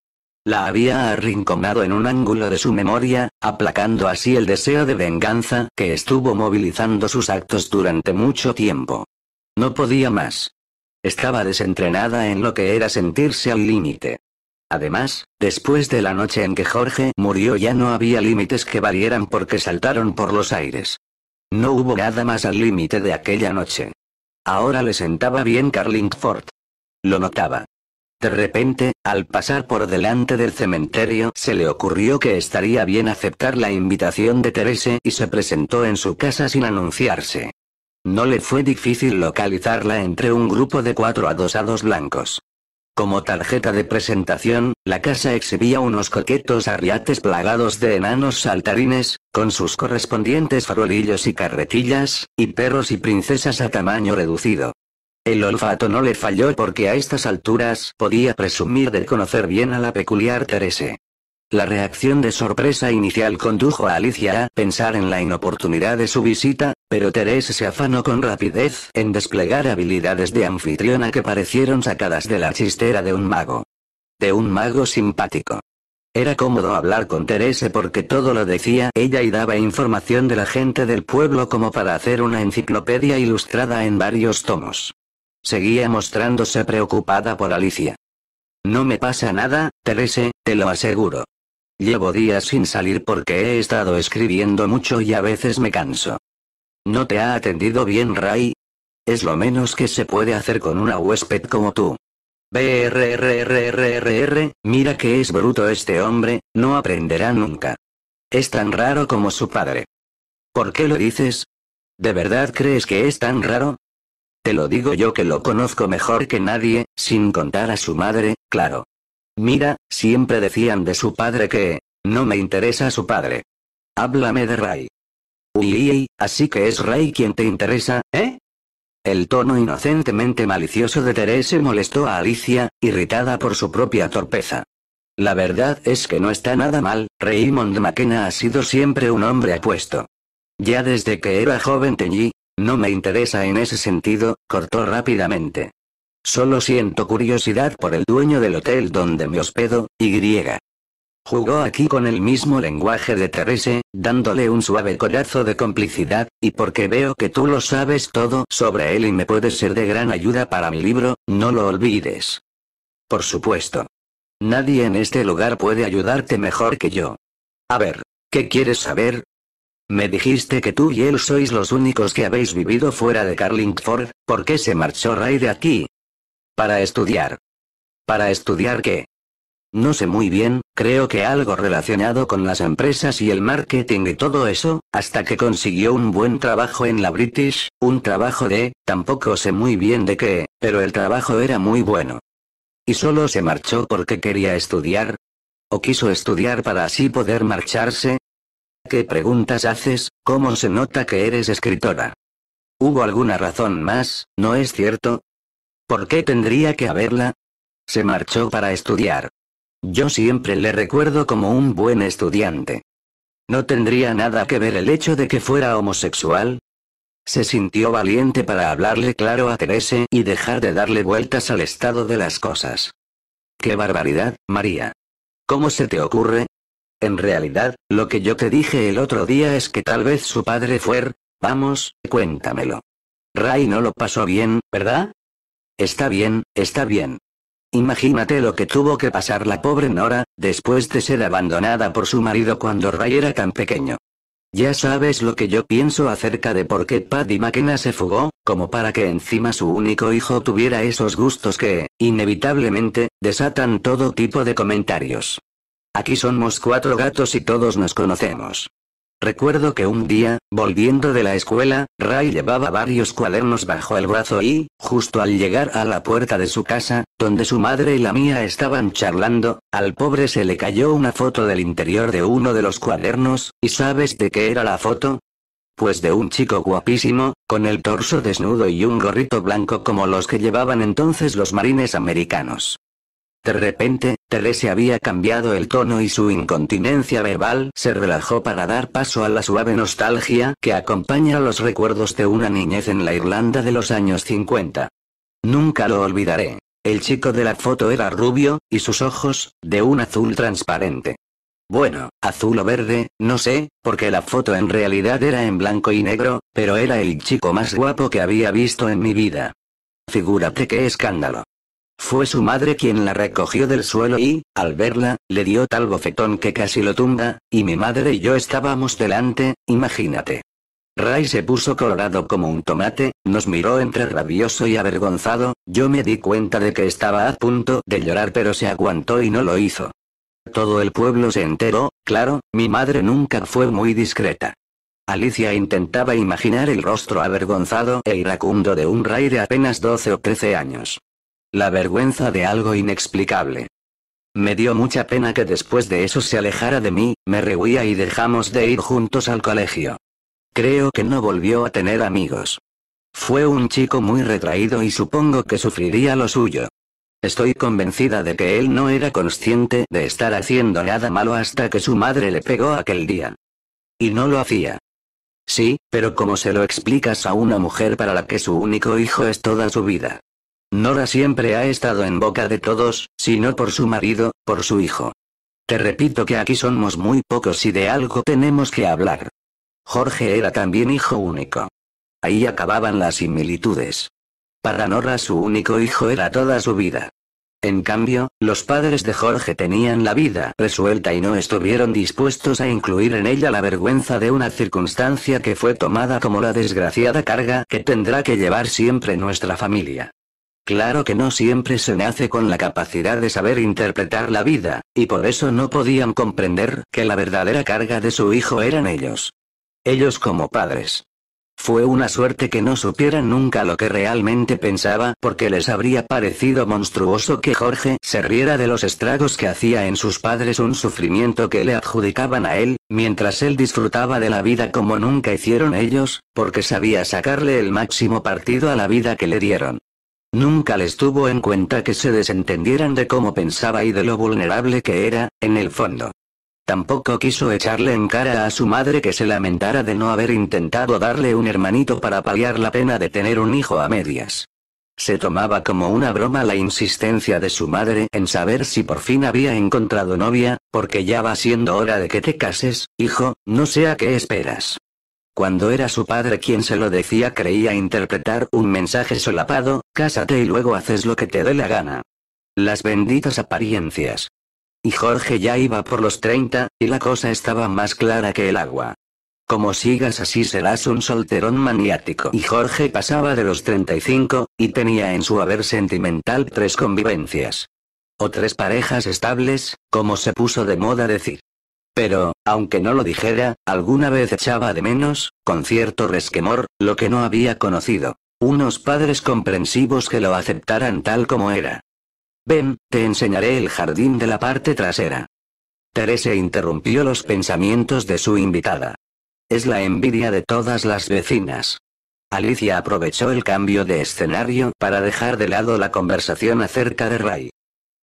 S1: La había arrinconado en un ángulo de su memoria, aplacando así el deseo de venganza que estuvo movilizando sus actos durante mucho tiempo. No podía más. Estaba desentrenada en lo que era sentirse al límite. Además, después de la noche en que Jorge murió ya no había límites que valieran porque saltaron por los aires. No hubo nada más al límite de aquella noche. Ahora le sentaba bien Carlingford. Lo notaba. De repente, al pasar por delante del cementerio, se le ocurrió que estaría bien aceptar la invitación de Terese y se presentó en su casa sin anunciarse. No le fue difícil localizarla entre un grupo de cuatro adosados blancos. Como tarjeta de presentación, la casa exhibía unos coquetos arriates plagados de enanos saltarines, con sus correspondientes farolillos y carretillas, y perros y princesas a tamaño reducido. El olfato no le falló porque a estas alturas podía presumir de conocer bien a la peculiar Terese. La reacción de sorpresa inicial condujo a Alicia a pensar en la inoportunidad de su visita, pero Terese se afanó con rapidez en desplegar habilidades de anfitriona que parecieron sacadas de la chistera de un mago. De un mago simpático. Era cómodo hablar con Terese porque todo lo decía ella y daba información de la gente del pueblo como para hacer una enciclopedia ilustrada en varios tomos. Seguía mostrándose preocupada por Alicia. No me pasa nada, Terese, te lo aseguro. Llevo días sin salir porque he estado escribiendo mucho y a veces me canso. ¿No te ha atendido bien Ray? Es lo menos que se puede hacer con una huésped como tú. BRRRRR, mira que es bruto este hombre, no aprenderá nunca. Es tan raro como su padre. ¿Por qué lo dices? ¿De verdad crees que es tan raro? Te lo digo yo que lo conozco mejor que nadie, sin contar a su madre, claro. Mira, siempre decían de su padre que... No me interesa su padre. Háblame de Ray. Uy, así que es Rey quien te interesa, ¿eh? El tono inocentemente malicioso de Terese molestó a Alicia, irritada por su propia torpeza. La verdad es que no está nada mal, Raymond McKenna ha sido siempre un hombre apuesto. Ya desde que era joven teñí, no me interesa en ese sentido, cortó rápidamente. Solo siento curiosidad por el dueño del hotel donde me hospedo, y griega. Jugó aquí con el mismo lenguaje de Terese, dándole un suave collazo de complicidad, y porque veo que tú lo sabes todo sobre él y me puedes ser de gran ayuda para mi libro, no lo olvides. Por supuesto. Nadie en este lugar puede ayudarte mejor que yo. A ver, ¿qué quieres saber? Me dijiste que tú y él sois los únicos que habéis vivido fuera de Carlingford, ¿por qué se marchó Ray de aquí? Para estudiar. ¿Para estudiar qué? No sé muy bien, creo que algo relacionado con las empresas y el marketing y todo eso, hasta que consiguió un buen trabajo en la British, un trabajo de, tampoco sé muy bien de qué, pero el trabajo era muy bueno. Y solo se marchó porque quería estudiar. O quiso estudiar para así poder marcharse. ¿Qué preguntas haces? ¿Cómo se nota que eres escritora? ¿Hubo alguna razón más, no es cierto? ¿Por qué tendría que haberla? Se marchó para estudiar. Yo siempre le recuerdo como un buen estudiante. ¿No tendría nada que ver el hecho de que fuera homosexual? Se sintió valiente para hablarle claro a Terese y dejar de darle vueltas al estado de las cosas. ¡Qué barbaridad, María! ¿Cómo se te ocurre? En realidad, lo que yo te dije el otro día es que tal vez su padre fuera... Vamos, cuéntamelo. Ray no lo pasó bien, ¿verdad? Está bien, está bien, Imagínate lo que tuvo que pasar la pobre Nora, después de ser abandonada por su marido cuando Ray era tan pequeño. Ya sabes lo que yo pienso acerca de por qué Paddy McKenna se fugó, como para que encima su único hijo tuviera esos gustos que, inevitablemente, desatan todo tipo de comentarios. Aquí somos cuatro gatos y todos nos conocemos. Recuerdo que un día, volviendo de la escuela, Ray llevaba varios cuadernos bajo el brazo y, justo al llegar a la puerta de su casa, donde su madre y la mía estaban charlando, al pobre se le cayó una foto del interior de uno de los cuadernos, ¿y sabes de qué era la foto? Pues de un chico guapísimo, con el torso desnudo y un gorrito blanco como los que llevaban entonces los marines americanos. De repente, Terese había cambiado el tono y su incontinencia verbal se relajó para dar paso a la suave nostalgia que acompaña los recuerdos de una niñez en la Irlanda de los años 50. Nunca lo olvidaré. El chico de la foto era rubio, y sus ojos, de un azul transparente. Bueno, azul o verde, no sé, porque la foto en realidad era en blanco y negro, pero era el chico más guapo que había visto en mi vida. Figúrate qué escándalo. Fue su madre quien la recogió del suelo y, al verla, le dio tal bofetón que casi lo tumba, y mi madre y yo estábamos delante, imagínate. Ray se puso colorado como un tomate, nos miró entre rabioso y avergonzado, yo me di cuenta de que estaba a punto de llorar pero se aguantó y no lo hizo. Todo el pueblo se enteró, claro, mi madre nunca fue muy discreta. Alicia intentaba imaginar el rostro avergonzado e iracundo de un Ray de apenas 12 o 13 años. La vergüenza de algo inexplicable. Me dio mucha pena que después de eso se alejara de mí, me rehuía y dejamos de ir juntos al colegio. Creo que no volvió a tener amigos. Fue un chico muy retraído y supongo que sufriría lo suyo. Estoy convencida de que él no era consciente de estar haciendo nada malo hasta que su madre le pegó aquel día. Y no lo hacía. Sí, pero ¿cómo se lo explicas a una mujer para la que su único hijo es toda su vida? Nora siempre ha estado en boca de todos, sino por su marido, por su hijo. Te repito que aquí somos muy pocos y de algo tenemos que hablar. Jorge era también hijo único. Ahí acababan las similitudes. Para Nora su único hijo era toda su vida. En cambio, los padres de Jorge tenían la vida resuelta y no estuvieron dispuestos a incluir en ella la vergüenza de una circunstancia que fue tomada como la desgraciada carga que tendrá que llevar siempre nuestra familia. Claro que no siempre se nace con la capacidad de saber interpretar la vida, y por eso no podían comprender que la verdadera carga de su hijo eran ellos. Ellos como padres. Fue una suerte que no supieran nunca lo que realmente pensaba, porque les habría parecido monstruoso que Jorge se riera de los estragos que hacía en sus padres un sufrimiento que le adjudicaban a él, mientras él disfrutaba de la vida como nunca hicieron ellos, porque sabía sacarle el máximo partido a la vida que le dieron. Nunca les tuvo en cuenta que se desentendieran de cómo pensaba y de lo vulnerable que era, en el fondo. Tampoco quiso echarle en cara a su madre que se lamentara de no haber intentado darle un hermanito para paliar la pena de tener un hijo a medias. Se tomaba como una broma la insistencia de su madre en saber si por fin había encontrado novia, porque ya va siendo hora de que te cases, hijo, no sé a qué esperas. Cuando era su padre quien se lo decía creía interpretar un mensaje solapado, cásate y luego haces lo que te dé la gana. Las benditas apariencias. Y Jorge ya iba por los 30, y la cosa estaba más clara que el agua. Como sigas así serás un solterón maniático. Y Jorge pasaba de los 35, y tenía en su haber sentimental tres convivencias. O tres parejas estables, como se puso de moda decir. Pero, aunque no lo dijera, alguna vez echaba de menos, con cierto resquemor, lo que no había conocido. Unos padres comprensivos que lo aceptaran tal como era. Ven, te enseñaré el jardín de la parte trasera. Teresa interrumpió los pensamientos de su invitada. Es la envidia de todas las vecinas. Alicia aprovechó el cambio de escenario para dejar de lado la conversación acerca de Ray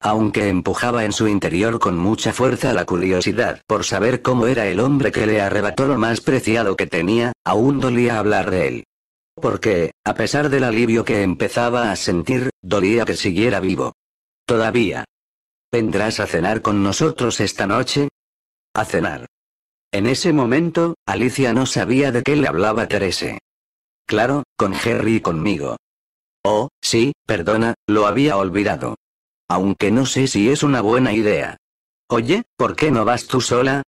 S1: aunque empujaba en su interior con mucha fuerza la curiosidad por saber cómo era el hombre que le arrebató lo más preciado que tenía, aún dolía hablar de él. Porque, a pesar del alivio que empezaba a sentir, dolía que siguiera vivo. Todavía. ¿Vendrás a cenar con nosotros esta noche? A cenar. En ese momento, Alicia no sabía de qué le hablaba Terese. Claro, con Harry y conmigo. Oh, sí, perdona, lo había olvidado. Aunque no sé si es una buena idea. Oye, ¿por qué no vas tú sola?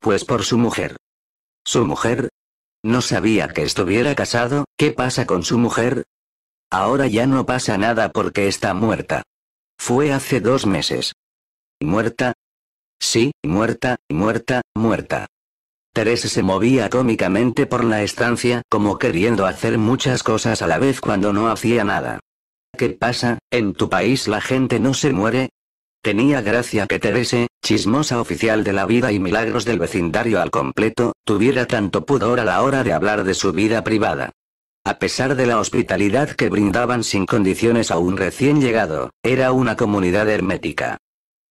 S1: Pues por su mujer. ¿Su mujer? No sabía que estuviera casado, ¿qué pasa con su mujer? Ahora ya no pasa nada porque está muerta. Fue hace dos meses. ¿Muerta? Sí, muerta, muerta, muerta. Teresa se movía cómicamente por la estancia como queriendo hacer muchas cosas a la vez cuando no hacía nada. ¿Qué pasa? ¿En tu país la gente no se muere? Tenía gracia que Terese, chismosa oficial de la vida y milagros del vecindario al completo, tuviera tanto pudor a la hora de hablar de su vida privada. A pesar de la hospitalidad que brindaban sin condiciones a un recién llegado, era una comunidad hermética.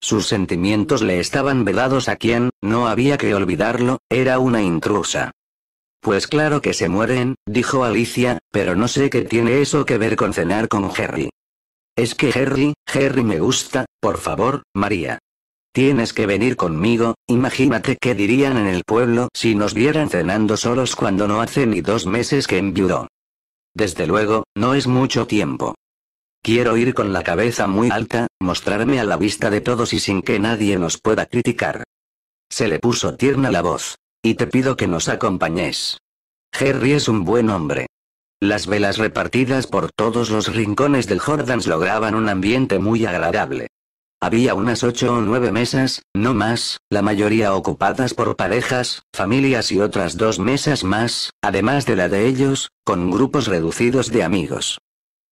S1: Sus sentimientos le estaban vedados a quien, no había que olvidarlo, era una intrusa. Pues claro que se mueren, dijo Alicia, pero no sé qué tiene eso que ver con cenar con Harry. Es que Harry, Harry me gusta, por favor, María. Tienes que venir conmigo, imagínate qué dirían en el pueblo si nos vieran cenando solos cuando no hace ni dos meses que enviudó. Desde luego, no es mucho tiempo. Quiero ir con la cabeza muy alta, mostrarme a la vista de todos y sin que nadie nos pueda criticar. Se le puso tierna la voz. Y te pido que nos acompañes. Harry es un buen hombre. Las velas repartidas por todos los rincones del Jordans lograban un ambiente muy agradable. Había unas ocho o nueve mesas, no más, la mayoría ocupadas por parejas, familias y otras dos mesas más, además de la de ellos, con grupos reducidos de amigos.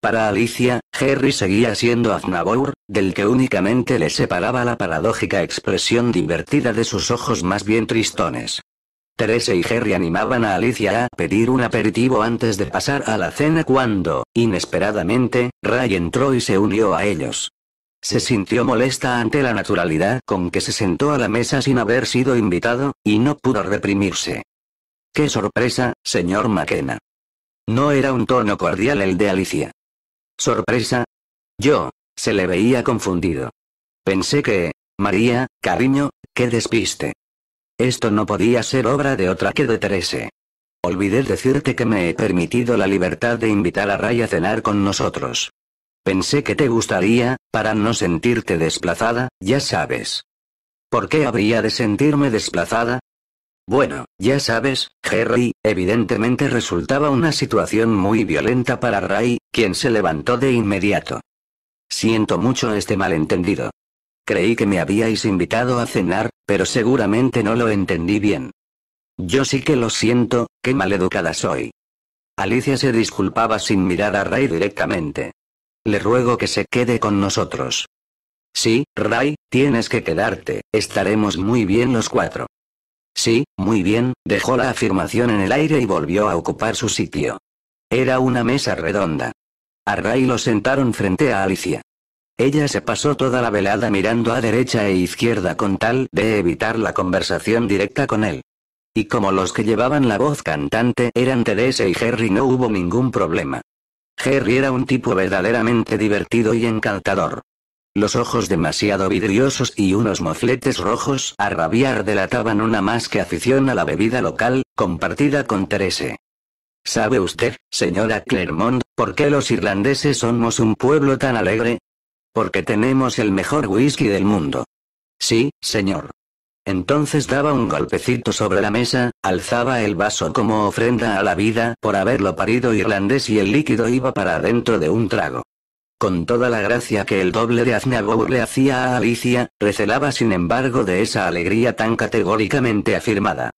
S1: Para Alicia, Harry seguía siendo Aznavour, del que únicamente le separaba la paradójica expresión divertida de sus ojos más bien tristones. Teresa y Jerry animaban a Alicia a pedir un aperitivo antes de pasar a la cena cuando, inesperadamente, Ray entró y se unió a ellos. Se sintió molesta ante la naturalidad con que se sentó a la mesa sin haber sido invitado, y no pudo reprimirse. ¡Qué sorpresa, señor McKenna! No era un tono cordial el de Alicia. ¿Sorpresa? Yo, se le veía confundido. Pensé que, María, cariño, qué despiste. Esto no podía ser obra de otra que de Terese. Olvidé decirte que me he permitido la libertad de invitar a Ray a cenar con nosotros. Pensé que te gustaría, para no sentirte desplazada, ya sabes. ¿Por qué habría de sentirme desplazada? Bueno, ya sabes, Jerry, evidentemente resultaba una situación muy violenta para Ray, quien se levantó de inmediato. Siento mucho este malentendido. Creí que me habíais invitado a cenar, pero seguramente no lo entendí bien. Yo sí que lo siento, qué maleducada soy. Alicia se disculpaba sin mirar a Ray directamente. Le ruego que se quede con nosotros. Sí, Ray, tienes que quedarte, estaremos muy bien los cuatro. Sí, muy bien, dejó la afirmación en el aire y volvió a ocupar su sitio. Era una mesa redonda. A Ray lo sentaron frente a Alicia. Ella se pasó toda la velada mirando a derecha e izquierda con tal de evitar la conversación directa con él. Y como los que llevaban la voz cantante eran Teresa y Jerry no hubo ningún problema. Jerry era un tipo verdaderamente divertido y encantador. Los ojos demasiado vidriosos y unos mofletes rojos a rabiar delataban una más que afición a la bebida local, compartida con Terese. ¿Sabe usted, señora Clermont, por qué los irlandeses somos un pueblo tan alegre? Porque tenemos el mejor whisky del mundo. Sí, señor. Entonces daba un golpecito sobre la mesa, alzaba el vaso como ofrenda a la vida por haberlo parido irlandés y el líquido iba para adentro de un trago. Con toda la gracia que el doble de Aznavour le hacía a Alicia, recelaba sin embargo de esa alegría tan categóricamente afirmada.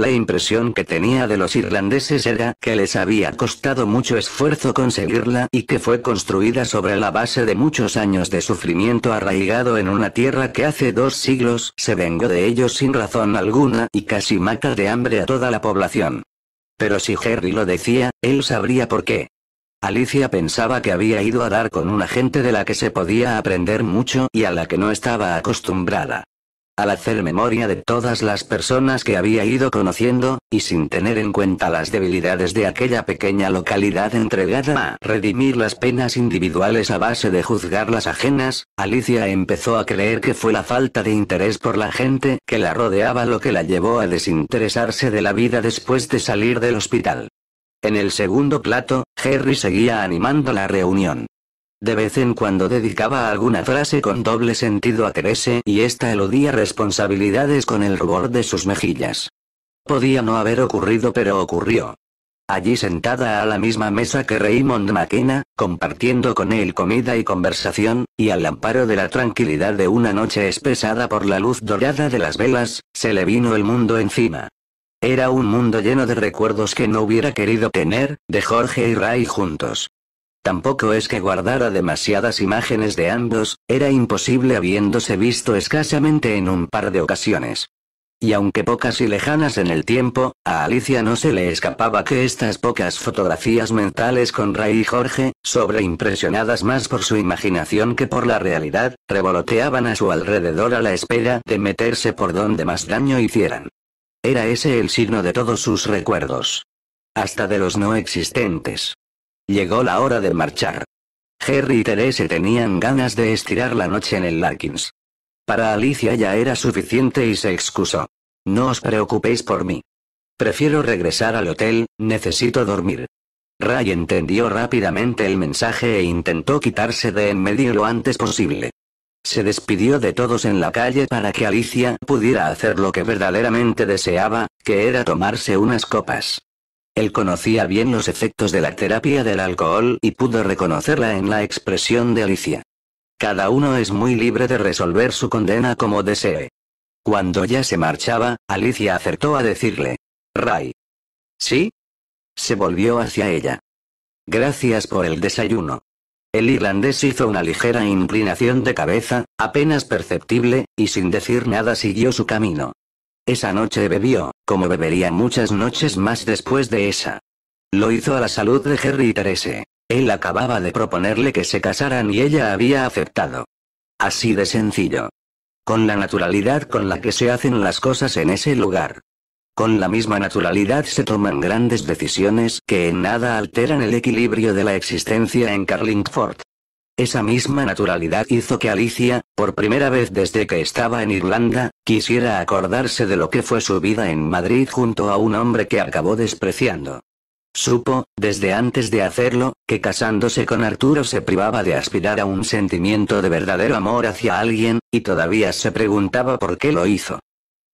S1: La impresión que tenía de los irlandeses era que les había costado mucho esfuerzo conseguirla y que fue construida sobre la base de muchos años de sufrimiento arraigado en una tierra que hace dos siglos se vengó de ellos sin razón alguna y casi mata de hambre a toda la población. Pero si Harry lo decía, él sabría por qué. Alicia pensaba que había ido a dar con una gente de la que se podía aprender mucho y a la que no estaba acostumbrada. Al hacer memoria de todas las personas que había ido conociendo, y sin tener en cuenta las debilidades de aquella pequeña localidad entregada a redimir las penas individuales a base de juzgar las ajenas, Alicia empezó a creer que fue la falta de interés por la gente que la rodeaba lo que la llevó a desinteresarse de la vida después de salir del hospital. En el segundo plato, Harry seguía animando la reunión. De vez en cuando dedicaba alguna frase con doble sentido a Terese y ésta eludía responsabilidades con el rubor de sus mejillas. Podía no haber ocurrido pero ocurrió. Allí sentada a la misma mesa que Raymond McKenna, compartiendo con él comida y conversación, y al amparo de la tranquilidad de una noche espesada por la luz dorada de las velas, se le vino el mundo encima. Era un mundo lleno de recuerdos que no hubiera querido tener, de Jorge y Ray juntos. Tampoco es que guardara demasiadas imágenes de ambos, era imposible habiéndose visto escasamente en un par de ocasiones. Y aunque pocas y lejanas en el tiempo, a Alicia no se le escapaba que estas pocas fotografías mentales con Ray y Jorge, sobreimpresionadas más por su imaginación que por la realidad, revoloteaban a su alrededor a la espera de meterse por donde más daño hicieran. Era ese el signo de todos sus recuerdos. Hasta de los no existentes. Llegó la hora de marchar. Harry y Teresa tenían ganas de estirar la noche en el Larkins. Para Alicia ya era suficiente y se excusó. No os preocupéis por mí. Prefiero regresar al hotel, necesito dormir. Ray entendió rápidamente el mensaje e intentó quitarse de en medio lo antes posible. Se despidió de todos en la calle para que Alicia pudiera hacer lo que verdaderamente deseaba, que era tomarse unas copas. Él conocía bien los efectos de la terapia del alcohol y pudo reconocerla en la expresión de Alicia. Cada uno es muy libre de resolver su condena como desee. Cuando ya se marchaba, Alicia acertó a decirle. Ray. ¿Sí? Se volvió hacia ella. Gracias por el desayuno. El irlandés hizo una ligera inclinación de cabeza, apenas perceptible, y sin decir nada siguió su camino. Esa noche bebió, como bebería muchas noches más después de esa. Lo hizo a la salud de Harry y Therese. Él acababa de proponerle que se casaran y ella había aceptado. Así de sencillo. Con la naturalidad con la que se hacen las cosas en ese lugar. Con la misma naturalidad se toman grandes decisiones que en nada alteran el equilibrio de la existencia en Carlingford. Esa misma naturalidad hizo que Alicia, por primera vez desde que estaba en Irlanda, quisiera acordarse de lo que fue su vida en Madrid junto a un hombre que acabó despreciando. Supo, desde antes de hacerlo, que casándose con Arturo se privaba de aspirar a un sentimiento de verdadero amor hacia alguien, y todavía se preguntaba por qué lo hizo.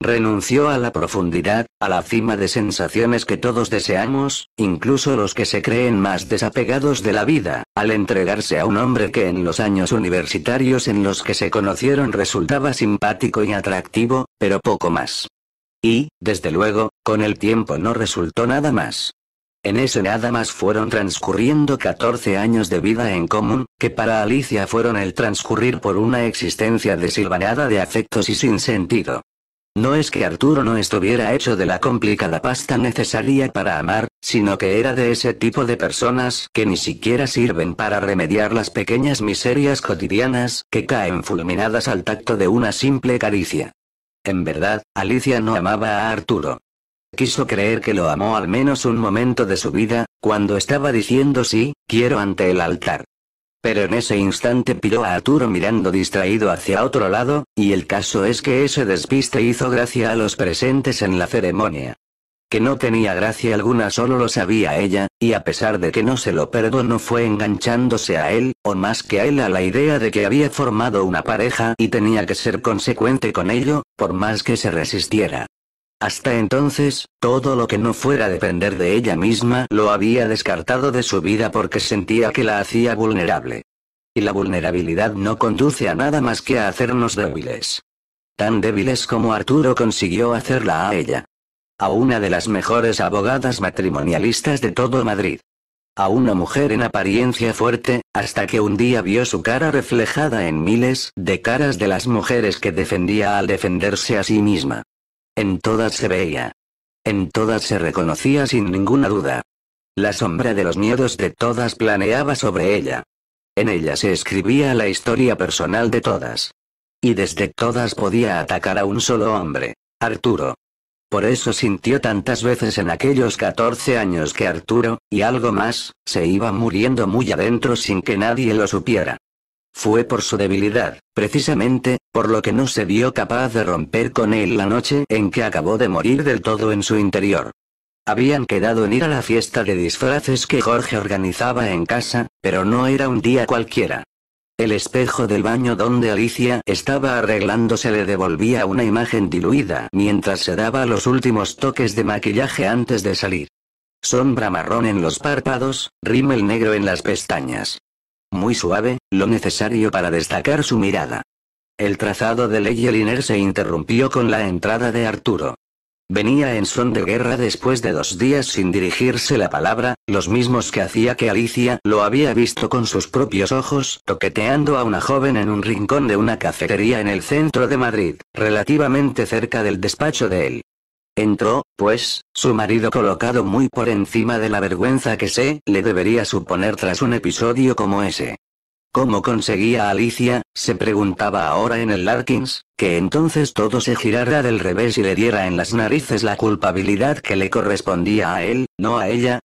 S1: Renunció a la profundidad, a la cima de sensaciones que todos deseamos, incluso los que se creen más desapegados de la vida, al entregarse a un hombre que en los años universitarios en los que se conocieron resultaba simpático y atractivo, pero poco más. Y, desde luego, con el tiempo no resultó nada más. En ese nada más fueron transcurriendo 14 años de vida en común, que para Alicia fueron el transcurrir por una existencia desilvanada de afectos y sin sentido. No es que Arturo no estuviera hecho de la complicada pasta necesaria para amar, sino que era de ese tipo de personas que ni siquiera sirven para remediar las pequeñas miserias cotidianas que caen fulminadas al tacto de una simple caricia. En verdad, Alicia no amaba a Arturo. Quiso creer que lo amó al menos un momento de su vida, cuando estaba diciendo sí, quiero ante el altar. Pero en ese instante piró a Arturo mirando distraído hacia otro lado, y el caso es que ese despiste hizo gracia a los presentes en la ceremonia. Que no tenía gracia alguna solo lo sabía ella, y a pesar de que no se lo perdonó fue enganchándose a él, o más que a él a la idea de que había formado una pareja y tenía que ser consecuente con ello, por más que se resistiera. Hasta entonces, todo lo que no fuera depender de ella misma lo había descartado de su vida porque sentía que la hacía vulnerable. Y la vulnerabilidad no conduce a nada más que a hacernos débiles. Tan débiles como Arturo consiguió hacerla a ella. A una de las mejores abogadas matrimonialistas de todo Madrid. A una mujer en apariencia fuerte, hasta que un día vio su cara reflejada en miles de caras de las mujeres que defendía al defenderse a sí misma. En todas se veía. En todas se reconocía sin ninguna duda. La sombra de los miedos de todas planeaba sobre ella. En ella se escribía la historia personal de todas. Y desde todas podía atacar a un solo hombre, Arturo. Por eso sintió tantas veces en aquellos 14 años que Arturo, y algo más, se iba muriendo muy adentro sin que nadie lo supiera. Fue por su debilidad, precisamente, por lo que no se vio capaz de romper con él la noche en que acabó de morir del todo en su interior. Habían quedado en ir a la fiesta de disfraces que Jorge organizaba en casa, pero no era un día cualquiera. El espejo del baño donde Alicia estaba arreglándose le devolvía una imagen diluida mientras se daba los últimos toques de maquillaje antes de salir. Sombra marrón en los párpados, rímel negro en las pestañas muy suave, lo necesario para destacar su mirada. El trazado de Leyeliner se interrumpió con la entrada de Arturo. Venía en son de guerra después de dos días sin dirigirse la palabra, los mismos que hacía que Alicia lo había visto con sus propios ojos, toqueteando a una joven en un rincón de una cafetería en el centro de Madrid, relativamente cerca del despacho de él. Entró, pues, su marido colocado muy por encima de la vergüenza que se le debería suponer tras un episodio como ese. ¿Cómo conseguía Alicia? se preguntaba ahora en el Larkins, que entonces todo se girara del revés y le diera en las narices la culpabilidad que le correspondía a él, no a ella.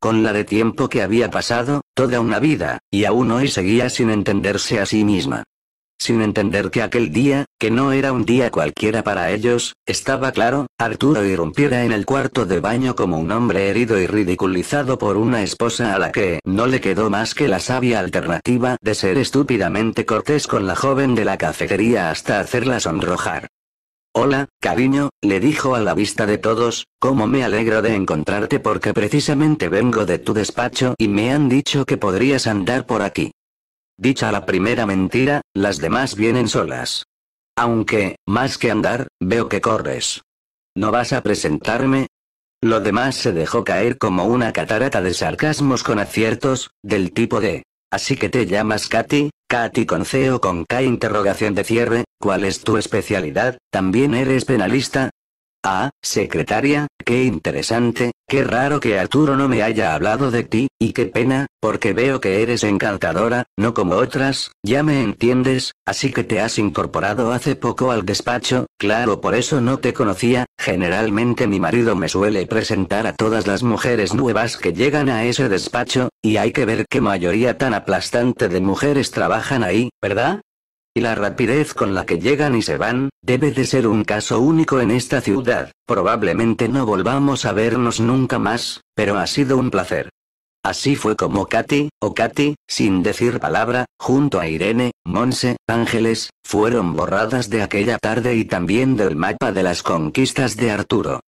S1: Con la de tiempo que había pasado, toda una vida, y aún hoy seguía sin entenderse a sí misma sin entender que aquel día, que no era un día cualquiera para ellos, estaba claro, Arturo irrumpiera en el cuarto de baño como un hombre herido y ridiculizado por una esposa a la que no le quedó más que la sabia alternativa de ser estúpidamente cortés con la joven de la cafetería hasta hacerla sonrojar. Hola, cariño, le dijo a la vista de todos, cómo me alegro de encontrarte porque precisamente vengo de tu despacho y me han dicho que podrías andar por aquí. Dicha la primera mentira, las demás vienen solas. Aunque, más que andar, veo que corres. ¿No vas a presentarme? Lo demás se dejó caer como una catarata de sarcasmos con aciertos, del tipo de... Así que te llamas Katy, Katy con C o con K interrogación de cierre, ¿cuál es tu especialidad? ¿También eres penalista? Ah, secretaria, qué interesante, qué raro que Arturo no me haya hablado de ti, y qué pena, porque veo que eres encantadora, no como otras, ya me entiendes, así que te has incorporado hace poco al despacho, claro por eso no te conocía, generalmente mi marido me suele presentar a todas las mujeres nuevas que llegan a ese despacho, y hay que ver qué mayoría tan aplastante de mujeres trabajan ahí, ¿verdad? y la rapidez con la que llegan y se van, debe de ser un caso único en esta ciudad, probablemente no volvamos a vernos nunca más, pero ha sido un placer. Así fue como Katy, o Katy, sin decir palabra, junto a Irene, Monse, Ángeles, fueron borradas de aquella tarde y también del mapa de las conquistas de Arturo.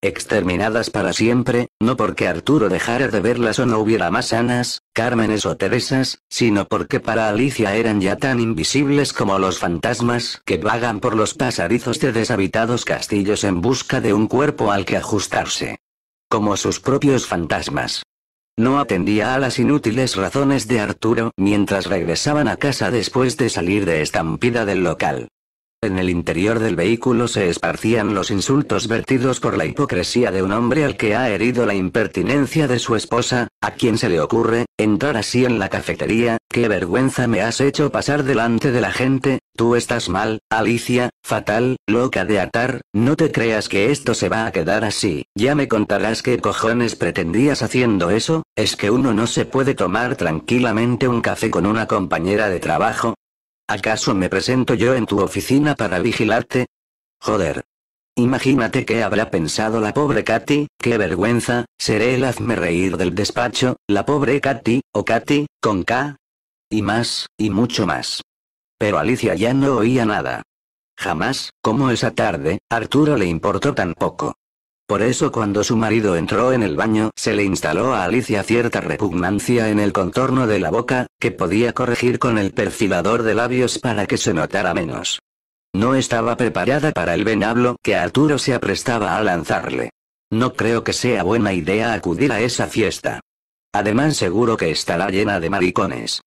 S1: Exterminadas para siempre, no porque Arturo dejara de verlas o no hubiera más Anas, Cármenes o Teresas, sino porque para Alicia eran ya tan invisibles como los fantasmas que vagan por los pasadizos de deshabitados castillos en busca de un cuerpo al que ajustarse. Como sus propios fantasmas. No atendía a las inútiles razones de Arturo mientras regresaban a casa después de salir de estampida del local. En el interior del vehículo se esparcían los insultos vertidos por la hipocresía de un hombre al que ha herido la impertinencia de su esposa, a quien se le ocurre, entrar así en la cafetería, qué vergüenza me has hecho pasar delante de la gente, tú estás mal, Alicia, fatal, loca de atar, no te creas que esto se va a quedar así, ya me contarás qué cojones pretendías haciendo eso, es que uno no se puede tomar tranquilamente un café con una compañera de trabajo, ¿Acaso me presento yo en tu oficina para vigilarte? Joder. Imagínate qué habrá pensado la pobre Katy, qué vergüenza, seré el hazme reír del despacho, la pobre Katy, o Katy, con K. Y más, y mucho más. Pero Alicia ya no oía nada. Jamás, como esa tarde, Arturo le importó tan poco. Por eso cuando su marido entró en el baño, se le instaló a Alicia cierta repugnancia en el contorno de la boca, que podía corregir con el perfilador de labios para que se notara menos. No estaba preparada para el venablo que Arturo se aprestaba a lanzarle. No creo que sea buena idea acudir a esa fiesta. Además seguro que estará llena de maricones.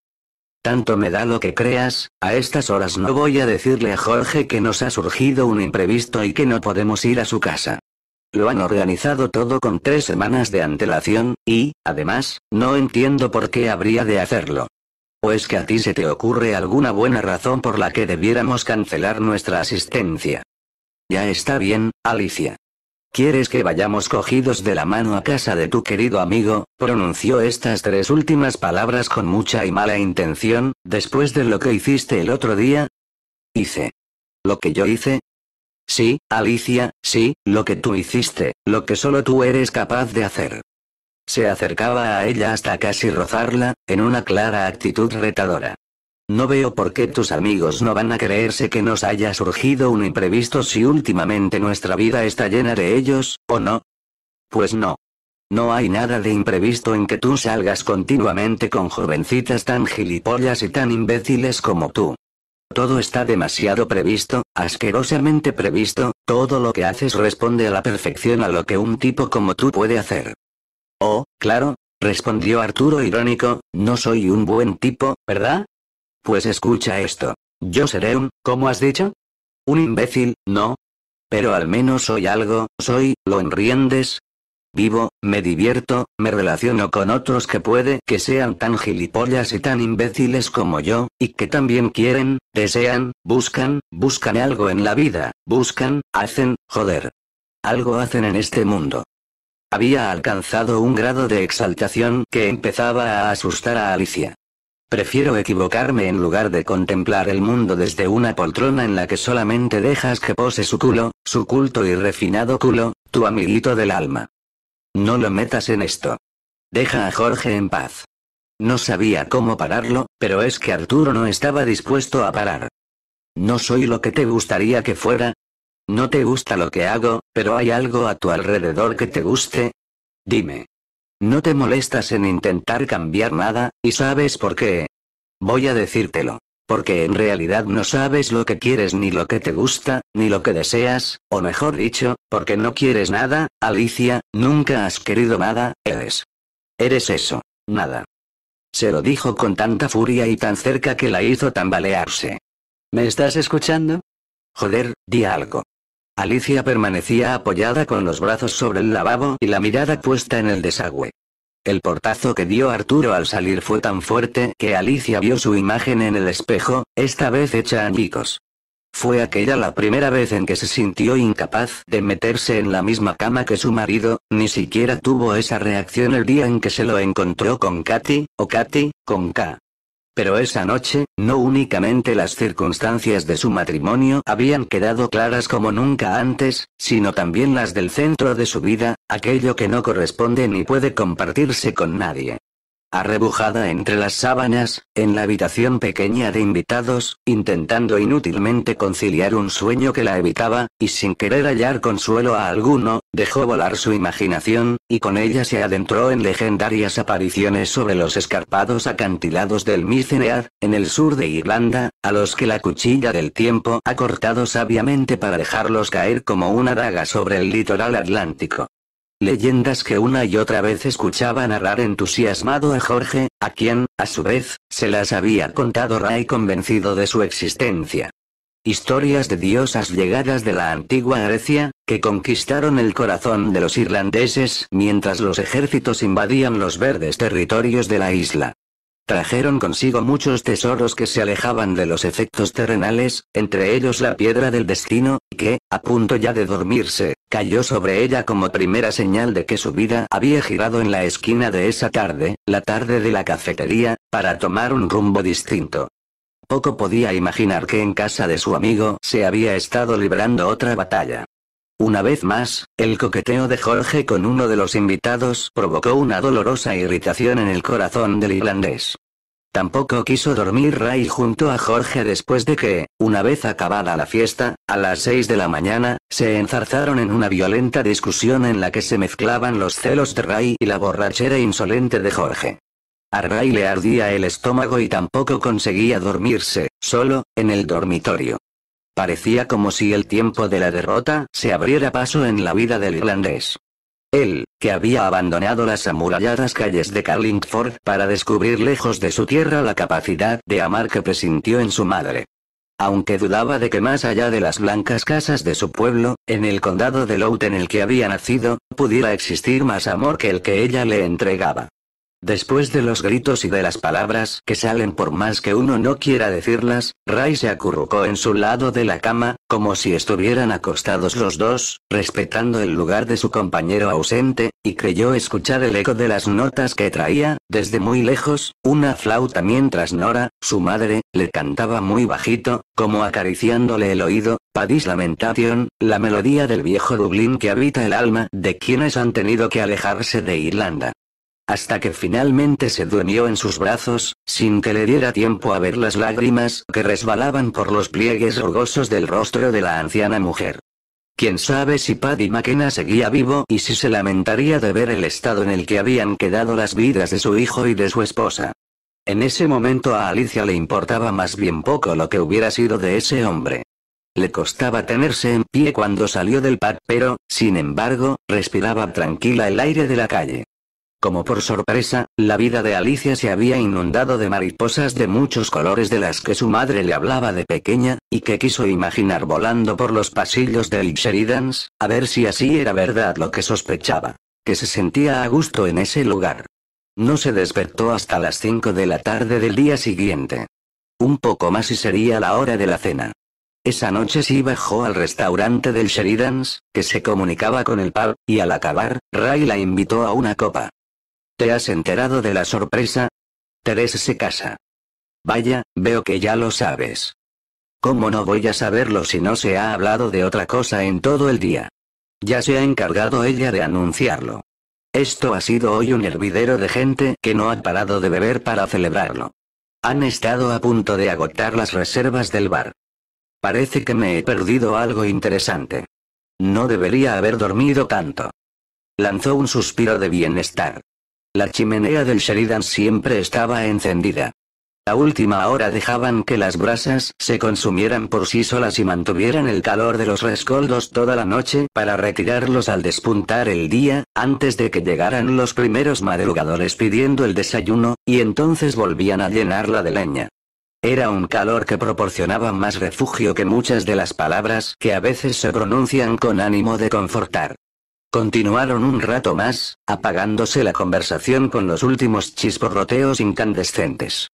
S1: Tanto me da lo que creas, a estas horas no voy a decirle a Jorge que nos ha surgido un imprevisto y que no podemos ir a su casa. Lo han organizado todo con tres semanas de antelación, y, además, no entiendo por qué habría de hacerlo. ¿O es pues que a ti se te ocurre alguna buena razón por la que debiéramos cancelar nuestra asistencia? Ya está bien, Alicia. ¿Quieres que vayamos cogidos de la mano a casa de tu querido amigo? Pronunció estas tres últimas palabras con mucha y mala intención, después de lo que hiciste el otro día. Hice. Lo que yo hice, Sí, Alicia, sí, lo que tú hiciste, lo que solo tú eres capaz de hacer. Se acercaba a ella hasta casi rozarla, en una clara actitud retadora. No veo por qué tus amigos no van a creerse que nos haya surgido un imprevisto si últimamente nuestra vida está llena de ellos, ¿o no? Pues no. No hay nada de imprevisto en que tú salgas continuamente con jovencitas tan gilipollas y tan imbéciles como tú. Todo está demasiado previsto, asquerosamente previsto, todo lo que haces responde a la perfección a lo que un tipo como tú puede hacer. Oh, claro, respondió Arturo irónico, no soy un buen tipo, ¿verdad? Pues escucha esto. Yo seré un, ¿cómo has dicho? Un imbécil, ¿no? Pero al menos soy algo, soy, lo enriendes, Vivo, me divierto, me relaciono con otros que puede que sean tan gilipollas y tan imbéciles como yo, y que también quieren, desean, buscan, buscan algo en la vida, buscan, hacen, joder. Algo hacen en este mundo. Había alcanzado un grado de exaltación que empezaba a asustar a Alicia. Prefiero equivocarme en lugar de contemplar el mundo desde una poltrona en la que solamente dejas que pose su culo, su culto y refinado culo, tu amiguito del alma. No lo metas en esto. Deja a Jorge en paz. No sabía cómo pararlo, pero es que Arturo no estaba dispuesto a parar. No soy lo que te gustaría que fuera. No te gusta lo que hago, pero hay algo a tu alrededor que te guste. Dime. No te molestas en intentar cambiar nada, y sabes por qué. Voy a decírtelo porque en realidad no sabes lo que quieres ni lo que te gusta, ni lo que deseas, o mejor dicho, porque no quieres nada, Alicia, nunca has querido nada, eres. Eres eso, nada. Se lo dijo con tanta furia y tan cerca que la hizo tambalearse. ¿Me estás escuchando? Joder, di algo. Alicia permanecía apoyada con los brazos sobre el lavabo y la mirada puesta en el desagüe. El portazo que dio Arturo al salir fue tan fuerte que Alicia vio su imagen en el espejo, esta vez hecha añicos. Fue aquella la primera vez en que se sintió incapaz de meterse en la misma cama que su marido, ni siquiera tuvo esa reacción el día en que se lo encontró con Katy, o Katy, con K. Pero esa noche, no únicamente las circunstancias de su matrimonio habían quedado claras como nunca antes, sino también las del centro de su vida, aquello que no corresponde ni puede compartirse con nadie, arrebujada entre las sábanas, en la habitación pequeña de invitados, intentando inútilmente conciliar un sueño que la evitaba, y sin querer hallar consuelo a alguno, dejó volar su imaginación, y con ella se adentró en legendarias apariciones sobre los escarpados acantilados del Mycenae, en el sur de Irlanda, a los que la cuchilla del tiempo ha cortado sabiamente para dejarlos caer como una daga sobre el litoral atlántico leyendas que una y otra vez escuchaba narrar entusiasmado a Jorge, a quien, a su vez, se las había contado Ray convencido de su existencia. Historias de diosas llegadas de la antigua Grecia, que conquistaron el corazón de los irlandeses mientras los ejércitos invadían los verdes territorios de la isla. Trajeron consigo muchos tesoros que se alejaban de los efectos terrenales, entre ellos la piedra del destino, que, a punto ya de dormirse, cayó sobre ella como primera señal de que su vida había girado en la esquina de esa tarde, la tarde de la cafetería, para tomar un rumbo distinto. Poco podía imaginar que en casa de su amigo se había estado librando otra batalla. Una vez más, el coqueteo de Jorge con uno de los invitados provocó una dolorosa irritación en el corazón del irlandés. Tampoco quiso dormir Ray junto a Jorge después de que, una vez acabada la fiesta, a las seis de la mañana, se enzarzaron en una violenta discusión en la que se mezclaban los celos de Ray y la borrachera insolente de Jorge. A Ray le ardía el estómago y tampoco conseguía dormirse, solo, en el dormitorio. Parecía como si el tiempo de la derrota se abriera paso en la vida del irlandés. Él, que había abandonado las amuralladas calles de Carlingford para descubrir lejos de su tierra la capacidad de amar que presintió en su madre. Aunque dudaba de que más allá de las blancas casas de su pueblo, en el condado de Louth en el que había nacido, pudiera existir más amor que el que ella le entregaba. Después de los gritos y de las palabras que salen por más que uno no quiera decirlas, Ray se acurrucó en su lado de la cama, como si estuvieran acostados los dos, respetando el lugar de su compañero ausente, y creyó escuchar el eco de las notas que traía, desde muy lejos, una flauta mientras Nora, su madre, le cantaba muy bajito, como acariciándole el oído, Padis Lamentation, la melodía del viejo Dublín que habita el alma de quienes han tenido que alejarse de Irlanda hasta que finalmente se durmió en sus brazos, sin que le diera tiempo a ver las lágrimas que resbalaban por los pliegues rugosos del rostro de la anciana mujer. Quién sabe si Paddy McKenna seguía vivo y si se lamentaría de ver el estado en el que habían quedado las vidas de su hijo y de su esposa. En ese momento a Alicia le importaba más bien poco lo que hubiera sido de ese hombre. Le costaba tenerse en pie cuando salió del pad pero, sin embargo, respiraba tranquila el aire de la calle. Como por sorpresa, la vida de Alicia se había inundado de mariposas de muchos colores de las que su madre le hablaba de pequeña, y que quiso imaginar volando por los pasillos del Sheridans, a ver si así era verdad lo que sospechaba. Que se sentía a gusto en ese lugar. No se despertó hasta las 5 de la tarde del día siguiente. Un poco más y sería la hora de la cena. Esa noche sí bajó al restaurante del Sheridans, que se comunicaba con el pub, y al acabar, Ray la invitó a una copa. ¿Te has enterado de la sorpresa? Teresa se casa. Vaya, veo que ya lo sabes. ¿Cómo no voy a saberlo si no se ha hablado de otra cosa en todo el día? Ya se ha encargado ella de anunciarlo. Esto ha sido hoy un hervidero de gente que no ha parado de beber para celebrarlo. Han estado a punto de agotar las reservas del bar. Parece que me he perdido algo interesante. No debería haber dormido tanto. Lanzó un suspiro de bienestar. La chimenea del Sheridan siempre estaba encendida. A última hora dejaban que las brasas se consumieran por sí solas y mantuvieran el calor de los rescoldos toda la noche para retirarlos al despuntar el día, antes de que llegaran los primeros madrugadores pidiendo el desayuno, y entonces volvían a llenarla de leña. Era un calor que proporcionaba más refugio que muchas de las palabras que a veces se pronuncian con ánimo de confortar. Continuaron un rato más, apagándose la conversación con los últimos chisporroteos incandescentes.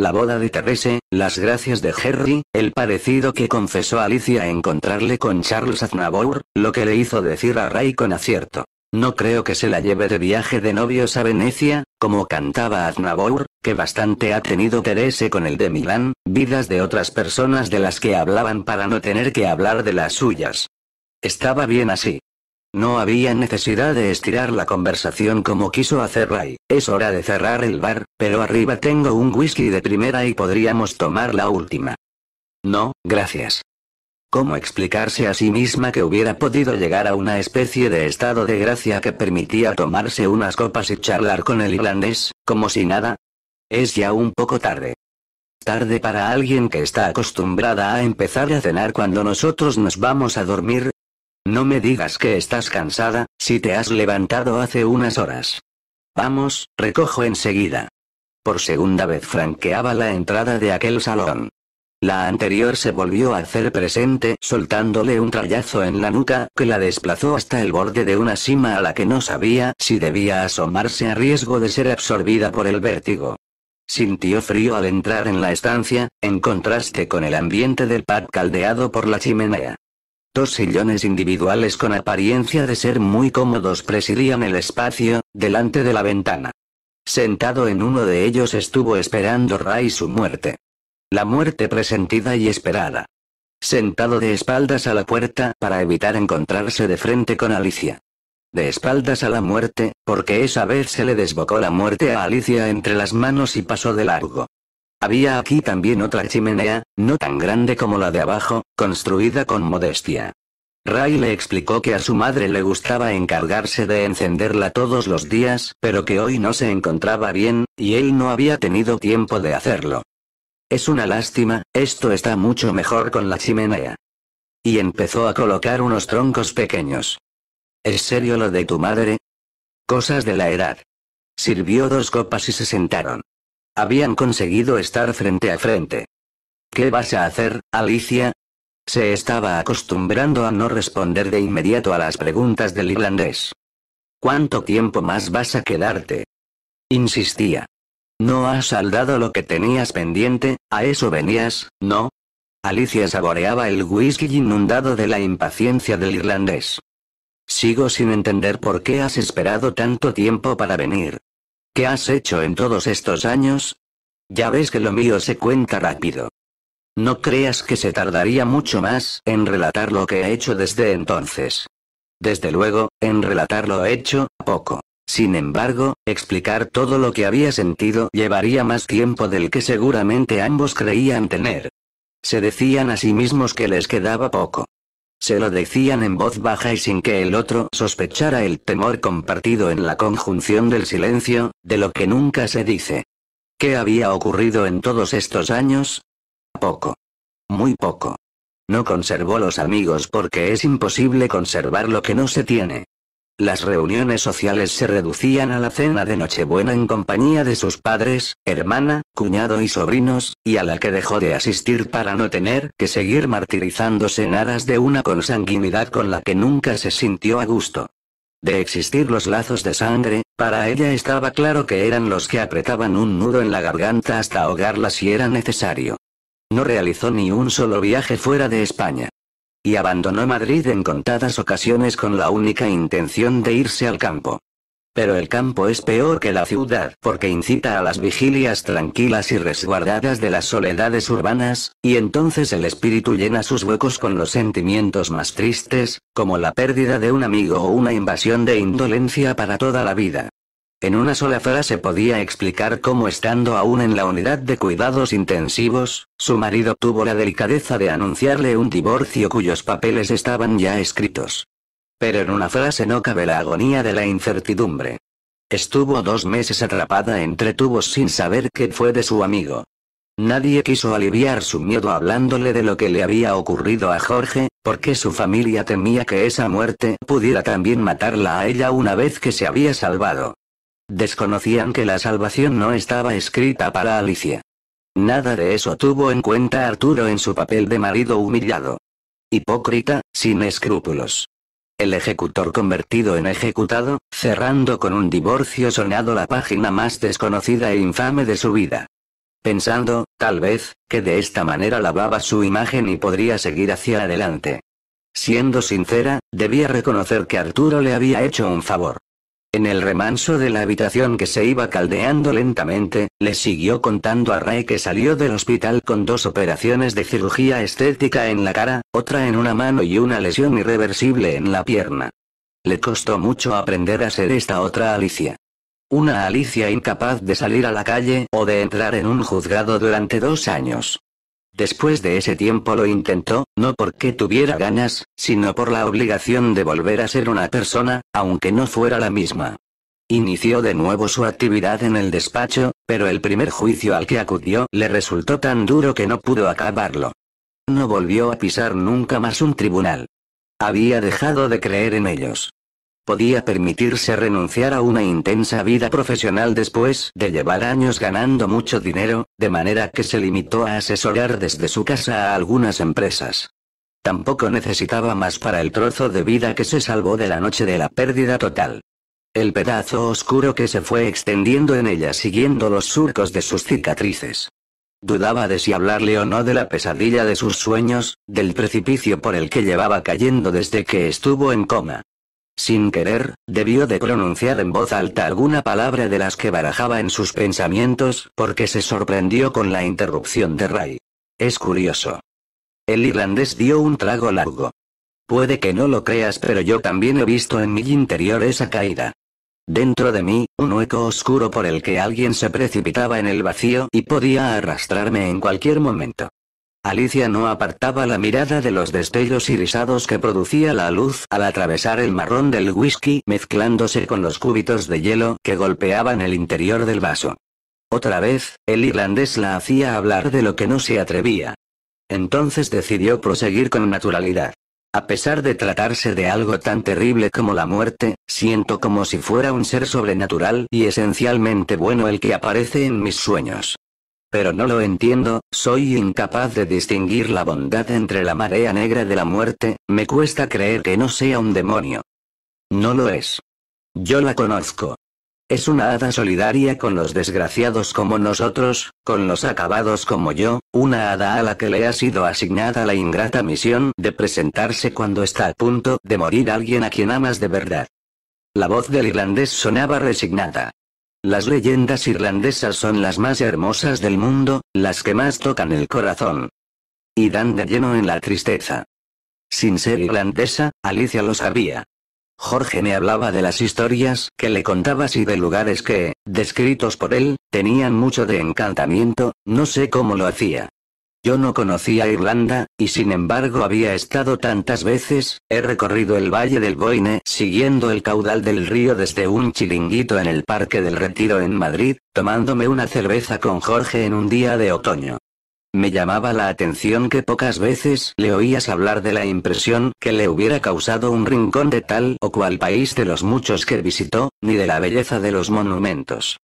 S1: La boda de Terese, las gracias de Harry, el parecido que confesó Alicia encontrarle con Charles Aznavour, lo que le hizo decir a Ray con acierto. No creo que se la lleve de viaje de novios a Venecia, como cantaba Aznavour, que bastante ha tenido Terese con el de Milán, vidas de otras personas de las que hablaban para no tener que hablar de las suyas. Estaba bien así. No había necesidad de estirar la conversación como quiso hacer Ray. Es hora de cerrar el bar, pero arriba tengo un whisky de primera y podríamos tomar la última. No, gracias. ¿Cómo explicarse a sí misma que hubiera podido llegar a una especie de estado de gracia que permitía tomarse unas copas y charlar con el irlandés, como si nada? Es ya un poco tarde. Tarde para alguien que está acostumbrada a empezar a cenar cuando nosotros nos vamos a dormir, no me digas que estás cansada, si te has levantado hace unas horas. Vamos, recojo enseguida. Por segunda vez franqueaba la entrada de aquel salón. La anterior se volvió a hacer presente, soltándole un trayazo en la nuca que la desplazó hasta el borde de una cima a la que no sabía si debía asomarse a riesgo de ser absorbida por el vértigo. Sintió frío al entrar en la estancia, en contraste con el ambiente del pad caldeado por la chimenea. Dos sillones individuales con apariencia de ser muy cómodos presidían el espacio, delante de la ventana. Sentado en uno de ellos estuvo esperando Ray su muerte. La muerte presentida y esperada. Sentado de espaldas a la puerta para evitar encontrarse de frente con Alicia. De espaldas a la muerte, porque esa vez se le desbocó la muerte a Alicia entre las manos y pasó de largo. Había aquí también otra chimenea, no tan grande como la de abajo, construida con modestia. Ray le explicó que a su madre le gustaba encargarse de encenderla todos los días, pero que hoy no se encontraba bien, y él no había tenido tiempo de hacerlo. Es una lástima, esto está mucho mejor con la chimenea. Y empezó a colocar unos troncos pequeños. ¿Es serio lo de tu madre? Cosas de la edad. Sirvió dos copas y se sentaron. Habían conseguido estar frente a frente. ¿Qué vas a hacer, Alicia? Se estaba acostumbrando a no responder de inmediato a las preguntas del irlandés. ¿Cuánto tiempo más vas a quedarte? Insistía. No has saldado lo que tenías pendiente, a eso venías, ¿no? Alicia saboreaba el whisky inundado de la impaciencia del irlandés. Sigo sin entender por qué has esperado tanto tiempo para venir. ¿Qué has hecho en todos estos años? Ya ves que lo mío se cuenta rápido. No creas que se tardaría mucho más en relatar lo que he hecho desde entonces. Desde luego, en relatar lo hecho, poco. Sin embargo, explicar todo lo que había sentido llevaría más tiempo del que seguramente ambos creían tener. Se decían a sí mismos que les quedaba poco, se lo decían en voz baja y sin que el otro sospechara el temor compartido en la conjunción del silencio, de lo que nunca se dice. ¿Qué había ocurrido en todos estos años? Poco. Muy poco. No conservó los amigos porque es imposible conservar lo que no se tiene. Las reuniones sociales se reducían a la cena de Nochebuena en compañía de sus padres, hermana, cuñado y sobrinos, y a la que dejó de asistir para no tener que seguir martirizándose en aras de una consanguinidad con la que nunca se sintió a gusto. De existir los lazos de sangre, para ella estaba claro que eran los que apretaban un nudo en la garganta hasta ahogarla si era necesario. No realizó ni un solo viaje fuera de España y abandonó Madrid en contadas ocasiones con la única intención de irse al campo. Pero el campo es peor que la ciudad porque incita a las vigilias tranquilas y resguardadas de las soledades urbanas, y entonces el espíritu llena sus huecos con los sentimientos más tristes, como la pérdida de un amigo o una invasión de indolencia para toda la vida. En una sola frase podía explicar cómo estando aún en la unidad de cuidados intensivos, su marido tuvo la delicadeza de anunciarle un divorcio cuyos papeles estaban ya escritos. Pero en una frase no cabe la agonía de la incertidumbre. Estuvo dos meses atrapada entre tubos sin saber qué fue de su amigo. Nadie quiso aliviar su miedo hablándole de lo que le había ocurrido a Jorge, porque su familia temía que esa muerte pudiera también matarla a ella una vez que se había salvado. Desconocían que la salvación no estaba escrita para Alicia. Nada de eso tuvo en cuenta Arturo en su papel de marido humillado. Hipócrita, sin escrúpulos. El ejecutor convertido en ejecutado, cerrando con un divorcio sonado la página más desconocida e infame de su vida. Pensando, tal vez, que de esta manera lavaba su imagen y podría seguir hacia adelante. Siendo sincera, debía reconocer que Arturo le había hecho un favor. En el remanso de la habitación que se iba caldeando lentamente, le siguió contando a Ray que salió del hospital con dos operaciones de cirugía estética en la cara, otra en una mano y una lesión irreversible en la pierna. Le costó mucho aprender a ser esta otra Alicia. Una Alicia incapaz de salir a la calle o de entrar en un juzgado durante dos años. Después de ese tiempo lo intentó, no porque tuviera ganas, sino por la obligación de volver a ser una persona, aunque no fuera la misma. Inició de nuevo su actividad en el despacho, pero el primer juicio al que acudió le resultó tan duro que no pudo acabarlo. No volvió a pisar nunca más un tribunal. Había dejado de creer en ellos podía permitirse renunciar a una intensa vida profesional después de llevar años ganando mucho dinero, de manera que se limitó a asesorar desde su casa a algunas empresas. Tampoco necesitaba más para el trozo de vida que se salvó de la noche de la pérdida total. El pedazo oscuro que se fue extendiendo en ella siguiendo los surcos de sus cicatrices. Dudaba de si hablarle o no de la pesadilla de sus sueños, del precipicio por el que llevaba cayendo desde que estuvo en coma. Sin querer, debió de pronunciar en voz alta alguna palabra de las que barajaba en sus pensamientos, porque se sorprendió con la interrupción de Ray. Es curioso. El irlandés dio un trago largo. Puede que no lo creas, pero yo también he visto en mi interior esa caída. Dentro de mí, un hueco oscuro por el que alguien se precipitaba en el vacío y podía arrastrarme en cualquier momento. Alicia no apartaba la mirada de los destellos irisados que producía la luz al atravesar el marrón del whisky mezclándose con los cúbitos de hielo que golpeaban el interior del vaso. Otra vez, el irlandés la hacía hablar de lo que no se atrevía. Entonces decidió proseguir con naturalidad. A pesar de tratarse de algo tan terrible como la muerte, siento como si fuera un ser sobrenatural y esencialmente bueno el que aparece en mis sueños. Pero no lo entiendo, soy incapaz de distinguir la bondad entre la marea negra de la muerte, me cuesta creer que no sea un demonio. No lo es. Yo la conozco. Es una hada solidaria con los desgraciados como nosotros, con los acabados como yo, una hada a la que le ha sido asignada la ingrata misión de presentarse cuando está a punto de morir alguien a quien amas de verdad. La voz del irlandés sonaba resignada. Las leyendas irlandesas son las más hermosas del mundo, las que más tocan el corazón. Y dan de lleno en la tristeza. Sin ser irlandesa, Alicia lo sabía. Jorge me hablaba de las historias que le contabas y de lugares que, descritos por él, tenían mucho de encantamiento, no sé cómo lo hacía. Yo no conocía Irlanda, y sin embargo había estado tantas veces, he recorrido el Valle del Boine siguiendo el caudal del río desde un chiringuito en el Parque del Retiro en Madrid, tomándome una cerveza con Jorge en un día de otoño. Me llamaba la atención que pocas veces le oías hablar de la impresión que le hubiera causado un rincón de tal o cual país de los muchos que visitó, ni de la belleza de los monumentos.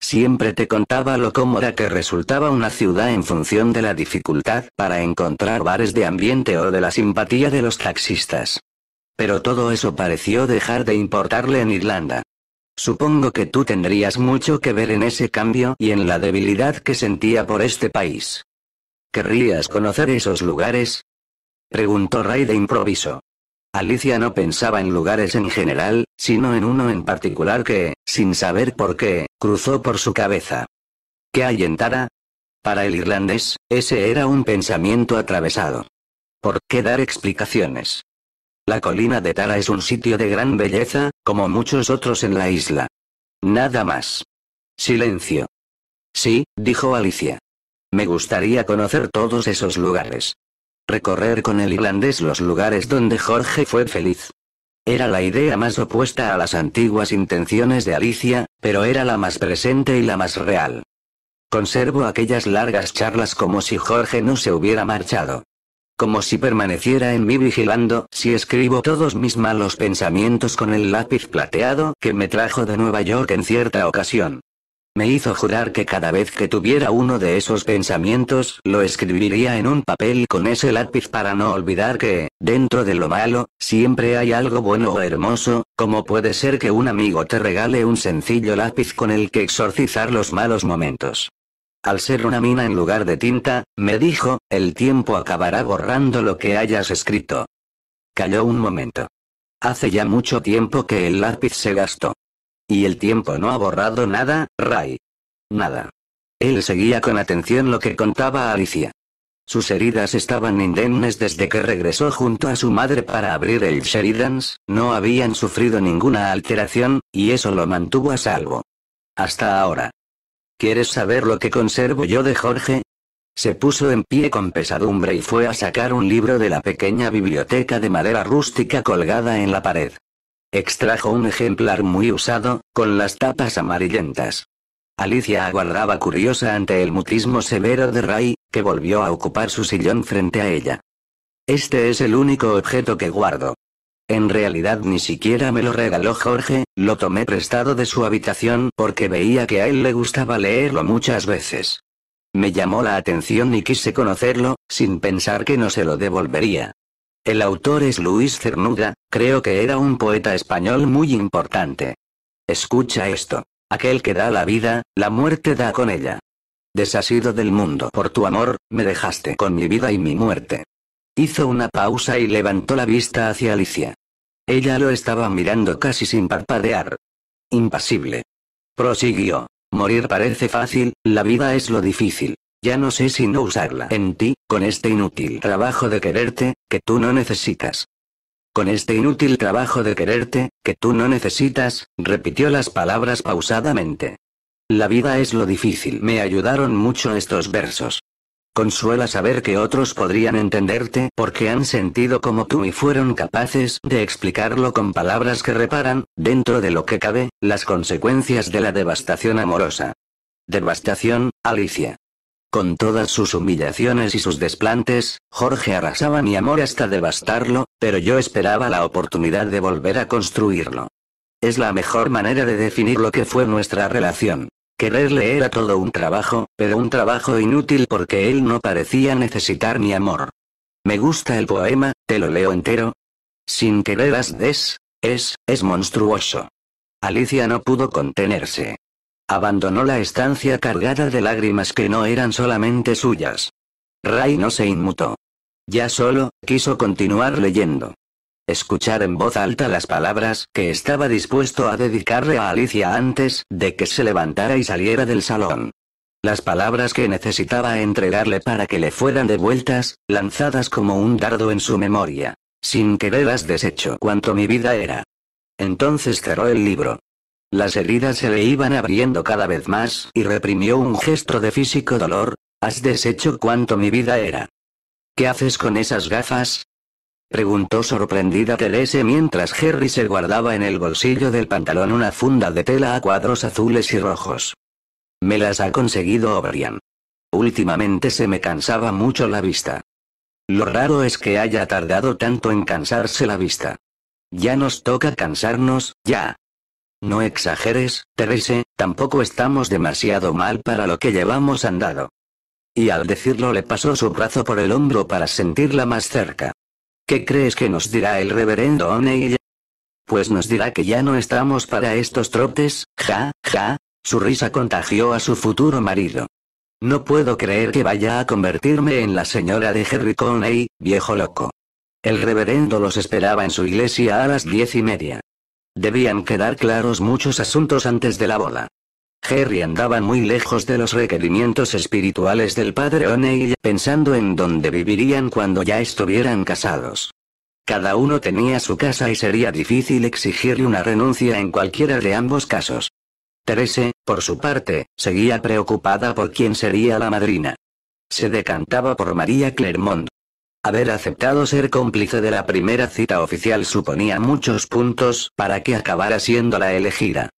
S1: Siempre te contaba lo cómoda que resultaba una ciudad en función de la dificultad para encontrar bares de ambiente o de la simpatía de los taxistas. Pero todo eso pareció dejar de importarle en Irlanda. Supongo que tú tendrías mucho que ver en ese cambio y en la debilidad que sentía por este país. ¿Querrías conocer esos lugares? Preguntó Ray de improviso. Alicia no pensaba en lugares en general, sino en uno en particular que, sin saber por qué, cruzó por su cabeza. ¿Qué hay en Tara? Para el irlandés, ese era un pensamiento atravesado. ¿Por qué dar explicaciones? La colina de Tara es un sitio de gran belleza, como muchos otros en la isla. Nada más. Silencio. Sí, dijo Alicia. Me gustaría conocer todos esos lugares. Recorrer con el irlandés los lugares donde Jorge fue feliz. Era la idea más opuesta a las antiguas intenciones de Alicia, pero era la más presente y la más real. Conservo aquellas largas charlas como si Jorge no se hubiera marchado. Como si permaneciera en mí vigilando si escribo todos mis malos pensamientos con el lápiz plateado que me trajo de Nueva York en cierta ocasión. Me hizo jurar que cada vez que tuviera uno de esos pensamientos, lo escribiría en un papel con ese lápiz para no olvidar que, dentro de lo malo, siempre hay algo bueno o hermoso, como puede ser que un amigo te regale un sencillo lápiz con el que exorcizar los malos momentos. Al ser una mina en lugar de tinta, me dijo, el tiempo acabará borrando lo que hayas escrito. Calló un momento. Hace ya mucho tiempo que el lápiz se gastó. Y el tiempo no ha borrado nada, Ray. Nada. Él seguía con atención lo que contaba Alicia. Sus heridas estaban indemnes desde que regresó junto a su madre para abrir el Sheridans, no habían sufrido ninguna alteración, y eso lo mantuvo a salvo. Hasta ahora. ¿Quieres saber lo que conservo yo de Jorge? Se puso en pie con pesadumbre y fue a sacar un libro de la pequeña biblioteca de madera rústica colgada en la pared. Extrajo un ejemplar muy usado, con las tapas amarillentas. Alicia aguardaba curiosa ante el mutismo severo de Ray, que volvió a ocupar su sillón frente a ella. Este es el único objeto que guardo. En realidad ni siquiera me lo regaló Jorge, lo tomé prestado de su habitación porque veía que a él le gustaba leerlo muchas veces. Me llamó la atención y quise conocerlo, sin pensar que no se lo devolvería. El autor es Luis Cernuda, creo que era un poeta español muy importante. Escucha esto. Aquel que da la vida, la muerte da con ella. Desasido del mundo por tu amor, me dejaste con mi vida y mi muerte. Hizo una pausa y levantó la vista hacia Alicia. Ella lo estaba mirando casi sin parpadear. Impasible. Prosiguió. Morir parece fácil, la vida es lo difícil. Ya no sé si no usarla en ti, con este inútil trabajo de quererte, que tú no necesitas. Con este inútil trabajo de quererte, que tú no necesitas, repitió las palabras pausadamente. La vida es lo difícil. Me ayudaron mucho estos versos. Consuela saber que otros podrían entenderte porque han sentido como tú y fueron capaces de explicarlo con palabras que reparan, dentro de lo que cabe, las consecuencias de la devastación amorosa. Devastación, Alicia. Con todas sus humillaciones y sus desplantes, Jorge arrasaba mi amor hasta devastarlo, pero yo esperaba la oportunidad de volver a construirlo. Es la mejor manera de definir lo que fue nuestra relación. Quererle era todo un trabajo, pero un trabajo inútil porque él no parecía necesitar mi amor. Me gusta el poema, te lo leo entero. Sin querer as des, es, es monstruoso. Alicia no pudo contenerse. Abandonó la estancia cargada de lágrimas que no eran solamente suyas. Ray no se inmutó. Ya solo, quiso continuar leyendo. Escuchar en voz alta las palabras que estaba dispuesto a dedicarle a Alicia antes de que se levantara y saliera del salón. Las palabras que necesitaba entregarle para que le fueran devueltas, lanzadas como un dardo en su memoria. Sin querer deshecho cuanto mi vida era. Entonces cerró el libro. Las heridas se le iban abriendo cada vez más, y reprimió un gesto de físico dolor. Has deshecho cuánto mi vida era. ¿Qué haces con esas gafas? Preguntó sorprendida Telese mientras Harry se guardaba en el bolsillo del pantalón una funda de tela a cuadros azules y rojos. Me las ha conseguido O'Brien. Últimamente se me cansaba mucho la vista. Lo raro es que haya tardado tanto en cansarse la vista. Ya nos toca cansarnos, ya. No exageres, Terese, tampoco estamos demasiado mal para lo que llevamos andado. Y al decirlo le pasó su brazo por el hombro para sentirla más cerca. ¿Qué crees que nos dirá el reverendo O'Neill? Pues nos dirá que ya no estamos para estos trotes, ja, ja, su risa contagió a su futuro marido. No puedo creer que vaya a convertirme en la señora de Henry Coney, viejo loco. El reverendo los esperaba en su iglesia a las diez y media. Debían quedar claros muchos asuntos antes de la boda. Harry andaba muy lejos de los requerimientos espirituales del padre O'Neill, pensando en dónde vivirían cuando ya estuvieran casados. Cada uno tenía su casa y sería difícil exigirle una renuncia en cualquiera de ambos casos. Terese, por su parte, seguía preocupada por quién sería la madrina. Se decantaba por María Clermont, Haber aceptado ser cómplice de la primera cita oficial suponía muchos puntos para que acabara siendo la elegida.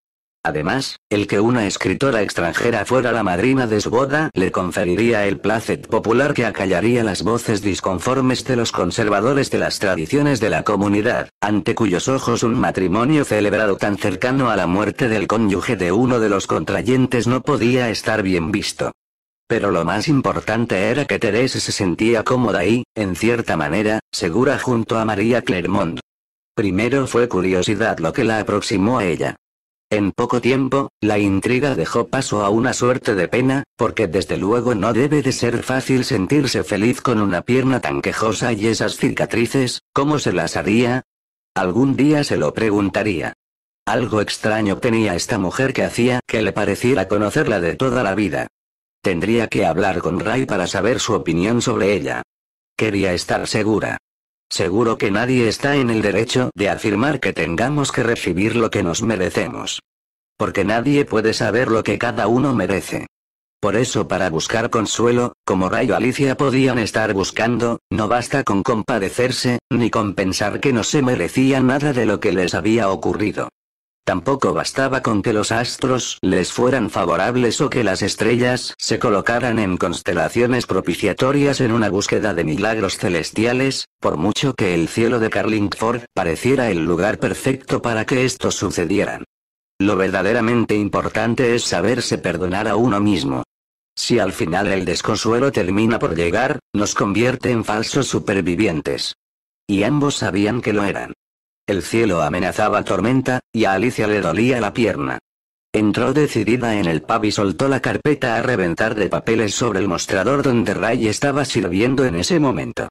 S1: Además, el que una escritora extranjera fuera la madrina de su boda le conferiría el placet popular que acallaría las voces disconformes de los conservadores de las tradiciones de la comunidad, ante cuyos ojos un matrimonio celebrado tan cercano a la muerte del cónyuge de uno de los contrayentes no podía estar bien visto. Pero lo más importante era que Teresa se sentía cómoda y, en cierta manera, segura junto a María Clermont. Primero fue curiosidad lo que la aproximó a ella. En poco tiempo, la intriga dejó paso a una suerte de pena, porque desde luego no debe de ser fácil sentirse feliz con una pierna tan quejosa y esas cicatrices, ¿cómo se las haría? Algún día se lo preguntaría. Algo extraño tenía esta mujer que hacía que le pareciera conocerla de toda la vida. Tendría que hablar con Ray para saber su opinión sobre ella. Quería estar segura. Seguro que nadie está en el derecho de afirmar que tengamos que recibir lo que nos merecemos. Porque nadie puede saber lo que cada uno merece. Por eso para buscar consuelo, como Ray o Alicia podían estar buscando, no basta con compadecerse, ni con pensar que no se merecía nada de lo que les había ocurrido. Tampoco bastaba con que los astros les fueran favorables o que las estrellas se colocaran en constelaciones propiciatorias en una búsqueda de milagros celestiales, por mucho que el cielo de Carlingford pareciera el lugar perfecto para que estos sucedieran. Lo verdaderamente importante es saberse perdonar a uno mismo. Si al final el desconsuelo termina por llegar, nos convierte en falsos supervivientes. Y ambos sabían que lo eran. El cielo amenazaba tormenta, y a Alicia le dolía la pierna. Entró decidida en el pub y soltó la carpeta a reventar de papeles sobre el mostrador donde Ray estaba sirviendo en ese momento.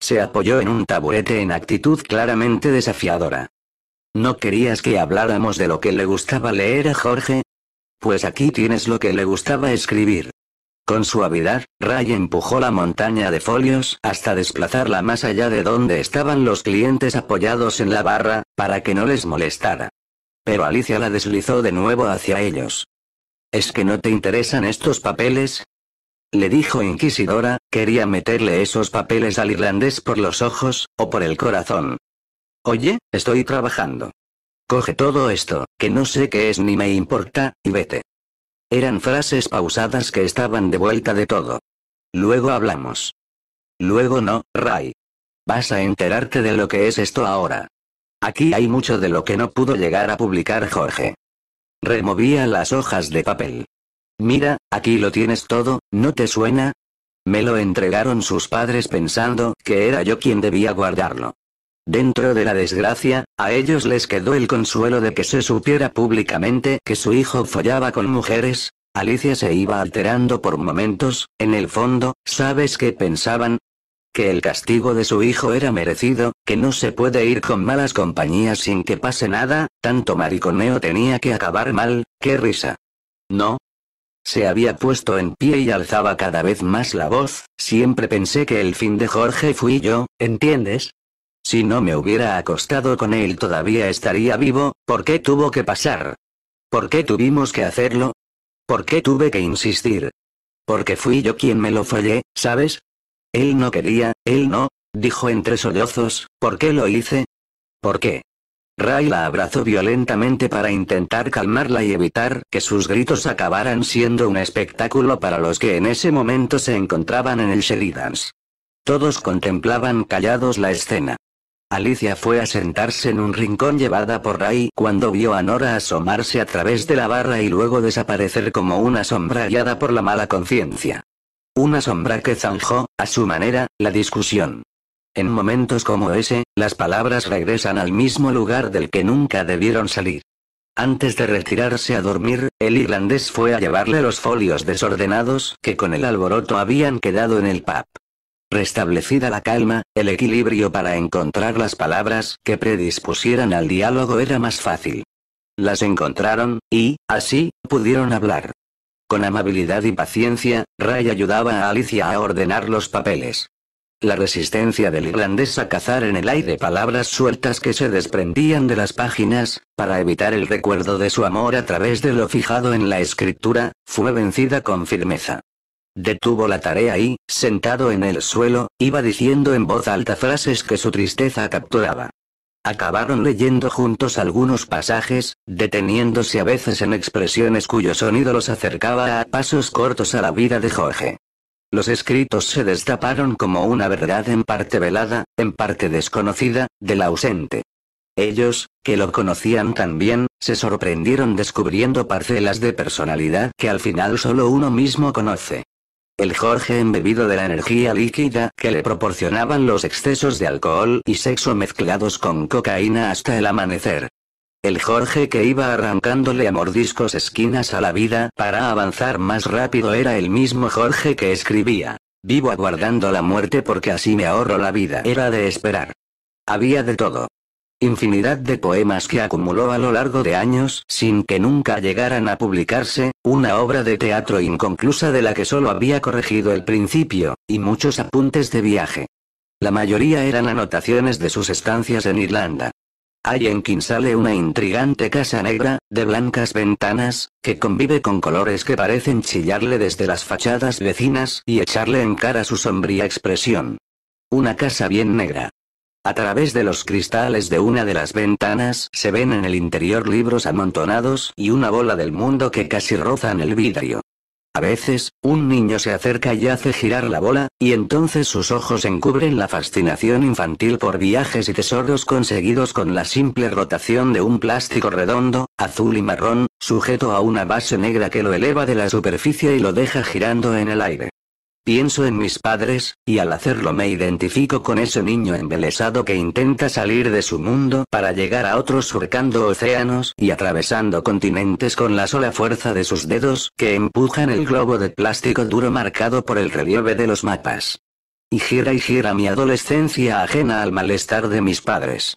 S1: Se apoyó en un taburete en actitud claramente desafiadora. ¿No querías que habláramos de lo que le gustaba leer a Jorge? Pues aquí tienes lo que le gustaba escribir. Con suavidad, Ray empujó la montaña de folios hasta desplazarla más allá de donde estaban los clientes apoyados en la barra, para que no les molestara. Pero Alicia la deslizó de nuevo hacia ellos. ¿Es que no te interesan estos papeles? Le dijo Inquisidora, quería meterle esos papeles al irlandés por los ojos, o por el corazón. Oye, estoy trabajando. Coge todo esto, que no sé qué es ni me importa, y vete. Eran frases pausadas que estaban de vuelta de todo. Luego hablamos. Luego no, Ray. Vas a enterarte de lo que es esto ahora. Aquí hay mucho de lo que no pudo llegar a publicar Jorge. Removía las hojas de papel. Mira, aquí lo tienes todo, ¿no te suena? Me lo entregaron sus padres pensando que era yo quien debía guardarlo. Dentro de la desgracia, a ellos les quedó el consuelo de que se supiera públicamente que su hijo follaba con mujeres. Alicia se iba alterando por momentos, en el fondo, ¿sabes qué pensaban? Que el castigo de su hijo era merecido, que no se puede ir con malas compañías sin que pase nada, tanto mariconeo tenía que acabar mal, qué risa. No, se había puesto en pie y alzaba cada vez más la voz, siempre pensé que el fin de Jorge fui yo, ¿entiendes? Si no me hubiera acostado con él todavía estaría vivo, ¿por qué tuvo que pasar? ¿Por qué tuvimos que hacerlo? ¿Por qué tuve que insistir? Porque fui yo quien me lo follé, ¿sabes? Él no quería, él no, dijo entre sollozos, ¿por qué lo hice? ¿Por qué? Ray la abrazó violentamente para intentar calmarla y evitar que sus gritos acabaran siendo un espectáculo para los que en ese momento se encontraban en el Sheridans. Todos contemplaban callados la escena. Alicia fue a sentarse en un rincón llevada por Ray cuando vio a Nora asomarse a través de la barra y luego desaparecer como una sombra guiada por la mala conciencia. Una sombra que zanjó, a su manera, la discusión. En momentos como ese, las palabras regresan al mismo lugar del que nunca debieron salir. Antes de retirarse a dormir, el irlandés fue a llevarle los folios desordenados que con el alboroto habían quedado en el pub. Restablecida la calma, el equilibrio para encontrar las palabras que predispusieran al diálogo era más fácil. Las encontraron, y, así, pudieron hablar. Con amabilidad y paciencia, Ray ayudaba a Alicia a ordenar los papeles. La resistencia del irlandés a cazar en el aire palabras sueltas que se desprendían de las páginas, para evitar el recuerdo de su amor a través de lo fijado en la escritura, fue vencida con firmeza. Detuvo la tarea y, sentado en el suelo, iba diciendo en voz alta frases que su tristeza capturaba. Acabaron leyendo juntos algunos pasajes, deteniéndose a veces en expresiones cuyo sonido los acercaba a pasos cortos a la vida de Jorge. Los escritos se destaparon como una verdad en parte velada, en parte desconocida, del ausente. Ellos, que lo conocían tan bien, se sorprendieron descubriendo parcelas de personalidad que al final solo uno mismo conoce. El Jorge embebido de la energía líquida que le proporcionaban los excesos de alcohol y sexo mezclados con cocaína hasta el amanecer. El Jorge que iba arrancándole a mordiscos esquinas a la vida para avanzar más rápido era el mismo Jorge que escribía. Vivo aguardando la muerte porque así me ahorro la vida. Era de esperar. Había de todo infinidad de poemas que acumuló a lo largo de años sin que nunca llegaran a publicarse, una obra de teatro inconclusa de la que solo había corregido el principio, y muchos apuntes de viaje. La mayoría eran anotaciones de sus estancias en Irlanda. Hay en Kinsale una intrigante casa negra, de blancas ventanas, que convive con colores que parecen chillarle desde las fachadas vecinas y echarle en cara su sombría expresión. Una casa bien negra. A través de los cristales de una de las ventanas se ven en el interior libros amontonados y una bola del mundo que casi rozan el vidrio. A veces, un niño se acerca y hace girar la bola, y entonces sus ojos encubren la fascinación infantil por viajes y tesoros conseguidos con la simple rotación de un plástico redondo, azul y marrón, sujeto a una base negra que lo eleva de la superficie y lo deja girando en el aire. Pienso en mis padres, y al hacerlo me identifico con ese niño embelesado que intenta salir de su mundo para llegar a otros surcando océanos y atravesando continentes con la sola fuerza de sus dedos que empujan el globo de plástico duro marcado por el relieve de los mapas. Y gira y gira mi adolescencia ajena al malestar de mis padres.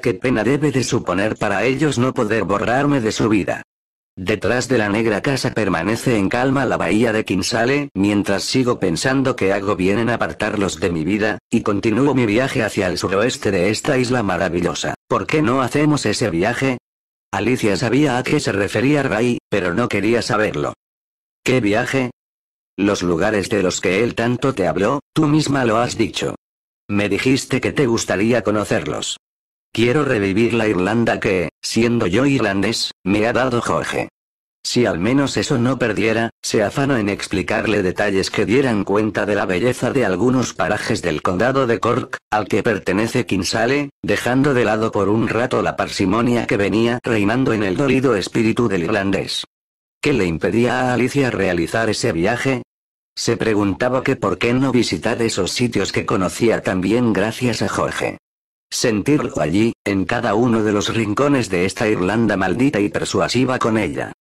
S1: Qué pena debe de suponer para ellos no poder borrarme de su vida. Detrás de la negra casa permanece en calma la bahía de Kinsale, mientras sigo pensando que hago bien en apartarlos de mi vida, y continúo mi viaje hacia el suroeste de esta isla maravillosa. ¿Por qué no hacemos ese viaje? Alicia sabía a qué se refería Ray, pero no quería saberlo. ¿Qué viaje? Los lugares de los que él tanto te habló, tú misma lo has dicho. Me dijiste que te gustaría conocerlos. Quiero revivir la Irlanda que, siendo yo irlandés, me ha dado Jorge. Si al menos eso no perdiera, se afano en explicarle detalles que dieran cuenta de la belleza de algunos parajes del condado de Cork, al que pertenece Kinsale, dejando de lado por un rato la parsimonia que venía reinando en el dolido espíritu del irlandés. ¿Qué le impedía a Alicia realizar ese viaje? Se preguntaba que por qué no visitar esos sitios que conocía tan bien gracias a Jorge sentirlo allí, en cada uno de los rincones de esta Irlanda maldita y persuasiva con ella.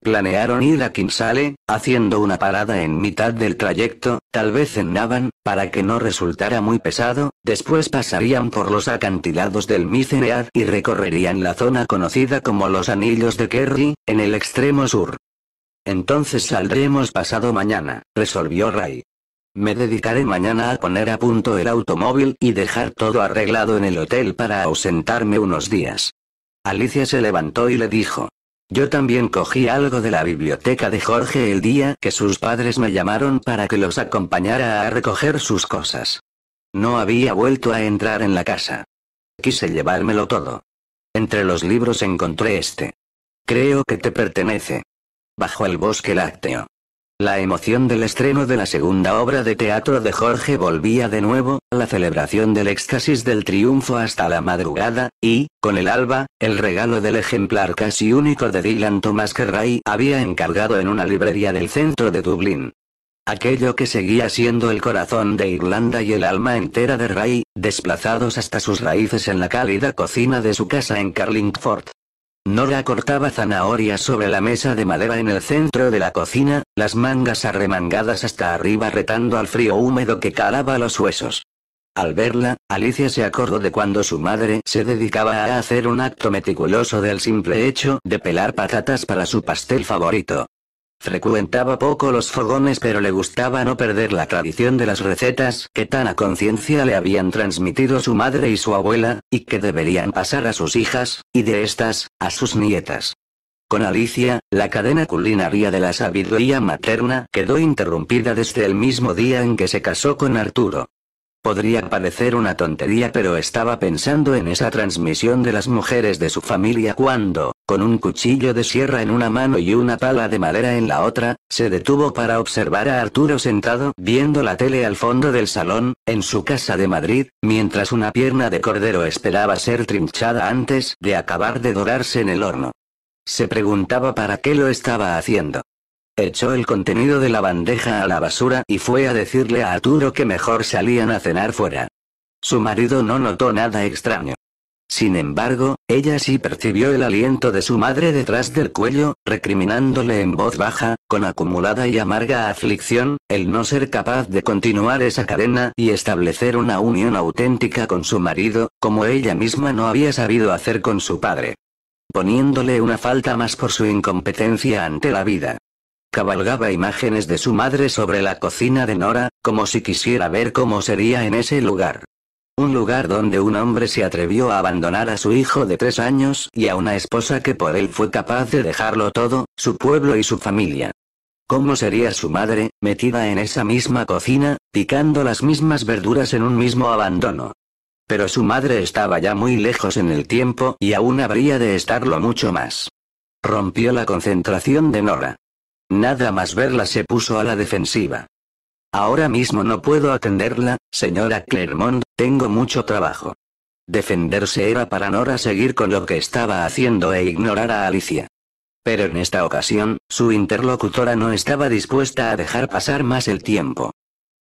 S1: Planearon ir a Kinsale, haciendo una parada en mitad del trayecto, tal vez en Navan, para que no resultara muy pesado, después pasarían por los acantilados del Micenead y recorrerían la zona conocida como los Anillos de Kerry, en el extremo sur. Entonces saldremos pasado mañana, resolvió Ray. Me dedicaré mañana a poner a punto el automóvil y dejar todo arreglado en el hotel para ausentarme unos días. Alicia se levantó y le dijo. Yo también cogí algo de la biblioteca de Jorge el día que sus padres me llamaron para que los acompañara a recoger sus cosas. No había vuelto a entrar en la casa. Quise llevármelo todo. Entre los libros encontré este. Creo que te pertenece. Bajo el bosque lácteo. La emoción del estreno de la segunda obra de teatro de Jorge volvía de nuevo, la celebración del éxtasis del triunfo hasta la madrugada, y, con el alba, el regalo del ejemplar casi único de Dylan Thomas que Ray había encargado en una librería del centro de Dublín. Aquello que seguía siendo el corazón de Irlanda y el alma entera de Ray, desplazados hasta sus raíces en la cálida cocina de su casa en Carlingford. Nora cortaba zanahorias sobre la mesa de madera en el centro de la cocina, las mangas arremangadas hasta arriba retando al frío húmedo que calaba los huesos. Al verla, Alicia se acordó de cuando su madre se dedicaba a hacer un acto meticuloso del simple hecho de pelar patatas para su pastel favorito. Frecuentaba poco los fogones pero le gustaba no perder la tradición de las recetas que tan a conciencia le habían transmitido su madre y su abuela, y que deberían pasar a sus hijas, y de estas, a sus nietas. Con Alicia, la cadena culinaria de la sabiduría materna quedó interrumpida desde el mismo día en que se casó con Arturo. Podría parecer una tontería pero estaba pensando en esa transmisión de las mujeres de su familia cuando, con un cuchillo de sierra en una mano y una pala de madera en la otra, se detuvo para observar a Arturo sentado viendo la tele al fondo del salón, en su casa de Madrid, mientras una pierna de cordero esperaba ser trinchada antes de acabar de dorarse en el horno. Se preguntaba para qué lo estaba haciendo. Echó el contenido de la bandeja a la basura y fue a decirle a Arturo que mejor salían a cenar fuera. Su marido no notó nada extraño. Sin embargo, ella sí percibió el aliento de su madre detrás del cuello, recriminándole en voz baja, con acumulada y amarga aflicción, el no ser capaz de continuar esa cadena y establecer una unión auténtica con su marido, como ella misma no había sabido hacer con su padre. Poniéndole una falta más por su incompetencia ante la vida. Cabalgaba imágenes de su madre sobre la cocina de Nora, como si quisiera ver cómo sería en ese lugar. Un lugar donde un hombre se atrevió a abandonar a su hijo de tres años y a una esposa que por él fue capaz de dejarlo todo, su pueblo y su familia. ¿Cómo sería su madre, metida en esa misma cocina, picando las mismas verduras en un mismo abandono? Pero su madre estaba ya muy lejos en el tiempo y aún habría de estarlo mucho más. Rompió la concentración de Nora. Nada más verla se puso a la defensiva. Ahora mismo no puedo atenderla, señora Clermont, tengo mucho trabajo. Defenderse era para Nora seguir con lo que estaba haciendo e ignorar a Alicia. Pero en esta ocasión, su interlocutora no estaba dispuesta a dejar pasar más el tiempo.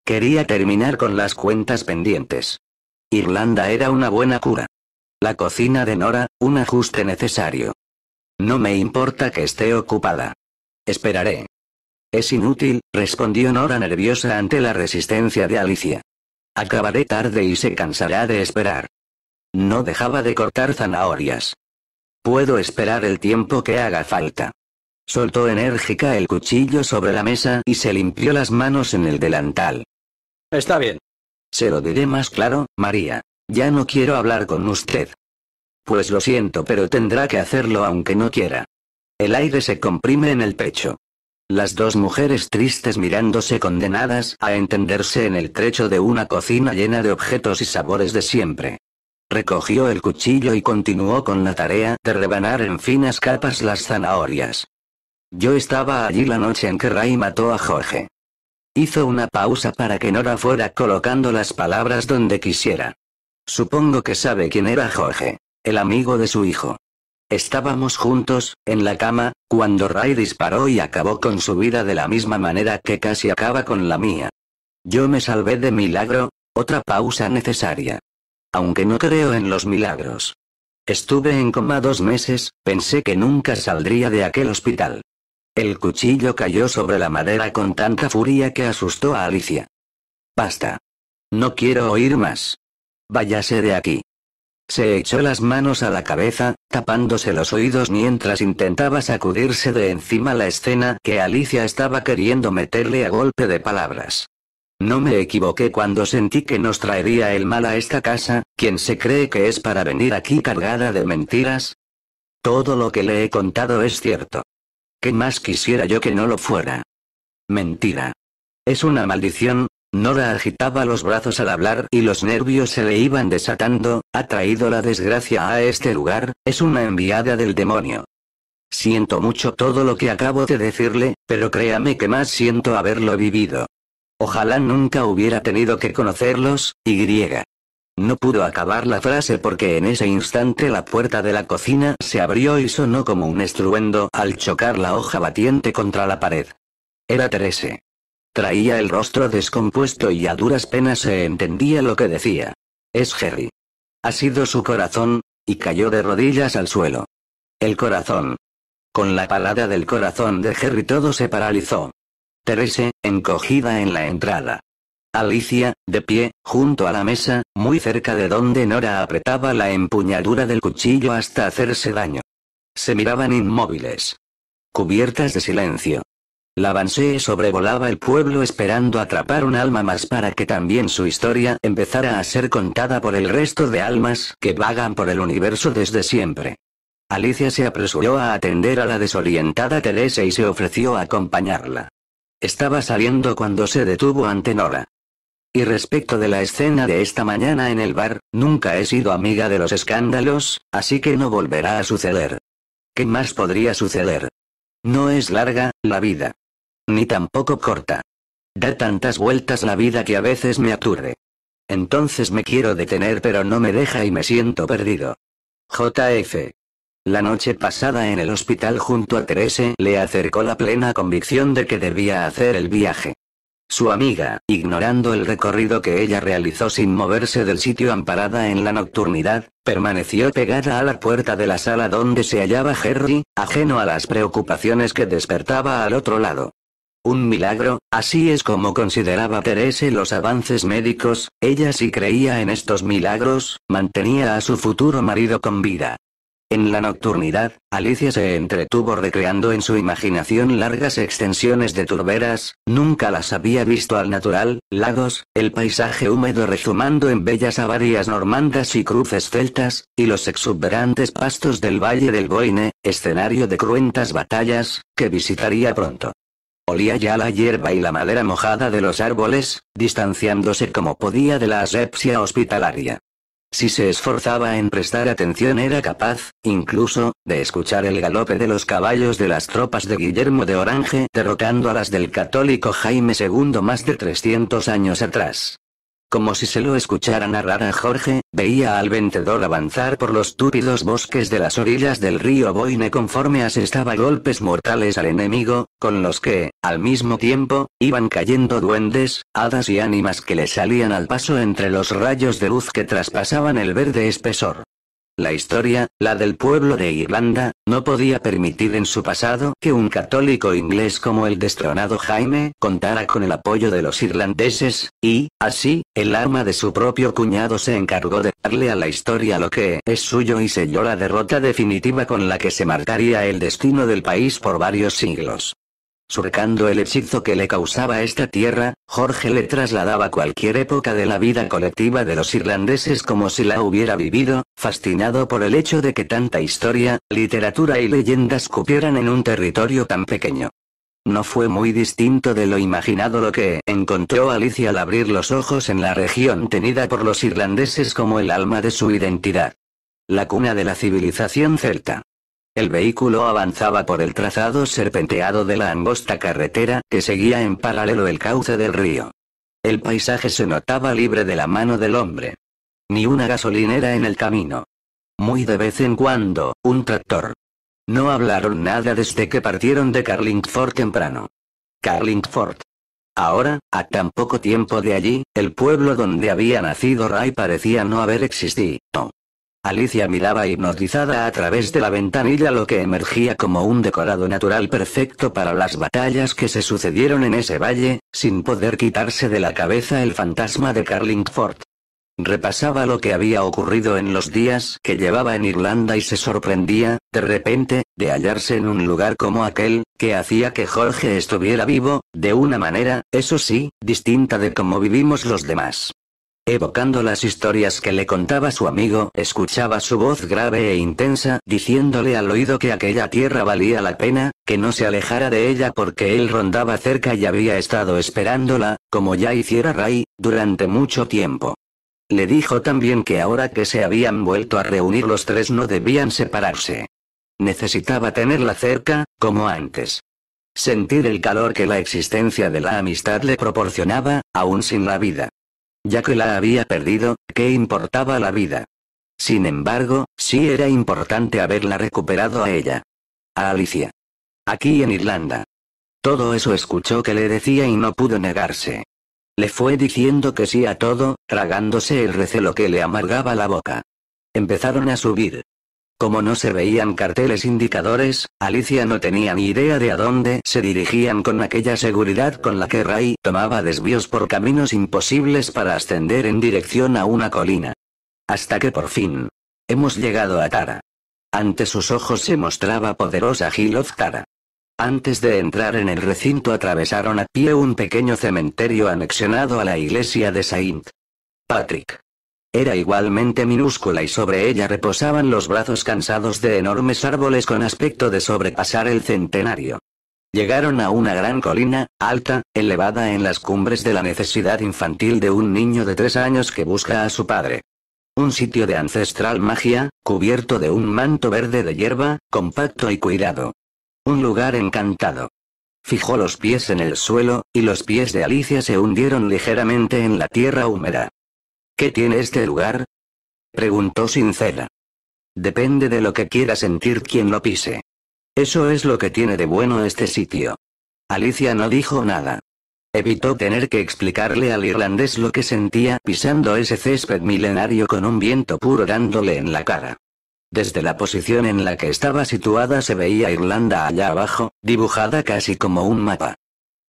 S1: Quería terminar con las cuentas pendientes. Irlanda era una buena cura. La cocina de Nora, un ajuste necesario. No me importa que esté ocupada. Esperaré. Es inútil, respondió Nora nerviosa ante la resistencia de Alicia. Acabaré tarde y se cansará de esperar. No dejaba de cortar zanahorias. Puedo esperar el tiempo que haga falta. Soltó enérgica el cuchillo sobre la mesa y se limpió las manos en el delantal. Está bien. Se lo diré más claro, María. Ya no quiero hablar con usted. Pues lo siento, pero tendrá que hacerlo aunque no quiera. El aire se comprime en el pecho. Las dos mujeres tristes mirándose condenadas a entenderse en el trecho de una cocina llena de objetos y sabores de siempre. Recogió el cuchillo y continuó con la tarea de rebanar en finas capas las zanahorias. Yo estaba allí la noche en que Ray mató a Jorge. Hizo una pausa para que Nora fuera colocando las palabras donde quisiera. Supongo que sabe quién era Jorge, el amigo de su hijo. Estábamos juntos, en la cama, cuando Ray disparó y acabó con su vida de la misma manera que casi acaba con la mía. Yo me salvé de milagro, otra pausa necesaria. Aunque no creo en los milagros. Estuve en coma dos meses, pensé que nunca saldría de aquel hospital. El cuchillo cayó sobre la madera con tanta furia que asustó a Alicia. Basta. No quiero oír más. Váyase de aquí. Se echó las manos a la cabeza, tapándose los oídos mientras intentaba sacudirse de encima la escena que Alicia estaba queriendo meterle a golpe de palabras. No me equivoqué cuando sentí que nos traería el mal a esta casa, quien se cree que es para venir aquí cargada de mentiras. Todo lo que le he contado es cierto. ¿Qué más quisiera yo que no lo fuera? Mentira. Es una maldición, Nora agitaba los brazos al hablar y los nervios se le iban desatando, ha traído la desgracia a este lugar, es una enviada del demonio. Siento mucho todo lo que acabo de decirle, pero créame que más siento haberlo vivido. Ojalá nunca hubiera tenido que conocerlos, y griega. No pudo acabar la frase porque en ese instante la puerta de la cocina se abrió y sonó como un estruendo al chocar la hoja batiente contra la pared. Era Terese. Traía el rostro descompuesto y a duras penas se entendía lo que decía. Es Jerry. Ha sido su corazón, y cayó de rodillas al suelo. El corazón. Con la palada del corazón de Jerry todo se paralizó. Terese, encogida en la entrada. Alicia, de pie, junto a la mesa, muy cerca de donde Nora apretaba la empuñadura del cuchillo hasta hacerse daño. Se miraban inmóviles. Cubiertas de silencio. La y sobrevolaba el pueblo esperando atrapar un alma más para que también su historia empezara a ser contada por el resto de almas que vagan por el universo desde siempre. Alicia se apresuró a atender a la desorientada Teresa y se ofreció a acompañarla. Estaba saliendo cuando se detuvo ante Nora. Y respecto de la escena de esta mañana en el bar, nunca he sido amiga de los escándalos, así que no volverá a suceder. ¿Qué más podría suceder? No es larga, la vida. Ni tampoco corta. Da tantas vueltas la vida que a veces me aturde. Entonces me quiero detener pero no me deja y me siento perdido. JF. La noche pasada en el hospital junto a Terese le acercó la plena convicción de que debía hacer el viaje. Su amiga, ignorando el recorrido que ella realizó sin moverse del sitio amparada en la nocturnidad, permaneció pegada a la puerta de la sala donde se hallaba Jerry, ajeno a las preocupaciones que despertaba al otro lado. Un milagro, así es como consideraba Terese los avances médicos, ella sí creía en estos milagros, mantenía a su futuro marido con vida. En la nocturnidad, Alicia se entretuvo recreando en su imaginación largas extensiones de turberas, nunca las había visto al natural, lagos, el paisaje húmedo rezumando en bellas avarias normandas y cruces celtas, y los exuberantes pastos del Valle del Boine, escenario de cruentas batallas, que visitaría pronto. Olía ya la hierba y la madera mojada de los árboles, distanciándose como podía de la asepsia hospitalaria. Si se esforzaba en prestar atención era capaz, incluso, de escuchar el galope de los caballos de las tropas de Guillermo de Orange derrotando a las del católico Jaime II más de 300 años atrás. Como si se lo escuchara narrar a Jorge, veía al vendedor avanzar por los túpidos bosques de las orillas del río Boine conforme asestaba golpes mortales al enemigo, con los que, al mismo tiempo, iban cayendo duendes, hadas y ánimas que le salían al paso entre los rayos de luz que traspasaban el verde espesor. La historia, la del pueblo de Irlanda, no podía permitir en su pasado que un católico inglés como el destronado Jaime contara con el apoyo de los irlandeses, y, así, el arma de su propio cuñado se encargó de darle a la historia lo que es suyo y selló la derrota definitiva con la que se marcaría el destino del país por varios siglos. Surcando el hechizo que le causaba esta tierra, Jorge le trasladaba cualquier época de la vida colectiva de los irlandeses como si la hubiera vivido, fascinado por el hecho de que tanta historia, literatura y leyendas cupieran en un territorio tan pequeño. No fue muy distinto de lo imaginado lo que encontró Alicia al abrir los ojos en la región tenida por los irlandeses como el alma de su identidad. La cuna de la civilización celta. El vehículo avanzaba por el trazado serpenteado de la angosta carretera, que seguía en paralelo el cauce del río. El paisaje se notaba libre de la mano del hombre. Ni una gasolinera en el camino. Muy de vez en cuando, un tractor. No hablaron nada desde que partieron de Carlingford temprano. Carlingford. Ahora, a tan poco tiempo de allí, el pueblo donde había nacido Ray parecía no haber existido. Alicia miraba hipnotizada a través de la ventanilla lo que emergía como un decorado natural perfecto para las batallas que se sucedieron en ese valle, sin poder quitarse de la cabeza el fantasma de Carlingford. Repasaba lo que había ocurrido en los días que llevaba en Irlanda y se sorprendía, de repente, de hallarse en un lugar como aquel, que hacía que Jorge estuviera vivo, de una manera, eso sí, distinta de cómo vivimos los demás. Evocando las historias que le contaba su amigo, escuchaba su voz grave e intensa, diciéndole al oído que aquella tierra valía la pena, que no se alejara de ella porque él rondaba cerca y había estado esperándola, como ya hiciera Ray, durante mucho tiempo. Le dijo también que ahora que se habían vuelto a reunir los tres no debían separarse. Necesitaba tenerla cerca, como antes. Sentir el calor que la existencia de la amistad le proporcionaba, aún sin la vida. Ya que la había perdido, ¿qué importaba la vida? Sin embargo, sí era importante haberla recuperado a ella. A Alicia. Aquí en Irlanda. Todo eso escuchó que le decía y no pudo negarse. Le fue diciendo que sí a todo, tragándose el recelo que le amargaba la boca. Empezaron a subir, como no se veían carteles indicadores, Alicia no tenía ni idea de a dónde se dirigían con aquella seguridad con la que Ray tomaba desvíos por caminos imposibles para ascender en dirección a una colina. Hasta que por fin. Hemos llegado a Tara. Ante sus ojos se mostraba poderosa Hill of Tara. Antes de entrar en el recinto atravesaron a pie un pequeño cementerio anexionado a la iglesia de Saint. Patrick. Era igualmente minúscula y sobre ella reposaban los brazos cansados de enormes árboles con aspecto de sobrepasar el centenario. Llegaron a una gran colina, alta, elevada en las cumbres de la necesidad infantil de un niño de tres años que busca a su padre. Un sitio de ancestral magia, cubierto de un manto verde de hierba, compacto y cuidado. Un lugar encantado. Fijó los pies en el suelo, y los pies de Alicia se hundieron ligeramente en la tierra húmeda. ¿Qué tiene este lugar? Preguntó sincera. Depende de lo que quiera sentir quien lo pise. Eso es lo que tiene de bueno este sitio. Alicia no dijo nada. Evitó tener que explicarle al irlandés lo que sentía pisando ese césped milenario con un viento puro dándole en la cara. Desde la posición en la que estaba situada se veía Irlanda allá abajo, dibujada casi como un mapa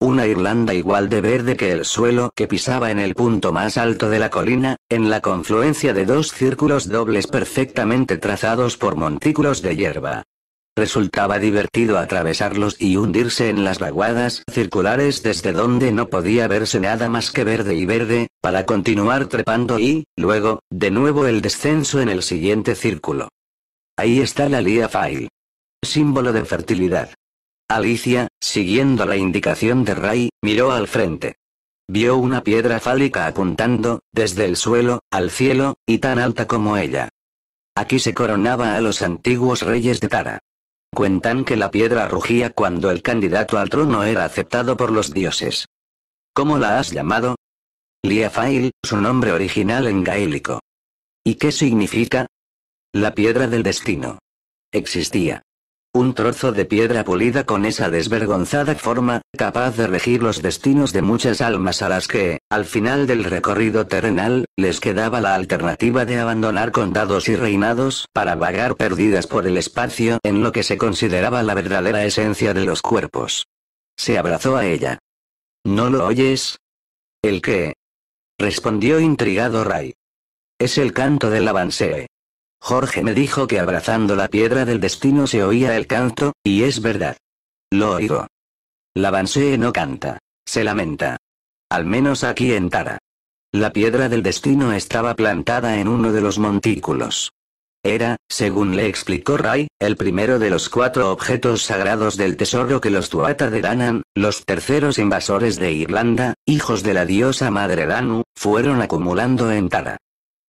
S1: una Irlanda igual de verde que el suelo que pisaba en el punto más alto de la colina, en la confluencia de dos círculos dobles perfectamente trazados por montículos de hierba. Resultaba divertido atravesarlos y hundirse en las vaguadas circulares desde donde no podía verse nada más que verde y verde, para continuar trepando y, luego, de nuevo el descenso en el siguiente círculo. Ahí está la Lía File. Símbolo de fertilidad. Alicia, siguiendo la indicación de Ray, miró al frente. Vio una piedra fálica apuntando, desde el suelo, al cielo, y tan alta como ella. Aquí se coronaba a los antiguos reyes de Tara. Cuentan que la piedra rugía cuando el candidato al trono era aceptado por los dioses. ¿Cómo la has llamado? Liafail, su nombre original en gaélico. ¿Y qué significa? La piedra del destino. Existía un trozo de piedra pulida con esa desvergonzada forma, capaz de regir los destinos de muchas almas a las que, al final del recorrido terrenal, les quedaba la alternativa de abandonar condados y reinados para vagar perdidas por el espacio en lo que se consideraba la verdadera esencia de los cuerpos. Se abrazó a ella. ¿No lo oyes? ¿El qué? respondió intrigado Ray. Es el canto del avancee. Jorge me dijo que abrazando la piedra del destino se oía el canto, y es verdad. Lo oigo. La Banshee no canta. Se lamenta. Al menos aquí en Tara. La piedra del destino estaba plantada en uno de los montículos. Era, según le explicó Ray, el primero de los cuatro objetos sagrados del tesoro que los Tuata de Danan, los terceros invasores de Irlanda, hijos de la diosa madre Danu, fueron acumulando en Tara.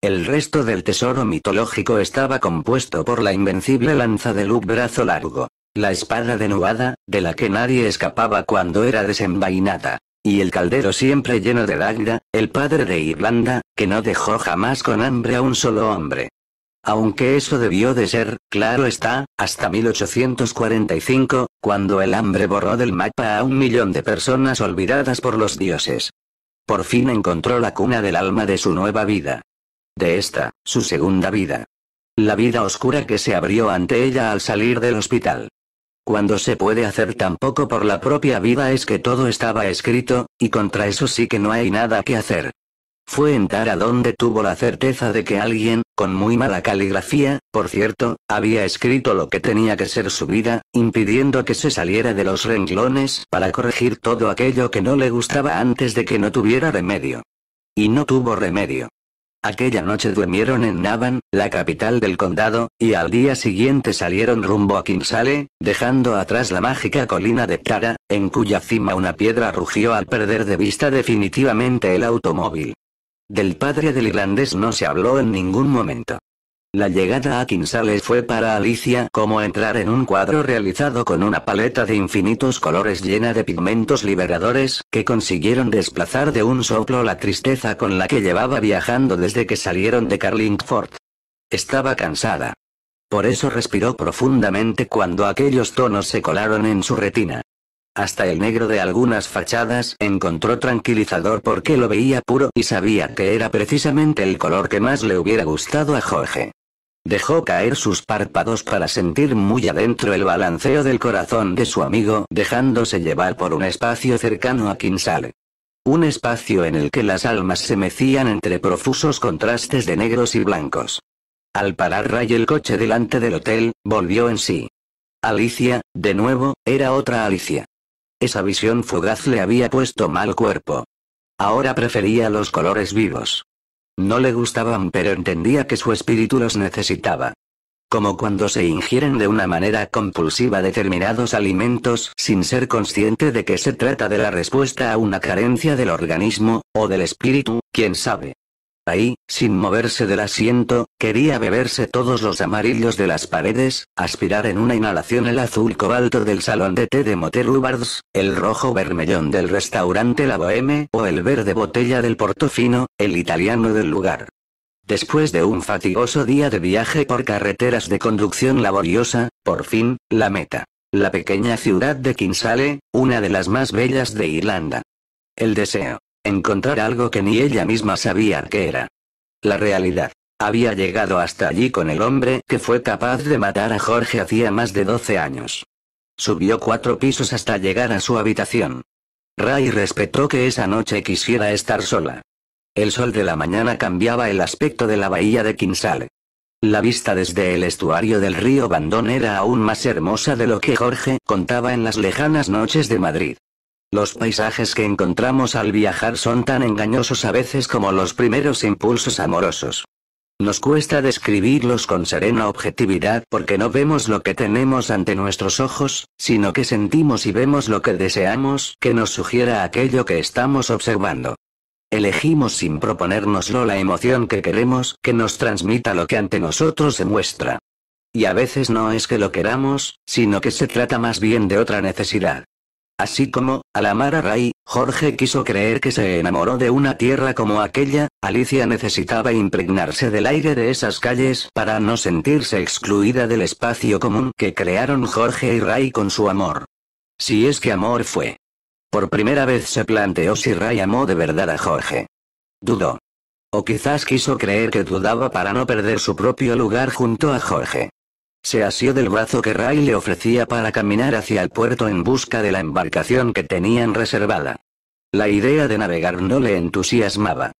S1: El resto del tesoro mitológico estaba compuesto por la invencible lanza de Luke brazo largo, la espada Nuada, de la que nadie escapaba cuando era desenvainada, y el caldero siempre lleno de Dagda, el padre de Irlanda, que no dejó jamás con hambre a un solo hombre. Aunque eso debió de ser, claro está, hasta 1845, cuando el hambre borró del mapa a un millón de personas olvidadas por los dioses. Por fin encontró la cuna del alma de su nueva vida de esta, su segunda vida. La vida oscura que se abrió ante ella al salir del hospital. Cuando se puede hacer tan poco por la propia vida es que todo estaba escrito, y contra eso sí que no hay nada que hacer. Fue en Tara donde tuvo la certeza de que alguien, con muy mala caligrafía, por cierto, había escrito lo que tenía que ser su vida, impidiendo que se saliera de los renglones para corregir todo aquello que no le gustaba antes de que no tuviera remedio. Y no tuvo remedio. Aquella noche durmieron en Navan, la capital del condado, y al día siguiente salieron rumbo a Kinsale, dejando atrás la mágica colina de Tara, en cuya cima una piedra rugió al perder de vista definitivamente el automóvil. Del padre del irlandés no se habló en ningún momento. La llegada a Kinsale fue para Alicia como entrar en un cuadro realizado con una paleta de infinitos colores llena de pigmentos liberadores, que consiguieron desplazar de un soplo la tristeza con la que llevaba viajando desde que salieron de Carlingford. Estaba cansada. Por eso respiró profundamente cuando aquellos tonos se colaron en su retina. Hasta el negro de algunas fachadas encontró tranquilizador porque lo veía puro y sabía que era precisamente el color que más le hubiera gustado a Jorge. Dejó caer sus párpados para sentir muy adentro el balanceo del corazón de su amigo, dejándose llevar por un espacio cercano a Kinsale. Un espacio en el que las almas se mecían entre profusos contrastes de negros y blancos. Al parar Ray el coche delante del hotel, volvió en sí. Alicia, de nuevo, era otra Alicia. Esa visión fugaz le había puesto mal cuerpo. Ahora prefería los colores vivos. No le gustaban pero entendía que su espíritu los necesitaba. Como cuando se ingieren de una manera compulsiva determinados alimentos sin ser consciente de que se trata de la respuesta a una carencia del organismo, o del espíritu, quién sabe. Ahí, sin moverse del asiento, quería beberse todos los amarillos de las paredes, aspirar en una inhalación el azul cobalto del salón de té de Motel rubards el rojo vermellón del restaurante La Boheme o el verde botella del Portofino, el italiano del lugar. Después de un fatigoso día de viaje por carreteras de conducción laboriosa, por fin, la meta. La pequeña ciudad de Kinsale, una de las más bellas de Irlanda. El deseo, encontrar algo que ni ella misma sabía que era. La realidad. Había llegado hasta allí con el hombre que fue capaz de matar a Jorge hacía más de 12 años. Subió cuatro pisos hasta llegar a su habitación. Ray respetó que esa noche quisiera estar sola. El sol de la mañana cambiaba el aspecto de la bahía de Kinsale. La vista desde el estuario del río Bandón era aún más hermosa de lo que Jorge contaba en las lejanas noches de Madrid. Los paisajes que encontramos al viajar son tan engañosos a veces como los primeros impulsos amorosos. Nos cuesta describirlos con serena objetividad porque no vemos lo que tenemos ante nuestros ojos, sino que sentimos y vemos lo que deseamos que nos sugiera aquello que estamos observando. Elegimos sin proponérnoslo la emoción que queremos que nos transmita lo que ante nosotros se muestra. Y a veces no es que lo queramos, sino que se trata más bien de otra necesidad. Así como, al amar a Ray, Jorge quiso creer que se enamoró de una tierra como aquella, Alicia necesitaba impregnarse del aire de esas calles para no sentirse excluida del espacio común que crearon Jorge y Ray con su amor. Si es que amor fue. Por primera vez se planteó si Ray amó de verdad a Jorge. Dudó. O quizás quiso creer que dudaba para no perder su propio lugar junto a Jorge. Se asió del brazo que Ray le ofrecía para caminar hacia el puerto en busca de la embarcación que tenían reservada. La idea de navegar no le entusiasmaba.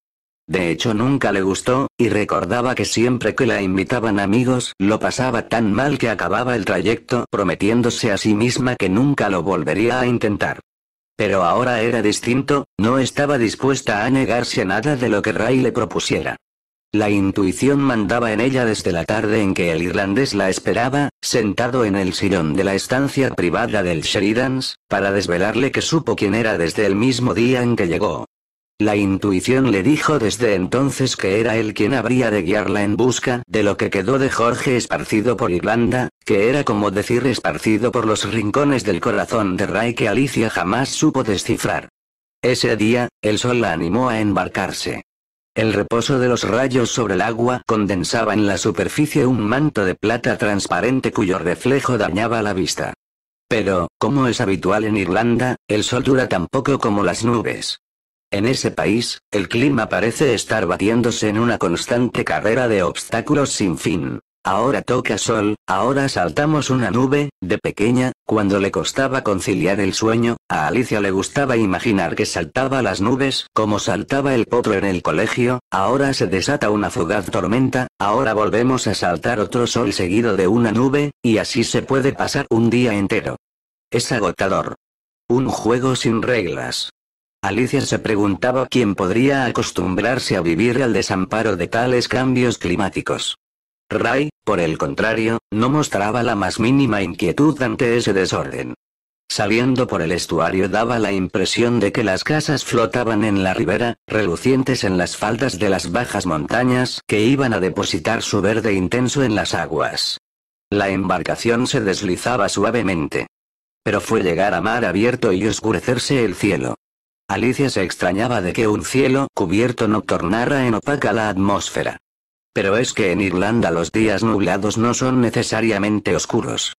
S1: De hecho nunca le gustó, y recordaba que siempre que la invitaban amigos lo pasaba tan mal que acababa el trayecto prometiéndose a sí misma que nunca lo volvería a intentar. Pero ahora era distinto, no estaba dispuesta a negarse a nada de lo que Ray le propusiera. La intuición mandaba en ella desde la tarde en que el irlandés la esperaba, sentado en el sillón de la estancia privada del Sheridans, para desvelarle que supo quién era desde el mismo día en que llegó. La intuición le dijo desde entonces que era él quien habría de guiarla en busca de lo que quedó de Jorge esparcido por Irlanda, que era como decir esparcido por los rincones del corazón de Ray que Alicia jamás supo descifrar. Ese día, el sol la animó a embarcarse. El reposo de los rayos sobre el agua condensaba en la superficie un manto de plata transparente cuyo reflejo dañaba la vista. Pero, como es habitual en Irlanda, el sol dura tan poco como las nubes. En ese país, el clima parece estar batiéndose en una constante carrera de obstáculos sin fin. Ahora toca sol, ahora saltamos una nube, de pequeña, cuando le costaba conciliar el sueño, a Alicia le gustaba imaginar que saltaba las nubes, como saltaba el potro en el colegio, ahora se desata una fugaz tormenta, ahora volvemos a saltar otro sol seguido de una nube, y así se puede pasar un día entero. Es agotador. Un juego sin reglas. Alicia se preguntaba quién podría acostumbrarse a vivir al desamparo de tales cambios climáticos. Ray, por el contrario, no mostraba la más mínima inquietud ante ese desorden. Saliendo por el estuario daba la impresión de que las casas flotaban en la ribera, relucientes en las faldas de las bajas montañas que iban a depositar su verde intenso en las aguas. La embarcación se deslizaba suavemente. Pero fue llegar a mar abierto y oscurecerse el cielo. Alicia se extrañaba de que un cielo cubierto no tornara en opaca la atmósfera. Pero es que en Irlanda los días nublados no son necesariamente oscuros.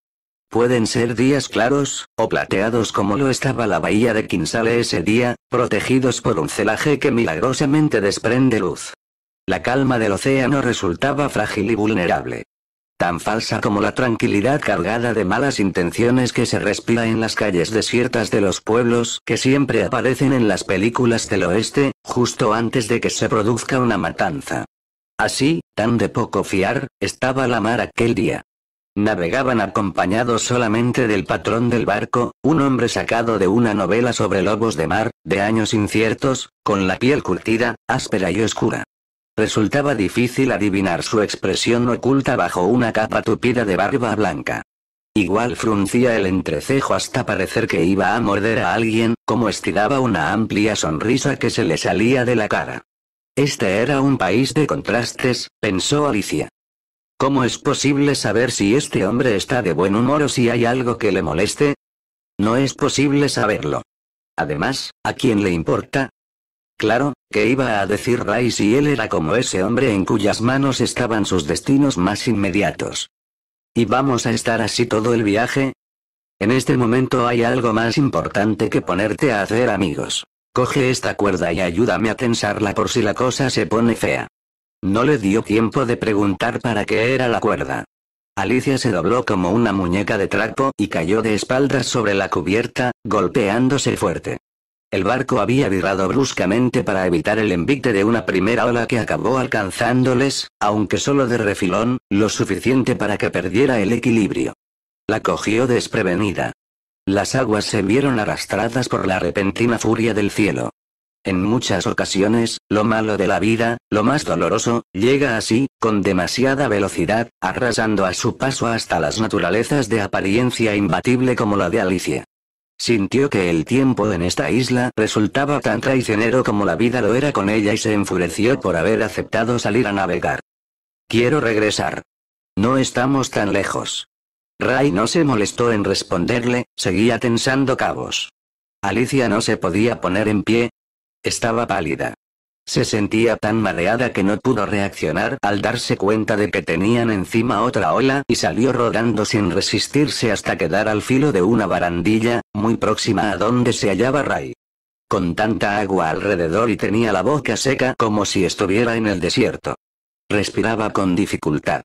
S1: Pueden ser días claros, o plateados como lo estaba la bahía de Kinsale ese día, protegidos por un celaje que milagrosamente desprende luz. La calma del océano resultaba frágil y vulnerable. Tan falsa como la tranquilidad cargada de malas intenciones que se respira en las calles desiertas de los pueblos que siempre aparecen en las películas del oeste, justo antes de que se produzca una matanza. Así, tan de poco fiar, estaba la mar aquel día. Navegaban acompañados solamente del patrón del barco, un hombre sacado de una novela sobre lobos de mar, de años inciertos, con la piel curtida, áspera y oscura. Resultaba difícil adivinar su expresión oculta bajo una capa tupida de barba blanca. Igual fruncía el entrecejo hasta parecer que iba a morder a alguien, como estiraba una amplia sonrisa que se le salía de la cara. Este era un país de contrastes, pensó Alicia. ¿Cómo es posible saber si este hombre está de buen humor o si hay algo que le moleste? No es posible saberlo. Además, ¿a quién le importa? Claro, que iba a decir Ray si él era como ese hombre en cuyas manos estaban sus destinos más inmediatos? ¿Y vamos a estar así todo el viaje? En este momento hay algo más importante que ponerte a hacer amigos. Coge esta cuerda y ayúdame a tensarla por si la cosa se pone fea. No le dio tiempo de preguntar para qué era la cuerda. Alicia se dobló como una muñeca de trapo y cayó de espaldas sobre la cubierta, golpeándose fuerte. El barco había virado bruscamente para evitar el envite de una primera ola que acabó alcanzándoles, aunque solo de refilón, lo suficiente para que perdiera el equilibrio. La cogió desprevenida. Las aguas se vieron arrastradas por la repentina furia del cielo. En muchas ocasiones, lo malo de la vida, lo más doloroso, llega así, con demasiada velocidad, arrasando a su paso hasta las naturalezas de apariencia imbatible como la de Alicia. Sintió que el tiempo en esta isla resultaba tan traicionero como la vida lo era con ella y se enfureció por haber aceptado salir a navegar. Quiero regresar. No estamos tan lejos. Ray no se molestó en responderle, seguía tensando cabos. Alicia no se podía poner en pie. Estaba pálida. Se sentía tan mareada que no pudo reaccionar al darse cuenta de que tenían encima otra ola y salió rodando sin resistirse hasta quedar al filo de una barandilla, muy próxima a donde se hallaba Ray. Con tanta agua alrededor y tenía la boca seca como si estuviera en el desierto. Respiraba con dificultad.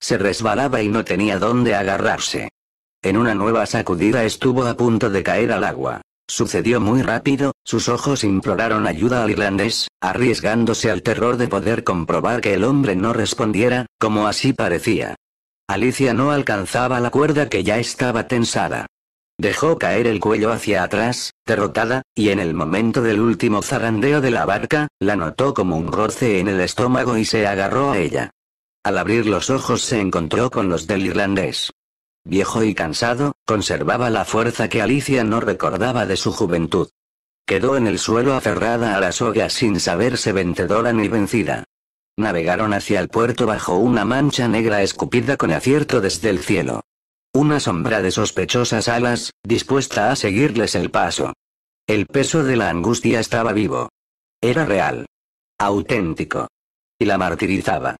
S1: Se resbalaba y no tenía dónde agarrarse. En una nueva sacudida estuvo a punto de caer al agua. Sucedió muy rápido, sus ojos imploraron ayuda al irlandés, arriesgándose al terror de poder comprobar que el hombre no respondiera, como así parecía. Alicia no alcanzaba la cuerda que ya estaba tensada. Dejó caer el cuello hacia atrás, derrotada, y en el momento del último zarandeo de la barca, la notó como un roce en el estómago y se agarró a ella. Al abrir los ojos se encontró con los del irlandés. Viejo y cansado, conservaba la fuerza que Alicia no recordaba de su juventud. Quedó en el suelo aferrada a la soga sin saberse vencedora ni vencida. Navegaron hacia el puerto bajo una mancha negra escupida con acierto desde el cielo. Una sombra de sospechosas alas, dispuesta a seguirles el paso. El peso de la angustia estaba vivo. Era real. Auténtico. Y la martirizaba.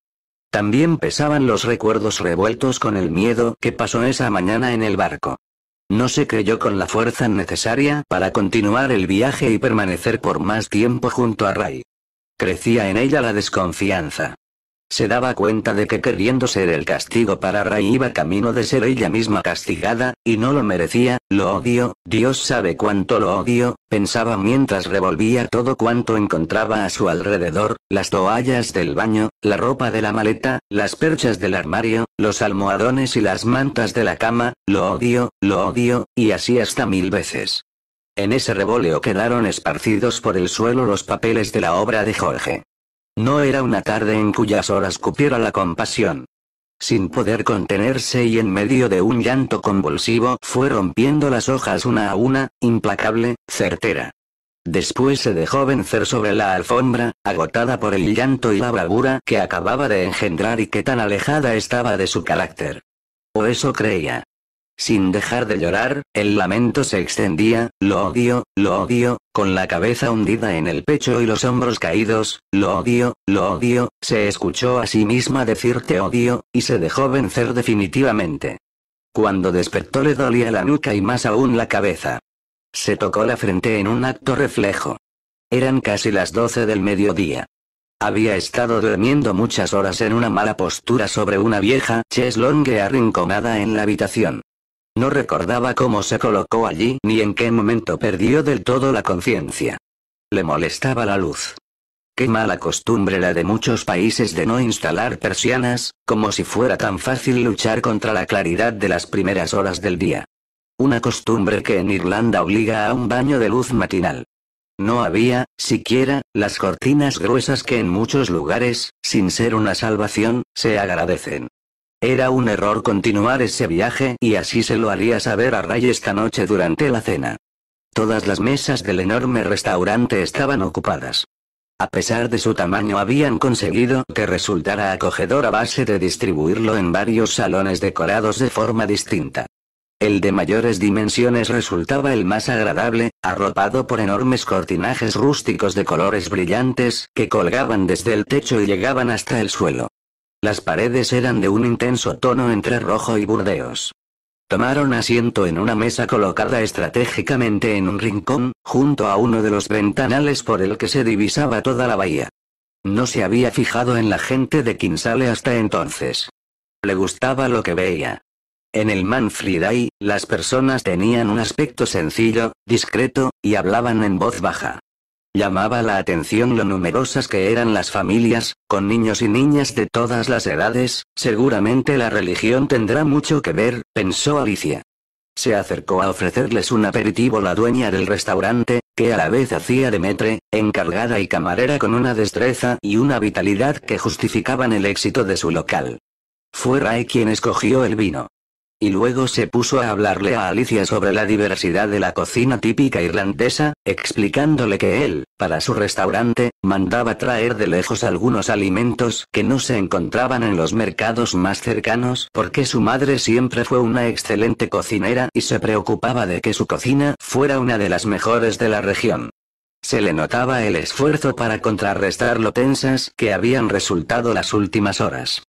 S1: También pesaban los recuerdos revueltos con el miedo que pasó esa mañana en el barco. No se creyó con la fuerza necesaria para continuar el viaje y permanecer por más tiempo junto a Ray. Crecía en ella la desconfianza. Se daba cuenta de que queriendo ser el castigo para Ray iba camino de ser ella misma castigada, y no lo merecía, lo odio, Dios sabe cuánto lo odio, pensaba mientras revolvía todo cuanto encontraba a su alrededor, las toallas del baño, la ropa de la maleta, las perchas del armario, los almohadones y las mantas de la cama, lo odio, lo odio, y así hasta mil veces. En ese revoleo quedaron esparcidos por el suelo los papeles de la obra de Jorge. No era una tarde en cuyas horas cupiera la compasión. Sin poder contenerse y en medio de un llanto convulsivo fue rompiendo las hojas una a una, implacable, certera. Después se dejó vencer sobre la alfombra, agotada por el llanto y la bravura que acababa de engendrar y que tan alejada estaba de su carácter. O eso creía. Sin dejar de llorar, el lamento se extendía, lo odio, lo odio, con la cabeza hundida en el pecho y los hombros caídos, lo odio, lo odio, se escuchó a sí misma decirte odio, y se dejó vencer definitivamente. Cuando despertó le dolía la nuca y más aún la cabeza. Se tocó la frente en un acto reflejo. Eran casi las doce del mediodía. Había estado durmiendo muchas horas en una mala postura sobre una vieja cheslongue arrinconada en la habitación. No recordaba cómo se colocó allí ni en qué momento perdió del todo la conciencia. Le molestaba la luz. Qué mala costumbre la de muchos países de no instalar persianas, como si fuera tan fácil luchar contra la claridad de las primeras horas del día. Una costumbre que en Irlanda obliga a un baño de luz matinal. No había, siquiera, las cortinas gruesas que en muchos lugares, sin ser una salvación, se agradecen. Era un error continuar ese viaje y así se lo haría saber a Ray esta noche durante la cena. Todas las mesas del enorme restaurante estaban ocupadas. A pesar de su tamaño habían conseguido que resultara acogedor a base de distribuirlo en varios salones decorados de forma distinta. El de mayores dimensiones resultaba el más agradable, arropado por enormes cortinajes rústicos de colores brillantes que colgaban desde el techo y llegaban hasta el suelo. Las paredes eran de un intenso tono entre rojo y burdeos. Tomaron asiento en una mesa colocada estratégicamente en un rincón, junto a uno de los ventanales por el que se divisaba toda la bahía. No se había fijado en la gente de Kinsale hasta entonces. Le gustaba lo que veía. En el Manfriday, las personas tenían un aspecto sencillo, discreto, y hablaban en voz baja. Llamaba la atención lo numerosas que eran las familias, con niños y niñas de todas las edades, seguramente la religión tendrá mucho que ver, pensó Alicia. Se acercó a ofrecerles un aperitivo la dueña del restaurante, que a la vez hacía de encargada y camarera con una destreza y una vitalidad que justificaban el éxito de su local. Fue Ray quien escogió el vino. Y luego se puso a hablarle a Alicia sobre la diversidad de la cocina típica irlandesa, explicándole que él, para su restaurante, mandaba traer de lejos algunos alimentos que no se encontraban en los mercados más cercanos porque su madre siempre fue una excelente cocinera y se preocupaba de que su cocina fuera una de las mejores de la región. Se le notaba el esfuerzo para contrarrestar lo tensas que habían resultado las últimas horas.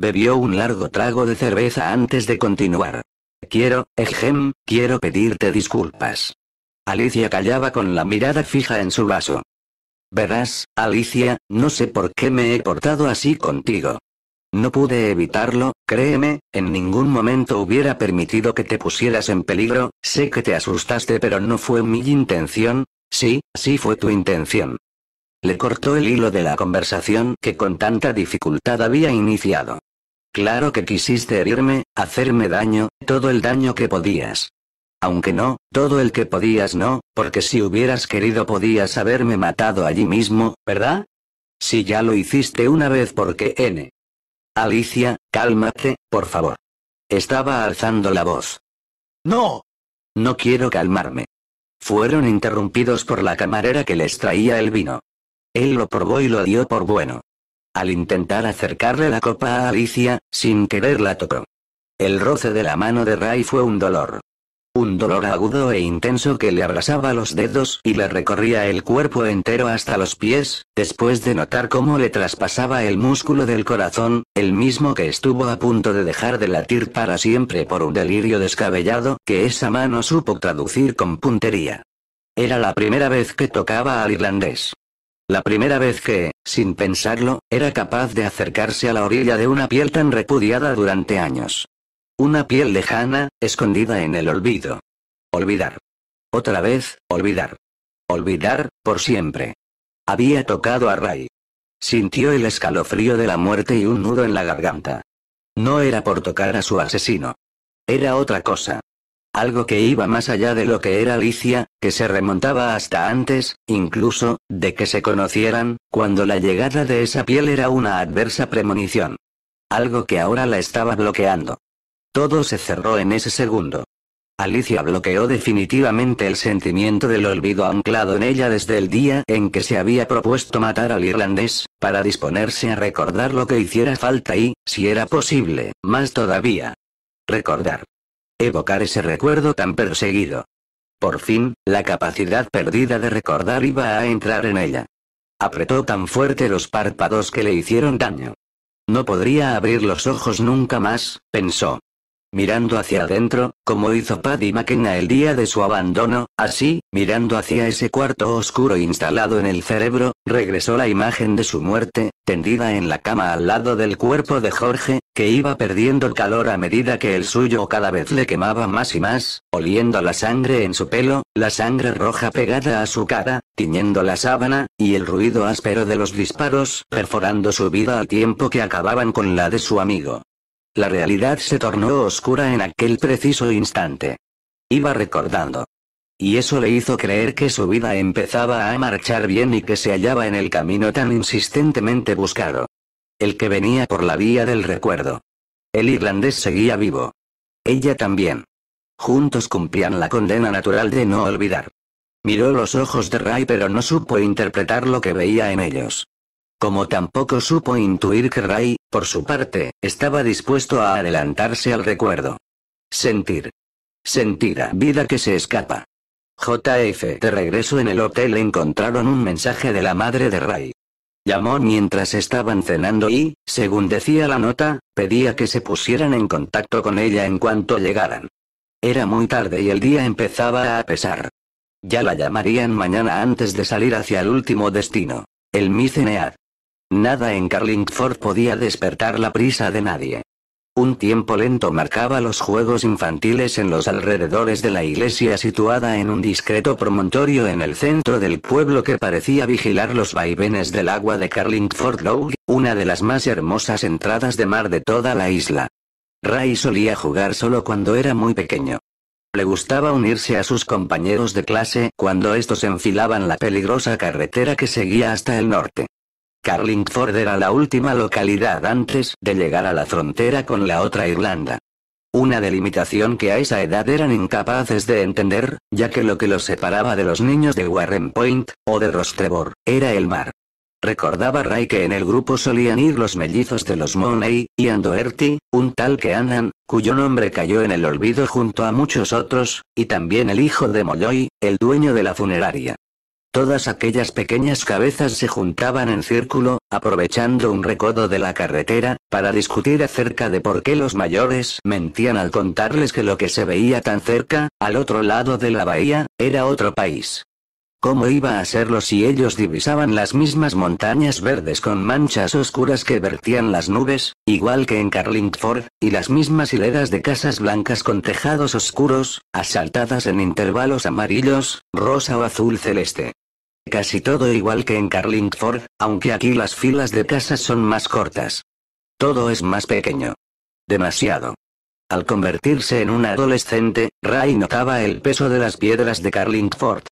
S1: Bebió un largo trago de cerveza antes de continuar. Quiero, Ejem, quiero pedirte disculpas. Alicia callaba con la mirada fija en su vaso. Verás, Alicia, no sé por qué me he portado así contigo. No pude evitarlo, créeme, en ningún momento hubiera permitido que te pusieras en peligro, sé que te asustaste pero no fue mi intención, sí, sí fue tu intención. Le cortó el hilo de la conversación que con tanta dificultad había iniciado. Claro que quisiste herirme, hacerme daño, todo el daño que podías. Aunque no, todo el que podías no, porque si hubieras querido podías haberme matado allí mismo, ¿verdad? Si ya lo hiciste una vez porque N. Alicia, cálmate, por favor. Estaba alzando la voz. No. No quiero calmarme. Fueron interrumpidos por la camarera que les traía el vino. Él lo probó y lo dio por bueno. Al intentar acercarle la copa a Alicia, sin querer la tocó. El roce de la mano de Ray fue un dolor. Un dolor agudo e intenso que le abrasaba los dedos y le recorría el cuerpo entero hasta los pies, después de notar cómo le traspasaba el músculo del corazón, el mismo que estuvo a punto de dejar de latir para siempre por un delirio descabellado que esa mano supo traducir con puntería. Era la primera vez que tocaba al irlandés. La primera vez que, sin pensarlo, era capaz de acercarse a la orilla de una piel tan repudiada durante años. Una piel lejana, escondida en el olvido. Olvidar. Otra vez, olvidar. Olvidar, por siempre. Había tocado a Ray. Sintió el escalofrío de la muerte y un nudo en la garganta. No era por tocar a su asesino. Era otra cosa algo que iba más allá de lo que era Alicia, que se remontaba hasta antes, incluso, de que se conocieran, cuando la llegada de esa piel era una adversa premonición. Algo que ahora la estaba bloqueando. Todo se cerró en ese segundo. Alicia bloqueó definitivamente el sentimiento del olvido anclado en ella desde el día en que se había propuesto matar al irlandés, para disponerse a recordar lo que hiciera falta y, si era posible, más todavía. Recordar evocar ese recuerdo tan perseguido. Por fin, la capacidad perdida de recordar iba a entrar en ella. Apretó tan fuerte los párpados que le hicieron daño. No podría abrir los ojos nunca más, pensó mirando hacia adentro, como hizo Paddy McKenna el día de su abandono, así, mirando hacia ese cuarto oscuro instalado en el cerebro, regresó la imagen de su muerte, tendida en la cama al lado del cuerpo de Jorge, que iba perdiendo calor a medida que el suyo cada vez le quemaba más y más, oliendo la sangre en su pelo, la sangre roja pegada a su cara, tiñendo la sábana, y el ruido áspero de los disparos perforando su vida al tiempo que acababan con la de su amigo. La realidad se tornó oscura en aquel preciso instante. Iba recordando. Y eso le hizo creer que su vida empezaba a marchar bien y que se hallaba en el camino tan insistentemente buscado. El que venía por la vía del recuerdo. El irlandés seguía vivo. Ella también. Juntos cumplían la condena natural de no olvidar. Miró los ojos de Ray pero no supo interpretar lo que veía en ellos. Como tampoco supo intuir que Ray por su parte, estaba dispuesto a adelantarse al recuerdo. Sentir. Sentir a vida que se escapa. JF de regreso en el hotel encontraron un mensaje de la madre de Ray. Llamó mientras estaban cenando y, según decía la nota, pedía que se pusieran en contacto con ella en cuanto llegaran. Era muy tarde y el día empezaba a pesar. Ya la llamarían mañana antes de salir hacia el último destino, el Micenead. Nada en Carlingford podía despertar la prisa de nadie. Un tiempo lento marcaba los juegos infantiles en los alrededores de la iglesia situada en un discreto promontorio en el centro del pueblo que parecía vigilar los vaivenes del agua de Carlingford Lough, una de las más hermosas entradas de mar de toda la isla. Ray solía jugar solo cuando era muy pequeño. Le gustaba unirse a sus compañeros de clase cuando estos enfilaban la peligrosa carretera que seguía hasta el norte. Carlingford era la última localidad antes de llegar a la frontera con la otra Irlanda. Una delimitación que a esa edad eran incapaces de entender, ya que lo que los separaba de los niños de Warren Point, o de Rostrevor, era el mar. Recordaba Ray que en el grupo solían ir los mellizos de los Money, y Andoherty, un tal que Annan, cuyo nombre cayó en el olvido junto a muchos otros, y también el hijo de Molloy, el dueño de la funeraria. Todas aquellas pequeñas cabezas se juntaban en círculo, aprovechando un recodo de la carretera, para discutir acerca de por qué los mayores mentían al contarles que lo que se veía tan cerca, al otro lado de la bahía, era otro país. ¿Cómo iba a serlo si ellos divisaban las mismas montañas verdes con manchas oscuras que vertían las nubes, igual que en Carlingford, y las mismas hileras de casas blancas con tejados oscuros, asaltadas en intervalos amarillos, rosa o azul celeste? casi todo igual que en Carlingford, aunque aquí las filas de casas son más cortas. Todo es más pequeño. Demasiado. Al convertirse en un adolescente, Ray notaba el peso de las piedras de Carlingford.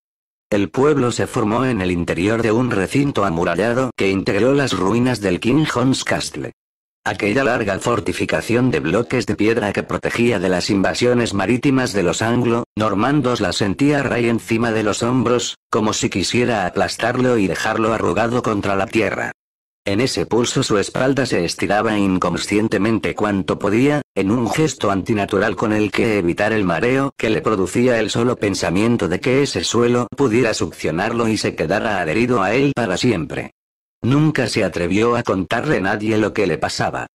S1: El pueblo se formó en el interior de un recinto amurallado que integró las ruinas del King John's Castle aquella larga fortificación de bloques de piedra que protegía de las invasiones marítimas de los anglo-normandos la sentía Ray encima de los hombros, como si quisiera aplastarlo y dejarlo arrugado contra la tierra. En ese pulso su espalda se estiraba inconscientemente cuanto podía, en un gesto antinatural con el que evitar el mareo que le producía el solo pensamiento de que ese suelo pudiera succionarlo y se quedara adherido a él para siempre. Nunca se atrevió a contarle a nadie lo que le pasaba.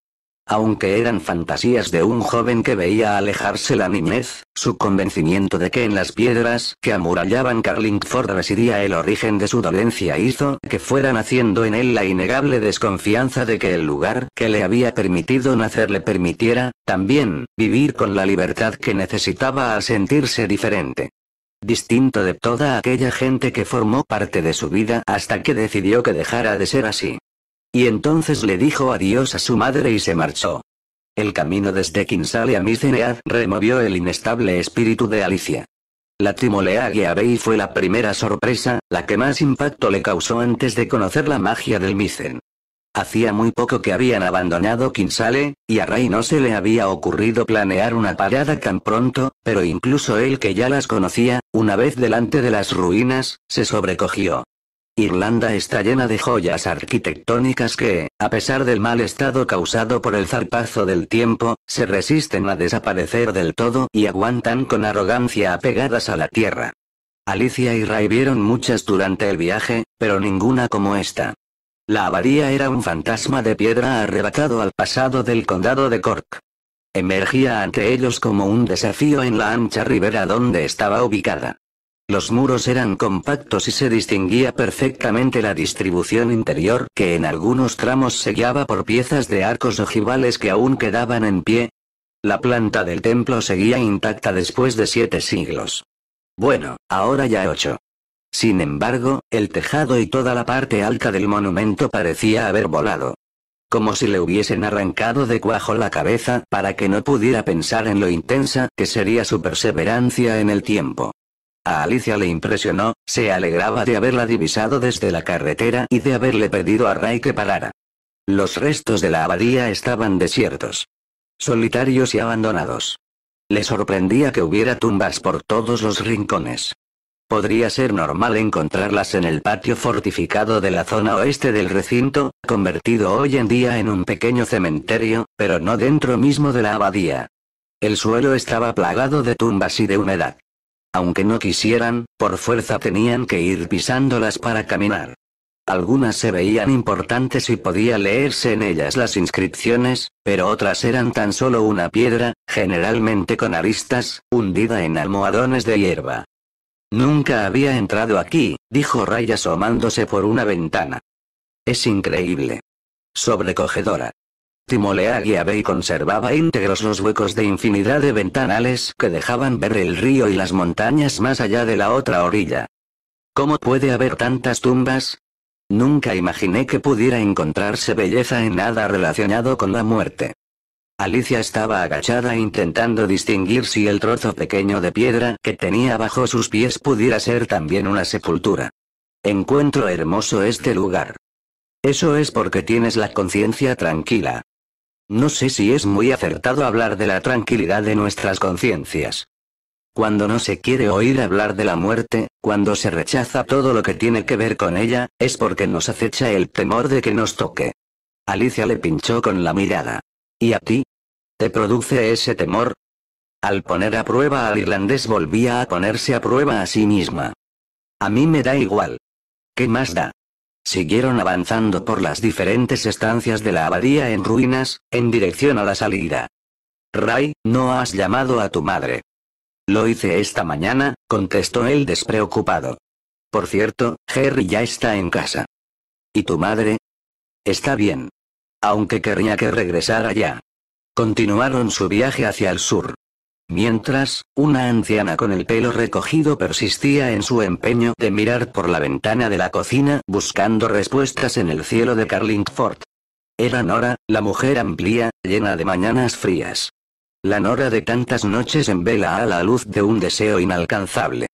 S1: Aunque eran fantasías de un joven que veía alejarse la niñez, su convencimiento de que en las piedras que amurallaban Carlingford residía el origen de su dolencia hizo que fuera naciendo en él la innegable desconfianza de que el lugar que le había permitido nacer le permitiera, también, vivir con la libertad que necesitaba al sentirse diferente distinto de toda aquella gente que formó parte de su vida hasta que decidió que dejara de ser así. Y entonces le dijo adiós a su madre y se marchó. El camino desde Kinsale a Micenead removió el inestable espíritu de Alicia. La timolea Bey fue la primera sorpresa, la que más impacto le causó antes de conocer la magia del Micen. Hacía muy poco que habían abandonado Kinsale, y a Ray no se le había ocurrido planear una parada tan pronto, pero incluso él que ya las conocía, una vez delante de las ruinas, se sobrecogió. Irlanda está llena de joyas arquitectónicas que, a pesar del mal estado causado por el zarpazo del tiempo, se resisten a desaparecer del todo y aguantan con arrogancia apegadas a la tierra. Alicia y Ray vieron muchas durante el viaje, pero ninguna como esta. La abadía era un fantasma de piedra arrebatado al pasado del condado de Cork. Emergía ante ellos como un desafío en la ancha ribera donde estaba ubicada. Los muros eran compactos y se distinguía perfectamente la distribución interior que en algunos tramos se guiaba por piezas de arcos ojivales que aún quedaban en pie. La planta del templo seguía intacta después de siete siglos. Bueno, ahora ya ocho. Sin embargo, el tejado y toda la parte alta del monumento parecía haber volado. Como si le hubiesen arrancado de cuajo la cabeza para que no pudiera pensar en lo intensa que sería su perseverancia en el tiempo. A Alicia le impresionó, se alegraba de haberla divisado desde la carretera y de haberle pedido a Ray que parara. Los restos de la abadía estaban desiertos. Solitarios y abandonados. Le sorprendía que hubiera tumbas por todos los rincones. Podría ser normal encontrarlas en el patio fortificado de la zona oeste del recinto, convertido hoy en día en un pequeño cementerio, pero no dentro mismo de la abadía. El suelo estaba plagado de tumbas y de humedad. Aunque no quisieran, por fuerza tenían que ir pisándolas para caminar. Algunas se veían importantes y podía leerse en ellas las inscripciones, pero otras eran tan solo una piedra, generalmente con aristas, hundida en almohadones de hierba. Nunca había entrado aquí, dijo Ray asomándose por una ventana. Es increíble. Sobrecogedora. y y conservaba íntegros los huecos de infinidad de ventanales que dejaban ver el río y las montañas más allá de la otra orilla. ¿Cómo puede haber tantas tumbas? Nunca imaginé que pudiera encontrarse belleza en nada relacionado con la muerte. Alicia estaba agachada intentando distinguir si el trozo pequeño de piedra que tenía bajo sus pies pudiera ser también una sepultura. Encuentro hermoso este lugar. Eso es porque tienes la conciencia tranquila. No sé si es muy acertado hablar de la tranquilidad de nuestras conciencias. Cuando no se quiere oír hablar de la muerte, cuando se rechaza todo lo que tiene que ver con ella, es porque nos acecha el temor de que nos toque. Alicia le pinchó con la mirada. ¿Y a ti? ¿Te produce ese temor? Al poner a prueba al irlandés volvía a ponerse a prueba a sí misma. A mí me da igual. ¿Qué más da? Siguieron avanzando por las diferentes estancias de la abadía en ruinas, en dirección a la salida. Ray, no has llamado a tu madre. Lo hice esta mañana, contestó él despreocupado. Por cierto, Harry ya está en casa. ¿Y tu madre? Está bien aunque querría que regresara ya. Continuaron su viaje hacia el sur. Mientras, una anciana con el pelo recogido persistía en su empeño de mirar por la ventana de la cocina buscando respuestas en el cielo de Carlingford. Era Nora, la mujer amplia, llena de mañanas frías. La Nora de tantas noches en vela a la luz de un deseo inalcanzable.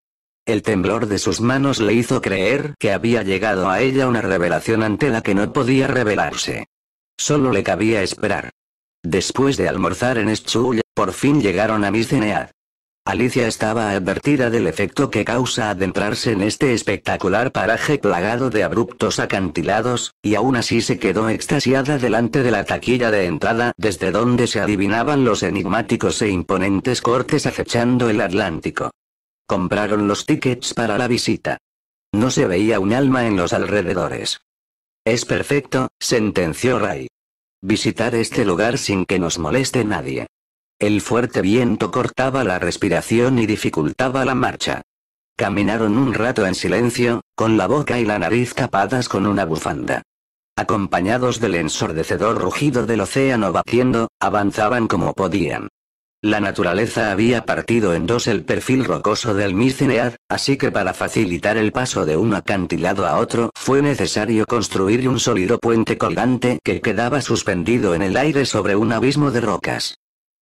S1: El temblor de sus manos le hizo creer que había llegado a ella una revelación ante la que no podía revelarse. Solo le cabía esperar. Después de almorzar en Schule, por fin llegaron a Miscenead. Alicia estaba advertida del efecto que causa adentrarse en este espectacular paraje plagado de abruptos acantilados, y aún así se quedó extasiada delante de la taquilla de entrada desde donde se adivinaban los enigmáticos e imponentes cortes acechando el Atlántico. Compraron los tickets para la visita. No se veía un alma en los alrededores. Es perfecto, sentenció Ray. Visitar este lugar sin que nos moleste nadie. El fuerte viento cortaba la respiración y dificultaba la marcha. Caminaron un rato en silencio, con la boca y la nariz tapadas con una bufanda. Acompañados del ensordecedor rugido del océano batiendo, avanzaban como podían. La naturaleza había partido en dos el perfil rocoso del Mycenaead, así que para facilitar el paso de un acantilado a otro fue necesario construir un sólido puente colgante que quedaba suspendido en el aire sobre un abismo de rocas.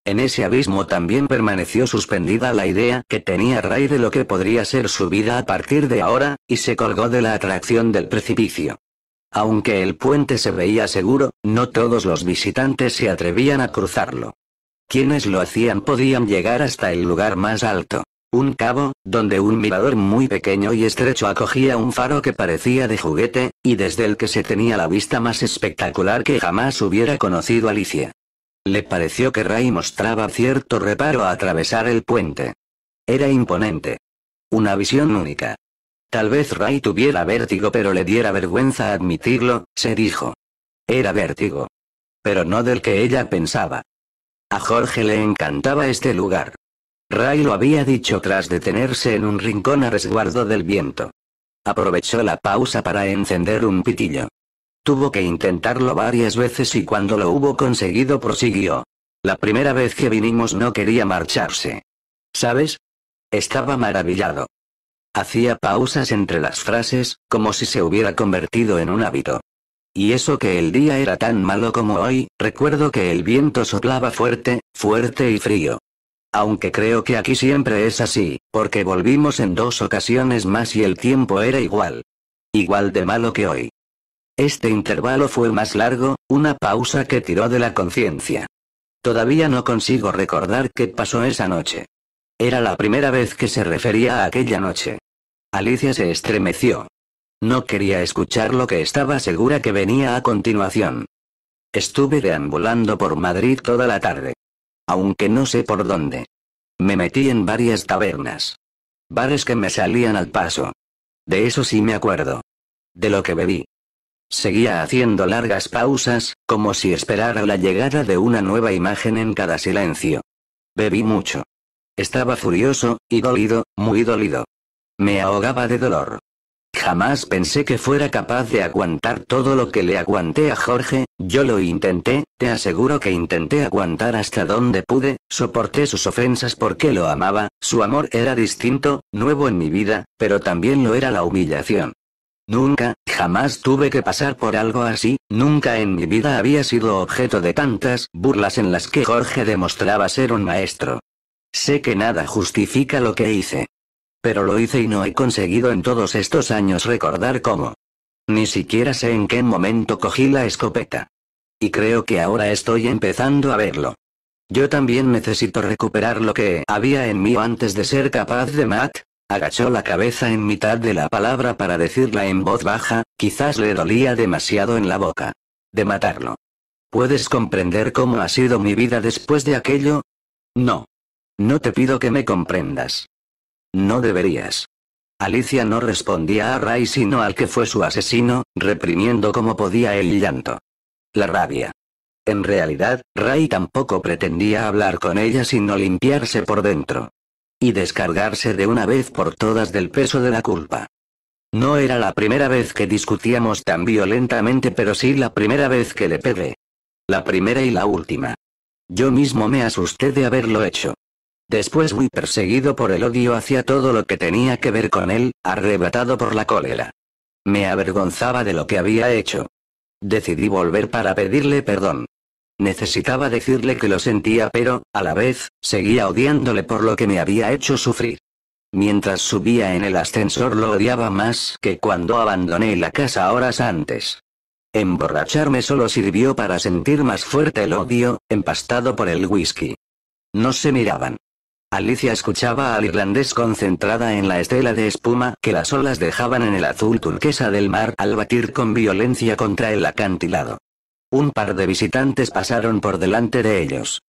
S1: En ese abismo también permaneció suspendida la idea que tenía Ray de lo que podría ser su vida a partir de ahora, y se colgó de la atracción del precipicio. Aunque el puente se veía seguro, no todos los visitantes se atrevían a cruzarlo. Quienes lo hacían podían llegar hasta el lugar más alto. Un cabo, donde un mirador muy pequeño y estrecho acogía un faro que parecía de juguete, y desde el que se tenía la vista más espectacular que jamás hubiera conocido Alicia. Le pareció que Ray mostraba cierto reparo a atravesar el puente. Era imponente. Una visión única. Tal vez Ray tuviera vértigo pero le diera vergüenza admitirlo, se dijo. Era vértigo. Pero no del que ella pensaba. A Jorge le encantaba este lugar. Ray lo había dicho tras detenerse en un rincón a resguardo del viento. Aprovechó la pausa para encender un pitillo. Tuvo que intentarlo varias veces y cuando lo hubo conseguido prosiguió. La primera vez que vinimos no quería marcharse. ¿Sabes? Estaba maravillado. Hacía pausas entre las frases, como si se hubiera convertido en un hábito. Y eso que el día era tan malo como hoy, recuerdo que el viento soplaba fuerte, fuerte y frío. Aunque creo que aquí siempre es así, porque volvimos en dos ocasiones más y el tiempo era igual. Igual de malo que hoy. Este intervalo fue más largo, una pausa que tiró de la conciencia. Todavía no consigo recordar qué pasó esa noche. Era la primera vez que se refería a aquella noche. Alicia se estremeció. No quería escuchar lo que estaba segura que venía a continuación. Estuve deambulando por Madrid toda la tarde. Aunque no sé por dónde. Me metí en varias tabernas. Bares que me salían al paso. De eso sí me acuerdo. De lo que bebí. Seguía haciendo largas pausas, como si esperara la llegada de una nueva imagen en cada silencio. Bebí mucho. Estaba furioso, y dolido, muy dolido. Me ahogaba de dolor. Jamás pensé que fuera capaz de aguantar todo lo que le aguanté a Jorge, yo lo intenté, te aseguro que intenté aguantar hasta donde pude, soporté sus ofensas porque lo amaba, su amor era distinto, nuevo en mi vida, pero también lo era la humillación. Nunca, jamás tuve que pasar por algo así, nunca en mi vida había sido objeto de tantas burlas en las que Jorge demostraba ser un maestro. Sé que nada justifica lo que hice, pero lo hice y no he conseguido en todos estos años recordar cómo. Ni siquiera sé en qué momento cogí la escopeta. Y creo que ahora estoy empezando a verlo. Yo también necesito recuperar lo que había en mí antes de ser capaz de mat... Agachó la cabeza en mitad de la palabra para decirla en voz baja, quizás le dolía demasiado en la boca. De matarlo. ¿Puedes comprender cómo ha sido mi vida después de aquello? No. No te pido que me comprendas. No deberías. Alicia no respondía a Ray sino al que fue su asesino, reprimiendo como podía el llanto. La rabia. En realidad, Ray tampoco pretendía hablar con ella sino limpiarse por dentro. Y descargarse de una vez por todas del peso de la culpa. No era la primera vez que discutíamos tan violentamente pero sí la primera vez que le pegué. La primera y la última. Yo mismo me asusté de haberlo hecho. Después fui perseguido por el odio hacia todo lo que tenía que ver con él, arrebatado por la cólera. Me avergonzaba de lo que había hecho. Decidí volver para pedirle perdón. Necesitaba decirle que lo sentía pero, a la vez, seguía odiándole por lo que me había hecho sufrir. Mientras subía en el ascensor lo odiaba más que cuando abandoné la casa horas antes. Emborracharme solo sirvió para sentir más fuerte el odio, empastado por el whisky. No se miraban. Alicia escuchaba al irlandés concentrada en la estela de espuma que las olas dejaban en el azul turquesa del mar al batir con violencia contra el acantilado. Un par de visitantes pasaron por delante de ellos.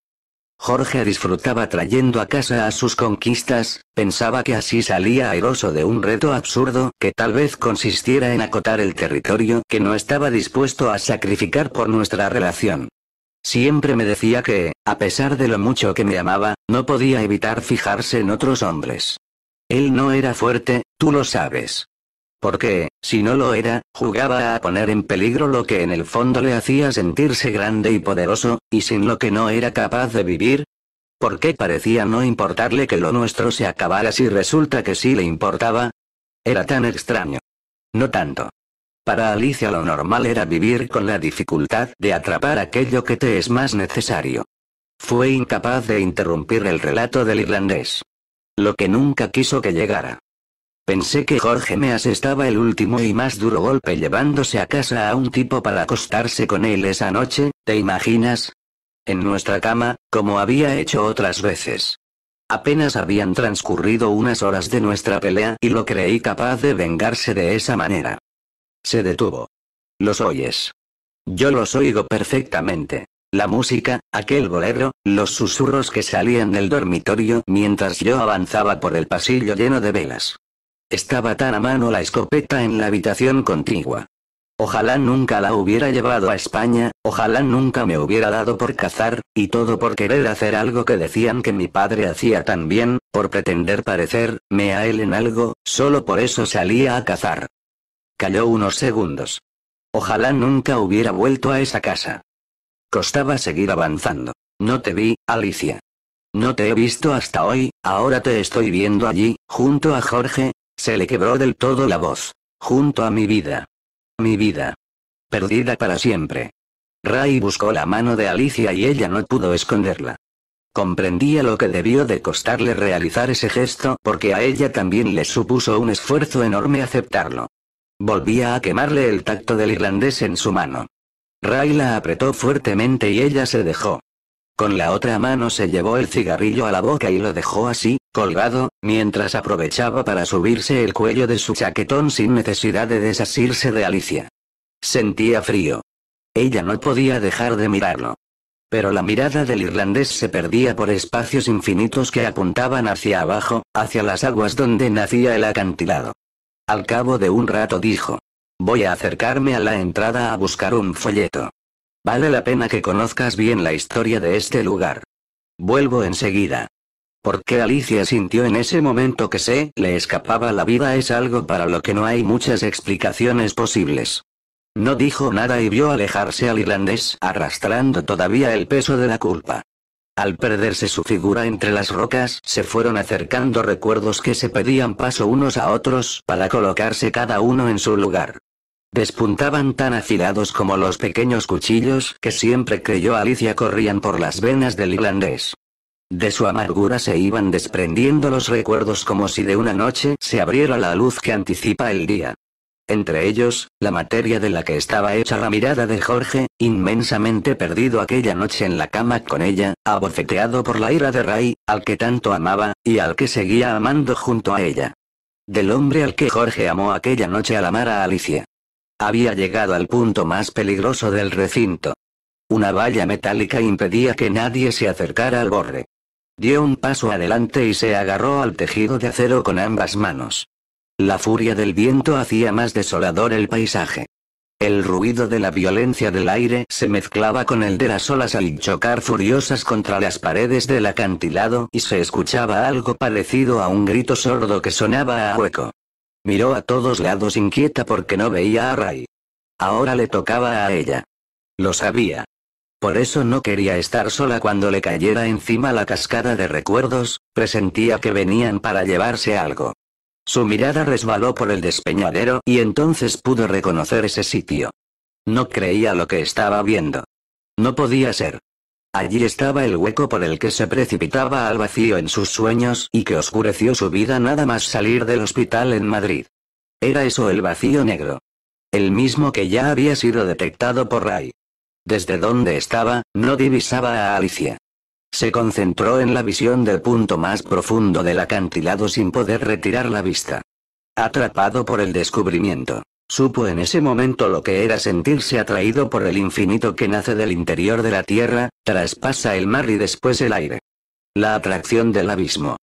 S1: Jorge disfrutaba trayendo a casa a sus conquistas, pensaba que así salía airoso de un reto absurdo que tal vez consistiera en acotar el territorio que no estaba dispuesto a sacrificar por nuestra relación. Siempre me decía que, a pesar de lo mucho que me amaba, no podía evitar fijarse en otros hombres. Él no era fuerte, tú lo sabes. Porque, si no lo era, jugaba a poner en peligro lo que en el fondo le hacía sentirse grande y poderoso, y sin lo que no era capaz de vivir. ¿Por qué parecía no importarle que lo nuestro se acabara si resulta que sí le importaba? Era tan extraño. No tanto. Para Alicia lo normal era vivir con la dificultad de atrapar aquello que te es más necesario. Fue incapaz de interrumpir el relato del irlandés. Lo que nunca quiso que llegara. Pensé que Jorge me asestaba el último y más duro golpe llevándose a casa a un tipo para acostarse con él esa noche, ¿te imaginas? En nuestra cama, como había hecho otras veces. Apenas habían transcurrido unas horas de nuestra pelea y lo creí capaz de vengarse de esa manera. Se detuvo. Los oyes. Yo los oigo perfectamente. La música, aquel bolero, los susurros que salían del dormitorio mientras yo avanzaba por el pasillo lleno de velas. Estaba tan a mano la escopeta en la habitación contigua. Ojalá nunca la hubiera llevado a España, ojalá nunca me hubiera dado por cazar, y todo por querer hacer algo que decían que mi padre hacía tan bien, por pretender parecerme a él en algo, solo por eso salía a cazar. Calló unos segundos. Ojalá nunca hubiera vuelto a esa casa. Costaba seguir avanzando. No te vi, Alicia. No te he visto hasta hoy, ahora te estoy viendo allí, junto a Jorge, se le quebró del todo la voz. Junto a mi vida. Mi vida. Perdida para siempre. Ray buscó la mano de Alicia y ella no pudo esconderla. Comprendía lo que debió de costarle realizar ese gesto porque a ella también le supuso un esfuerzo enorme aceptarlo. Volvía a quemarle el tacto del irlandés en su mano. Ray la apretó fuertemente y ella se dejó. Con la otra mano se llevó el cigarrillo a la boca y lo dejó así, colgado, mientras aprovechaba para subirse el cuello de su chaquetón sin necesidad de desasirse de Alicia. Sentía frío. Ella no podía dejar de mirarlo. Pero la mirada del irlandés se perdía por espacios infinitos que apuntaban hacia abajo, hacia las aguas donde nacía el acantilado. Al cabo de un rato dijo. Voy a acercarme a la entrada a buscar un folleto. Vale la pena que conozcas bien la historia de este lugar. Vuelvo enseguida. Porque Alicia sintió en ese momento que se le escapaba la vida es algo para lo que no hay muchas explicaciones posibles. No dijo nada y vio alejarse al irlandés arrastrando todavía el peso de la culpa. Al perderse su figura entre las rocas, se fueron acercando recuerdos que se pedían paso unos a otros para colocarse cada uno en su lugar. Despuntaban tan afilados como los pequeños cuchillos que siempre creyó Alicia corrían por las venas del irlandés. De su amargura se iban desprendiendo los recuerdos como si de una noche se abriera la luz que anticipa el día. Entre ellos, la materia de la que estaba hecha la mirada de Jorge, inmensamente perdido aquella noche en la cama con ella, abofeteado por la ira de Ray, al que tanto amaba, y al que seguía amando junto a ella. Del hombre al que Jorge amó aquella noche al amar a Alicia. Había llegado al punto más peligroso del recinto. Una valla metálica impedía que nadie se acercara al borde. Dio un paso adelante y se agarró al tejido de acero con ambas manos. La furia del viento hacía más desolador el paisaje. El ruido de la violencia del aire se mezclaba con el de las olas al chocar furiosas contra las paredes del acantilado y se escuchaba algo parecido a un grito sordo que sonaba a hueco. Miró a todos lados inquieta porque no veía a Ray. Ahora le tocaba a ella. Lo sabía. Por eso no quería estar sola cuando le cayera encima la cascada de recuerdos, presentía que venían para llevarse algo. Su mirada resbaló por el despeñadero y entonces pudo reconocer ese sitio. No creía lo que estaba viendo. No podía ser. Allí estaba el hueco por el que se precipitaba al vacío en sus sueños y que oscureció su vida nada más salir del hospital en Madrid. Era eso el vacío negro. El mismo que ya había sido detectado por Ray. Desde donde estaba, no divisaba a Alicia. Se concentró en la visión del punto más profundo del acantilado sin poder retirar la vista. Atrapado por el descubrimiento. Supo en ese momento lo que era sentirse atraído por el infinito que nace del interior de la Tierra, traspasa el mar y después el aire. La atracción del abismo.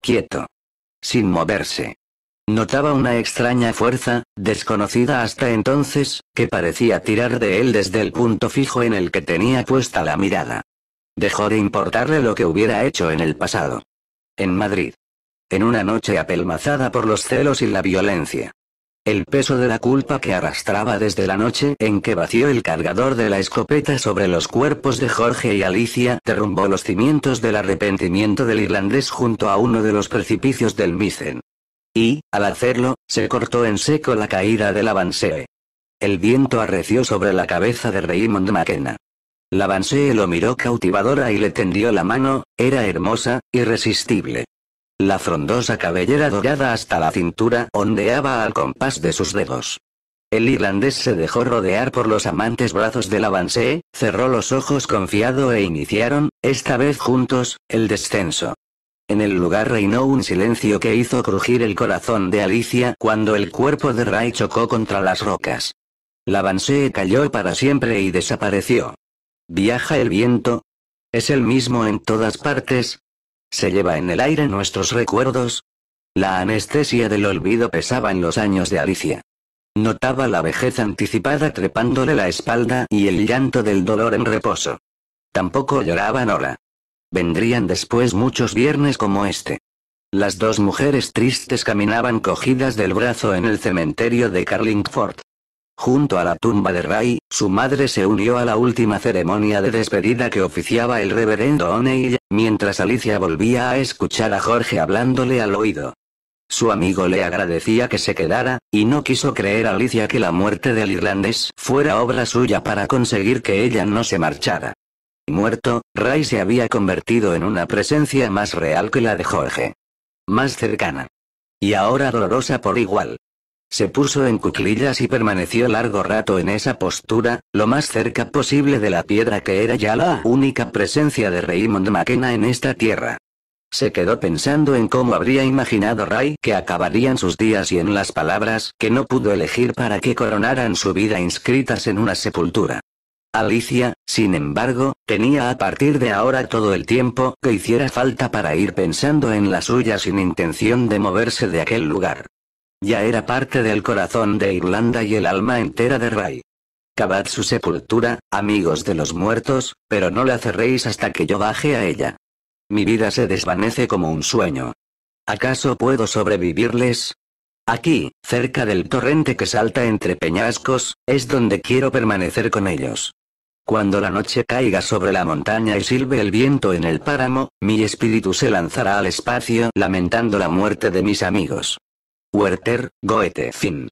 S1: Quieto. Sin moverse. Notaba una extraña fuerza, desconocida hasta entonces, que parecía tirar de él desde el punto fijo en el que tenía puesta la mirada. Dejó de importarle lo que hubiera hecho en el pasado. En Madrid. En una noche apelmazada por los celos y la violencia. El peso de la culpa que arrastraba desde la noche en que vació el cargador de la escopeta sobre los cuerpos de Jorge y Alicia derrumbó los cimientos del arrepentimiento del irlandés junto a uno de los precipicios del Misen. Y, al hacerlo, se cortó en seco la caída del avance. El viento arreció sobre la cabeza de Raymond McKenna. Lavansee lo miró cautivadora y le tendió la mano, era hermosa, irresistible. La frondosa cabellera dorada hasta la cintura ondeaba al compás de sus dedos. El irlandés se dejó rodear por los amantes brazos la avance, cerró los ojos confiado e iniciaron, esta vez juntos, el descenso. En el lugar reinó un silencio que hizo crujir el corazón de Alicia cuando el cuerpo de Ray chocó contra las rocas. La cayó para siempre y desapareció. Viaja el viento. Es el mismo en todas partes. Se lleva en el aire nuestros recuerdos. La anestesia del olvido pesaba en los años de Alicia. Notaba la vejez anticipada trepándole la espalda y el llanto del dolor en reposo. Tampoco lloraba Nora. Vendrían después muchos viernes como este. Las dos mujeres tristes caminaban cogidas del brazo en el cementerio de Carlingford. Junto a la tumba de Ray, su madre se unió a la última ceremonia de despedida que oficiaba el reverendo O'Neill, mientras Alicia volvía a escuchar a Jorge hablándole al oído. Su amigo le agradecía que se quedara, y no quiso creer Alicia que la muerte del irlandés fuera obra suya para conseguir que ella no se marchara. Muerto, Ray se había convertido en una presencia más real que la de Jorge. Más cercana. Y ahora dolorosa por igual. Se puso en cuclillas y permaneció largo rato en esa postura, lo más cerca posible de la piedra que era ya la única presencia de Raymond McKenna en esta tierra. Se quedó pensando en cómo habría imaginado Ray que acabarían sus días y en las palabras que no pudo elegir para que coronaran su vida inscritas en una sepultura. Alicia, sin embargo, tenía a partir de ahora todo el tiempo que hiciera falta para ir pensando en la suya sin intención de moverse de aquel lugar. Ya era parte del corazón de Irlanda y el alma entera de Ray. Cavad su sepultura, amigos de los muertos, pero no la cerréis hasta que yo baje a ella. Mi vida se desvanece como un sueño. ¿Acaso puedo sobrevivirles? Aquí, cerca del torrente que salta entre peñascos, es donde quiero permanecer con ellos. Cuando la noche caiga sobre la montaña y silbe el viento en el páramo, mi espíritu se lanzará al espacio lamentando la muerte de mis amigos. Werther, Goethe. Fin.